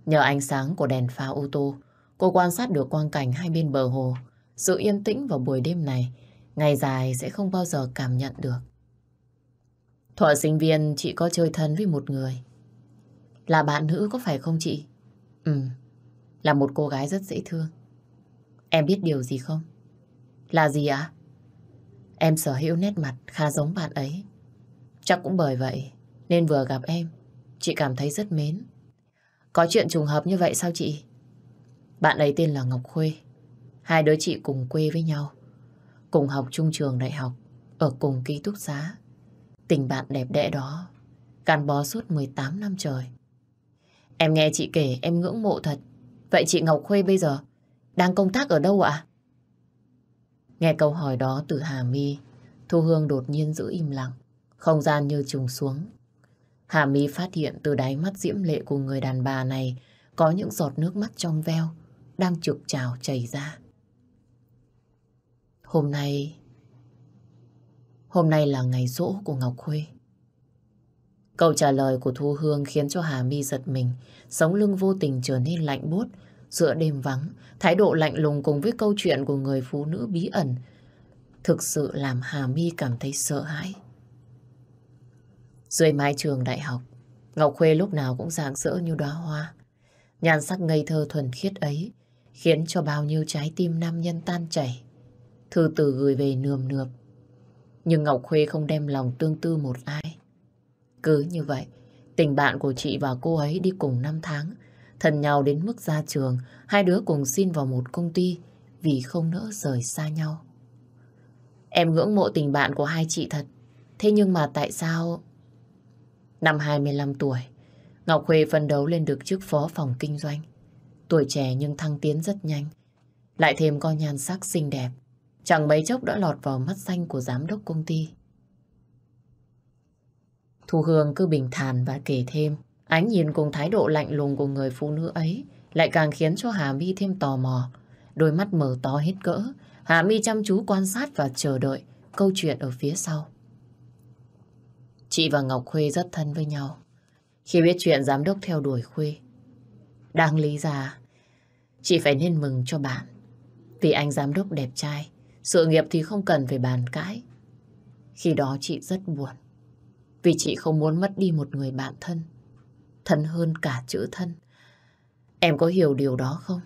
Nhờ ánh sáng của đèn pha ô tô, cô quan sát được quang cảnh hai bên bờ hồ. Sự yên tĩnh vào buổi đêm này, ngày dài sẽ không bao giờ cảm nhận được. Thuở sinh viên chị có chơi thân với một người. Là bạn nữ có phải không chị? Ừ, là một cô gái rất dễ thương. Em biết điều gì không? Là gì ạ? Em sở hữu nét mặt khá giống bạn ấy. Chắc cũng bởi vậy nên vừa gặp em chị cảm thấy rất mến. Có chuyện trùng hợp như vậy sao chị? Bạn ấy tên là Ngọc Khuê. Hai đứa chị cùng quê với nhau. Cùng học trung trường đại học, ở cùng ký túc xá. Tình bạn đẹp đẽ đó, gắn bó suốt 18 năm trời. Em nghe chị kể em ngưỡng mộ thật. Vậy chị Ngọc Khuê bây giờ đang công tác ở đâu ạ? Nghe câu hỏi đó từ Hà My, Thu Hương đột nhiên giữ im lặng. Không gian như trùng xuống. Hà Mi phát hiện từ đáy mắt diễm lệ của người đàn bà này có những giọt nước mắt trong veo đang trực trào chảy ra. Hôm nay... Hôm nay là ngày rỗ của Ngọc Khuê. Câu trả lời của Thu Hương khiến cho Hà Mi giật mình, sống lưng vô tình trở nên lạnh bốt, giữa đêm vắng, thái độ lạnh lùng cùng với câu chuyện của người phụ nữ bí ẩn thực sự làm Hà Mi cảm thấy sợ hãi. Dưới mái trường đại học, Ngọc Khuê lúc nào cũng rạng rỡ như đóa hoa. Nhan sắc ngây thơ thuần khiết ấy khiến cho bao nhiêu trái tim nam nhân tan chảy. Thư từ gửi về nườm nượp. Nhưng Ngọc Khuê không đem lòng tương tư một ai. Cứ như vậy, tình bạn của chị và cô ấy đi cùng năm tháng, thân nhau đến mức ra trường, hai đứa cùng xin vào một công ty vì không nỡ rời xa nhau. Em ngưỡng mộ tình bạn của hai chị thật, thế nhưng mà tại sao Năm 25 tuổi, Ngọc Khuê phân đấu lên được chức phó phòng kinh doanh. Tuổi trẻ nhưng thăng tiến rất nhanh. Lại thêm có nhan sắc xinh đẹp. Chẳng mấy chốc đã lọt vào mắt xanh của giám đốc công ty. Thu Hương cứ bình thản và kể thêm. Ánh nhìn cùng thái độ lạnh lùng của người phụ nữ ấy lại càng khiến cho Hà My thêm tò mò. Đôi mắt mở to hết cỡ, Hà My chăm chú quan sát và chờ đợi câu chuyện ở phía sau. Chị và Ngọc Khuê rất thân với nhau. Khi biết chuyện giám đốc theo đuổi Khuê, đáng lý ra chị phải nên mừng cho bạn. Vì anh giám đốc đẹp trai, sự nghiệp thì không cần phải bàn cãi. Khi đó chị rất buồn, vì chị không muốn mất đi một người bạn thân. Thân hơn cả chữ thân. Em có hiểu điều đó không?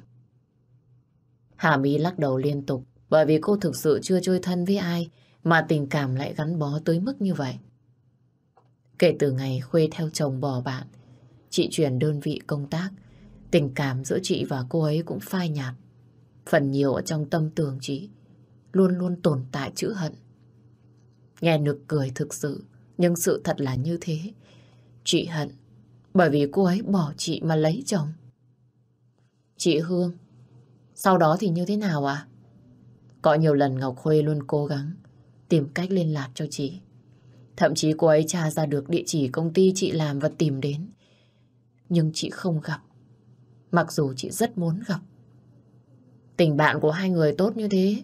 Hà My lắc đầu liên tục bởi vì cô thực sự chưa chơi thân với ai mà tình cảm lại gắn bó tới mức như vậy. Kể từ ngày Khuê theo chồng bỏ bạn, chị chuyển đơn vị công tác, tình cảm giữa chị và cô ấy cũng phai nhạt. Phần nhiều ở trong tâm tưởng chị, luôn luôn tồn tại chữ hận. Nghe nực cười thực sự, nhưng sự thật là như thế. Chị hận, bởi vì cô ấy bỏ chị mà lấy chồng. Chị Hương, sau đó thì như thế nào à? Có nhiều lần Ngọc Khuê luôn cố gắng tìm cách liên lạc cho chị. Thậm chí cô ấy tra ra được địa chỉ công ty chị làm và tìm đến. Nhưng chị không gặp. Mặc dù chị rất muốn gặp. Tình bạn của hai người tốt như thế.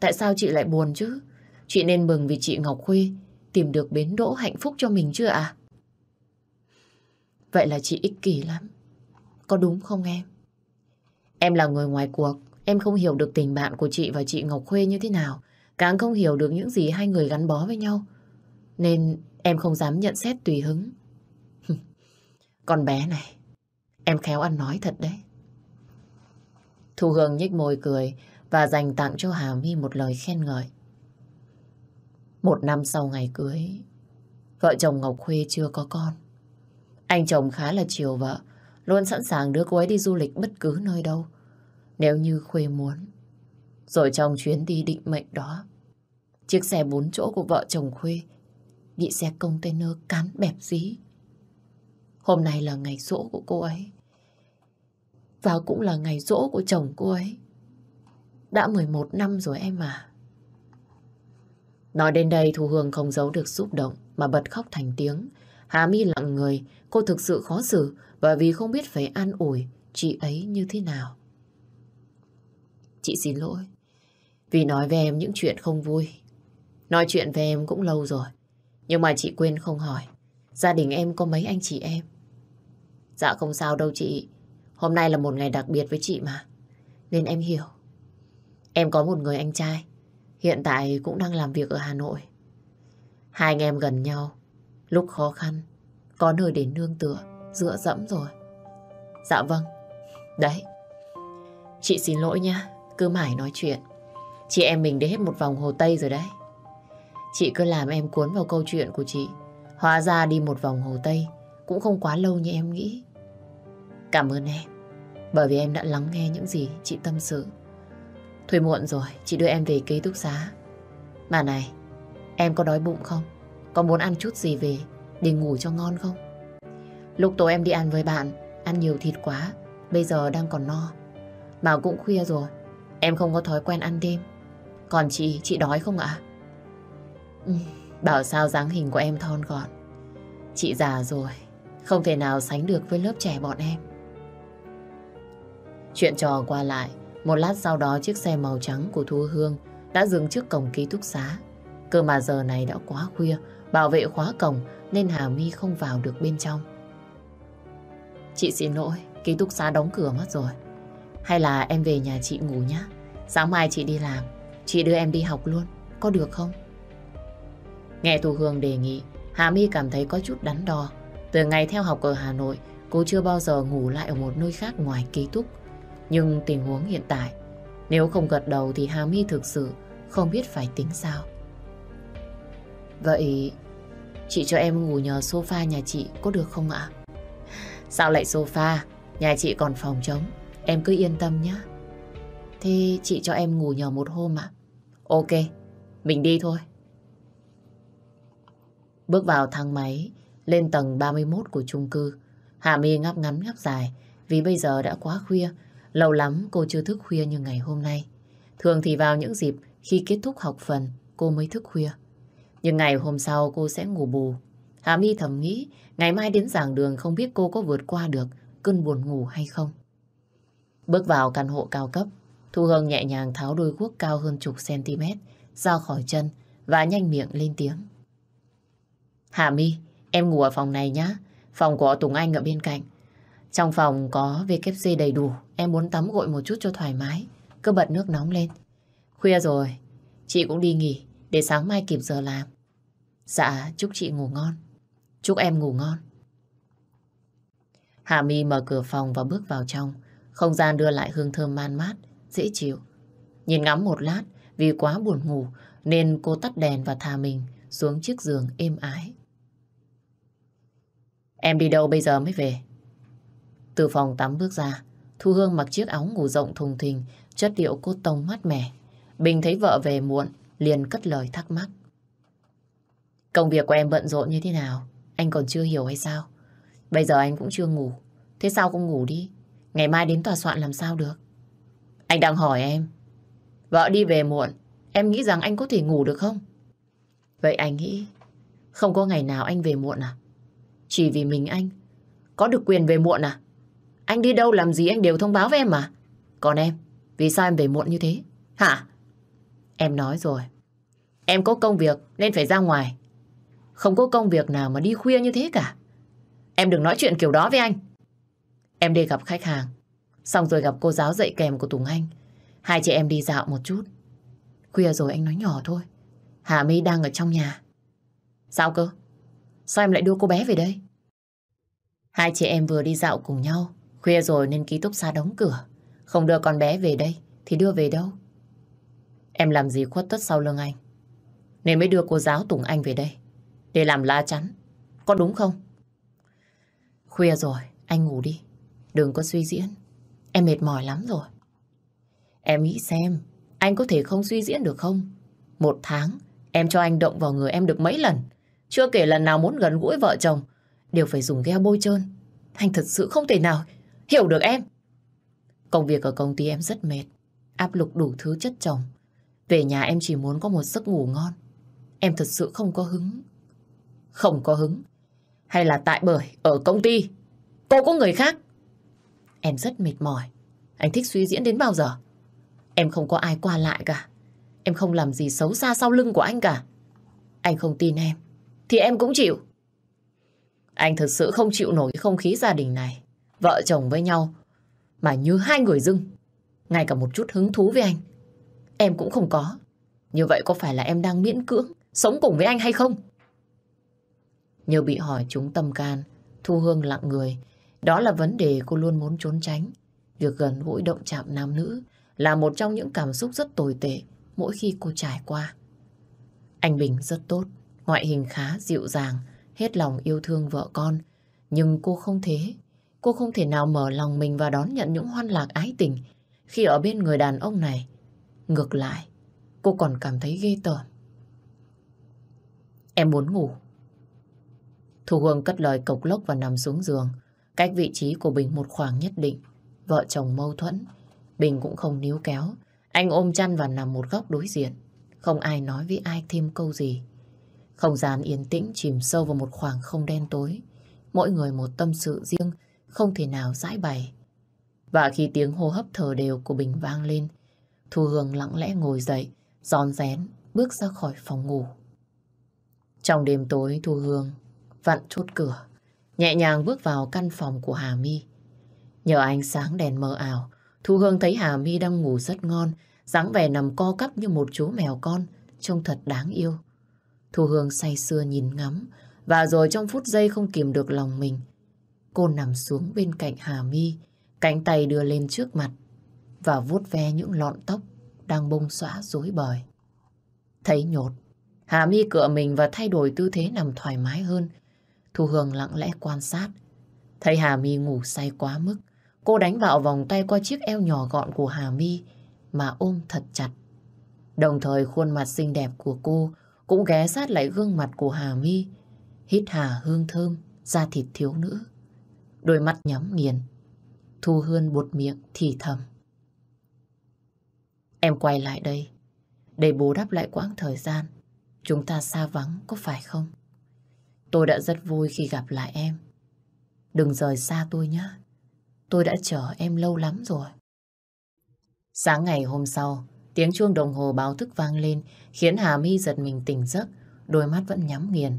Tại sao chị lại buồn chứ? Chị nên mừng vì chị Ngọc Khuê tìm được bến đỗ hạnh phúc cho mình chưa ạ? À? Vậy là chị ích kỷ lắm. Có đúng không em? Em là người ngoài cuộc. Em không hiểu được tình bạn của chị và chị Ngọc Khuê như thế nào. Càng không hiểu được những gì hai người gắn bó với nhau. Nên em không dám nhận xét tùy hứng. (laughs) Con bé này, em khéo ăn nói thật đấy. Thu Hương nhếch môi cười và dành tặng cho Hà My một lời khen ngợi. Một năm sau ngày cưới, vợ chồng Ngọc Khuê chưa có con. Anh chồng khá là chiều vợ, luôn sẵn sàng đưa cô ấy đi du lịch bất cứ nơi đâu, nếu như Khuê muốn. Rồi trong chuyến đi định mệnh đó, chiếc xe bốn chỗ của vợ chồng Khuê bị xe container cán bẹp dí. Hôm nay là ngày rỗ của cô ấy. Và cũng là ngày rỗ của chồng cô ấy. Đã 11 năm rồi em à. Nói đến đây Thu Hương không giấu được xúc động mà bật khóc thành tiếng. Hà Mi lặng người, cô thực sự khó xử bởi vì không biết phải an ủi chị ấy như thế nào. Chị xin lỗi vì nói về em những chuyện không vui. Nói chuyện về em cũng lâu rồi. Nhưng mà chị quên không hỏi, gia đình em có mấy anh chị em? Dạ không sao đâu chị, hôm nay là một ngày đặc biệt với chị mà, nên em hiểu. Em có một người anh trai, hiện tại cũng đang làm việc ở Hà Nội. Hai anh em gần nhau, lúc khó khăn, có nơi để nương tựa, dựa dẫm rồi. Dạ vâng, đấy. Chị xin lỗi nha, cứ mãi nói chuyện. Chị em mình đi hết một vòng Hồ Tây rồi đấy. Chị cứ làm em cuốn vào câu chuyện của chị. Hóa ra đi một vòng Hồ Tây cũng không quá lâu như em nghĩ. Cảm ơn em, bởi vì em đã lắng nghe những gì chị tâm sự. Thôi muộn rồi, chị đưa em về ký túc xá. Mà này, em có đói bụng không? Có muốn ăn chút gì về để ngủ cho ngon không? Lúc tối em đi ăn với bạn, ăn nhiều thịt quá, bây giờ đang còn no. Mà cũng khuya rồi, em không có thói quen ăn đêm. Còn chị, chị đói không ạ? Ừ, bảo sao dáng hình của em thon gọn. Chị già rồi, không thể nào sánh được với lớp trẻ bọn em. Chuyện trò qua lại, một lát sau đó chiếc xe màu trắng của Thu Hương đã dừng trước cổng ký túc xá. Cơ mà giờ này đã quá khuya, bảo vệ khóa cổng nên Hà My không vào được bên trong. Chị xin lỗi, ký túc xá đóng cửa mất rồi. Hay là em về nhà chị ngủ nhé. Sáng mai chị đi làm, chị đưa em đi học luôn, có được không? Nghe Thu Hương đề nghị, Hà My cảm thấy có chút đắn đo. Từ ngày theo học ở Hà Nội, cô chưa bao giờ ngủ lại ở một nơi khác ngoài ký túc. Nhưng tình huống hiện tại, nếu không gật đầu thì Hà My thực sự không biết phải tính sao. Vậy, chị cho em ngủ nhờ sofa nhà chị có được không ạ? Sao lại sofa? Nhà chị còn phòng trống, em cứ yên tâm nhé. Thế chị cho em ngủ nhờ một hôm ạ? Ok, mình đi thôi. Bước vào thang máy, lên tầng 31 của chung cư. Hạ my ngáp ngắn ngáp dài, vì bây giờ đã quá khuya. Lâu lắm cô chưa thức khuya như ngày hôm nay. Thường thì vào những dịp khi kết thúc học phần, cô mới thức khuya. Nhưng ngày hôm sau cô sẽ ngủ bù. Hạ my thầm nghĩ, ngày mai đến giảng đường không biết cô có vượt qua được cơn buồn ngủ hay không. Bước vào căn hộ cao cấp, Thu Hương nhẹ nhàng tháo đôi guốc cao hơn chục cm ra khỏi chân và nhanh miệng lên tiếng. Hà My, em ngủ ở phòng này nhá. Phòng của Tùng Anh ở bên cạnh. Trong phòng có WC đầy đủ. Em muốn tắm gội một chút cho thoải mái. Cứ bật nước nóng lên. Khuya rồi, chị cũng đi nghỉ. Để sáng mai kịp giờ làm. Dạ, chúc chị ngủ ngon. Chúc em ngủ ngon. Hà My mở cửa phòng và bước vào trong. Không gian đưa lại hương thơm man mát, dễ chịu. Nhìn ngắm một lát, vì quá buồn ngủ nên cô tắt đèn và thà mình xuống chiếc giường êm ái. Em đi đâu bây giờ mới về? Từ phòng tắm bước ra, Thu Hương mặc chiếc áo ngủ rộng thùng thình, chất liệu cốt tông mát mẻ. Bình thấy vợ về muộn, liền cất lời thắc mắc. Công việc của em bận rộn như thế nào? Anh còn chưa hiểu hay sao? Bây giờ anh cũng chưa ngủ. Thế sao không ngủ đi? Ngày mai đến tòa soạn làm sao được? Anh đang hỏi em. Vợ đi về muộn, em nghĩ rằng anh có thể ngủ được không? Vậy anh nghĩ không có ngày nào anh về muộn à? Chỉ vì mình anh Có được quyền về muộn à Anh đi đâu làm gì anh đều thông báo với em mà Còn em Vì sao em về muộn như thế Hả Em nói rồi Em có công việc nên phải ra ngoài Không có công việc nào mà đi khuya như thế cả Em đừng nói chuyện kiểu đó với anh Em đi gặp khách hàng Xong rồi gặp cô giáo dạy kèm của Tùng Anh Hai chị em đi dạo một chút Khuya rồi anh nói nhỏ thôi Hà My đang ở trong nhà Sao cơ? Sao em lại đưa cô bé về đây? Hai chị em vừa đi dạo cùng nhau, khuya rồi nên ký túc xá đóng cửa. Không đưa con bé về đây thì đưa về đâu? Em làm gì khuất tất sau lưng anh? Nên mới đưa cô giáo Tùng Anh về đây, để làm la chắn. Có đúng không? Khuya rồi, anh ngủ đi. Đừng có suy diễn. Em mệt mỏi lắm rồi. Em nghĩ xem, anh có thể không suy diễn được không? Một tháng, em cho anh động vào người em được mấy lần? Chưa kể lần nào muốn gần gũi vợ chồng, đều phải dùng gheo bôi trơn. Anh thật sự không thể nào hiểu được em. Công việc ở công ty em rất mệt, áp lực đủ thứ chất chồng. Về nhà em chỉ muốn có một giấc ngủ ngon. Em thật sự không có hứng. Không có hứng. Hay là tại bởi ở công ty, cô có người khác. Em rất mệt mỏi. Anh thích suy diễn đến bao giờ? Em không có ai qua lại cả. Em không làm gì xấu xa sau lưng của anh cả. Anh không tin em thì em cũng chịu. Anh thật sự không chịu nổi không khí gia đình này. Vợ chồng với nhau mà như hai người dưng. Ngay cả một chút hứng thú với anh. Em cũng không có. Như vậy có phải là em đang miễn cưỡng sống cùng với anh hay không? Như bị hỏi chúng tâm can, Thu Hương lặng người. Đó là vấn đề cô luôn muốn trốn tránh. Việc gần gũi động chạm nam nữ là một trong những cảm xúc rất tồi tệ mỗi khi cô trải qua. Anh Bình rất tốt. Ngoại hình khá dịu dàng, hết lòng yêu thương vợ con. Nhưng cô không thế. Cô không thể nào mở lòng mình và đón nhận những hoan lạc ái tình khi ở bên người đàn ông này. Ngược lại, cô còn cảm thấy ghê tởm. Em muốn ngủ. Thu Hương cất lời cộc lốc và nằm xuống giường. Cách vị trí của Bình một khoảng nhất định. Vợ chồng mâu thuẫn. Bình cũng không níu kéo. Anh ôm chăn và nằm một góc đối diện. Không ai nói với ai thêm câu gì. Không gian yên tĩnh chìm sâu vào một khoảng không đen tối. Mỗi người một tâm sự riêng, không thể nào giải bày. Và khi tiếng hô hấp thở đều của Bình vang lên, Thu Hương lặng lẽ ngồi dậy, giòn rén, bước ra khỏi phòng ngủ. Trong đêm tối, Thu Hương vặn chốt cửa, nhẹ nhàng bước vào căn phòng của Hà My. Nhờ ánh sáng đèn mờ ảo, Thu Hương thấy Hà My đang ngủ rất ngon, dáng vẻ nằm co cắp như một chú mèo con, trông thật đáng yêu. Thu Hương say sưa nhìn ngắm và rồi trong phút giây không kìm được lòng mình. Cô nằm xuống bên cạnh Hà Mi, cánh tay đưa lên trước mặt và vuốt ve những lọn tóc đang bông xóa rối bời. Thấy nhột, Hà Mi cựa mình và thay đổi tư thế nằm thoải mái hơn. Thu Hương lặng lẽ quan sát. Thấy Hà Mi ngủ say quá mức, cô đánh vào vòng tay qua chiếc eo nhỏ gọn của Hà Mi mà ôm thật chặt. Đồng thời khuôn mặt xinh đẹp của cô cũng ghé sát lại gương mặt của Hà Mi, hít hà hương thơm, da thịt thiếu nữ. Đôi mắt nhắm nghiền, Thu Hương buột miệng thì thầm. Em quay lại đây, để bù đắp lại quãng thời gian, chúng ta xa vắng có phải không? Tôi đã rất vui khi gặp lại em. Đừng rời xa tôi nhé. Tôi đã chờ em lâu lắm rồi. Sáng ngày hôm sau, Tiếng chuông đồng hồ báo thức vang lên khiến Hà My giật mình tỉnh giấc, đôi mắt vẫn nhắm nghiền.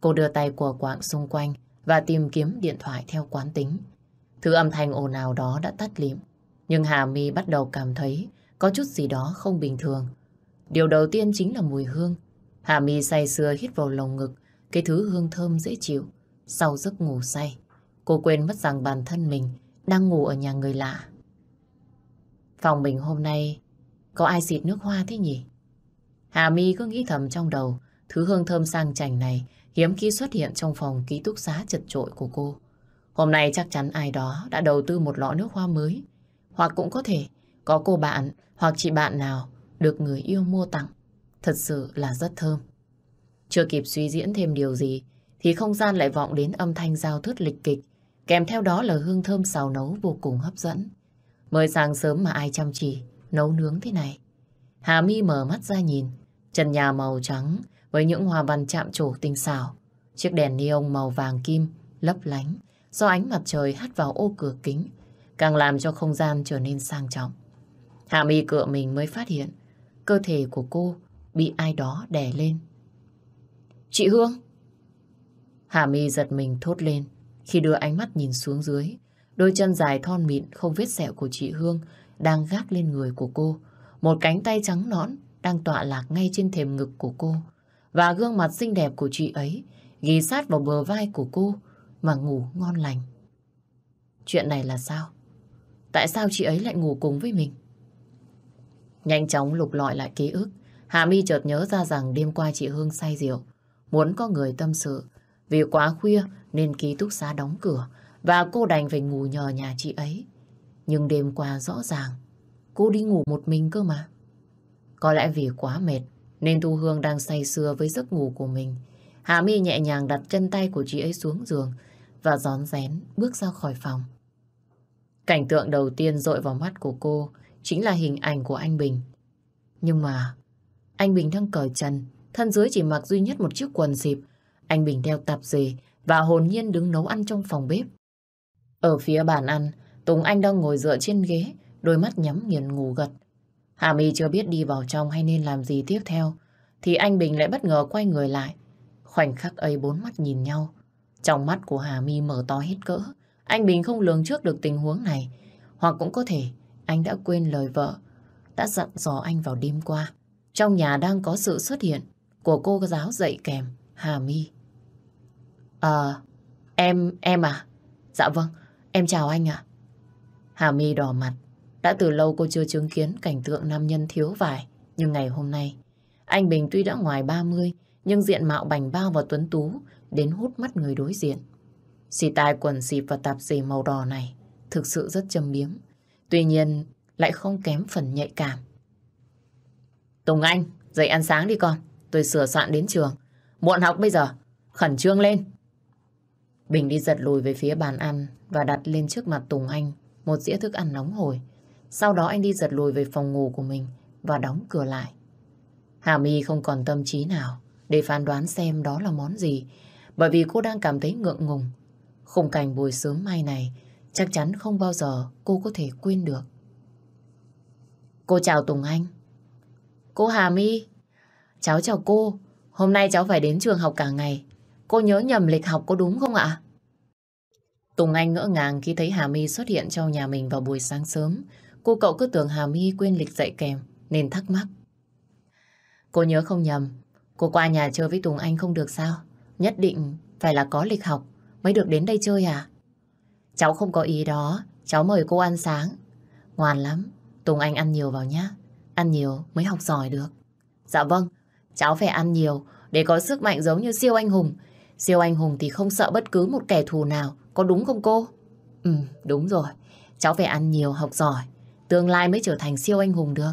Cô đưa tay của quạng xung quanh và tìm kiếm điện thoại theo quán tính. Thứ âm thanh ồn ào đó đã tắt lịm, nhưng Hà My bắt đầu cảm thấy có chút gì đó không bình thường. Điều đầu tiên chính là mùi hương. Hà My say sưa hít vào lồng ngực cái thứ hương thơm dễ chịu. Sau giấc ngủ say, cô quên mất rằng bản thân mình đang ngủ ở nhà người lạ. Phòng mình hôm nay có ai xịt nước hoa thế nhỉ? Hà My cứ nghĩ thầm trong đầu, thứ hương thơm sang chảnh này hiếm khi xuất hiện trong phòng ký túc xá chật trội của cô. Hôm nay chắc chắn ai đó đã đầu tư một lọ nước hoa mới. Hoặc cũng có thể có cô bạn hoặc chị bạn nào được người yêu mua tặng. Thật sự là rất thơm. Chưa kịp suy diễn thêm điều gì thì không gian lại vọng đến âm thanh giao thuyết lịch kịch kèm theo đó là hương thơm xào nấu vô cùng hấp dẫn. Mới sáng sớm mà ai chăm chỉ nấu nướng thế này. Hà Mi mở mắt ra nhìn, trần nhà màu trắng với những hoa văn chạm trổ tinh xảo. Chiếc đèn neon màu vàng kim lấp lánh do ánh mặt trời hắt vào ô cửa kính, càng làm cho không gian trở nên sang trọng. Hà Mi cựa mình mới phát hiện cơ thể của cô bị ai đó đè lên. Chị Hương! Hà Mi giật mình thốt lên khi đưa ánh mắt nhìn xuống dưới. Đôi chân dài thon mịn không vết sẹo của chị Hương đang gác lên người của cô. Một cánh tay trắng nõn đang tọa lạc ngay trên thềm ngực của cô. Và gương mặt xinh đẹp của chị ấy ghi sát vào bờ vai của cô mà ngủ ngon lành. Chuyện này là sao? Tại sao chị ấy lại ngủ cùng với mình? Nhanh chóng lục lọi lại ký ức, Hạ Mi chợt nhớ ra rằng đêm qua chị Hương say rượu, muốn có người tâm sự. Vì quá khuya nên ký túc xá đóng cửa và cô đành phải ngủ nhờ nhà chị ấy. Nhưng đêm qua rõ ràng Cô đi ngủ một mình cơ mà Có lẽ vì quá mệt Nên Thu Hương đang say sưa với giấc ngủ của mình Hạ mi nhẹ nhàng đặt chân tay của chị ấy xuống giường Và gión rén bước ra khỏi phòng Cảnh tượng đầu tiên dội vào mắt của cô Chính là hình ảnh của anh Bình Nhưng mà Anh Bình đang cởi trần Thân dưới chỉ mặc duy nhất một chiếc quần dịp Anh Bình đeo tạp dề Và hồn nhiên đứng nấu ăn trong phòng bếp Ở phía bàn ăn Tùng Anh đang ngồi dựa trên ghế, đôi mắt nhắm nghiền ngủ gật. Hà My chưa biết đi vào trong hay nên làm gì tiếp theo, thì anh Bình lại bất ngờ quay người lại. Khoảnh khắc ấy bốn mắt nhìn nhau. Trong mắt của Hà My mở to hết cỡ, anh Bình không lường trước được tình huống này. Hoặc cũng có thể anh đã quên lời vợ, đã dặn dò anh vào đêm qua. Trong nhà đang có sự xuất hiện của cô giáo dạy kèm, Hà My. Ờ, em, em à? Dạ vâng, em chào anh ạ. Hà My đỏ mặt. Đã từ lâu cô chưa chứng kiến cảnh tượng nam nhân thiếu vải. Nhưng ngày hôm nay, anh Bình tuy đã ngoài 30, nhưng diện mạo bành bao và tuấn tú đến hút mắt người đối diện. Xì tai quần xịp và tạp dề màu đỏ này thực sự rất châm biếm. Tuy nhiên, lại không kém phần nhạy cảm. Tùng Anh, dậy ăn sáng đi con. Tôi sửa soạn đến trường. Muộn học bây giờ. Khẩn trương lên. Bình đi giật lùi về phía bàn ăn và đặt lên trước mặt Tùng Anh một dĩa thức ăn nóng hổi. Sau đó anh đi giật lùi về phòng ngủ của mình và đóng cửa lại. Hà My không còn tâm trí nào để phán đoán xem đó là món gì bởi vì cô đang cảm thấy ngượng ngùng. Khung cảnh buổi sớm mai này chắc chắn không bao giờ cô có thể quên được. Cô chào Tùng Anh. Cô Hà My. Cháu chào cô. Hôm nay cháu phải đến trường học cả ngày. Cô nhớ nhầm lịch học có đúng không ạ? Tùng Anh ngỡ ngàng khi thấy Hà My xuất hiện trong nhà mình vào buổi sáng sớm. Cô cậu cứ tưởng Hà My quên lịch dạy kèm, nên thắc mắc. Cô nhớ không nhầm, cô qua nhà chơi với Tùng Anh không được sao? Nhất định phải là có lịch học mới được đến đây chơi à? Cháu không có ý đó, cháu mời cô ăn sáng. Ngoan lắm, Tùng Anh ăn nhiều vào nhá, Ăn nhiều mới học giỏi được. Dạ vâng, cháu phải ăn nhiều để có sức mạnh giống như siêu anh hùng. Siêu anh hùng thì không sợ bất cứ một kẻ thù nào, có đúng không cô? Ừ, đúng rồi. Cháu phải ăn nhiều, học giỏi. Tương lai mới trở thành siêu anh hùng được.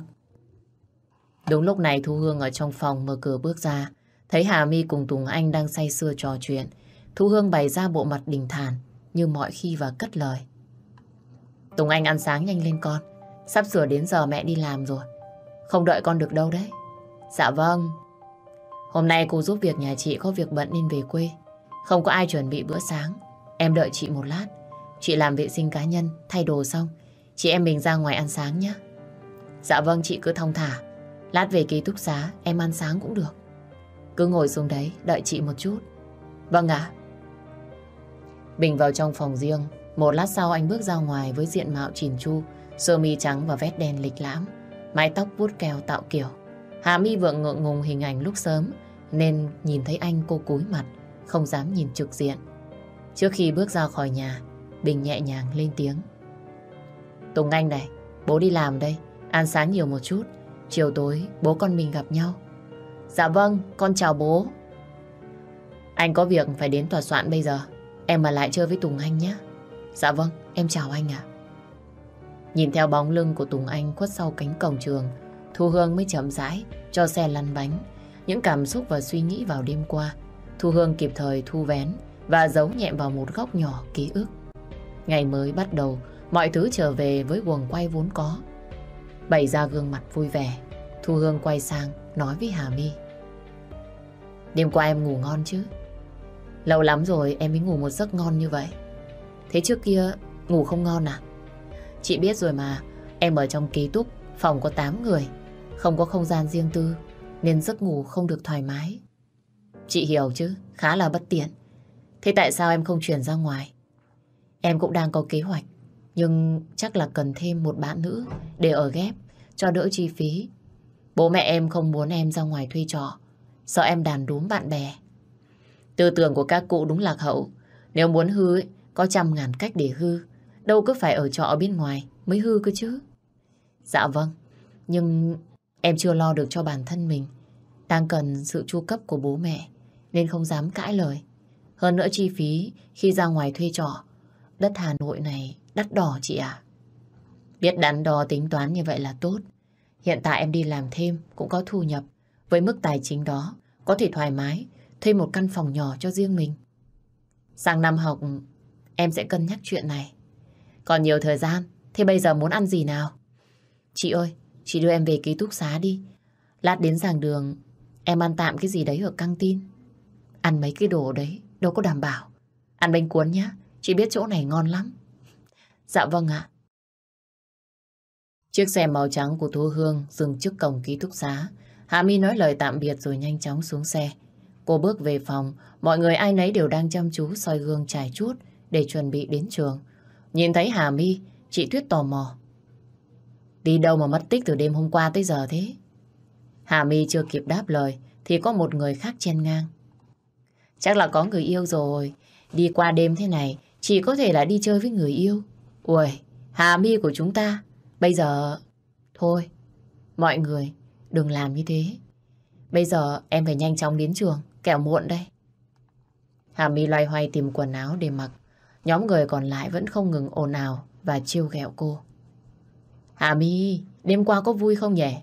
Đúng lúc này Thu Hương ở trong phòng mở cửa bước ra. Thấy Hà My cùng Tùng Anh đang say sưa trò chuyện. Thu Hương bày ra bộ mặt đình thản như mọi khi và cất lời. Tùng Anh ăn sáng nhanh lên con. Sắp sửa đến giờ mẹ đi làm rồi. Không đợi con được đâu đấy. Dạ vâng. Hôm nay cô giúp việc nhà chị có việc bận nên về quê. Không có ai chuẩn bị bữa sáng. Em đợi chị một lát. Chị làm vệ sinh cá nhân, thay đồ xong. Chị em mình ra ngoài ăn sáng nhé. Dạ vâng, chị cứ thông thả. Lát về ký túc xá, em ăn sáng cũng được. Cứ ngồi xuống đấy, đợi chị một chút. Vâng ạ. Bình vào trong phòng riêng. Một lát sau anh bước ra ngoài với diện mạo chỉn chu, sơ mi trắng và vét đen lịch lãm. Mái tóc vuốt kèo tạo kiểu. Hà mi vượng ngượng ngùng hình ảnh lúc sớm, nên nhìn thấy anh cô cúi mặt, không dám nhìn trực diện. Trước khi bước ra khỏi nhà, Bình nhẹ nhàng lên tiếng. Tùng Anh này, bố đi làm đây, ăn sáng nhiều một chút, chiều tối bố con mình gặp nhau. Dạ vâng, con chào bố. Anh có việc phải đến tòa soạn bây giờ, em mà lại chơi với Tùng Anh nhé. Dạ vâng, em chào anh ạ. Nhìn theo bóng lưng của Tùng Anh khuất sau cánh cổng trường, Thu Hương mới chậm rãi cho xe lăn bánh. Những cảm xúc và suy nghĩ vào đêm qua, Thu Hương kịp thời thu vén và giấu nhẹm vào một góc nhỏ ký ức. Ngày mới bắt đầu, mọi thứ trở về với quần quay vốn có. Bày ra gương mặt vui vẻ, Thu Hương quay sang nói với Hà My. Đêm qua em ngủ ngon chứ? Lâu lắm rồi em mới ngủ một giấc ngon như vậy. Thế trước kia ngủ không ngon à? Chị biết rồi mà, em ở trong ký túc, phòng có 8 người, không có không gian riêng tư, nên giấc ngủ không được thoải mái. Chị hiểu chứ, khá là bất tiện. Thế tại sao em không chuyển ra ngoài? Em cũng đang có kế hoạch, nhưng chắc là cần thêm một bạn nữ để ở ghép, cho đỡ chi phí. Bố mẹ em không muốn em ra ngoài thuê trọ, sợ em đàn đúm bạn bè. Tư tưởng của các cụ đúng lạc hậu, nếu muốn hư ấy, có trăm ngàn cách để hư, đâu cứ phải ở trọ bên ngoài mới hư cơ chứ. Dạ vâng, nhưng em chưa lo được cho bản thân mình, đang cần sự chu cấp của bố mẹ, nên không dám cãi lời. Hơn nữa chi phí khi ra ngoài thuê trọ. Đất Hà Nội này đắt đỏ chị ạ. Biết đắn đo tính toán như vậy là tốt. Hiện tại em đi làm thêm cũng có thu nhập. Với mức tài chính đó, có thể thoải mái thuê một căn phòng nhỏ cho riêng mình. Sang năm học, em sẽ cân nhắc chuyện này. Còn nhiều thời gian, thế bây giờ muốn ăn gì nào? Chị ơi, chị đưa em về ký túc xá đi. Lát đến giảng đường, em ăn tạm cái gì đấy ở căng tin. Ăn mấy cái đồ đấy, đâu có đảm bảo. Ăn bánh cuốn nhá, chị biết chỗ này ngon lắm. Dạ vâng ạ. Chiếc xe màu trắng của Thu Hương dừng trước cổng ký túc xá. Hạ Mi nói lời tạm biệt rồi nhanh chóng xuống xe. Cô bước về phòng, mọi người ai nấy đều đang chăm chú soi gương trải chút để chuẩn bị đến trường. Nhìn thấy Hà Mi, chị Thuyết tò mò. Đi đâu mà mất tích từ đêm hôm qua tới giờ thế? Hà Mi chưa kịp đáp lời thì có một người khác chen ngang. Chắc là có người yêu rồi. Đi qua đêm thế này, chỉ có thể là đi chơi với người yêu. Ui, hà mi của chúng ta. Bây giờ... Thôi, mọi người đừng làm như thế. Bây giờ em phải nhanh chóng đến trường, kẻo muộn đây. Hà mi loay hoay tìm quần áo để mặc. Nhóm người còn lại vẫn không ngừng ồn ào và chiêu ghẹo cô. Hà mi, đêm qua có vui không nhỉ?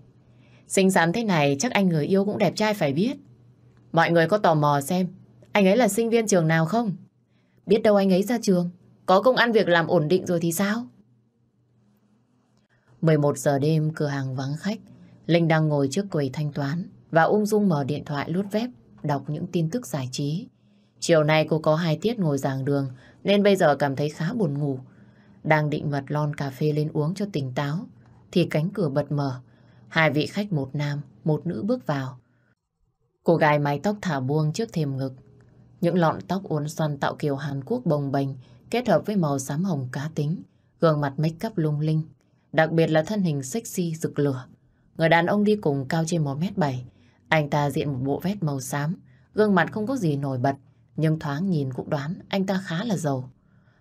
Xinh xắn thế này chắc anh người yêu cũng đẹp trai phải biết. Mọi người có tò mò xem anh ấy là sinh viên trường nào không? Biết đâu anh ấy ra trường, có công ăn việc làm ổn định rồi thì sao? 11 giờ đêm cửa hàng vắng khách, Linh đang ngồi trước quầy thanh toán và ung dung mở điện thoại lút web, đọc những tin tức giải trí. Chiều nay cô có hai tiết ngồi giảng đường nên bây giờ cảm thấy khá buồn ngủ. Đang định mật lon cà phê lên uống cho tỉnh táo thì cánh cửa bật mở. Hai vị khách một nam, một nữ bước vào. Cô gái mái tóc thả buông trước thềm ngực những lọn tóc uốn xoăn tạo kiểu Hàn Quốc bồng bềnh kết hợp với màu xám hồng cá tính, gương mặt make up lung linh, đặc biệt là thân hình sexy rực lửa. Người đàn ông đi cùng cao trên 1m7, anh ta diện một bộ vest màu xám, gương mặt không có gì nổi bật, nhưng thoáng nhìn cũng đoán anh ta khá là giàu.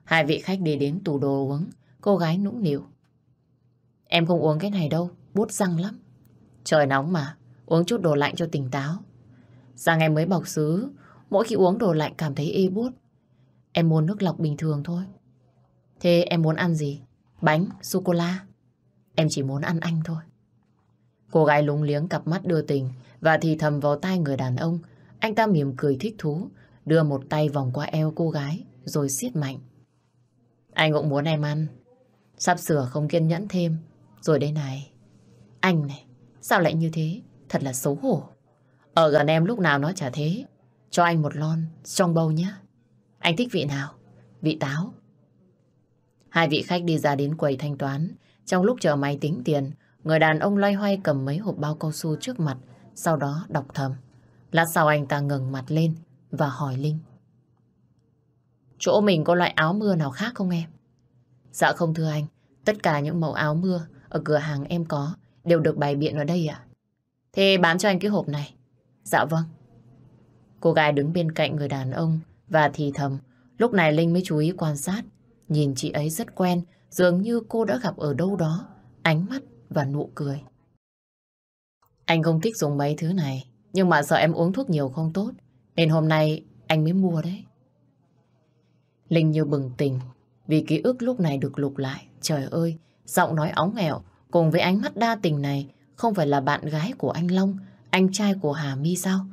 Hai vị khách đi đến tủ đồ uống, cô gái nũng nịu. Em không uống cái này đâu, bút răng lắm. Trời nóng mà, uống chút đồ lạnh cho tỉnh táo. Sáng ngày mới bọc xứ, Mỗi khi uống đồ lạnh cảm thấy ê bút Em muốn nước lọc bình thường thôi. Thế em muốn ăn gì? Bánh, sô-cô-la? Em chỉ muốn ăn anh thôi. Cô gái lúng liếng cặp mắt đưa tình và thì thầm vào tai người đàn ông. Anh ta mỉm cười thích thú, đưa một tay vòng qua eo cô gái rồi siết mạnh. Anh cũng muốn em ăn. Sắp sửa không kiên nhẫn thêm. Rồi đây này. Anh này, sao lại như thế? Thật là xấu hổ. Ở gần em lúc nào nó chả thế. Cho anh một lon trong bầu nhé. Anh thích vị nào? Vị táo. Hai vị khách đi ra đến quầy thanh toán. Trong lúc chờ máy tính tiền, người đàn ông loay hoay cầm mấy hộp bao cao su trước mặt, sau đó đọc thầm. Lát sau anh ta ngừng mặt lên và hỏi Linh. Chỗ mình có loại áo mưa nào khác không em? Dạ không thưa anh, tất cả những mẫu áo mưa ở cửa hàng em có đều được bày biện ở đây ạ. À? Thế bán cho anh cái hộp này. Dạ vâng. Cô gái đứng bên cạnh người đàn ông và thì thầm. Lúc này Linh mới chú ý quan sát. Nhìn chị ấy rất quen, dường như cô đã gặp ở đâu đó. Ánh mắt và nụ cười. Anh không thích dùng mấy thứ này, nhưng mà sợ em uống thuốc nhiều không tốt. Nên hôm nay anh mới mua đấy. Linh như bừng tỉnh, vì ký ức lúc này được lục lại. Trời ơi, giọng nói óng nghẹo cùng với ánh mắt đa tình này không phải là bạn gái của anh Long, anh trai của Hà My sao?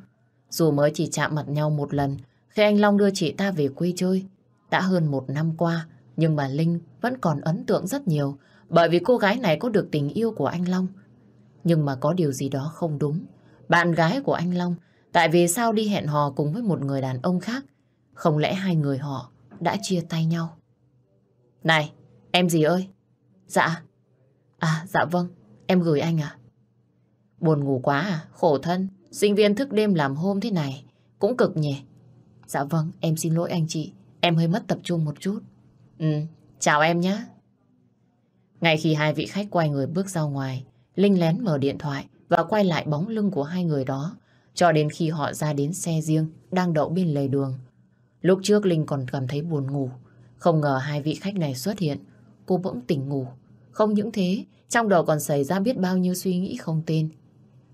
Dù mới chỉ chạm mặt nhau một lần khi anh Long đưa chị ta về quê chơi. Đã hơn một năm qua, nhưng mà Linh vẫn còn ấn tượng rất nhiều bởi vì cô gái này có được tình yêu của anh Long. Nhưng mà có điều gì đó không đúng. Bạn gái của anh Long tại vì sao đi hẹn hò cùng với một người đàn ông khác? Không lẽ hai người họ đã chia tay nhau? Này, em gì ơi? Dạ. À, dạ vâng, em gửi anh à? Buồn ngủ quá à, khổ thân. Sinh viên thức đêm làm hôm thế này cũng cực nhỉ. Dạ vâng, em xin lỗi anh chị. Em hơi mất tập trung một chút. Ừ, chào em nhé. Ngay khi hai vị khách quay người bước ra ngoài, Linh lén mở điện thoại và quay lại bóng lưng của hai người đó cho đến khi họ ra đến xe riêng đang đậu bên lề đường. Lúc trước Linh còn cảm thấy buồn ngủ. Không ngờ hai vị khách này xuất hiện. Cô bỗng tỉnh ngủ. Không những thế, trong đầu còn xảy ra biết bao nhiêu suy nghĩ không tên.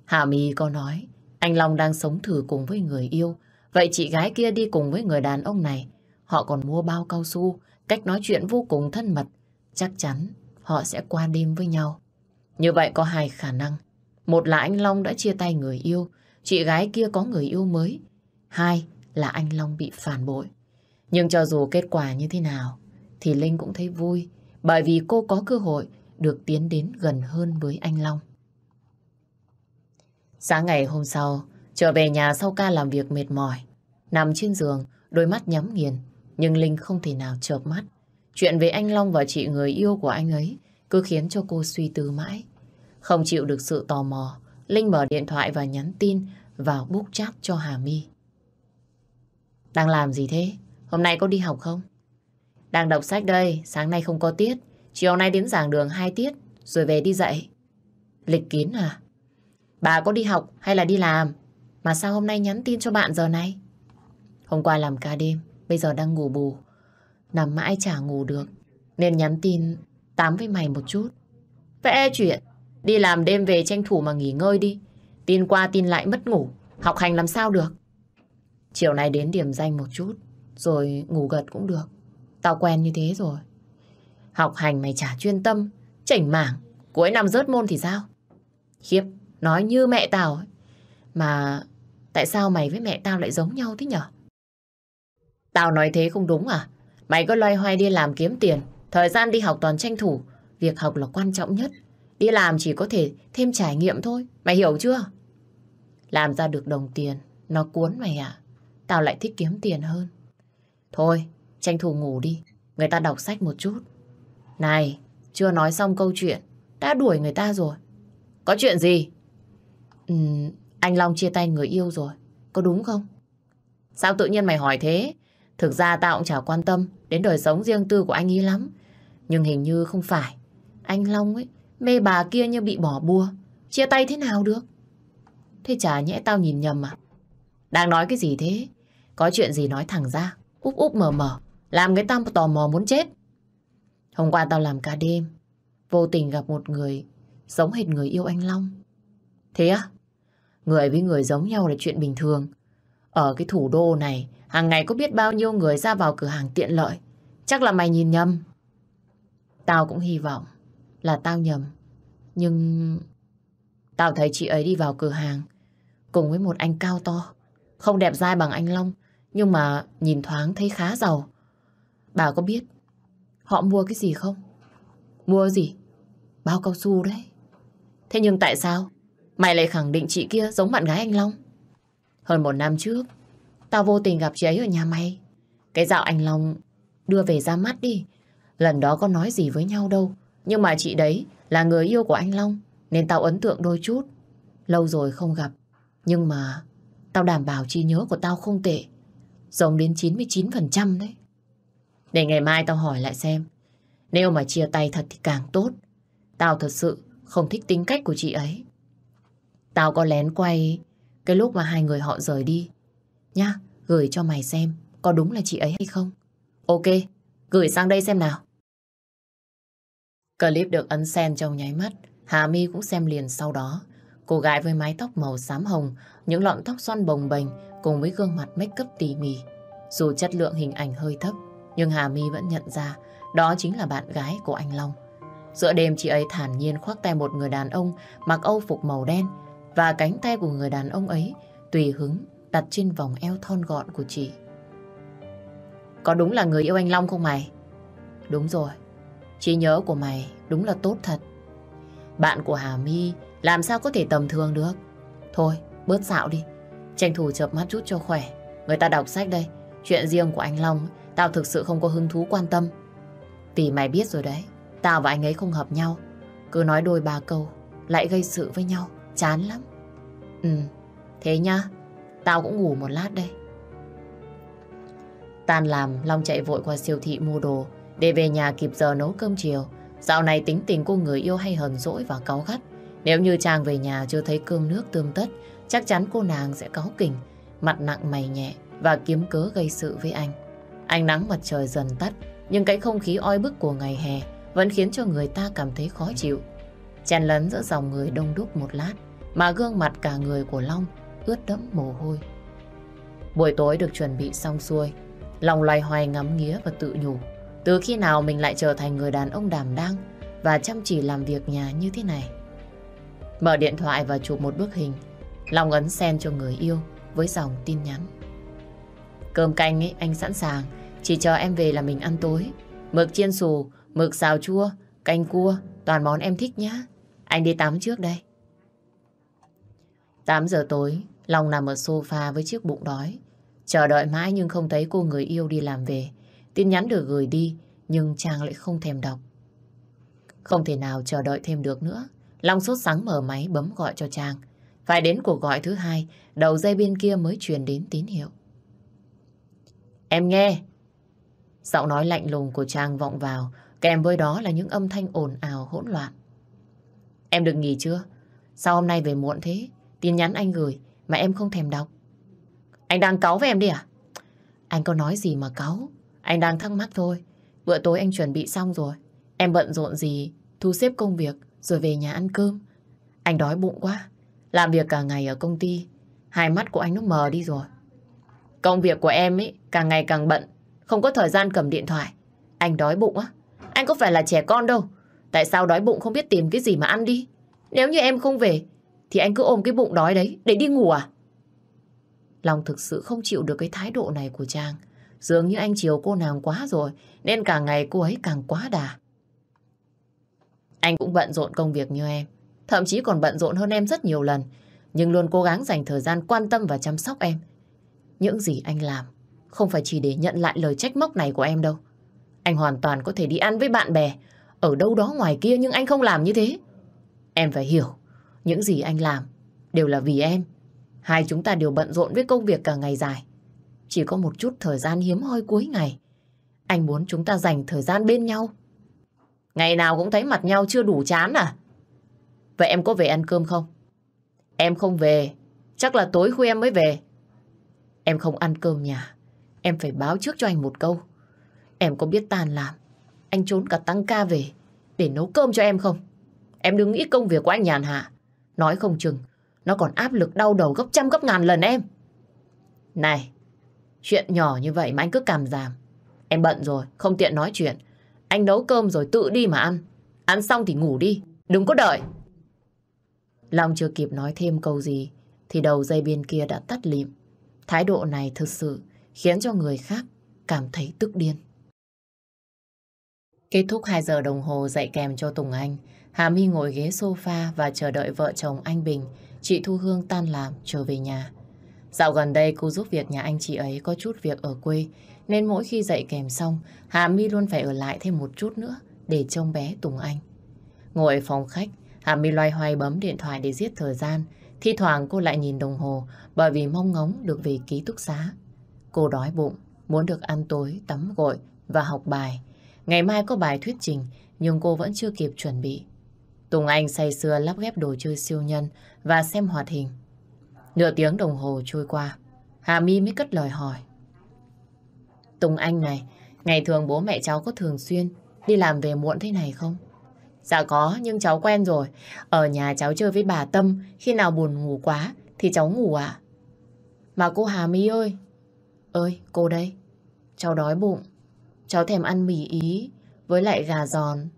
Hạ Mì có nói anh Long đang sống thử cùng với người yêu. Vậy chị gái kia đi cùng với người đàn ông này. Họ còn mua bao cao su, cách nói chuyện vô cùng thân mật. Chắc chắn họ sẽ qua đêm với nhau. Như vậy có hai khả năng. Một là anh Long đã chia tay người yêu, chị gái kia có người yêu mới. Hai là anh Long bị phản bội. Nhưng cho dù kết quả như thế nào, thì Linh cũng thấy vui bởi vì cô có cơ hội được tiến đến gần hơn với anh Long. Sáng ngày hôm sau, trở về nhà sau ca làm việc mệt mỏi. Nằm trên giường, đôi mắt nhắm nghiền, nhưng Linh không thể nào chợp mắt. Chuyện về anh Long và chị người yêu của anh ấy cứ khiến cho cô suy tư mãi. Không chịu được sự tò mò, Linh mở điện thoại và nhắn tin vào book chat cho Hà My. Đang làm gì thế? Hôm nay có đi học không? Đang đọc sách đây, sáng nay không có tiết. Chiều nay đến giảng đường hai tiết, rồi về đi dạy. Lịch kín à? Bà có đi học hay là đi làm? Mà sao hôm nay nhắn tin cho bạn giờ này? Hôm qua làm ca đêm, bây giờ đang ngủ bù. Nằm mãi chả ngủ được, nên nhắn tin tám với mày một chút. Vẽ chuyện, đi làm đêm về tranh thủ mà nghỉ ngơi đi. Tin qua tin lại mất ngủ, học hành làm sao được. Chiều nay đến điểm danh một chút, rồi ngủ gật cũng được. Tao quen như thế rồi. Học hành mày chả chuyên tâm, chảnh mảng, cuối năm rớt môn thì sao? Khiếp, Nói như mẹ tao ấy. Mà tại sao mày với mẹ tao lại giống nhau thế nhở? Tao nói thế không đúng à? Mày có loay hoay đi làm kiếm tiền, thời gian đi học toàn tranh thủ. Việc học là quan trọng nhất. Đi làm chỉ có thể thêm trải nghiệm thôi. Mày hiểu chưa? Làm ra được đồng tiền, nó cuốn mày à? Tao lại thích kiếm tiền hơn. Thôi, tranh thủ ngủ đi. Người ta đọc sách một chút. Này, chưa nói xong câu chuyện. Đã đuổi người ta rồi. Có chuyện gì? Ừ, anh Long chia tay người yêu rồi, có đúng không? Sao tự nhiên mày hỏi thế? Thực ra tao cũng chả quan tâm đến đời sống riêng tư của anh ấy lắm. Nhưng hình như không phải. Anh Long ấy, mê bà kia như bị bỏ bua, Chia tay thế nào được? Thế chả nhẽ tao nhìn nhầm à? Đang nói cái gì thế? Có chuyện gì nói thẳng ra. Úp úp mờ mờ. Làm người ta tò mò muốn chết. Hôm qua tao làm cả đêm. Vô tình gặp một người giống hệt người yêu anh Long. Thế á? À? Người với người giống nhau là chuyện bình thường. Ở cái thủ đô này, hàng ngày có biết bao nhiêu người ra vào cửa hàng tiện lợi. Chắc là mày nhìn nhầm. Tao cũng hy vọng là tao nhầm. Nhưng... Tao thấy chị ấy đi vào cửa hàng cùng với một anh cao to. Không đẹp dai bằng anh Long, nhưng mà nhìn thoáng thấy khá giàu. Bà có biết họ mua cái gì không? Mua gì? Bao cao su đấy. Thế nhưng tại sao Mày lại khẳng định chị kia giống bạn gái anh Long. Hơn một năm trước, tao vô tình gặp chị ấy ở nhà mày. Cái dạo anh Long đưa về ra mắt đi. Lần đó có nói gì với nhau đâu. Nhưng mà chị đấy là người yêu của anh Long, nên tao ấn tượng đôi chút. Lâu rồi không gặp, nhưng mà tao đảm bảo trí nhớ của tao không tệ. Giống đến 99% đấy. Để ngày mai tao hỏi lại xem. Nếu mà chia tay thật thì càng tốt. Tao thật sự không thích tính cách của chị ấy. Tao có lén quay cái lúc mà hai người họ rời đi. Nhá, gửi cho mày xem có đúng là chị ấy hay không. Ok, gửi sang đây xem nào. Clip được ấn sen trong nháy mắt, Hà My cũng xem liền sau đó. Cô gái với mái tóc màu xám hồng, những lọn tóc xoăn bồng bềnh cùng với gương mặt make up tỉ mỉ. Dù chất lượng hình ảnh hơi thấp, nhưng Hà My vẫn nhận ra đó chính là bạn gái của anh Long. Giữa đêm chị ấy thản nhiên khoác tay một người đàn ông mặc âu phục màu đen và cánh tay của người đàn ông ấy tùy hứng đặt trên vòng eo thon gọn của chị. Có đúng là người yêu anh Long không mày? Đúng rồi, trí nhớ của mày đúng là tốt thật. Bạn của Hà My làm sao có thể tầm thường được? Thôi, bớt xạo đi, tranh thủ chợp mắt chút cho khỏe. Người ta đọc sách đây, chuyện riêng của anh Long tao thực sự không có hứng thú quan tâm. Vì mày biết rồi đấy, tao và anh ấy không hợp nhau. Cứ nói đôi ba câu, lại gây sự với nhau. Chán lắm. Ừ, thế nhá. Tao cũng ngủ một lát đây. Tan làm, Long chạy vội qua siêu thị mua đồ để về nhà kịp giờ nấu cơm chiều. Dạo này tính tình cô người yêu hay hờn dỗi và cáu gắt. Nếu như chàng về nhà chưa thấy cơm nước tươm tất, chắc chắn cô nàng sẽ cáu kỉnh, mặt nặng mày nhẹ và kiếm cớ gây sự với anh. Ánh nắng mặt trời dần tắt, nhưng cái không khí oi bức của ngày hè vẫn khiến cho người ta cảm thấy khó chịu. Chèn lấn giữa dòng người đông đúc một lát, mà gương mặt cả người của Long ướt đẫm mồ hôi. Buổi tối được chuẩn bị xong xuôi, Long loay hoay ngắm nghía và tự nhủ. Từ khi nào mình lại trở thành người đàn ông đảm đang và chăm chỉ làm việc nhà như thế này? Mở điện thoại và chụp một bức hình. Long ấn send cho người yêu với dòng tin nhắn. Cơm canh ấy anh sẵn sàng, chỉ chờ em về là mình ăn tối. Mực chiên xù, mực xào chua, canh cua, toàn món em thích nhá. Anh đi tắm trước đây. 8 giờ tối, Long nằm ở sofa với chiếc bụng đói. Chờ đợi mãi nhưng không thấy cô người yêu đi làm về. Tin nhắn được gửi đi, nhưng Trang lại không thèm đọc. Không thể nào chờ đợi thêm được nữa. Long sốt sáng mở máy bấm gọi cho Trang. Phải đến cuộc gọi thứ hai, đầu dây bên kia mới truyền đến tín hiệu. Em nghe. Giọng nói lạnh lùng của Trang vọng vào, kèm với đó là những âm thanh ồn ào hỗn loạn. Em được nghỉ chưa? Sao hôm nay về muộn thế? Tin nhắn anh gửi mà em không thèm đọc. Anh đang cáu với em đi à? Anh có nói gì mà cáu? Anh đang thắc mắc thôi. Bữa tối anh chuẩn bị xong rồi. Em bận rộn gì, thu xếp công việc rồi về nhà ăn cơm. Anh đói bụng quá. Làm việc cả ngày ở công ty, hai mắt của anh nó mờ đi rồi. Công việc của em ấy càng ngày càng bận, không có thời gian cầm điện thoại. Anh đói bụng á. Anh có phải là trẻ con đâu. Tại sao đói bụng không biết tìm cái gì mà ăn đi? Nếu như em không về, thì anh cứ ôm cái bụng đói đấy để đi ngủ à? Long thực sự không chịu được cái thái độ này của Trang. Dường như anh chiều cô nàng quá rồi, nên cả ngày cô ấy càng quá đà. Anh cũng bận rộn công việc như em, thậm chí còn bận rộn hơn em rất nhiều lần, nhưng luôn cố gắng dành thời gian quan tâm và chăm sóc em. Những gì anh làm không phải chỉ để nhận lại lời trách móc này của em đâu. Anh hoàn toàn có thể đi ăn với bạn bè, ở đâu đó ngoài kia nhưng anh không làm như thế. Em phải hiểu, những gì anh làm đều là vì em. Hai chúng ta đều bận rộn với công việc cả ngày dài. Chỉ có một chút thời gian hiếm hoi cuối ngày. Anh muốn chúng ta dành thời gian bên nhau. Ngày nào cũng thấy mặt nhau chưa đủ chán à? Vậy em có về ăn cơm không? Em không về. Chắc là tối khuya em mới về. Em không ăn cơm nhà. Em phải báo trước cho anh một câu. Em có biết tàn làm. Anh trốn cả tăng ca về để nấu cơm cho em không? Em đừng nghĩ công việc của anh nhàn hạ. Nói không chừng, nó còn áp lực đau đầu gấp trăm gấp ngàn lần em. Này, chuyện nhỏ như vậy mà anh cứ cảm giảm. Em bận rồi, không tiện nói chuyện. Anh nấu cơm rồi tự đi mà ăn. Ăn xong thì ngủ đi, đừng có đợi. Long chưa kịp nói thêm câu gì, thì đầu dây bên kia đã tắt liệm Thái độ này thực sự khiến cho người khác cảm thấy tức điên. Kết thúc 2 giờ đồng hồ dạy kèm cho Tùng Anh, Hà My ngồi ghế sofa và chờ đợi vợ chồng anh Bình, chị Thu Hương tan làm trở về nhà. Dạo gần đây cô giúp việc nhà anh chị ấy có chút việc ở quê, nên mỗi khi dậy kèm xong, Hà My luôn phải ở lại thêm một chút nữa để trông bé Tùng Anh. Ngồi ở phòng khách, Hà My loay hoay bấm điện thoại để giết thời gian, thi thoảng cô lại nhìn đồng hồ bởi vì mong ngóng được về ký túc xá. Cô đói bụng, muốn được ăn tối, tắm gội và học bài. Ngày mai có bài thuyết trình, nhưng cô vẫn chưa kịp chuẩn bị. Tùng Anh say sưa lắp ghép đồ chơi siêu nhân và xem hoạt hình. Nửa tiếng đồng hồ trôi qua, Hà Mi mới cất lời hỏi. Tùng Anh này, ngày thường bố mẹ cháu có thường xuyên đi làm về muộn thế này không? Dạ có, nhưng cháu quen rồi. Ở nhà cháu chơi với bà Tâm, khi nào buồn ngủ quá thì cháu ngủ ạ. À? Mà cô Hà Mi ơi, ơi cô đây, cháu đói bụng, cháu thèm ăn mì ý với lại gà giòn.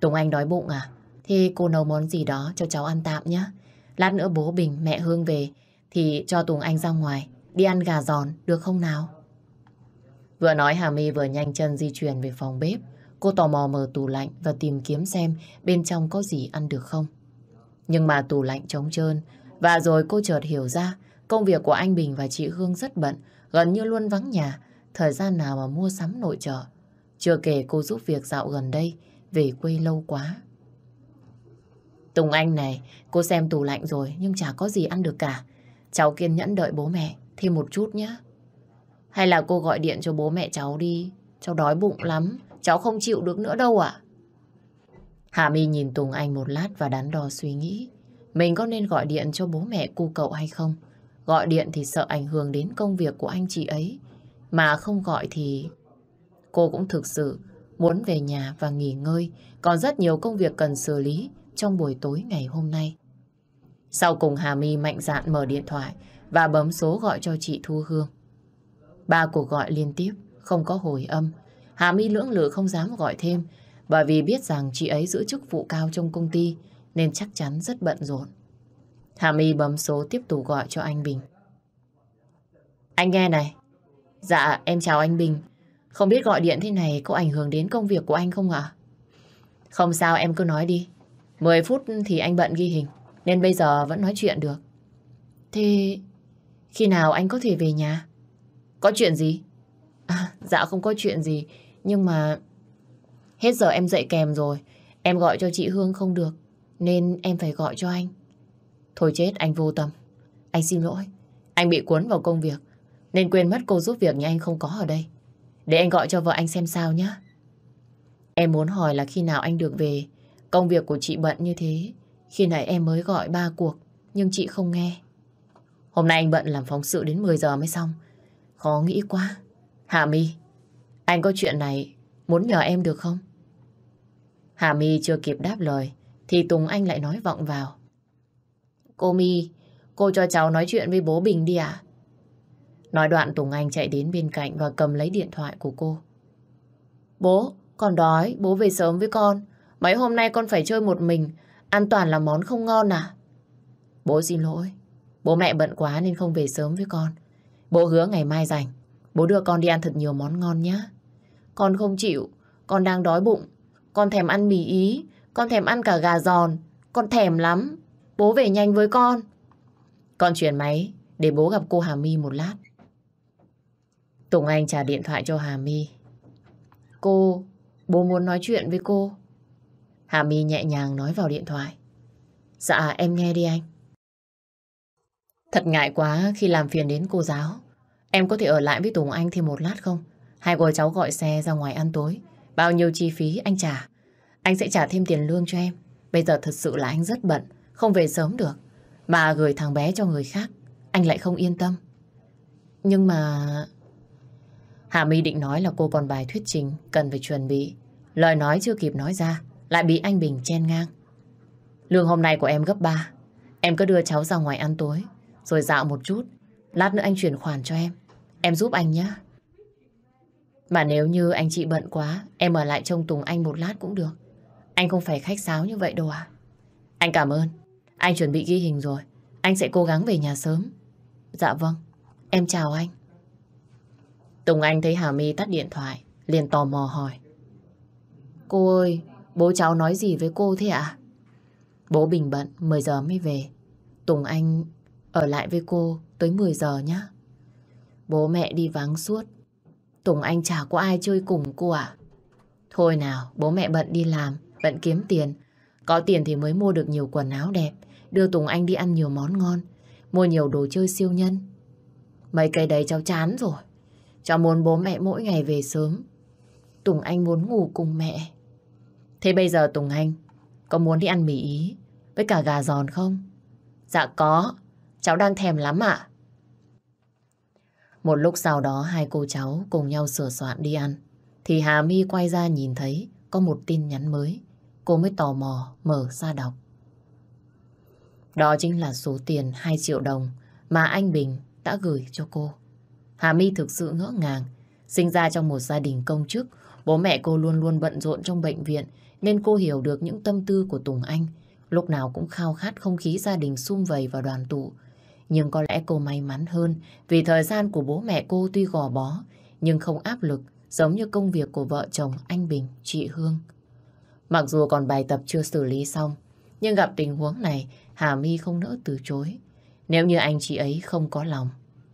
Tùng Anh đói bụng à? thì cô nấu món gì đó cho cháu ăn tạm nhé. Lát nữa bố Bình, mẹ Hương về thì cho Tùng Anh ra ngoài, đi ăn gà giòn, được không nào? Vừa nói Hà My vừa nhanh chân di chuyển về phòng bếp. Cô tò mò mở tủ lạnh và tìm kiếm xem bên trong có gì ăn được không. Nhưng mà tủ lạnh trống trơn. Và rồi cô chợt hiểu ra công việc của anh Bình và chị Hương rất bận, gần như luôn vắng nhà, thời gian nào mà mua sắm nội trợ. Chưa kể cô giúp việc dạo gần đây, về quê lâu quá Tùng Anh này, cô xem tủ lạnh rồi nhưng chả có gì ăn được cả. Cháu kiên nhẫn đợi bố mẹ thêm một chút nhé. Hay là cô gọi điện cho bố mẹ cháu đi. Cháu đói bụng lắm, cháu không chịu được nữa đâu ạ. Hà My nhìn Tùng Anh một lát và đắn đo suy nghĩ. Mình có nên gọi điện cho bố mẹ cô cậu hay không? Gọi điện thì sợ ảnh hưởng đến công việc của anh chị ấy. Mà không gọi thì... Cô cũng thực sự muốn về nhà và nghỉ ngơi. Còn rất nhiều công việc cần xử lý trong buổi tối ngày hôm nay. Sau cùng Hà My mạnh dạn mở điện thoại và bấm số gọi cho chị Thu Hương. Ba cuộc gọi liên tiếp, không có hồi âm. Hà My lưỡng lự không dám gọi thêm bởi vì biết rằng chị ấy giữ chức vụ cao trong công ty nên chắc chắn rất bận rộn. Hà My bấm số tiếp tục gọi cho anh Bình. Anh nghe này. Dạ, em chào anh Bình. Không biết gọi điện thế này có ảnh hưởng đến công việc của anh không ạ? Không sao, em cứ nói đi. 10 phút thì anh bận ghi hình, nên bây giờ vẫn nói chuyện được. Thế khi nào anh có thể về nhà? Có chuyện gì? À, dạ không có chuyện gì, nhưng mà hết giờ em dậy kèm rồi, em gọi cho chị Hương không được, nên em phải gọi cho anh. Thôi chết, anh vô tâm. Anh xin lỗi, anh bị cuốn vào công việc, nên quên mất cô giúp việc nhà anh không có ở đây. Để anh gọi cho vợ anh xem sao nhé. Em muốn hỏi là khi nào anh được về Công việc của chị bận như thế, khi nãy em mới gọi ba cuộc, nhưng chị không nghe. Hôm nay anh bận làm phóng sự đến 10 giờ mới xong. Khó nghĩ quá. Hà My, anh có chuyện này muốn nhờ em được không? Hà My chưa kịp đáp lời, thì Tùng Anh lại nói vọng vào. Cô My, cô cho cháu nói chuyện với bố Bình đi ạ. Nói đoạn Tùng Anh chạy đến bên cạnh và cầm lấy điện thoại của cô. Bố, con đói, bố về sớm với con. Mấy hôm nay con phải chơi một mình, an toàn là món không ngon à? Bố xin lỗi, bố mẹ bận quá nên không về sớm với con. Bố hứa ngày mai rảnh, bố đưa con đi ăn thật nhiều món ngon nhé. Con không chịu, con đang đói bụng, con thèm ăn mì ý, con thèm ăn cả gà giòn, con thèm lắm. Bố về nhanh với con. Con chuyển máy để bố gặp cô Hà My một lát. Tùng Anh trả điện thoại cho Hà My. Cô, bố muốn nói chuyện với cô. Hà My nhẹ nhàng nói vào điện thoại. Dạ em nghe đi anh. Thật ngại quá khi làm phiền đến cô giáo. Em có thể ở lại với Tùng Anh thêm một lát không? Hai cô cháu gọi xe ra ngoài ăn tối. Bao nhiêu chi phí anh trả? Anh sẽ trả thêm tiền lương cho em. Bây giờ thật sự là anh rất bận, không về sớm được. Mà gửi thằng bé cho người khác, anh lại không yên tâm. Nhưng mà... Hà My định nói là cô còn bài thuyết trình, cần phải chuẩn bị. Lời nói chưa kịp nói ra, lại bị anh Bình chen ngang. Lương hôm nay của em gấp 3. Em cứ đưa cháu ra ngoài ăn tối, rồi dạo một chút. Lát nữa anh chuyển khoản cho em. Em giúp anh nhé. Mà nếu như anh chị bận quá, em ở lại trông Tùng Anh một lát cũng được. Anh không phải khách sáo như vậy đâu à. Anh cảm ơn. Anh chuẩn bị ghi hình rồi. Anh sẽ cố gắng về nhà sớm. Dạ vâng. Em chào anh. Tùng Anh thấy Hà My tắt điện thoại, liền tò mò hỏi. Cô ơi, Bố cháu nói gì với cô thế ạ? Bố bình bận 10 giờ mới về. Tùng Anh ở lại với cô tới 10 giờ nhé. Bố mẹ đi vắng suốt. Tùng Anh chả có ai chơi cùng cô ạ? Thôi nào, bố mẹ bận đi làm, bận kiếm tiền. Có tiền thì mới mua được nhiều quần áo đẹp, đưa Tùng Anh đi ăn nhiều món ngon, mua nhiều đồ chơi siêu nhân. Mấy cái đấy cháu chán rồi. Cháu muốn bố mẹ mỗi ngày về sớm. Tùng Anh muốn ngủ cùng mẹ. Thế bây giờ Tùng Anh có muốn đi ăn mì Ý với cả gà giòn không? Dạ có, cháu đang thèm lắm ạ. Một lúc sau đó hai cô cháu cùng nhau sửa soạn đi ăn. Thì Hà My quay ra nhìn thấy có một tin nhắn mới. Cô mới tò mò mở ra đọc. Đó chính là số tiền 2 triệu đồng mà anh Bình đã gửi cho cô. Hà My thực sự ngỡ ngàng. Sinh ra trong một gia đình công chức, bố mẹ cô luôn luôn bận rộn trong bệnh viện nên cô hiểu được những tâm tư của Tùng Anh. Lúc nào cũng khao khát không khí gia đình sum vầy và đoàn tụ. Nhưng có lẽ cô may mắn hơn vì thời gian của bố mẹ cô tuy gò bó nhưng không áp lực giống như công việc của vợ chồng anh Bình, chị Hương. Mặc dù còn bài tập chưa xử lý xong nhưng gặp tình huống này Hà My không nỡ từ chối. Nếu như anh chị ấy không có lòng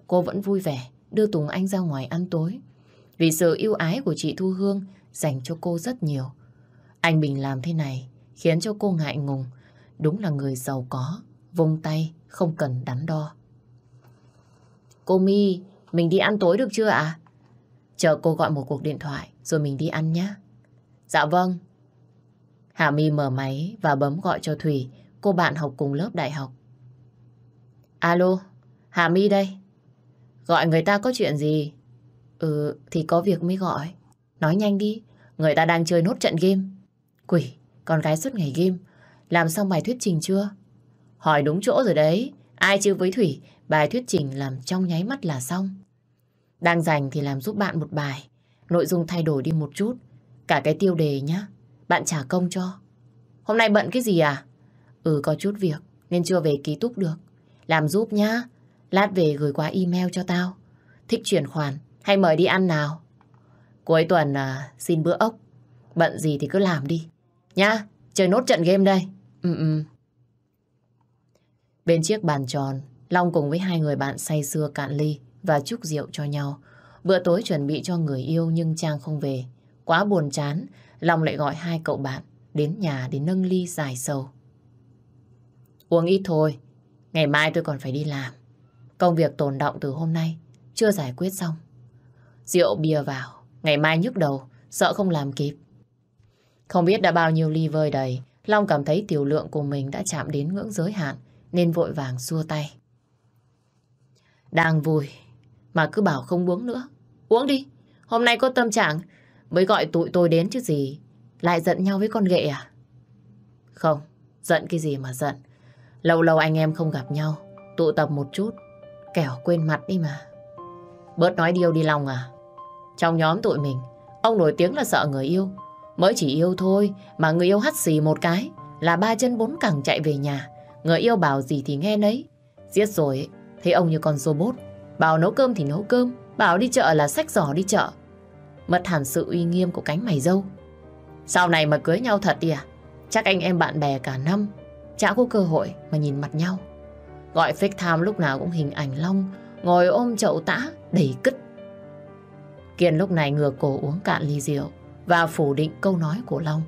cô vẫn vui vẻ đưa Tùng Anh ra ngoài ăn tối. Vì sự yêu ái của chị Thu Hương dành cho cô rất nhiều. Anh Bình làm thế này khiến cho cô ngại ngùng. Đúng là người giàu có, vung tay, không cần đắn đo. Cô My, mình đi ăn tối được chưa ạ? Chờ cô gọi một cuộc điện thoại rồi mình đi ăn nhé. Dạ vâng. Hà My mở máy và bấm gọi cho Thủy, cô bạn học cùng lớp đại học. Alo, Hà My đây. Gọi người ta có chuyện gì? Ừ, thì có việc mới gọi. Nói nhanh đi, người ta đang chơi nốt trận game. Quỷ, con gái suốt ngày game. Làm xong bài thuyết trình chưa? Hỏi đúng chỗ rồi đấy. Ai chứ với Thủy, bài thuyết trình làm trong nháy mắt là xong. Đang dành thì làm giúp bạn một bài. Nội dung thay đổi đi một chút. Cả cái tiêu đề nhá. Bạn trả công cho. Hôm nay bận cái gì à? Ừ, có chút việc. Nên chưa về ký túc được. Làm giúp nhá. Lát về gửi qua email cho tao. Thích chuyển khoản. Hay mời đi ăn nào. Cuối tuần à, xin bữa ốc. Bận gì thì cứ làm đi nha chơi nốt trận game đây. Ừ ừ. Bên chiếc bàn tròn, Long cùng với hai người bạn say xưa cạn ly và chúc rượu cho nhau. Bữa tối chuẩn bị cho người yêu nhưng Trang không về. Quá buồn chán, Long lại gọi hai cậu bạn đến nhà để nâng ly dài sầu. Uống ít thôi, ngày mai tôi còn phải đi làm. Công việc tồn động từ hôm nay, chưa giải quyết xong. Rượu bia vào, ngày mai nhức đầu, sợ không làm kịp. Không biết đã bao nhiêu ly vơi đầy, Long cảm thấy tiểu lượng của mình đã chạm đến ngưỡng giới hạn, nên vội vàng xua tay. Đang vui, mà cứ bảo không uống nữa. Uống đi, hôm nay có tâm trạng, mới gọi tụi tôi đến chứ gì. Lại giận nhau với con ghệ à? Không, giận cái gì mà giận. Lâu lâu anh em không gặp nhau, tụ tập một chút, kẻo quên mặt đi mà. Bớt nói điêu đi Long à? Trong nhóm tụi mình, ông nổi tiếng là sợ người yêu, Mới chỉ yêu thôi mà người yêu hắt xì một cái là ba chân bốn cẳng chạy về nhà. Người yêu bảo gì thì nghe nấy. Giết rồi thấy ông như con robot. Bảo nấu cơm thì nấu cơm, bảo đi chợ là sách giỏ đi chợ. Mất hẳn sự uy nghiêm của cánh mày dâu. Sau này mà cưới nhau thật đi à? Chắc anh em bạn bè cả năm Chả có cơ hội mà nhìn mặt nhau Gọi fake time lúc nào cũng hình ảnh Long Ngồi ôm chậu tã đầy cứt Kiên lúc này ngửa cổ uống cạn ly rượu và phủ định câu nói của Long.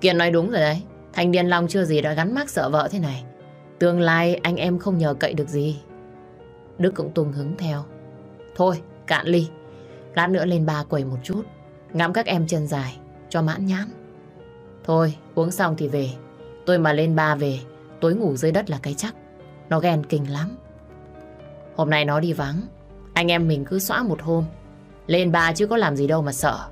Kiên nói đúng rồi đấy, thanh niên Long chưa gì đã gắn mắc sợ vợ thế này. Tương lai anh em không nhờ cậy được gì. Đức cũng tung hứng theo. Thôi, cạn ly. Lát nữa lên ba quầy một chút, ngắm các em chân dài, cho mãn nhãn. Thôi, uống xong thì về. Tôi mà lên ba về, tối ngủ dưới đất là cái chắc. Nó ghen kinh lắm. Hôm nay nó đi vắng, anh em mình cứ xóa một hôm. Lên ba chứ có làm gì đâu mà sợ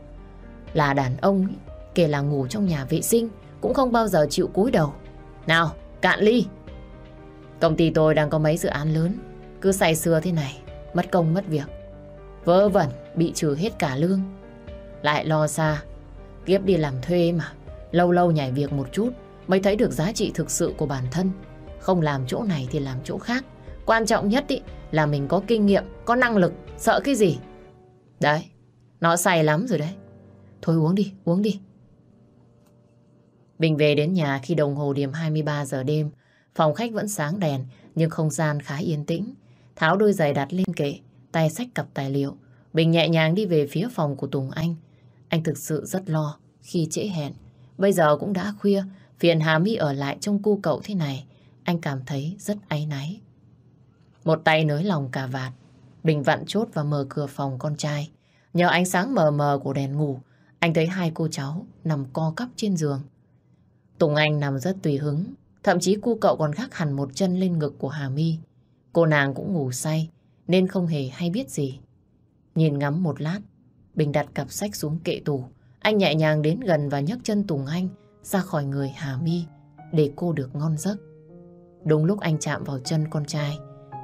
là đàn ông kể là ngủ trong nhà vệ sinh cũng không bao giờ chịu cúi đầu. Nào, cạn ly. Công ty tôi đang có mấy dự án lớn, cứ say sưa thế này, mất công mất việc. Vớ vẩn, bị trừ hết cả lương. Lại lo xa, kiếp đi làm thuê mà, lâu lâu nhảy việc một chút mới thấy được giá trị thực sự của bản thân. Không làm chỗ này thì làm chỗ khác. Quan trọng nhất ý, là mình có kinh nghiệm, có năng lực, sợ cái gì. Đấy, nó say lắm rồi đấy. Thôi uống đi, uống đi. Bình về đến nhà khi đồng hồ điểm 23 giờ đêm, phòng khách vẫn sáng đèn nhưng không gian khá yên tĩnh. Tháo đôi giày đặt lên kệ, tay sách cặp tài liệu. Bình nhẹ nhàng đi về phía phòng của Tùng Anh. Anh thực sự rất lo khi trễ hẹn. Bây giờ cũng đã khuya, phiền Hà My ở lại trong cu cậu thế này. Anh cảm thấy rất áy náy. Một tay nới lòng cà vạt, Bình vặn chốt và mở cửa phòng con trai. Nhờ ánh sáng mờ mờ của đèn ngủ, anh thấy hai cô cháu nằm co cắp trên giường. Tùng Anh nằm rất tùy hứng, thậm chí cu cậu còn gác hẳn một chân lên ngực của Hà My. Cô nàng cũng ngủ say, nên không hề hay biết gì. Nhìn ngắm một lát, Bình đặt cặp sách xuống kệ tủ. Anh nhẹ nhàng đến gần và nhấc chân Tùng Anh ra khỏi người Hà My để cô được ngon giấc. Đúng lúc anh chạm vào chân con trai,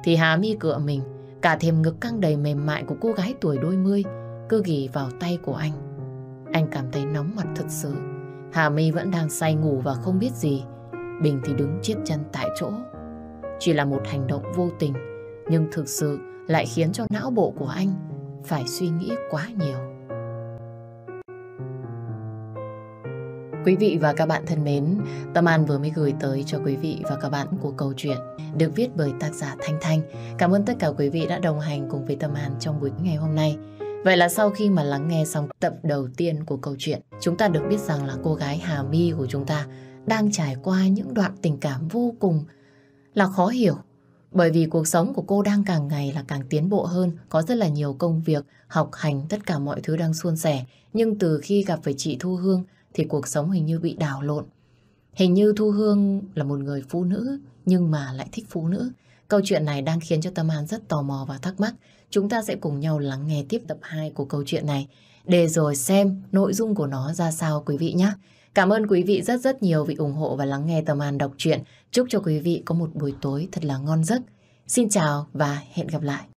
thì Hà My cựa mình, cả thềm ngực căng đầy mềm mại của cô gái tuổi đôi mươi cứ ghi vào tay của anh. Anh cảm thấy nóng mặt thật sự. Hà My vẫn đang say ngủ và không biết gì. Bình thì đứng chết chân tại chỗ. Chỉ là một hành động vô tình, nhưng thực sự lại khiến cho não bộ của anh phải suy nghĩ quá nhiều. Quý vị và các bạn thân mến, Tâm An vừa mới gửi tới cho quý vị và các bạn của câu chuyện được viết bởi tác giả Thanh Thanh. Cảm ơn tất cả quý vị đã đồng hành cùng với Tâm An trong buổi ngày hôm nay. Vậy là sau khi mà lắng nghe xong tập đầu tiên của câu chuyện, chúng ta được biết rằng là cô gái Hà My của chúng ta đang trải qua những đoạn tình cảm vô cùng là khó hiểu. Bởi vì cuộc sống của cô đang càng ngày là càng tiến bộ hơn, có rất là nhiều công việc, học hành, tất cả mọi thứ đang suôn sẻ. Nhưng từ khi gặp phải chị Thu Hương thì cuộc sống hình như bị đảo lộn. Hình như Thu Hương là một người phụ nữ nhưng mà lại thích phụ nữ. Câu chuyện này đang khiến cho Tâm An rất tò mò và thắc mắc Chúng ta sẽ cùng nhau lắng nghe tiếp tập 2 của câu chuyện này để rồi xem nội dung của nó ra sao quý vị nhé. Cảm ơn quý vị rất rất nhiều vì ủng hộ và lắng nghe Tâm An đọc truyện. Chúc cho quý vị có một buổi tối thật là ngon giấc. Xin chào và hẹn gặp lại.